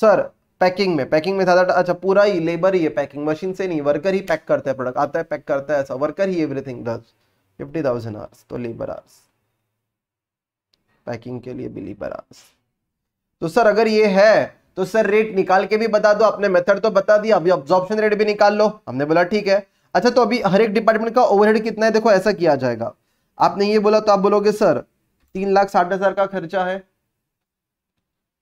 sir packing में पैकिंग में ज्यादा अच्छा पूरा ही लेबर ही है पैकिंग मशीन से नहीं वर्कर ही पैक करता है प्रोडक्ट आता है पैक करता है ऐसा वर्कर ही everything does fifty thousand hours तो लेबर आवर्स पैकिंग के लिए भी लेबर आवर्स तो सर अगर ये है तो सर रेट निकाल के भी बता दो आपने मेथड तो बता दिया अभी ऑब्जॉर्प्शन रेट भी निकाल लो हमने बोला ठीक है अच्छा तो अभी हर एक डिपार्टमेंट का ओवरहेड कितना है देखो ऐसा किया जाएगा आपने ये बोला तो आप बोलोगे सर तीन लाख साठ हजार का खर्चा है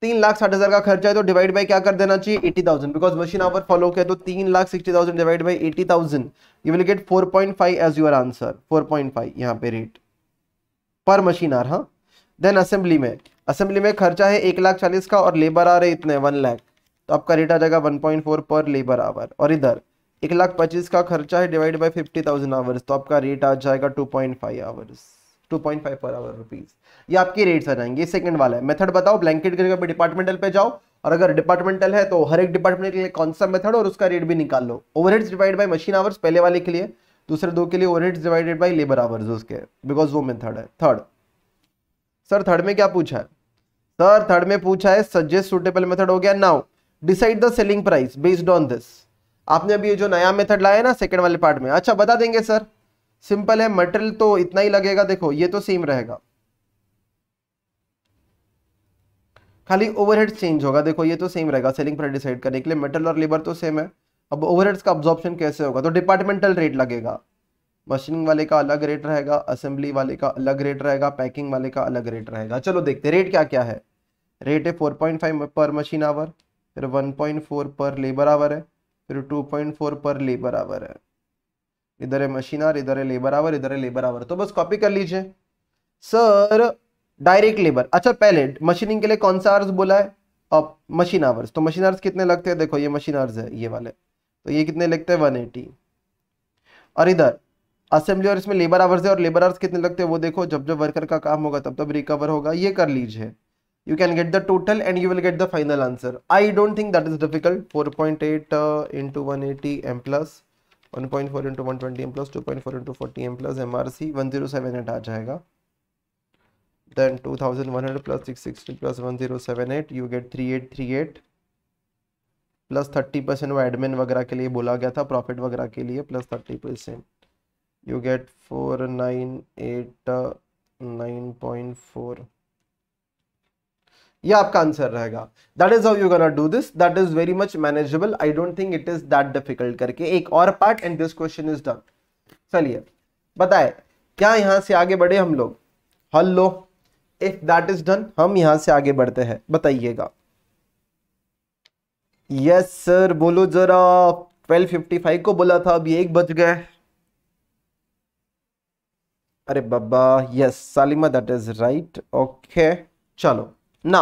तीन लाख साठ हज़ार का खर्चा है तो डिवाइड बाई क्या कर देना चाहिए eighty thousand because machine hour follow किया तो तीन lakh sixty thousand divide by eighty thousand you will get four point five as your answer four point five यहाँ पे रेट पर मशीन आर हाँ देन असेंबली में असेंबली में खर्चा है एक लाख चालीस का और लेबर आ रहे इतने वन लाख तो आपका रेट आ जाएगा one point four per labour hour और इधर एक लाख पच्चीस का खर्चा है divide by fifty thousand hours तो आपका रेट आ जाएगा two point five hours two point five per hour rupees ये आपके रेट्स आ जाएंगे सेकंड वाला है मेथड बताओ ब्लैंकेट करके डिपार्टमेंटल पे जाओ और अगर डिपार्टमेंटल है तो हर एक डिपार्टमेंट के लिए कौन सा मेथड और उसका रेट भी निकाल लो overheads divide by machine hours पहले वाले के लिए दूसरे दो के लिए overheads divided by labour hours उसके बिकॉज वो मेथड है थर्ड सर थर्ड में क्या पूछा है सर थर्ड में पूछा है सजेस्ट सुटेबल मेथड हो गया now decide the selling price based on this आपने अभी ये जो नया मेथड लाया ना सेकंड वाले पार्ट में अच्छा बता देंगे सर सिंपल है मटेरियल तो इतना ही लगेगा देखो ये तो सेम रहेगा खाली ओवरहेड चेंज होगा देखो ये तो सेम रहेगा सेलिंग प्राइस डिसाइड करने के लिए मेटल और लेबर तो सेम है अब ओवरहेड्स का ऑब्जॉर्प्शन कैसे होगा तो डिपार्टमेंटल रेट लगेगा मशीनिंग वाले का अलग रेट रहेगा असेंबली वाले का अलग रेट रहेगा पैकिंग वाले का अलग रेट रहेगा चलो देखते हैं रेट क्या क्या है रेट है four point five per machine hour फिर one point four per labour hour है फिर two point four per labour hour है इधर है मशीन आवर इधर है लेबर आवर इधर है लेबर आवर तो बस कॉपी कर लीजिए सर डायरेक्ट लेबर अच्छा पहले मशीनिंग के लिए कौन सा आवर्स बोला है अब मशीन आवर्स तो मशीन आवर्स कितने लगते हैं देखो ये मशीन आवर्स है ये वाले तो ये कितने लगते हैं 180 और इधर असेंबली और इसमें लेबर आवर्स है और लेबर आवर्स कितने लगते हैं वो देखो जब जब वर्कर का काम होगा तब तब रिकवर होगा ये कर लीजिए you can get the total and you will get the final answer I don't think that is difficult four point eight into one eighty M plus one point four into one twenty M plus two point four into forty M plus M R C one zero seven eight आ जाएगा then 2100 plus 660 plus 1078 you get 3838 plus 30 percent वो admin वगैरह के लिए बोला गया था profit वगैरह के लिए plus 30 percent you get four uh, ये आपका आंसर रहेगा that is how you gonna do this that is very much manageable I don't think it is that difficult करके एक और part and this question is done चलिए बताए क्या यहां से आगे बढ़े हम लोग hello if that is done हम यहां से आगे बढ़ते हैं बताइएगा यस सर बोलो जरा 12:55 को बोला था अभी एक बज गए अरे बाबा yes Salima that is right okay चलो ना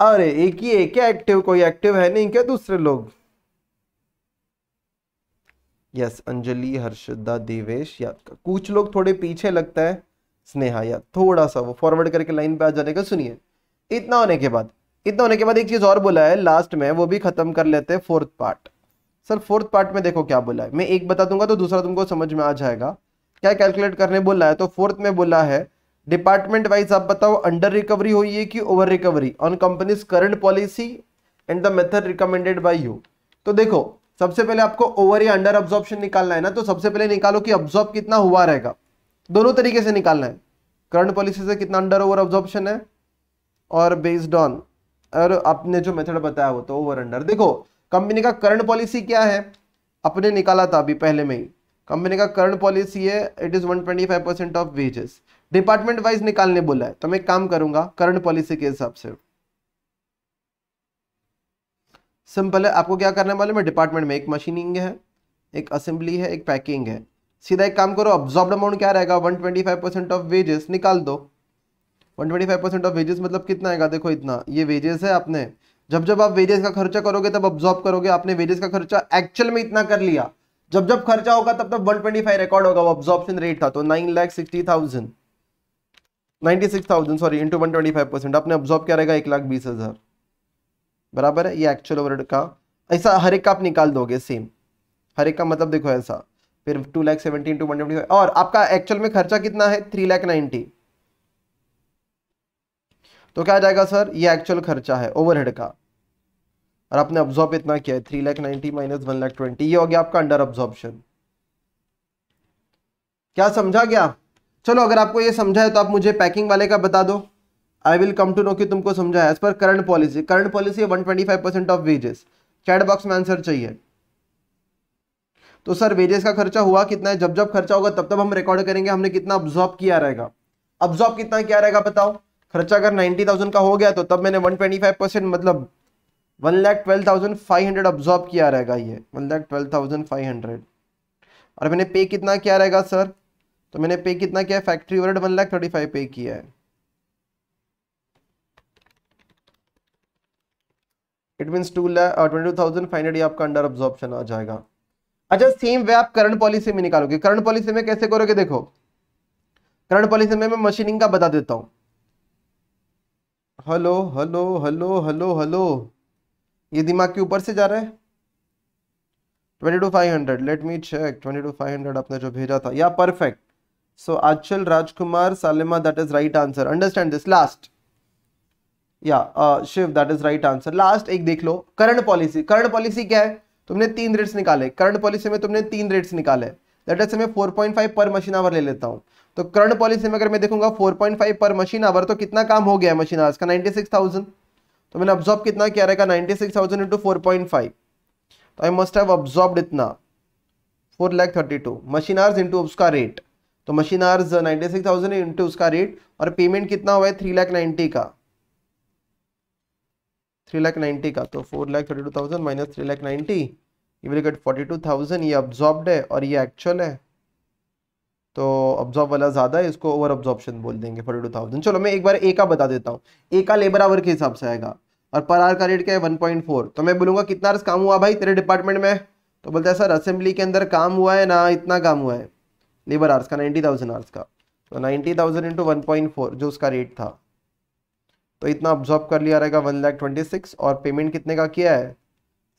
अरे एक ही एक है एक्टिव कोई एक्टिव है नहीं क्या दूसरे लोग यस अंजलि हर्षदा देवेश या कुछ लोग थोड़े पीछे लगता है स्नेहा या थोड़ा सा वो फॉरवर्ड करके लाइन पे आ जाने का सुनिए इतना होने के बाद इतना होने के बाद एक चीज और बोला है लास्ट में वो भी खत्म कर लेते हैं fourth part sir fourth part में देखो क्या बोला है मैं एक बता दूंगा तो दूसरा तुमको समझ में आ जाएगा क्या कैलकुलेट करने बोला है तो फोर्थ में बोला है डिपार्टमेंट वाइज आप बताओ अंडर रिकवरी हुई है कि over recovery on companies current policy and the method recommended by you तो देखो सबसे पहले आपको ओवर या अंडर ऑब्जॉर्प्शन निकालना है ना तो सबसे पहले निकालो कि ऑब्जॉर्ब कितना हुआ रहेगा दोनों तरीके से निकालना है करंट पॉलिसी से कितना अंडर ओवर ऑब्जॉर्प्शन है और बेस्ड ऑन और आपने जो मेथड बताया वो तो ओवर अंडर देखो कंपनी का करंट पॉलिसी क्या है अपने निकाला था अभी पहले में ही कंपनी का करंट पॉलिसी है it is 125 percent of wages department wise निकालने बोला है तो मैं काम करूंगा करंट पॉलिसी के हिसाब से सिंपल है आपको क्या करने वाले मैं डिपार्टमेंट में एक मशीनिंग है एक असेंबली है एक पैकिंग है सीधा एक काम करो ऑब्जॉर्ब अमाउंट क्या रहेगा one twenty five percent of wages निकाल दो one twenty five percent of wages मतलब कितना आएगा देखो इतना ये वेजेस है आपने जब जब आप वेजेस का खर्चा करोगे तब ऑब्जॉर्ब करोगे आपने वेजेस का खर्चा एक्चुअल में इतना कर लिया जब जब खर्चा होगा तब तब 125 रिकॉर्ड होगा वो ऑब्जॉर्प्शन रेट था तो nine lakh sixty thousand ninety six thousand sorry into one twenty five percent आपने ऑब्जॉर्व क्या रहेगा एक लाख बीस हज़ार बराबर है ये एक्चुअल ओवरहेड का ऐसा हर एक का आप निकाल दोगे सेम हर एक का मतलब देखो ऐसा फिर two lakh seventy into one twenty और आपका एक्चुअल में खर्चा कितना है थ्री लैख नाइनटी तो क्या आ जाएगा सर ये एक्चुअल खर्चा है ओवरहेड का और आपने ऑब्जॉर्ब इतना किया है three lakh ninety minus one lakh twenty ये हो गया आपका अंडर ऑब्जॉर्बशन क्या समझा गया चलो अगर आपको ये समझा है तो आप मुझे पैकिंग वाले का बता दो I will come to know कि तुमको समझा है as per current policy current policy है five percent of wages chat box में आंसर चाहिए तो सर वेजेस का खर्चा हुआ कितना है जब जब खर्चा होगा तब तब हम रिकॉर्ड करेंगे हमने कितना ऑब्जॉर्व किया रहेगा ऑब्जॉर्व कितना क्या रहेगा बताओ खर्चा अगर नाइन्टी थाउजेंड का हो गया तो तब मैंने वन ट्वेंटी फाइव परसेंट मतलब one lakh twelve thousand five hundred absorb किया रहेगा ये one lakh twelve thousand five hundred और मैंने पे कितना क्या रहेगा सर तो मैंने पे कितना किया है factory word one lakh thirty five pay किया है it means two lakh twenty two thousand five hundred ये आपका अंडर ऑब्जॉर्प्शन आ जाएगा अच्छा सेम वे आप करंट पॉलिसी में निकालोगे करंट पॉलिसी में कैसे करोगे देखो करंट पॉलिसी में मैं मशीनिंग का बता देता हूं hello hello hello hello hello ये दिमाग के ऊपर से जा रहा है twenty two five hundred let me check twenty two five hundred आपने जो भेजा था या perfect so Achal Rajkumar Salima that is right answer understand this last या Shiv that is right answer last एक देख लो करंट पॉलिसी करंट पॉलिसी क्या है तुमने तीन रेट्स निकाले करंट पॉलिसी में तुमने तीन रेट्स निकाले दैट इज मैं 4.5 पर मशीन आवर ले लेता हूँ तो करंट पॉलिसी में अगर मैं देखूंगा 4.5 पर मशीन आवर तो कितना काम हो गया मशीन आवर्स का 96,000 तो मैंने ऑब्जॉर्व कितना किया रहेगा 96,000 सिक्स थाउजेंड तो आई मस्ट हैव ऑब्जॉर्ब्ड इतना four thirty two machine hours into उसका रेट तो मशीन आवर्स 96,000 इंटू उसका रेट और पेमेंट कितना हुआ है थ्री लैख नाइनटी का थ्री लाख नाइन्टी का तो four lakh thirty two thousand minus three lakh ninety you will get forty two thousand ये अब्जॉर्ब्ड है और ये एक्चुअल है तो अब्जॉर्ब वाला ज़्यादा है इसको ओवर ऑब्जॉर्प्शन बोल देंगे फोर्टी टू थाउजेंड चलो मैं एक बार ए का बता देता हूँ ए का लेबर आवर के हिसाब से आएगा और पर आवर का रेट क्या है वन पॉइंट फोर तो मैं बोलूँगा कितना अर्स काम हुआ भाई तेरे डिपार्टमेंट में तो बोलते हैं सर असेंबली के अंदर काम हुआ है ना इतना काम हुआ है लेबर आर्स का नाइन्टी थाउजेंड आर्स का तो ninety thousand into one point four जो उसका रेट था तो इतना ऑब्जॉर्व कर लिया रहेगा वन लैख ट्वेंटी सिक्स और पेमेंट कितने का किया है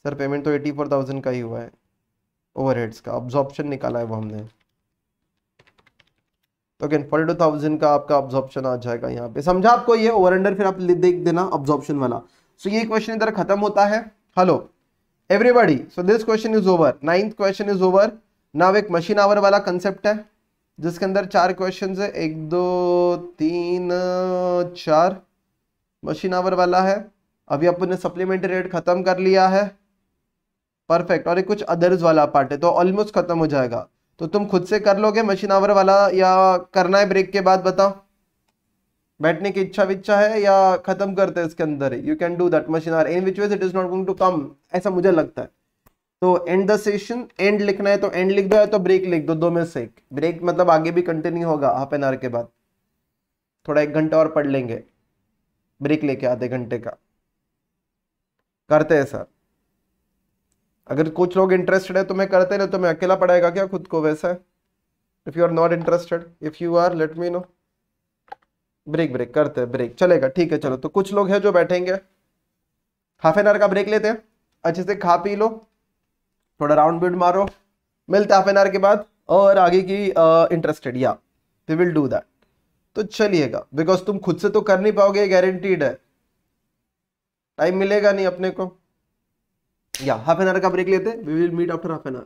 सर पेमेंट तो एटी फोर थाउजेंड का ही हुआ है ओवरहेड्स का ऑब्जॉर्प्शन निकाला है वो हमने तो अगेन फोर्टी टू थाउजेंड का आपका ऑब्जॉर्प्शन आ जाएगा यहाँ पे समझा आपको ये ओवर अंडर फिर आप देख देना ऑब्जॉर्प्शन वाला सो so, ये क्वेश्चन इधर खत्म होता है hello everybody so this question is over ninth question is over now एक मशीन आवर वाला कंसेप्ट है जिसके अंदर चार क्वेश्चन है एक दो तीन चार मशीन आवर वाला है अभी अपन ने सप्लीमेंट्री रेट ख़त्म कर लिया है परफेक्ट और ये कुछ अदर्स वाला पार्ट है तो ऑलमोस्ट ख़त्म हो जाएगा तो तुम खुद से कर लोगे मशीन आवर वाला या करना है ब्रेक के बाद बताओ बैठने की इच्छा विच्छा है या ख़त्म करते हैं इसके अंदर you can do that machine hour in which ways it is not going to come ऐसा मुझे लगता है तो एंड द सेशन एंड लिखना है तो एंड लिख दो या तो ब्रेक लिख दो दो में से एक ब्रेक मतलब आगे भी कंटिन्यू होगा हाफ एन आवर के बाद थोड़ा एक घंटा और पढ़ लेंगे ब्रेक लेके आधे घंटे का करते हैं सर अगर कुछ लोग इंटरेस्टेड है तो मैं करते रहे तो मैं अकेला पढ़ाएगा क्या खुद को वैसा if you are not interested if you are let me know break break करते हैं ब्रेक चलेगा ठीक है चलो तो कुछ लोग हैं जो बैठेंगे हाफ एन आवर का ब्रेक लेते हैं अच्छे से खा पी लो थोड़ा राउंड बीट मारो मिलते हाफ एन आवर के बाद और आगे की इंटरेस्टेड या वी विल डू दैट तो चलिएगा बिकॉज तुम खुद से तो कर नहीं पाओगे गारंटीड है टाइम मिलेगा नहीं अपने को या हाफ एन आवर का ब्रेक लेते we will meet after half an hour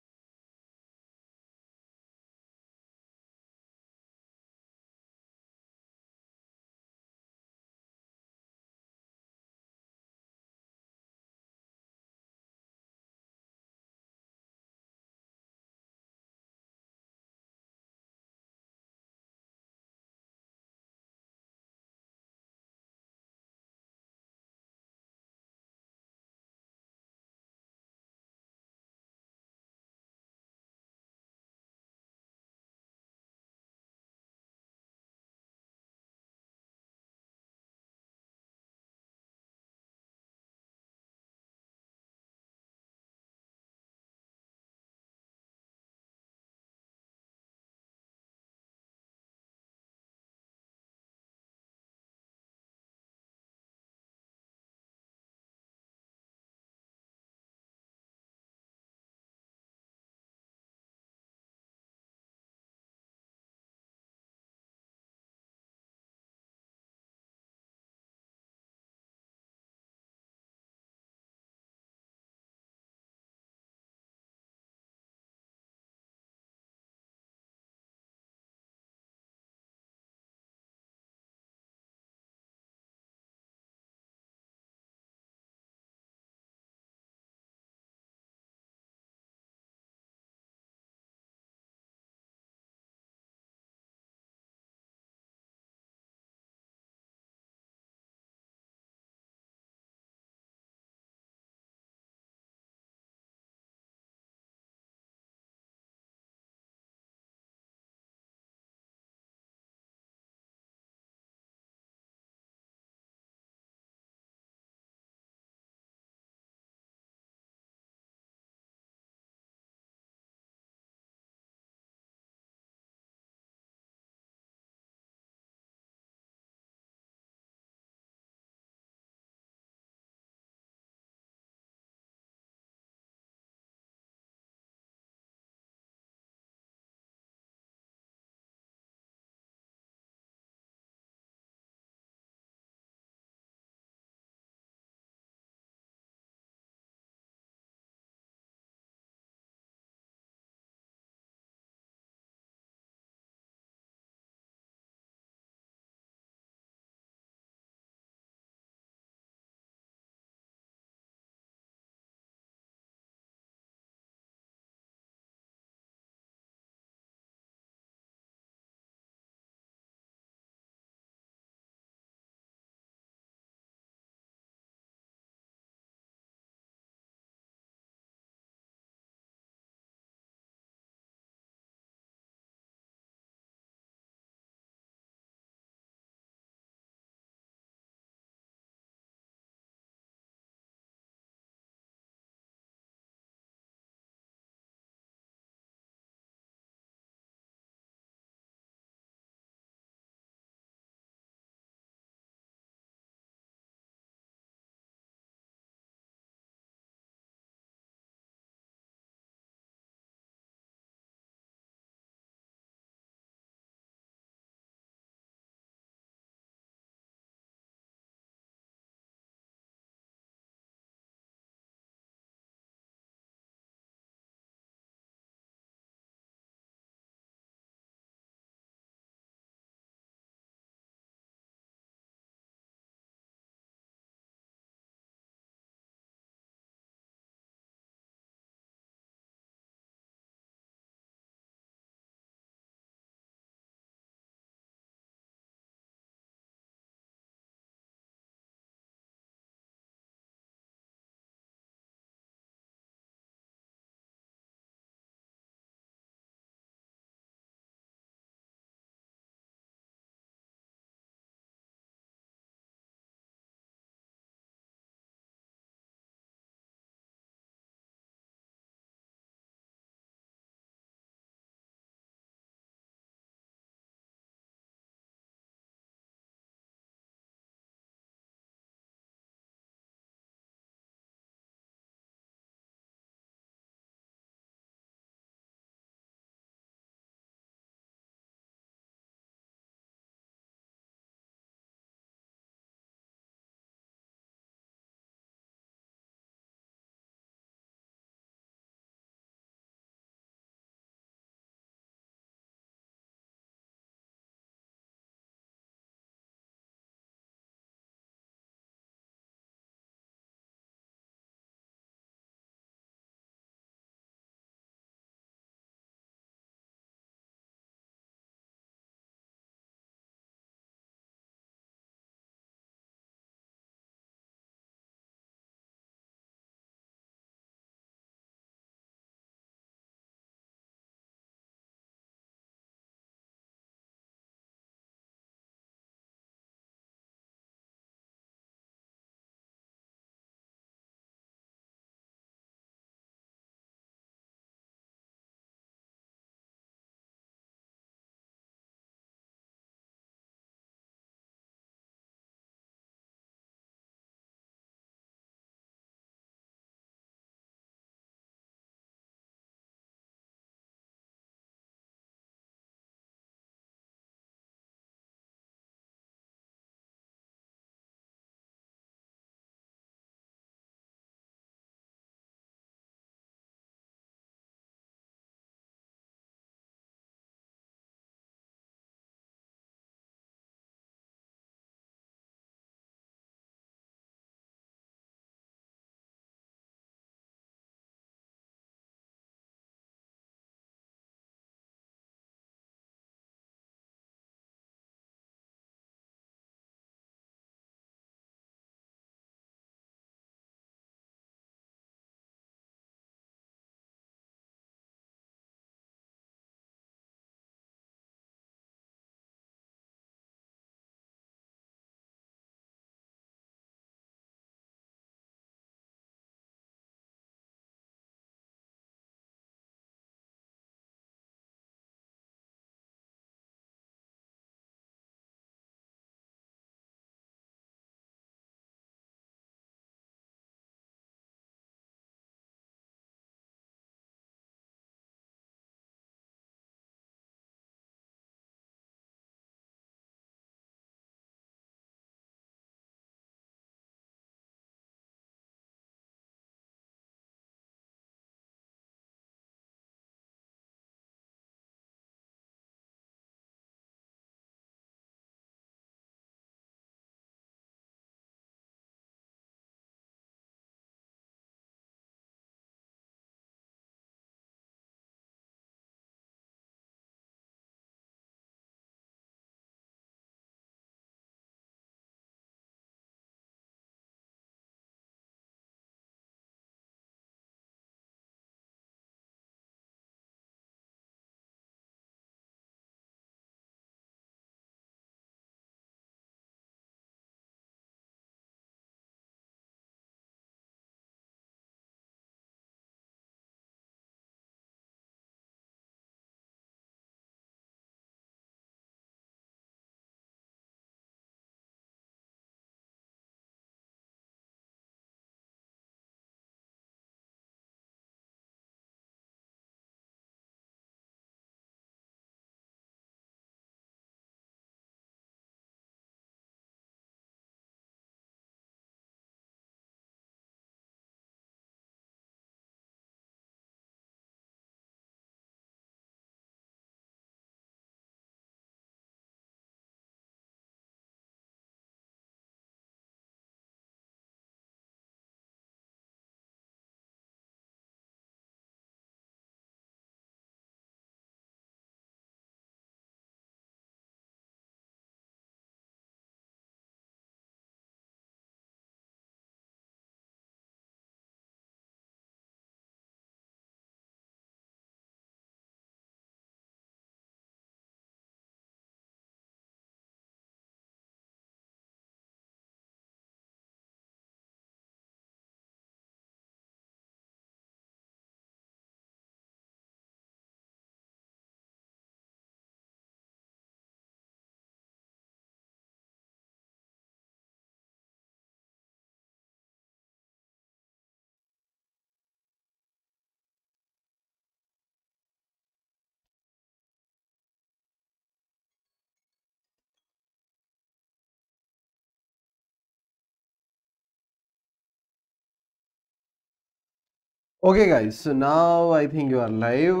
okay guys so now I think you are live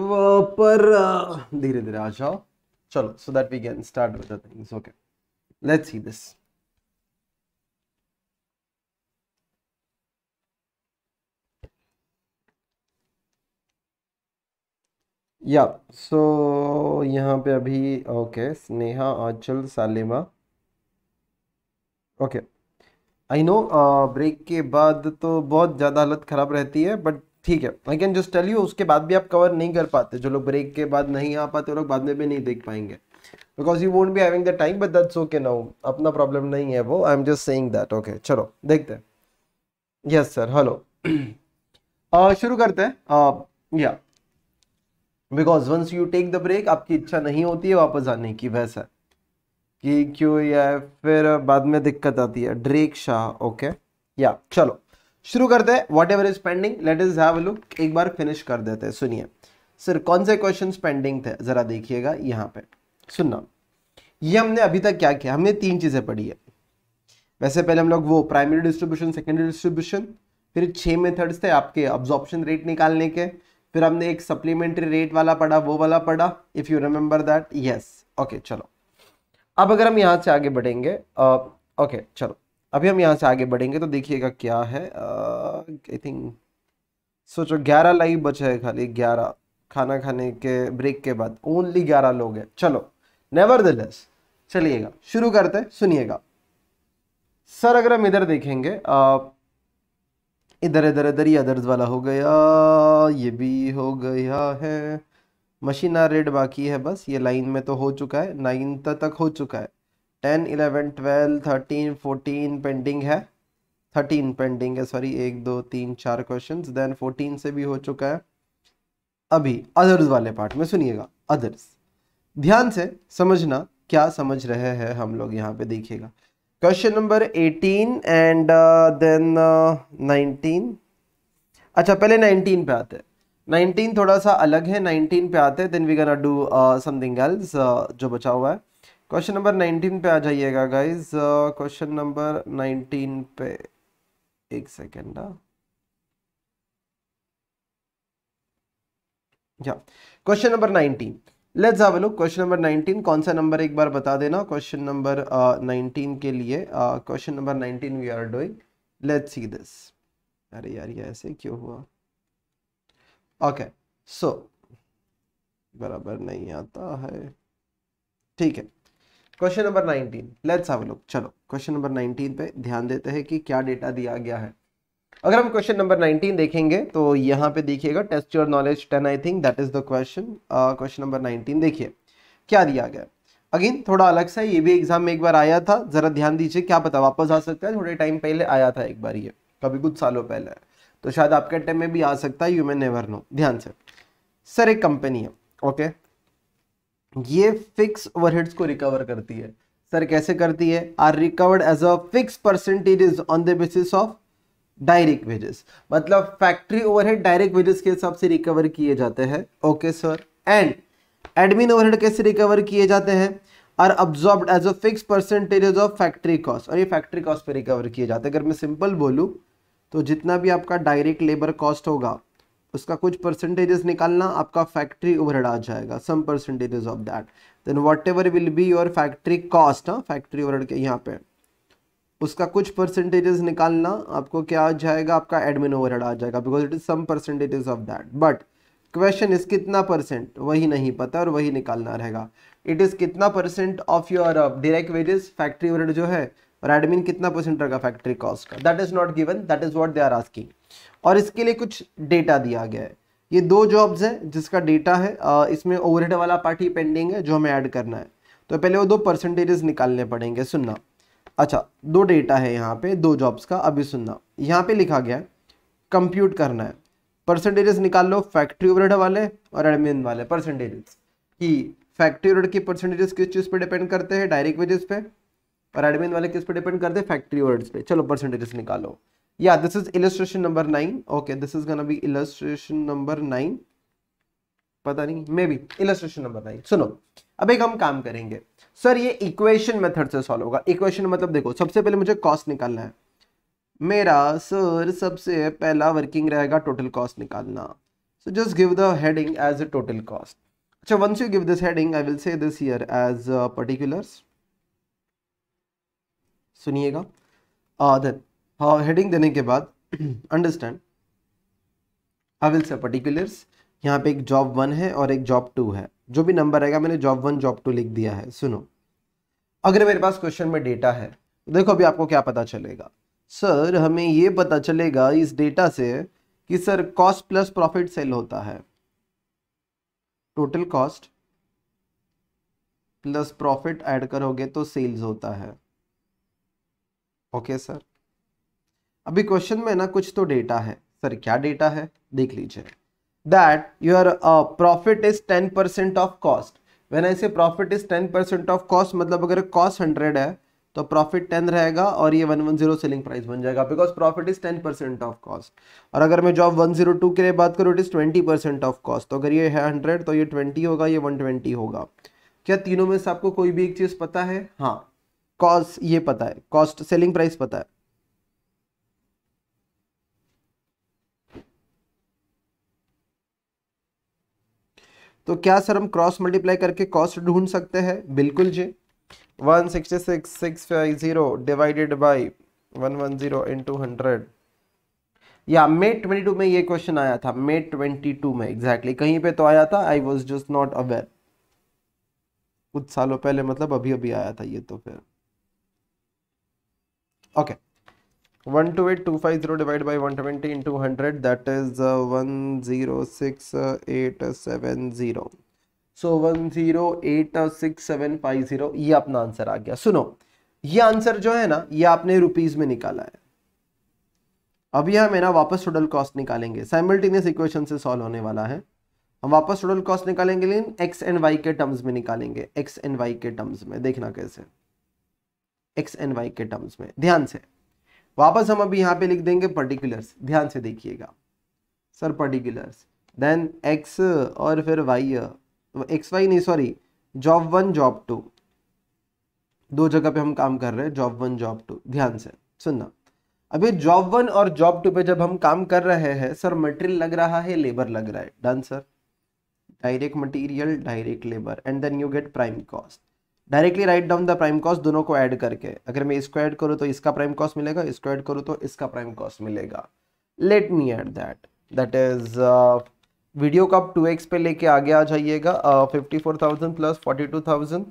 पर uh, धीरे धीरे आ जाओ चलो so that we can start with the things okay let's see this या so यहाँ पे अभी okay okay, Sneha Anchal Salima okay I know break के बाद तो बहुत ज़्यादा हालत ख़राब रहती है बट ठीक है I can just tell you उसके बाद भी आप कवर नहीं कर पाते जो लोग ब्रेक के बाद नहीं आ पाते वो लोग बाद में भी नहीं देख पाएंगे because you won't be having the time but that's okay now अपना प्रॉब्लम नहीं है वो I am just saying that okay चलो देखते हैं यस सर हेलो शुरू करते हैं या because once you take the break आपकी इच्छा नहीं होती है वापस आने की वैसा कि क्यों या फिर बाद में दिक्कत आती है ड्रेक शाह ओके या चलो शुरू करते हैं whatever is pending let is have look एक बार फिनिश कर देते हैं सुनिए सर कौन से क्वेश्चन पेंडिंग थे जरा देखिएगा यहाँ पे सुनना ये हमने अभी तक क्या किया हमने तीन चीजें पढ़ी है वैसे पहले हम लोग वो प्राइमरी डिस्ट्रीब्यूशन सेकेंडरी डिस्ट्रीब्यूशन फिर छः मेथड्स थे आपके ऑब्जॉर्प्शन रेट निकालने के फिर हमने एक सप्लीमेंट्री रेट वाला पढ़ा वो वाला पढ़ा if you remember that yes okay चलो अब अगर हम यहाँ से आगे बढ़ेंगे ओके uh, okay, चलो अभी हम यहाँ से आगे बढ़ेंगे तो देखिएगा क्या है आई थिंक सोचो ग्यारह लाइव बचा है खाली ग्यारह खाना खाने के ब्रेक के बाद ओनली ग्यारह लोग हैं चलो नेवर दिलस चलिएगा शुरू करते सुनिएगा सर अगर हम इधर देखेंगे इधर इधर इधर ये अदर्स वाला हो गया ये भी हो गया है मशीना रेड बाकी है बस ये लाइन में तो हो चुका है नाइन तक हो चुका है ten eleven twelve thirteen fourteen pending है थर्टीन पेंडिंग है सॉरी एक दो तीन चार क्वेश्चन देन फोर्टीन से भी हो चुका है अभी अदर्स वाले पार्ट में सुनिएगा अदर्स ध्यान से समझना क्या समझ रहे हैं हम लोग यहाँ पे देखिएगा question number eighteen and then nineteen अच्छा पहले नाइनटीन पे आते हैं नाइनटीन थोड़ा सा अलग है नाइनटीन पे आते हैं then we can do something else जो बचा हुआ है क्वेश्चन नंबर नाइनटीन पे आ जाइएगा गाइज क्वेश्चन नंबर नाइनटीन पे एक second question number nineteen let's have look question number nineteen कौन सा नंबर एक बार बता देना क्वेश्चन नंबर नाइनटीन के लिए question number nineteen we are doing let's see this अरे यार ये ऐसे क्यों हुआ ओके सो बराबर नहीं आता है ठीक है question number 19 let's have a look चलो क्वेश्चन नंबर 19 पे ध्यान देते हैं कि क्या डेटा दिया गया है अगर हम क्वेश्चन नंबर 19 देखेंगे तो यहाँ पे देखिएगा test your knowledge 10 I think that is the question question number 19 देखिए क्या दिया गया अगेन थोड़ा अलग सा ये भी एग्जाम में एक बार आया था जरा ध्यान दीजिए क्या पता वापस आ सकता है थोड़े टाइम पहले आया था एक बार ये कभी कुछ सालों पहले तो शायद आपके टाइम में भी आ सकता है यू मे नेवर नो ध्यान से सर एक कंपनी है ओके okay? ये फिक्स ओवरहेड्स को रिकवर करती है सर कैसे करती है are recovered as a fix percentage on the basis of direct wages मतलब फैक्ट्री ओवरहेड डायरेक्ट वेजेस के हिसाब से रिकवर किए जाते हैं okay sir and admin overhead कैसे रिकवर किए जाते हैं are absorb as a fix percentage of factory cost और ये फैक्ट्री कॉस्ट पर रिकवर किए जाते हैं अगर मैं सिंपल बोलूँ तो जितना भी आपका डायरेक्ट लेबर कॉस्ट होगा उसका कुछ परसेंटेजेस निकालना आपका फैक्ट्री ओवरहेड आ जाएगा some percentages of that then whatever will be your factory cost हाँ फैक्ट्री ओवरहेड के यहाँ पे उसका कुछ परसेंटेजेस निकालना आपको क्या आ जाएगा आपका एडमिन ओवरहेड आ जाएगा because it is some percentages of that but question is कितना परसेंट वही नहीं पता और वही निकालना रहेगा इट इज कितना percent of your direct wages factory overhead जो है और एडमिन कितना परसेंट रहेगा फैक्ट्री कॉस्ट का that is not given that is what they are asking और इसके लिए कुछ डेटा दिया गया है ये दो जॉब्स है जिसका डेटा है इसमें ओवरहेड वाला पार्टी पेंडिंग है जो हमें ऐड करना है तो पहले वो दो परसेंटेजेस निकालने पड़ेंगे सुनना अच्छा दो डेटा है यहाँ पे दो जॉब्स का अभी सुनना यहाँ पे लिखा गया है कंप्यूट करना है परसेंटेजेस निकाल लो फैक्ट्री ओवरहेड वाले और एडमिन वाले परसेंटेजेस कि फैक्ट्री ओवरहेड की परसेंटेजेस किस चीज़ पर डिपेंड करते हैं डायरेक्ट वेजेस पे और एडमिन वाले किस पर डिपेंड करते हैं फैक्ट्री ओवरहेड्स पे चलो परसेंटेजेस निकालो yeah this is illustration number 9 okay this is to be illustration number 9 pata nahi maybe illustration number 9 suno ab ek hum kaam karenge sir ये इक्वेशन मेथड से सॉल्व होगा equation मतलब देखो सबसे पहले मुझे कॉस्ट निकालना है मेरा सर सबसे पहला वर्किंग रहेगा टोटल कॉस्ट निकालना so just give the heading as a total cost अच्छा once you give this heading I will say this year as particulars सुनिएगा देन uh, हाँ हेडिंग देने के बाद understand I will say particulars यहाँ पे एक जॉब वन है और एक जॉब टू है जो भी नंबर आएगा मैंने जॉब वन जॉब टू लिख दिया है सुनो अगर मेरे पास क्वेश्चन में डेटा है तो देखो अभी आपको क्या पता चलेगा सर हमें ये पता चलेगा इस डेटा से कि sir cost plus profit sale होता है total cost plus profit add करोगे तो सेल्स होता है ओके okay, सर अभी क्वेश्चन में ना कुछ तो डेटा है सर क्या डेटा है देख लीजिए that your profit is ten percent of cost when I say profit is ten percent of cost मतलब अगर कॉस्ट हंड्रेड है तो प्रॉफिट टेन रहेगा और ये one one zero selling price बन जाएगा because profit is ten percent of cost और अगर मैं जॉब वन जीरो टू के लिए बात करूँ it is twenty percent of cost तो अगर ये है हंड्रेड तो ये ट्वेंटी होगा ये वन ट्वेंटी होगा क्या तीनों में से आपको कोई भी एक चीज़ पता है हाँ कॉस्ट ये पता है कॉस्ट सेलिंग प्राइस पता है तो क्या सर हम क्रॉस मल्टीप्लाई करके कॉस्ट ढूंढ सकते हैं बिल्कुल जी one sixty six six five zero divided by one one zero two hundred या मे ट्वेंटी टू में ये क्वेश्चन आया था मे ट्वेंटी टू में एग्जैक्टली exactly. कहीं पे तो आया था I was just not aware कुछ सालों पहले मतलब अभी अभी आया था ये तो फिर okay okay. One two eight two five zero divide by one twenty in to hundred that is one zero six eight seven zero so one zero eight six seven five zero ये अपना answer आ गया सुनो ये answer जो है ना ये आपने रुपीज़ में निकाला है अभी हम है ना वापस टोटल कॉस्ट निकालेंगे साइमल्टेनियस इक्वेशन से सॉल्व होने वाला है हम वापस टोटल कॉस्ट निकालेंगे लेकिन एक्स एंड वाई के टर्म्स में निकालेंगे एक्स एंड वाई के टर्म्स में देखना कैसे एक्स एंड वाई के टर्म्स में ध्यान से वापस हम अभी यहां पे लिख देंगे पर्टिकुलर्स ध्यान से देखिएगा सर पर्टिकुलर्स देन एक्स और फिर वाई एक्स वाई नहीं sorry job one job two दो जगह पे हम काम कर रहे हैं जॉब वन जॉब टू ध्यान से सुनना अभी जॉब वन और जॉब टू पे जब हम काम कर रहे हैं सर मटेरियल लग रहा है लेबर लग रहा है done sir direct material direct labour and then you get prime cost directly write down the prime cost दोनों को ऐड करके अगर मैं इसको ऐड करूँ तो इसका प्राइम कॉस्ट मिलेगा इसको ऐड करूँ तो इसका प्राइम कॉस्ट मिलेगा let me add that that is video को आप टू एक्स पे लेके आगे आ जाइएगा fifty four thousand plus forty two thousand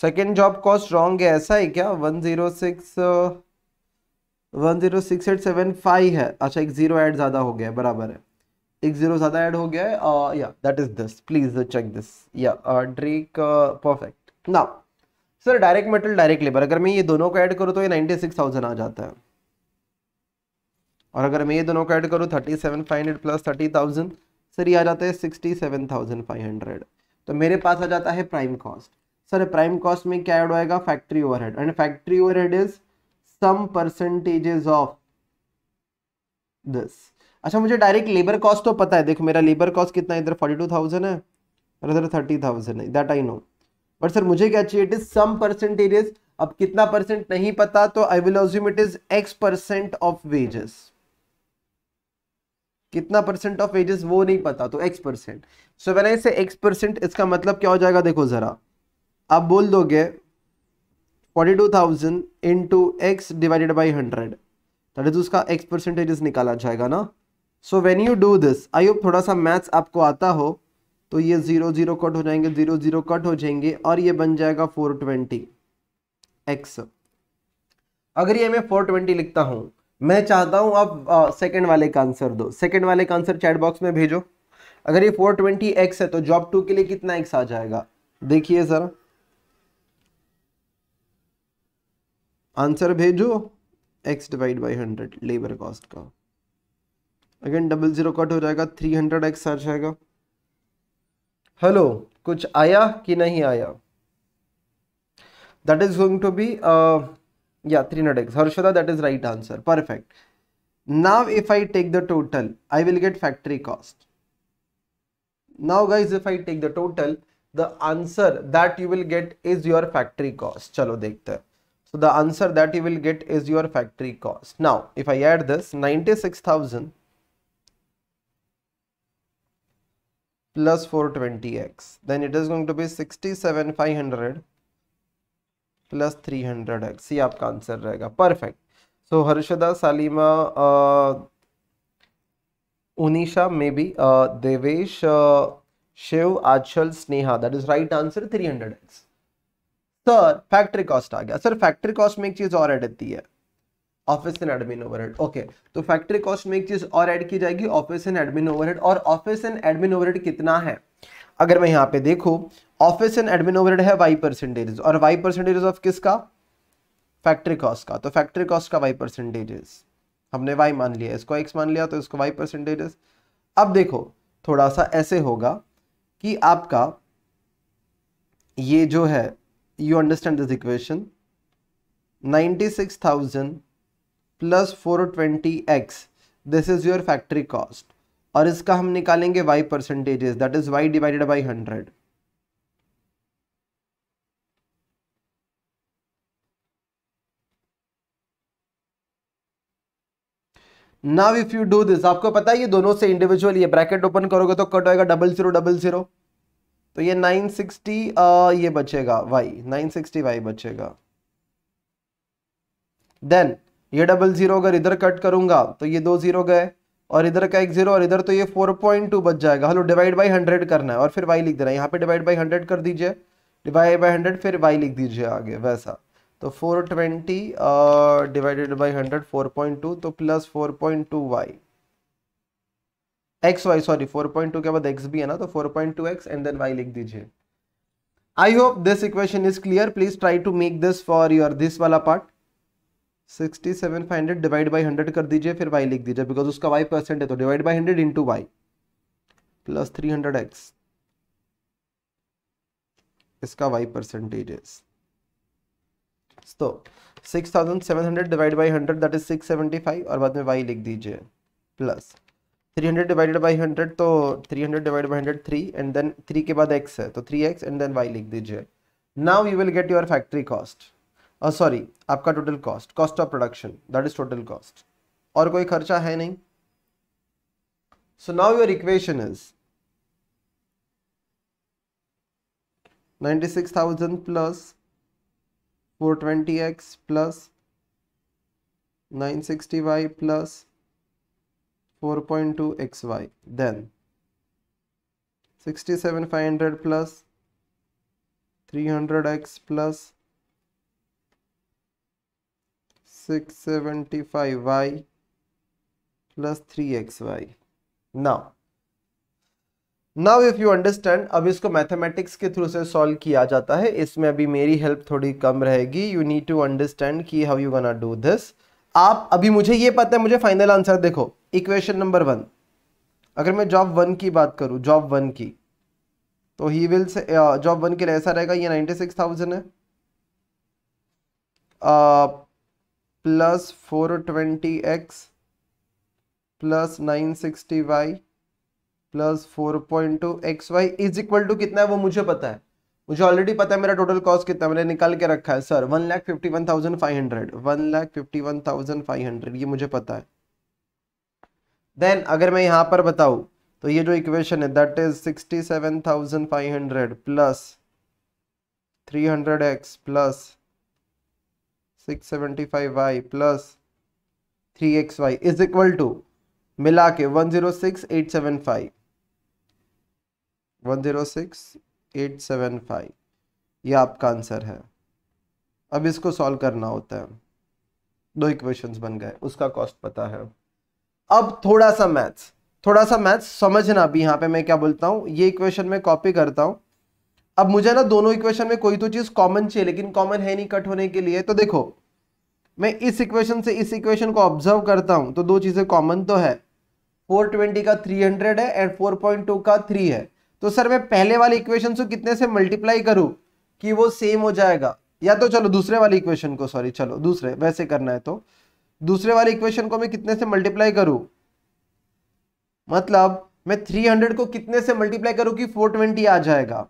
second job cost wrong है ऐसा है क्या one zero six one zero six eight seven five है अच्छा एक जीरो ऐड ज़्यादा हो गया बराबर है एक जीरो ज़्यादा ऐड हो गया है या that is this please check this या ड्रेक परफेक्ट ना sir direct metal direct labour अगर मैं ये दोनों को ऐड करूँ तो ये नाइनटी सिक्स थाउजेंड आ जाता है और अगर मैं ये दोनों को ऐड करूँ thirty seven five hundred plus thirty thousand sir ये आ जाता है sixty seven thousand five hundred तो मेरे पास आ जाता है prime cost sir prime cost में क्या ऐड होएगा factory overhead and factory overhead is some percentages of this अच्छा मुझे डायरेक्ट लेबर कॉस्ट तो पता है देखो मेरा लेबर कॉस्ट कितना इधर फोर्टी टू थाउजेंड है और इधर थर्टी थाउजेंड है that I know but sir मुझे क्या चाहिए इट इज सम परसेंटेजेस अब कितना परसेंट नहीं पता तो I will assume it is x percent of wages कितना परसेंट ऑफ वेजेस वो नहीं पता तो एक्स परसेंट सो मैंने इसे एक्स परसेंट इसका मतलब क्या हो जाएगा देखो जरा आप बोल दोगे forty two thousand into x divided by hundred तो उसका एक्स परसेंटेज निकाला जाएगा ना so when you do this hope थोड़ा सा मैथ्स आपको आता हो तो ये ज़ीरो ज़ीरो कट हो जाएंगे ज़ीरो ज़ीरो कट हो जाएंगे और ये बन जाएगा फोर ट्वेंटी एक्स अगर ये मैं फोर ट्वेंटी लिखता हूं मैं चाहता हूं आप सेकेंड वाले का आंसर दो सेकेंड वाले का आंसर चैट बॉक्स में भेजो अगर ये फोर ट्वेंटी एक्स है तो जॉब टू के लिए कितना एक्स आ जाएगा देखिए सर आंसर भेजो x divide by hundred labour cost का अगेन डबल जीरो कट हो जाएगा थ्री हंड्रेड एक्स आ जाएगा हेलो कुछ आया कि नहीं आया that is going to be या three hundred x Harshada that is right answer perfect now if I take the total I will get factory cost now guys if I take the total the answer that you will get is your factory cost चलो देखते हैं so the answer that you will get is your factory cost now if I add this ninety six thousand plus 420x then it is going to be 67500 plus 300x ये आपका answer रहेगा perfect so Harshada Salima Unisha maybe Devesh Shiv Achal Sneha that is right answer three hundred x sir factory cost आ गया sir factory cost में एक चीज और add होती है office and admin overhead okay तो फैक्ट्री कॉस्ट में एक चीज और ऐड की जाएगी ऑफिस एंड एडमिन ओवरहेड और ऑफिस एंड एडमिन ओवरहेड कितना है अगर मैं यहाँ पे देखो ऑफिस एंड एडमिन ओवरहेड है वाई परसेंटेज और वाई परसेंटेज ऑफ किसका फैक्ट्री कॉस्ट का तो फैक्ट्री कॉस्ट का वाई परसेंटेजेस हमने वाई मान लिया इसको एक्स मान लिया तो इसको वाई परसेंटेजेस अब देखो थोड़ा सा ऐसे होगा कि आपका ये जो है you understand this equation ninety six thousand plus four twenty x this is your factory cost और इसका हम निकालेंगे y percentages that is y divided by hundred now if you do this आपको पता है ये दोनों से इंडिविजुअल ये ब्रैकेट ओपन करोगे तो कट होगा डबल जीरो डबल जीरो तो ये नाइन सिक्सटी ये बचेगा वाई नाइन सिक्सटी वाई बचेगा देन ये डबल ज़ीरो अगर इधर कट करूंगा तो ये दो ज़ीरो गए और इधर का एक ज़ीरो और इधर तो ये फोर पॉइंट टू बच जाएगा हेलो डिवाइड बाई हंड्रेड करना है और फिर वाई लिख देना यहाँ पे डिवाइड बाई हंड्रेड कर दीजिए डिवाइड बाई हंड्रेड फिर वाई लिख दीजिए आगे वैसा तो four twenty divided by hundred four point two तो plus four point two Y x Y sorry four point two के बाद एक्स भी है ना तो four point two X and then Y लिख दीजिए I hope this equation is clear please try to make this for your this वाला part sixty seven five hundred divide by hundred कर दीजिए फिर वाई लिख दीजिए बिकॉज उसका Y percent है तो divide by hundred into Y plus three hundred X इसका वाई परसेंटेज तो six thousand seven hundred divide by hundred that is six seventy five और बाद में वाई लिख दीजिए plus three hundred divided by hundred तो three hundred divide by hundred three and then three के बाद एक्स है तो three X and then Y लिख दीजिए now you will get your factory cost sorry uh, आपका total cost cost of production that is total cost और कोई खर्चा है नहीं so now your equation is 96,000 plus 420x plus 960y plus 4.2xy then 67,500 plus 300x plus six seventy five Y plus three X Y now now if you understand अब इसको mathematics के through से solve किया जाता है इसमें अभी मेरी हेल्प थोड़ी कम रहेगी यू नीड टू अंडरस्टैंड कि how you gonna do this आप अभी मुझे ये पता है मुझे फाइनल आंसर देखो इक्वेशन नंबर वन अगर मैं जॉब वन की बात करूं जॉब वन की तो he will say job one के लिए ऐसा रहेगा ये नाइन्टी सिक्स थाउजेंड है uh, plus four twenty X plus nine sixty Y plus four point two X Y is equal to कितना है वो मुझे पता है मुझे ऑलरेडी पता है मेरा टोटल कॉस्ट कितना मैंने निकाल के रखा है sir one lakh fifty one thousand five hundred one lakh fifty one thousand five hundred ये मुझे पता है देन अगर मैं यहाँ पर बताऊँ तो ये जो इक्वेशन है that is sixty seven thousand five hundred plus three hundred X plus six seventy five Y plus three X Y is equal to मिला के one one zero zero six six eight eight seven five seven five ये आपका answer है अब इसको solve करना होता है दो इक्वेशंस बन गए उसका कॉस्ट पता है अब थोड़ा सा मैथ्स थोड़ा सा मैथ्स समझना अभी यहाँ पे मैं क्या बोलता हूँ ये इक्वेशन में कॉपी करता हूँ अब मुझे ना दोनों इक्वेशन में कोई तो चीज़ कॉमन चाहिए लेकिन कॉमन है नहीं कट होने के लिए तो देखो मैं इस इक्वेशन से इस इक्वेशन को ऑब्जर्व करता हूं तो दो चीज़ें कॉमन तो है 420 का 300 है एंड 4.2 का 3 है तो सर मैं पहले वाले इक्वेशन से कितने से मल्टीप्लाई करूं कि वो सेम हो जाएगा या तो चलो दूसरे वाले इक्वेशन को सॉरी चलो दूसरे वैसे करना है तो दूसरे वाले इक्वेशन को मैं कितने से मल्टीप्लाई करूं मतलब मैं 300 को कितने से मल्टीप्लाई करूं कि 420 आ जाएगा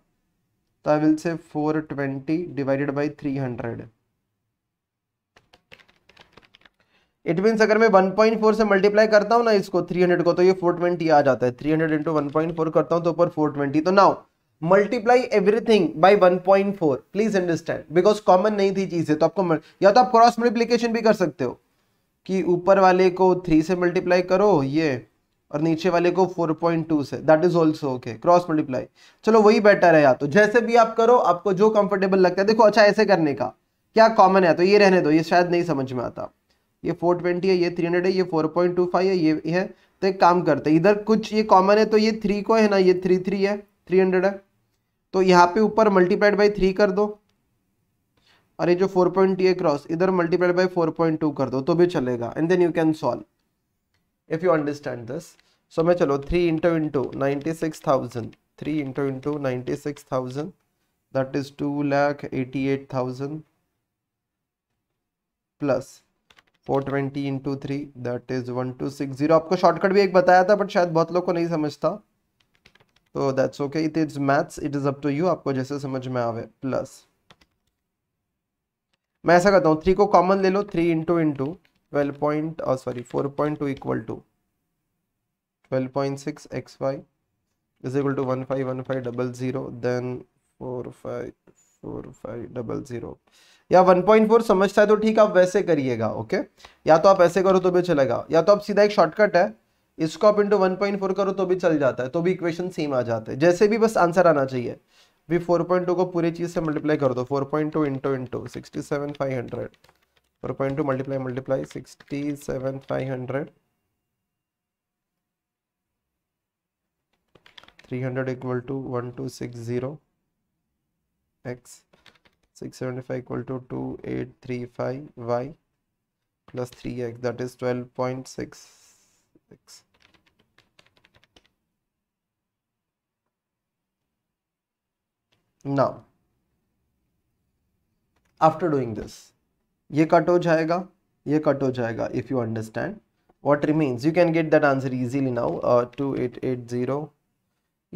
तो आई विल से 420 डिवाइडेड बाय 300 इट मीन्स अगर मैं 1.4 से मल्टीप्लाई करता हूँ ना इसको 300 को तो ये 420 आ जाता है 300 हंड्रेड इंटू वन करता हूँ तो ऊपर 420 तो now multiply everything by 1.4 please understand because common नहीं थी चीजें तो आपको या तो आप क्रॉस मल्टीप्लीकेशन भी कर सकते हो कि ऊपर वाले को थ्री से मल्टीप्लाई करो ये और नीचे वाले को 4.2 से that is also okay cross multiply चलो वही बेटर है या तो जैसे भी आप करो आपको जो कंफर्टेबल लगता है देखो अच्छा ऐसे करने का क्या कॉमन है तो ये रहने दो ये शायद नहीं समझ में आता ये फोर ट्वेंटी है ये थ्री हंड्रेड है ये फोर पॉइंट टू फाइव है ये है तो एक काम करते हैं इधर कुछ ये कॉमन है तो ये थ्री को है ना ये थ्री थ्री है थ्री हंड्रेड है तो यहाँ पे ऊपर मल्टीप्लाइड बाई थ्री कर दो और ये जो फोर पॉइंट ये क्रॉस इधर multiplied by four point two कर दो तो भी चलेगा and then you can solve if you understand this so मैं चलो three into into ninety six thousand three into into ninety six thousand that is two lakh eighty eight thousand plus four twenty into three that is one two six zero आपको shortcut भी एक बताया था but शायद बहुत लोग को नहीं समझता तो that's okay it is maths it is up to you आपको जैसे समझ में आवे प्लस मैं ऐसा करता हूँ थ्री को कॉमन ले लो three into into twelve point sorry four point two equal to twelve point six X Y four five four five double zero या 1.4 समझता है तो ठीक आप वैसे करिएगा ओके या तो आप ऐसे करो तो भी चलेगा या तो आप सीधा एक शॉर्टकट है इसको आप इंटू वन पॉइंट फोर करो तो भी चल जाता है तो भी इक्वेशन सेम आ जाता है जैसे भी बस आंसर आना चाहिए भी फोर को पूरी चीज़ से मल्टीप्लाई कर दो four point two into into sixty multiply multiply sixty seven three hundred equal to one two six zero X 675 equal to 2835y plus 3x that is 12.66 now after doing this ये cut हो जाएगा ये cut हो जाएगा if you understand what remains you can get that answer easily now uh, 2880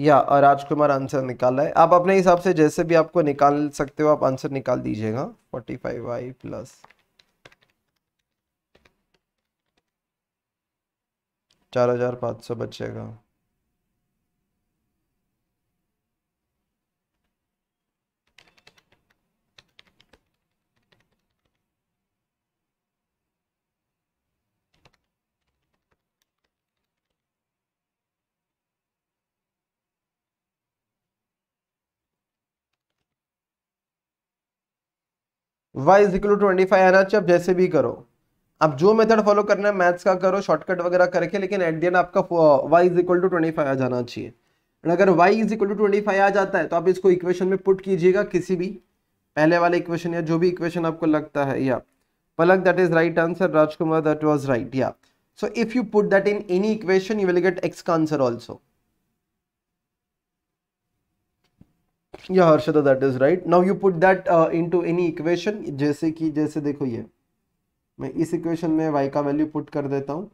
या राजकुमार answer निकाला है आप अपने हिसाब से जैसे भी आपको निकाल सकते हो आप आंसर निकाल दीजिएगा फोर्टी फाइव आई प्लस चार हजार पाँच सौ बचेगा Y is equal twenty five आना चाहिए जैसे भी करो अब जो मेथड फॉलो करना है मैथ्स का करो शॉर्टकट वगैरह करके लेकिन एट दी एंड आपका Y is equal to twenty five आ जाना चाहिए और अगर Y is equal to twenty five आ जाता है तो आप इसको इक्वेशन में पुट कीजिएगा किसी भी पहले वाले इक्वेशन या जो भी इक्वेशन आपको लगता है yeah Palak that is right answer Rajkumar that was right yeah so if you put that in any equation you will get X का answer also yeah Harshada that is right now you put that into any equation जैसे कि जैसे देखो ये मैं इस equation में Y का वैल्यू पुट कर देता हूँ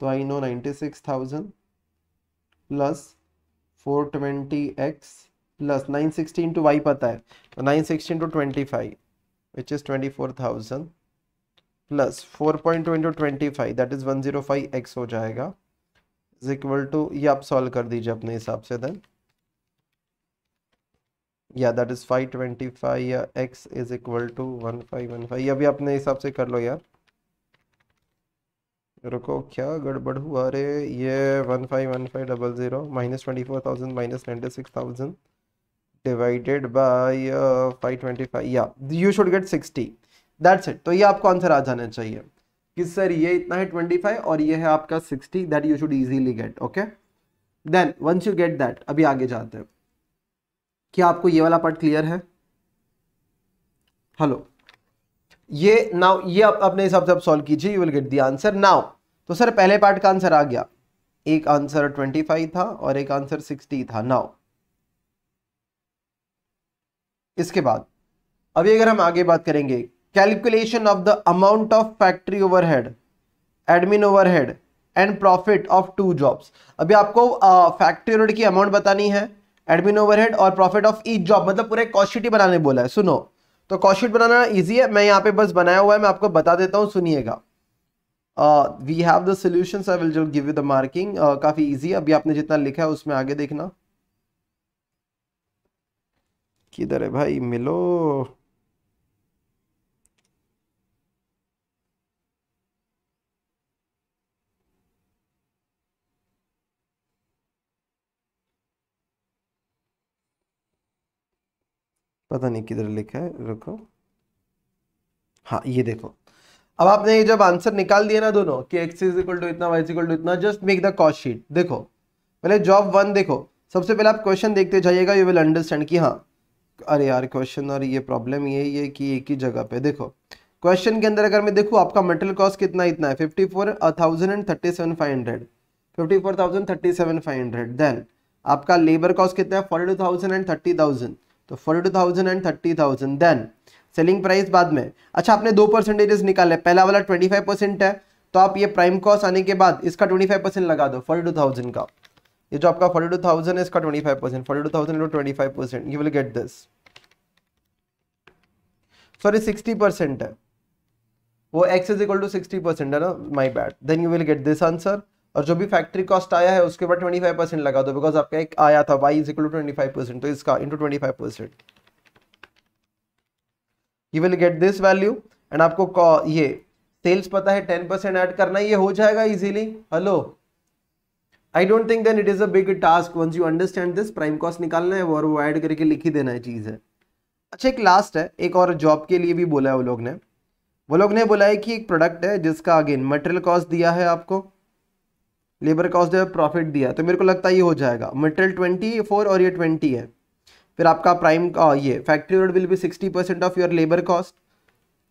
तो I know ninety six thousand plus four twenty X plus nine sixty into Y पता है तो nine sixty into twenty five which is twenty four thousand plus four point two into twenty five that is one zero five X हो जाएगा is equal to ये आप solve कर दीजिए अपने हिसाब से then yeah that is five twenty five yeah X is equal to one five one five अभी अपने हिसाब से कर लो यार रुको क्या गड़बड़ हुआ अरे ये one five one five double zero minus twenty four thousand minus ninety six thousand divided by five twenty five yeah you should get sixty that's it तो ये आपको आंसर आ जाना चाहिए कि सर ये इतना है ट्वेंटी फाइव और ये है आपका sixty that you should easily get okay then once you get that अभी आगे जाते हैं क्या आपको ये वाला पार्ट क्लियर है हेलो ये नाउ ये आप अपने हिसाब से आप सॉल्व कीजिए you will get the answer now तो सर पहले पार्ट का आंसर आ गया एक आंसर ट्वेंटी फाइव था और एक आंसर सिक्सटी था नाउ इसके बाद अभी अगर हम आगे बात करेंगे calculation of the amount of factory overhead admin overhead and profit of two jobs अभी आपको फैक्ट्री ओवरहेड की अमाउंट बतानी है एडमिन ओवरहेड और प्रॉफिट ऑफ ईच जॉब मतलब पूरा कॉस्टिटी बनाने बोला है सुनो तो कॉस्टिट बनाना ईजी है मैं यहाँ पे बस बनाया हुआ है मैं आपको बता देता हूँ सुनिएगा we have the solution I will जो गिव यू द मार्किंग काफ़ी ईजी है अभी आपने जितना लिखा है उसमें आगे देखना किधर है भाई मिलो पता नहीं किधर लिखा है रुको हाँ ये देखो अब आपने ये जब आंसर निकाल दिया ना दोनों कि एक्स इज इक्वल टू इतना वाई इज इक्वल टू इतना just make the cost sheet देखो पहले जॉब वन देखो सबसे पहले आप क्वेश्चन देखते जाइएगा यू विल अंडरस्टैंड कि हाँ अरे यार क्वेश्चन और ये प्रॉब्लम ये है कि एक ही जगह पे देखो क्वेश्चन के अंदर अगर मैं देखूँ आपका मेटल कॉस्ट कितना इतना है fifty four thousand and thirty seven five hundred fifty four thousand thirty seven five hundred then आपका लेबर कॉस्ट कितना है forty two thousand and thirty thousand तो forty two thousand and thirty thousand then selling price बाद में अच्छा आपने दो percentages निकाले पहला वाला ट्वेंटी फाइव परसेंट है तो आप ये प्राइम कॉस्ट आने के बाद इसका ट्वेंटी फाइव परसेंट लगा दो फोर्टी टू थाउजेंड का ये जो आपका फोर्टी टू थाउजेंड है इसका twenty five percent forty two thousand twenty five percent you will get this sorry sixty percent है वो X is equal to sixty percent है ना my bad then you will get this answer और जो भी factory cost आया है उसके ऊपर ट्वेंटी फाइव परसेंट लगा दो बिकॉज आपका एक आया था Y is equal to twenty five percent तो इसका into twenty five percent you will get this value and आपको ये सेल्स पता है टेन परसेंट एड करना ये हो जाएगा easily hello I don't think then it is a big task once you understand this prime cost निकालना है और वो एड करके लिख ही देना है चीज़ है अच्छा एक लास्ट है एक और जॉब के लिए भी बोला है वो लोग ने वो लोग ने बोला है कि एक प्रोडक्ट है जिसका अगेन मटेरियल कॉस्ट दिया है आपको लेबर कॉस्ट है प्रॉफिट दिया तो मेरे को लगता है ये हो जाएगा मटेरियल ट्वेंटी फोर और ये ट्वेंटी है फिर आपका प्राइम ये factory road will be sixty percent of your labour cost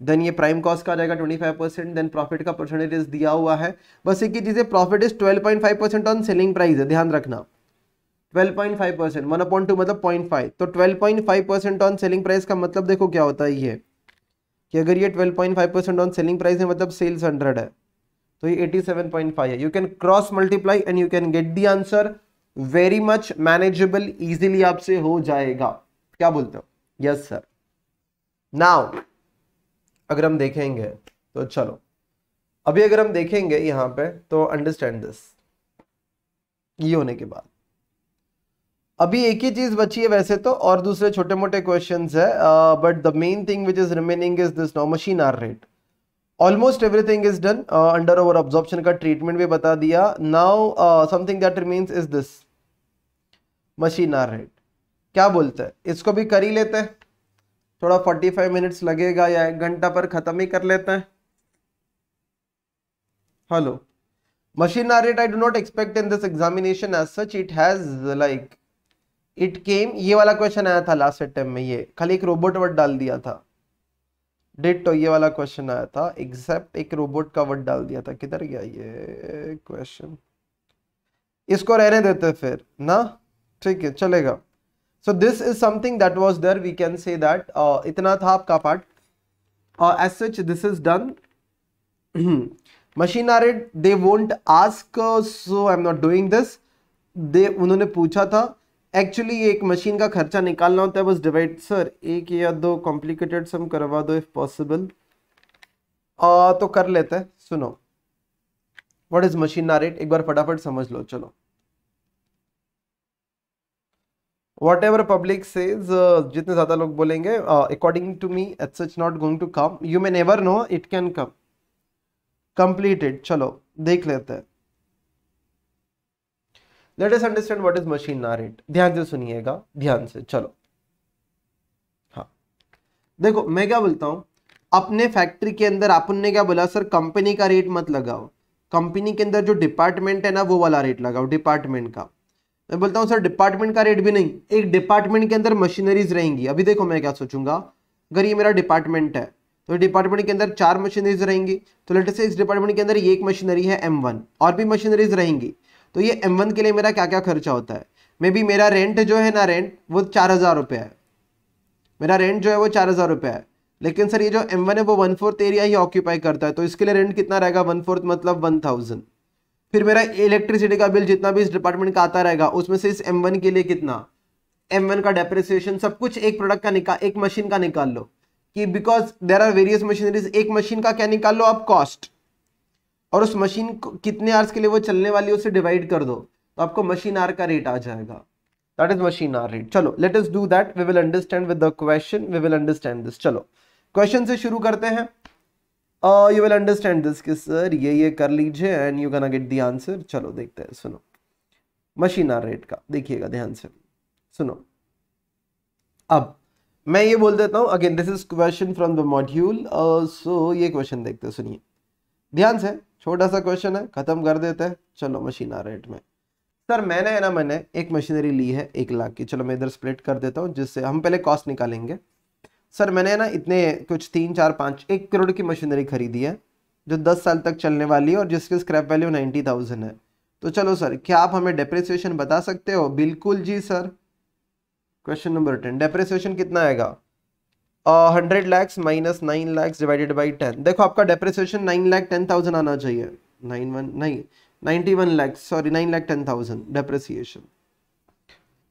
then ये प्राइम कॉस्ट का आ जाएगा twenty five percent then profit का परसेंटेज दिया हुआ है बस एक ही चीज़ है profit is twelve point five percent on selling price है ध्यान रखना twelve point five percent one upon two मतलब पॉइंट फाइव तो twelve point five percent on selling price का मतलब देखो क्या होता है ये कि अगर ये twelve point five percent on selling price है मतलब सेल्स हंड्रेड है तो ये 87.5 है you can cross multiply and you can get the answer very much manageable easily आपसे हो जाएगा क्या बोलते हो यस सर नाउ अगर हम देखेंगे तो चलो अभी अगर हम देखेंगे यहां पे तो अंडरस्टैंड दिस ये होने के बाद अभी एक ही चीज बची है वैसे तो और दूसरे छोटे मोटे क्वेश्चंस है but the main thing which is remaining is this no machine hour rate almost everything is done under over absorption का ट्रीटमेंट भी बता दिया now something that means is this machine hour rate क्या बोलते हैं इसको भी कर ही लेते हैं थोड़ा फोर्टी फाइव मिनट्स लगेगा या एक घंटा पर ख़त्म ही कर लेते हैं hello machine hour head I do not expect in this examination as such it has like it came ये वाला क्वेश्चन आया था लास्ट अटेम्प में ये खाली एक रोबोट वर्ड डाल दिया था डेट तो ये वाला क्वेश्चन आया था एक्सेप्ट एक रोबोट का वर्ड डाल दिया था किधर गया ये क्वेश्चन इसको रहने देते फिर ना ठीक है चलेगा so this is something that was there we can say that इतना था आपका पार्ट और as such this is done machine hour it they won't ask so I am not doing this they उन्होंने पूछा था एक्चुअली एक machine का खर्चा निकालना होता है बस डिवाइड सर एक या दो कॉम्प्लिकेटेड सम करवा दो इफ पॉसिबल तो कर लेते हैं सुनो व्हाट इज मशीन रेट एक बार फटाफट समझ लो चलो वॉट एवर पब्लिक सेज जितने ज़्यादा लोग बोलेंगे according to me at such not going to come you may never know it can come completed चलो देख लेते हैं let's understand what is machine hour rate ध्यान से सुनिएगा ध्यान से चलो हाँ देखो मैं क्या बोलता हूँ अपने फैक्ट्री के अंदर अपन ने क्या बोला सर कंपनी का रेट मत लगाओ कंपनी के अंदर जो डिपार्टमेंट है ना वो वाला रेट लगाओ डिपार्टमेंट का मैं बोलता हूँ सर डिपार्टमेंट का रेट भी नहीं एक डिपार्टमेंट के अंदर मशीनरीज रहेंगी अभी देखो मैं क्या सोचूंगा अगर ये मेरा डिपार्टमेंट है तो डिपार्टमेंट के अंदर चार मशीनरीज रहेंगी तो से इस डिपार्टमेंट के अंदर एक मशीनरी है एम वन और भी मशीनरीज रहेंगी तो ये एम वन के लिए मेरा क्या क्या खर्चा होता है मे बी मेरा रेंट जो है ना रेंट वो चार हज़ार रुपये है मेरा रेंट जो है वो चार हज़ार रुपये है लेकिन सर ये जो एम वन है वो वन फोर्थ एरिया ही ऑक्यूपाई करता है तो इसके लिए रेंट कितना रहेगा वन फोर्थ मतलब वन थाउजेंड फिर मेरा इलेक्ट्रिसिटी का बिल जितना भी इस डिपार्टमेंट का आता रहेगा उसमें से इस एम वन के लिए कितना एम वन का डेप्रिसिएशन सब कुछ एक प्रोडक्ट का निकाल एक मशीन का निकाल लो कि because there are various machineries एक मशीन का क्या निकाल लो आप कॉस्ट और उस मशीन को कितने आर्स के लिए वो चलने वाली है उसे डिवाइड कर दो तो आपको मशीन आर का रेट आ जाएगा that is machine hour rate चलो let's do that we will understand with the question we will understand this चलो क्वेश्चन से शुरू करते हैं यू विल अंडरस्टैंड दिस कि सर ये ये कर लीजिए and you can get the answer चलो देखते हैं सुनो मशीन आर रेट का देखिएगा ध्यान से सुनो अब मैं ये बोल देता हूँ again this is question from the module so ये क्वेश्चन देखते सुनिए ध्यान से छोटा सा क्वेश्चन है खत्म कर देते हैं चलो मशीन आ रेट में सर मैंने है ना मैंने एक मशीनरी ली है एक लाख की चलो मैं इधर स्प्लिट कर देता हूँ जिससे हम पहले कॉस्ट निकालेंगे सर मैंने है ना इतने कुछ तीन चार पाँच एक करोड़ की मशीनरी खरीदी है जो दस साल तक चलने वाली है और जिसकी स्क्रैप वैल्यू नाइन्टी थाउजेंड है तो चलो सर क्या आप हमें डेप्रिसिएशन बता सकते हो बिल्कुल जी sir question number ten depreciation कितना आएगा hundred lakhs minus nine lakhs divided by ten देखो आपका depreciation nine lakh ten thousand आना चाहिए नाइन वन नहीं ninety one lakhs sorry nine lakh ten thousand depreciation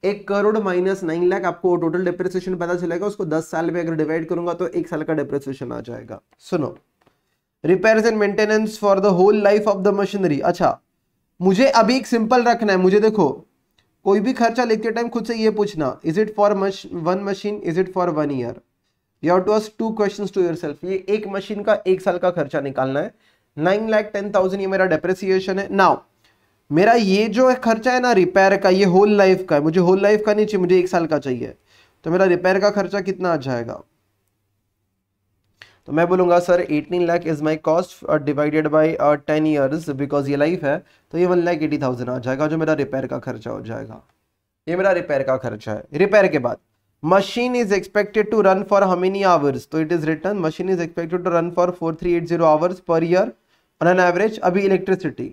एक करोड़ माइनस नाइन लाख आपको टोटल डेप्रिसिएशन पता चलेगा उसको दस साल में अगर डिवाइड करूंगा तो एक साल का डेप्रिसिएशन आ जाएगा सुनो repairs and maintenance for the whole life of the machinery अच्छा मुझे अभी एक सिंपल रखना है मुझे देखो कोई भी खर्चा लिखते टाइम खुद से ये पूछना is it for one machine is it for one year you to us to question to yourself ये एक मशीन का एक साल का खर्चा निकालना है नाइन लैख टेन थाउजेंड ये मेरा डेप्रिसिएशन है नाउ मेरा ये जो खर्चा है ना रिपेयर का ये होल लाइफ का है मुझे होल लाइफ का नहीं चाहिए मुझे एक साल का चाहिए तो मेरा रिपेयर का खर्चा कितना आ जाएगा तो मैं बोलूंगा sir eighteen lakh is my cost divided by ten years because ये लाइफ है तो ये वन लाख एटी थाउजेंड आ जाएगा जो मेरा रिपेयर का खर्चा हो जाएगा ये मेरा रिपेयर का खर्चा है रिपेयर के बाद machine is expected to run for how many hours so तो it is written machine is expected to run for 4380 hours per year on an average abhi electricity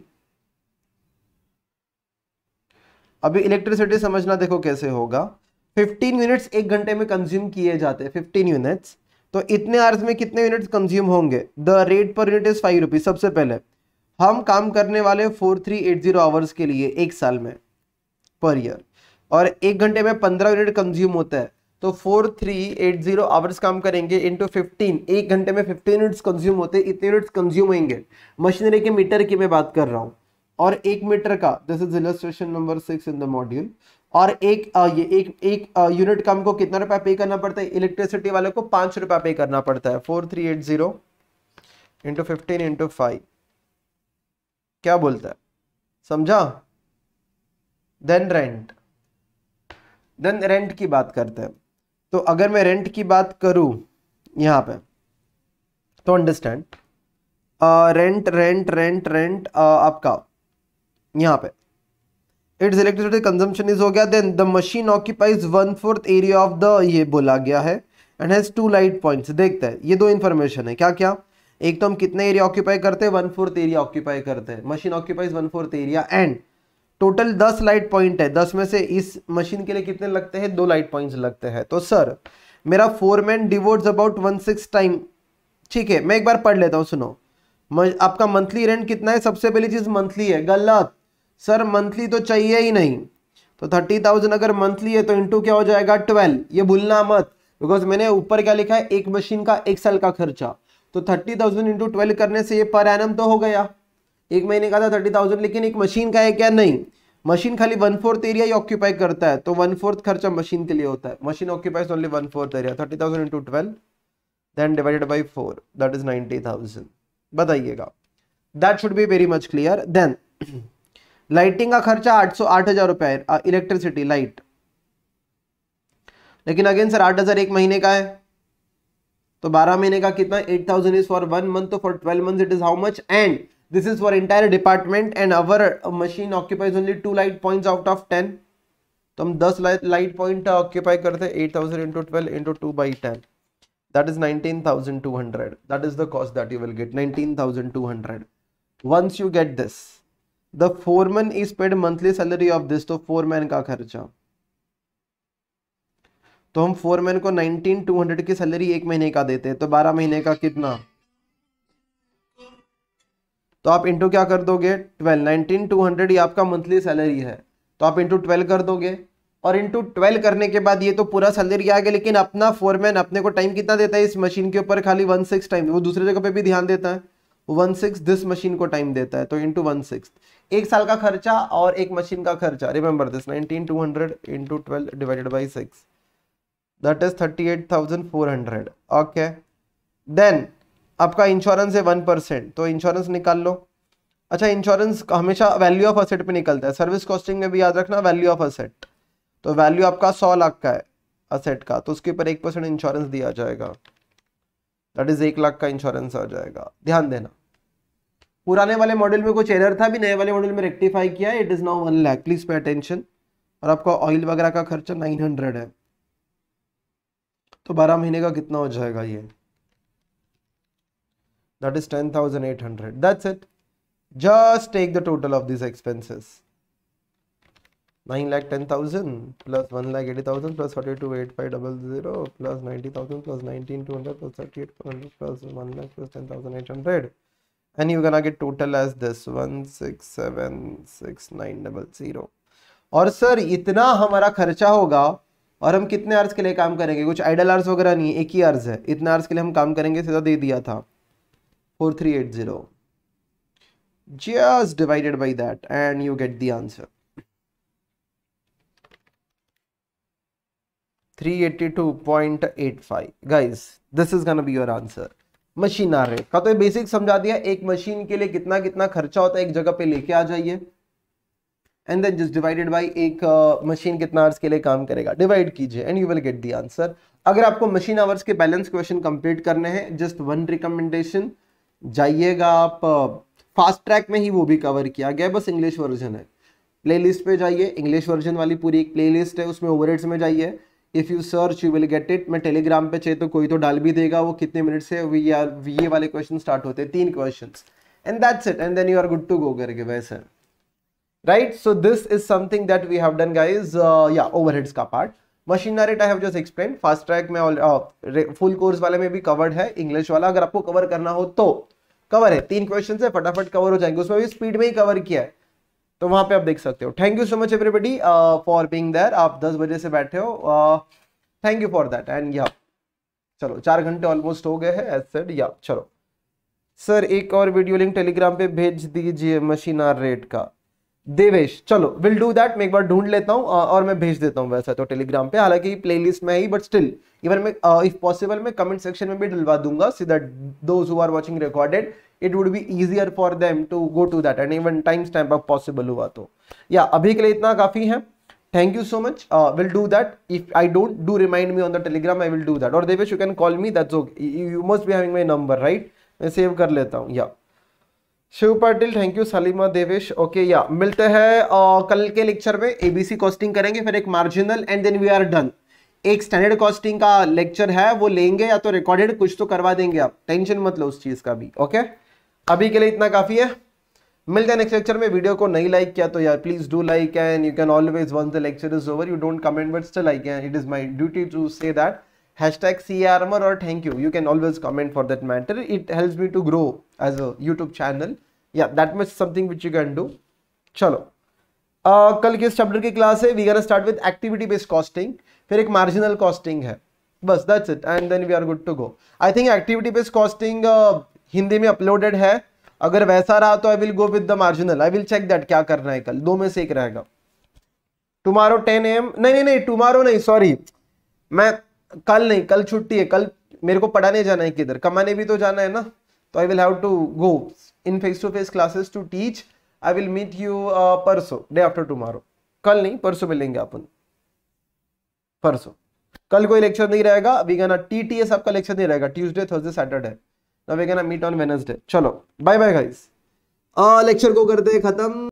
अभी इलेक्ट्रिसिटी समझना देखो कैसे होगा 15 यूनिट्स एक घंटे में कंज्यूम किए जाते हैं 15 यूनिट्स तो इतने आर्स में कितने यूनिट्स कंज्यूम होंगे the rate per unit is five rupees सबसे पहले हम काम करने वाले four three eight zero hours के लिए एक साल में पर ईयर और एक घंटे में पंद्रह यूनिट कंज्यूम होता है तो four three eight zero hours काम करेंगे इंटू फिफ्टीन एक घंटे में फिफ्टीन यूनिट्स कंज्यूम होते हैं इतने यूनिट्स कंज्यूम होंगे मशीनरी के मीटर की मैं बात कर रहा हूँ और एक मीटर का this is illustration number six in the module और एक आ, ये एक एक यूनिट का हमको कितना रुपया पे करना पड़ता है इलेक्ट्रिसिटी वाले को पाँच रुपया पे करना पड़ता है four three eight zero into fifteen into five क्या बोलता है समझा देन रेंट देन रेंट की बात करते हैं तो अगर मैं रेंट की बात करूं यहाँ पे तो understand rent rent rent rent आपका यहाँ पे इट्स इलेक्ट्रिसिटी कंजम्पशन इज हो गया then the machine occupies one fourth area of the ये बोला गया है and has two light points देखते हैं ये दो इन्फॉर्मेशन है क्या क्या एक तो हम कितने एरिया ऑक्यूपाई करते हैं वन फोर्थ एरिया ऑक्यूपाई करते हैं machine occupies one fourth area and total दस लाइट पॉइंट है दस में से इस मशीन के लिए कितने लगते हैं दो लाइट पॉइंट्स लगते हैं तो सर मेरा foreman devotes about one six time ठीक है मैं एक बार पढ़ लेता हूँ सुनो आपका मंथली रेंट कितना है सबसे पहली चीज़ मंथली है गलत सर मंथली तो चाहिए ही नहीं तो थर्टी थाउजेंड अगर मंथली है तो इनटू क्या हो जाएगा ट्वेल्व ये भूलना मत बिकॉज मैंने ऊपर क्या लिखा है एक मशीन का एक साल का खर्चा तो थर्टी थाउजेंड इंटू ट्वेल्व करने से ये पर एनम तो हो गया एक महीने का था थर्टी थाउजेंड लेकिन एक मशीन का है क्या नहीं मशीन खाली वन फोर्थ एरिया ही ऑक्यूपाई करता है तो वन फोर्थ खर्चा मशीन के लिए होता है machine occupies only one fourth area thirty thousand into twelve then divided by four that is ninety thousand बताइएगा that should be very much clear then lighting का खर्चा आठ सौ आठ हजार रुपया है इलेक्ट्रिसिटी लाइट लेकिन अगेन सर आठ हजार एक महीने का है तो बारह महीने का कितना eight thousand is for one month तो for twelve month it is how much and this is for entire department and our machine occupies only two light points out of 10 तो हम 10 light light point occupy करते 8000 into 12 into 2 by 10 that is 19200 that is the cost that you will get 19200 once you get this the foreman is paid monthly salary of this तो foreman का खर्चा तो हम foreman को 19200 की salary एक महीने का देते हैं तो 12 महीने का कितना तो आप इंटू क्या कर दोगे ट्वेल्व नाइनटीन टू हंड्रेड ये आपका मंथली सैलरी है तो आप इंटू ट्वेल्व कर दोगे और इंटू ट्वेल्व करने के बाद ये तो पूरा सैलरी आ गया लेकिन अपना फोरमैन अपने को टाइम कितना देता है इस मशीन के ऊपर खाली वन सिक्स टाइम वो दूसरे जगह पे भी ध्यान देता है वन सिक्स दिस मशीन को टाइम देता है तो इंटू वन सिक्स एक साल का खर्चा और एक मशीन का खर्चा remember this nineteen two hundred into twelve divided by six that is thirty eight thousand four hundred okay then आपका इंश्योरेंस है वन परसेंट तो इंश्योरेंस निकाल लो अच्छा इंश्योरेंस हमेशा वैल्यू ऑफ असेट पे निकलता है सर्विस कॉस्टिंग में भी याद रखना वैल्यू ऑफ असेट तो वैल्यू आपका सौ लाख का है असेट का तो उसके ऊपर एक परसेंट इंश्योरेंस दिया जाएगा दैट इज एक लाख का इंश्योरेंस आ जाएगा ध्यान देना पुराने वाले मॉडल में कुछ एरर था भी नए वाले मॉडल में रेक्टिफाई किया it is now one lakh please pay attention और आपका ऑयल वगैरह का खर्चा नाइन हंड्रेड है तो बारह महीने का कितना हो जाएगा ये that is 10,800. That's it. Just take the total of these expenses. 9 lakh 10,000 plus 1 lakh 80,000 plus 42,8500 plus 90,000 plus 19,200 plus 38,400 plus 1 lakh plus 10,800 and you're gonna get total as this one six six seven nine double zero. और sir इतना हमारा खर्चा होगा और हम कितने hours के लिए काम करेंगे कुछ आइडल आर्स वगैरह नहीं एक ही आर्स है इतना आर्स के लिए हम काम करेंगे सीधा दे दिया था 4380 just divided by that and you get the answer 382.85 guys this is gonna be your answer machine hour rate का तो बेसिक समझा दिया एक मशीन के लिए कितना कितना खर्चा होता है एक जगह पे लेके आ जाइए and then just divided by एक मशीन uh, कितना आवर्स के लिए काम करेगा डिवाइड कीजिए and you will get the answer अगर आपको मशीन आवर्स के बैलेंस क्वेश्चन कंप्लीट करने हैं जस्ट वन रिकमेंडेशन जाइएगा आप फास्ट ट्रैक में ही वो भी कवर किया गया बस इंग्लिश वर्जन है प्लेलिस्ट पे जाइए इंग्लिश वर्जन वाली पूरी एक प्लेलिस्ट है उसमें ओवरहेड्स में जाइए if you search you will get it मैं टेलीग्राम पे चाहिए तो कोई तो डाल भी देगा वो कितने मिनट से वी आर वी ए वाले क्वेश्चन स्टार्ट होते हैं तीन question and that's it and then you are good to go करके वैसे right so this is something that we have done guys या ओवरहेड्स का part machine hour rate I just explain fast track में full course uh, वाले में भी covered है English वाला अगर आपको कवर करना हो तो कवर है तीन क्वेश्चन है फटाफट कवर हो जाएंगे उसमें भी स्पीड में ही कवर किया है तो वहां पे आप देख सकते हो thank you so much everybody for being there आप दस बजे से बैठे हो thank you for that and या चलो चार घंटे ऑलमोस्ट हो गए हैं एज सेड या चलो सर एक और वीडियो लिंक टेलीग्राम पे भेज दीजिए मशीन आर रेट का देवेश चलो विल डू दैट मैं एक बार ढूंढ लेता हूँ और मैं भेज देता हूँ वैसा तो टेलीग्राम पे हालांकि प्ले लिस्ट में ही बट स्टिल इवन मैं इफ पॉसिबल मैं कमेंट सेक्शन में भी डलवा दूंगा see that those who are watching recorded it would be easier for them to go to that and even time stamp अब पॉसिबल हुआ तो या yeah, अभी के लिए इतना काफ़ी है thank you so much will do that if I don't do remind me on the Telegram I will do that और Devesh you can call me that's okay you must be having my number right मैं save कर लेता हूँ या yeah. Shiv Patil thank you Salima Devesh okay या मिलते हैं कल के लेक्चर में एबीसी कॉस्टिंग करेंगे फिर एक marginal and then we are done एक स्टैंडर्ड कॉस्टिंग का लेक्चर है वो लेंगे या तो रिकॉर्डेड कुछ तो करवा देंगे आप टेंशन मत लो उस चीज़ का भी ओके अभी के लिए इतना काफ़ी है मिलते हैं नेक्स्ट लेक्चर में वीडियो को नहीं लाइक किया तो यार please do like and you can always once the lecture is over you don't comment but still like and it is my duty to say that hashtag C armour और thank you you can always comment for that matter it help me to grow as a YouTube channel. Yeah, that much something which you can do. चलो uh, कल किस chapter की class है we gonna start with activity based costing फिर एक marginal costing है बस that's it and then we are good to go I think activity based costing Hindi में अपलोडेड है अगर वैसा रहा तो I will go with the marginal I will check that क्या करना है कल दो में से एक रहेगा टुमारो 10 एम नहीं नहीं नहीं टुमारो नहीं सॉरी मैं कल नहीं कल छुट्टी है कल मेरे को पढ़ाने जाना है किधर कमाने भी तो जाना है ना तो I will have to go in face to face classes to teach I will meet you परसों डे आफ्टर टुमारो कल नहीं परसों मिलेंगे अपन परसों कल कोई लेक्चर नहीं रहेगा वी टी एस आपका लेक्चर नहीं रहेगा Tuesday Thursday Saturday now we gonna meet on Wednesday चलो बाय बाय गाइस लेक्चर को करते हैं खत्म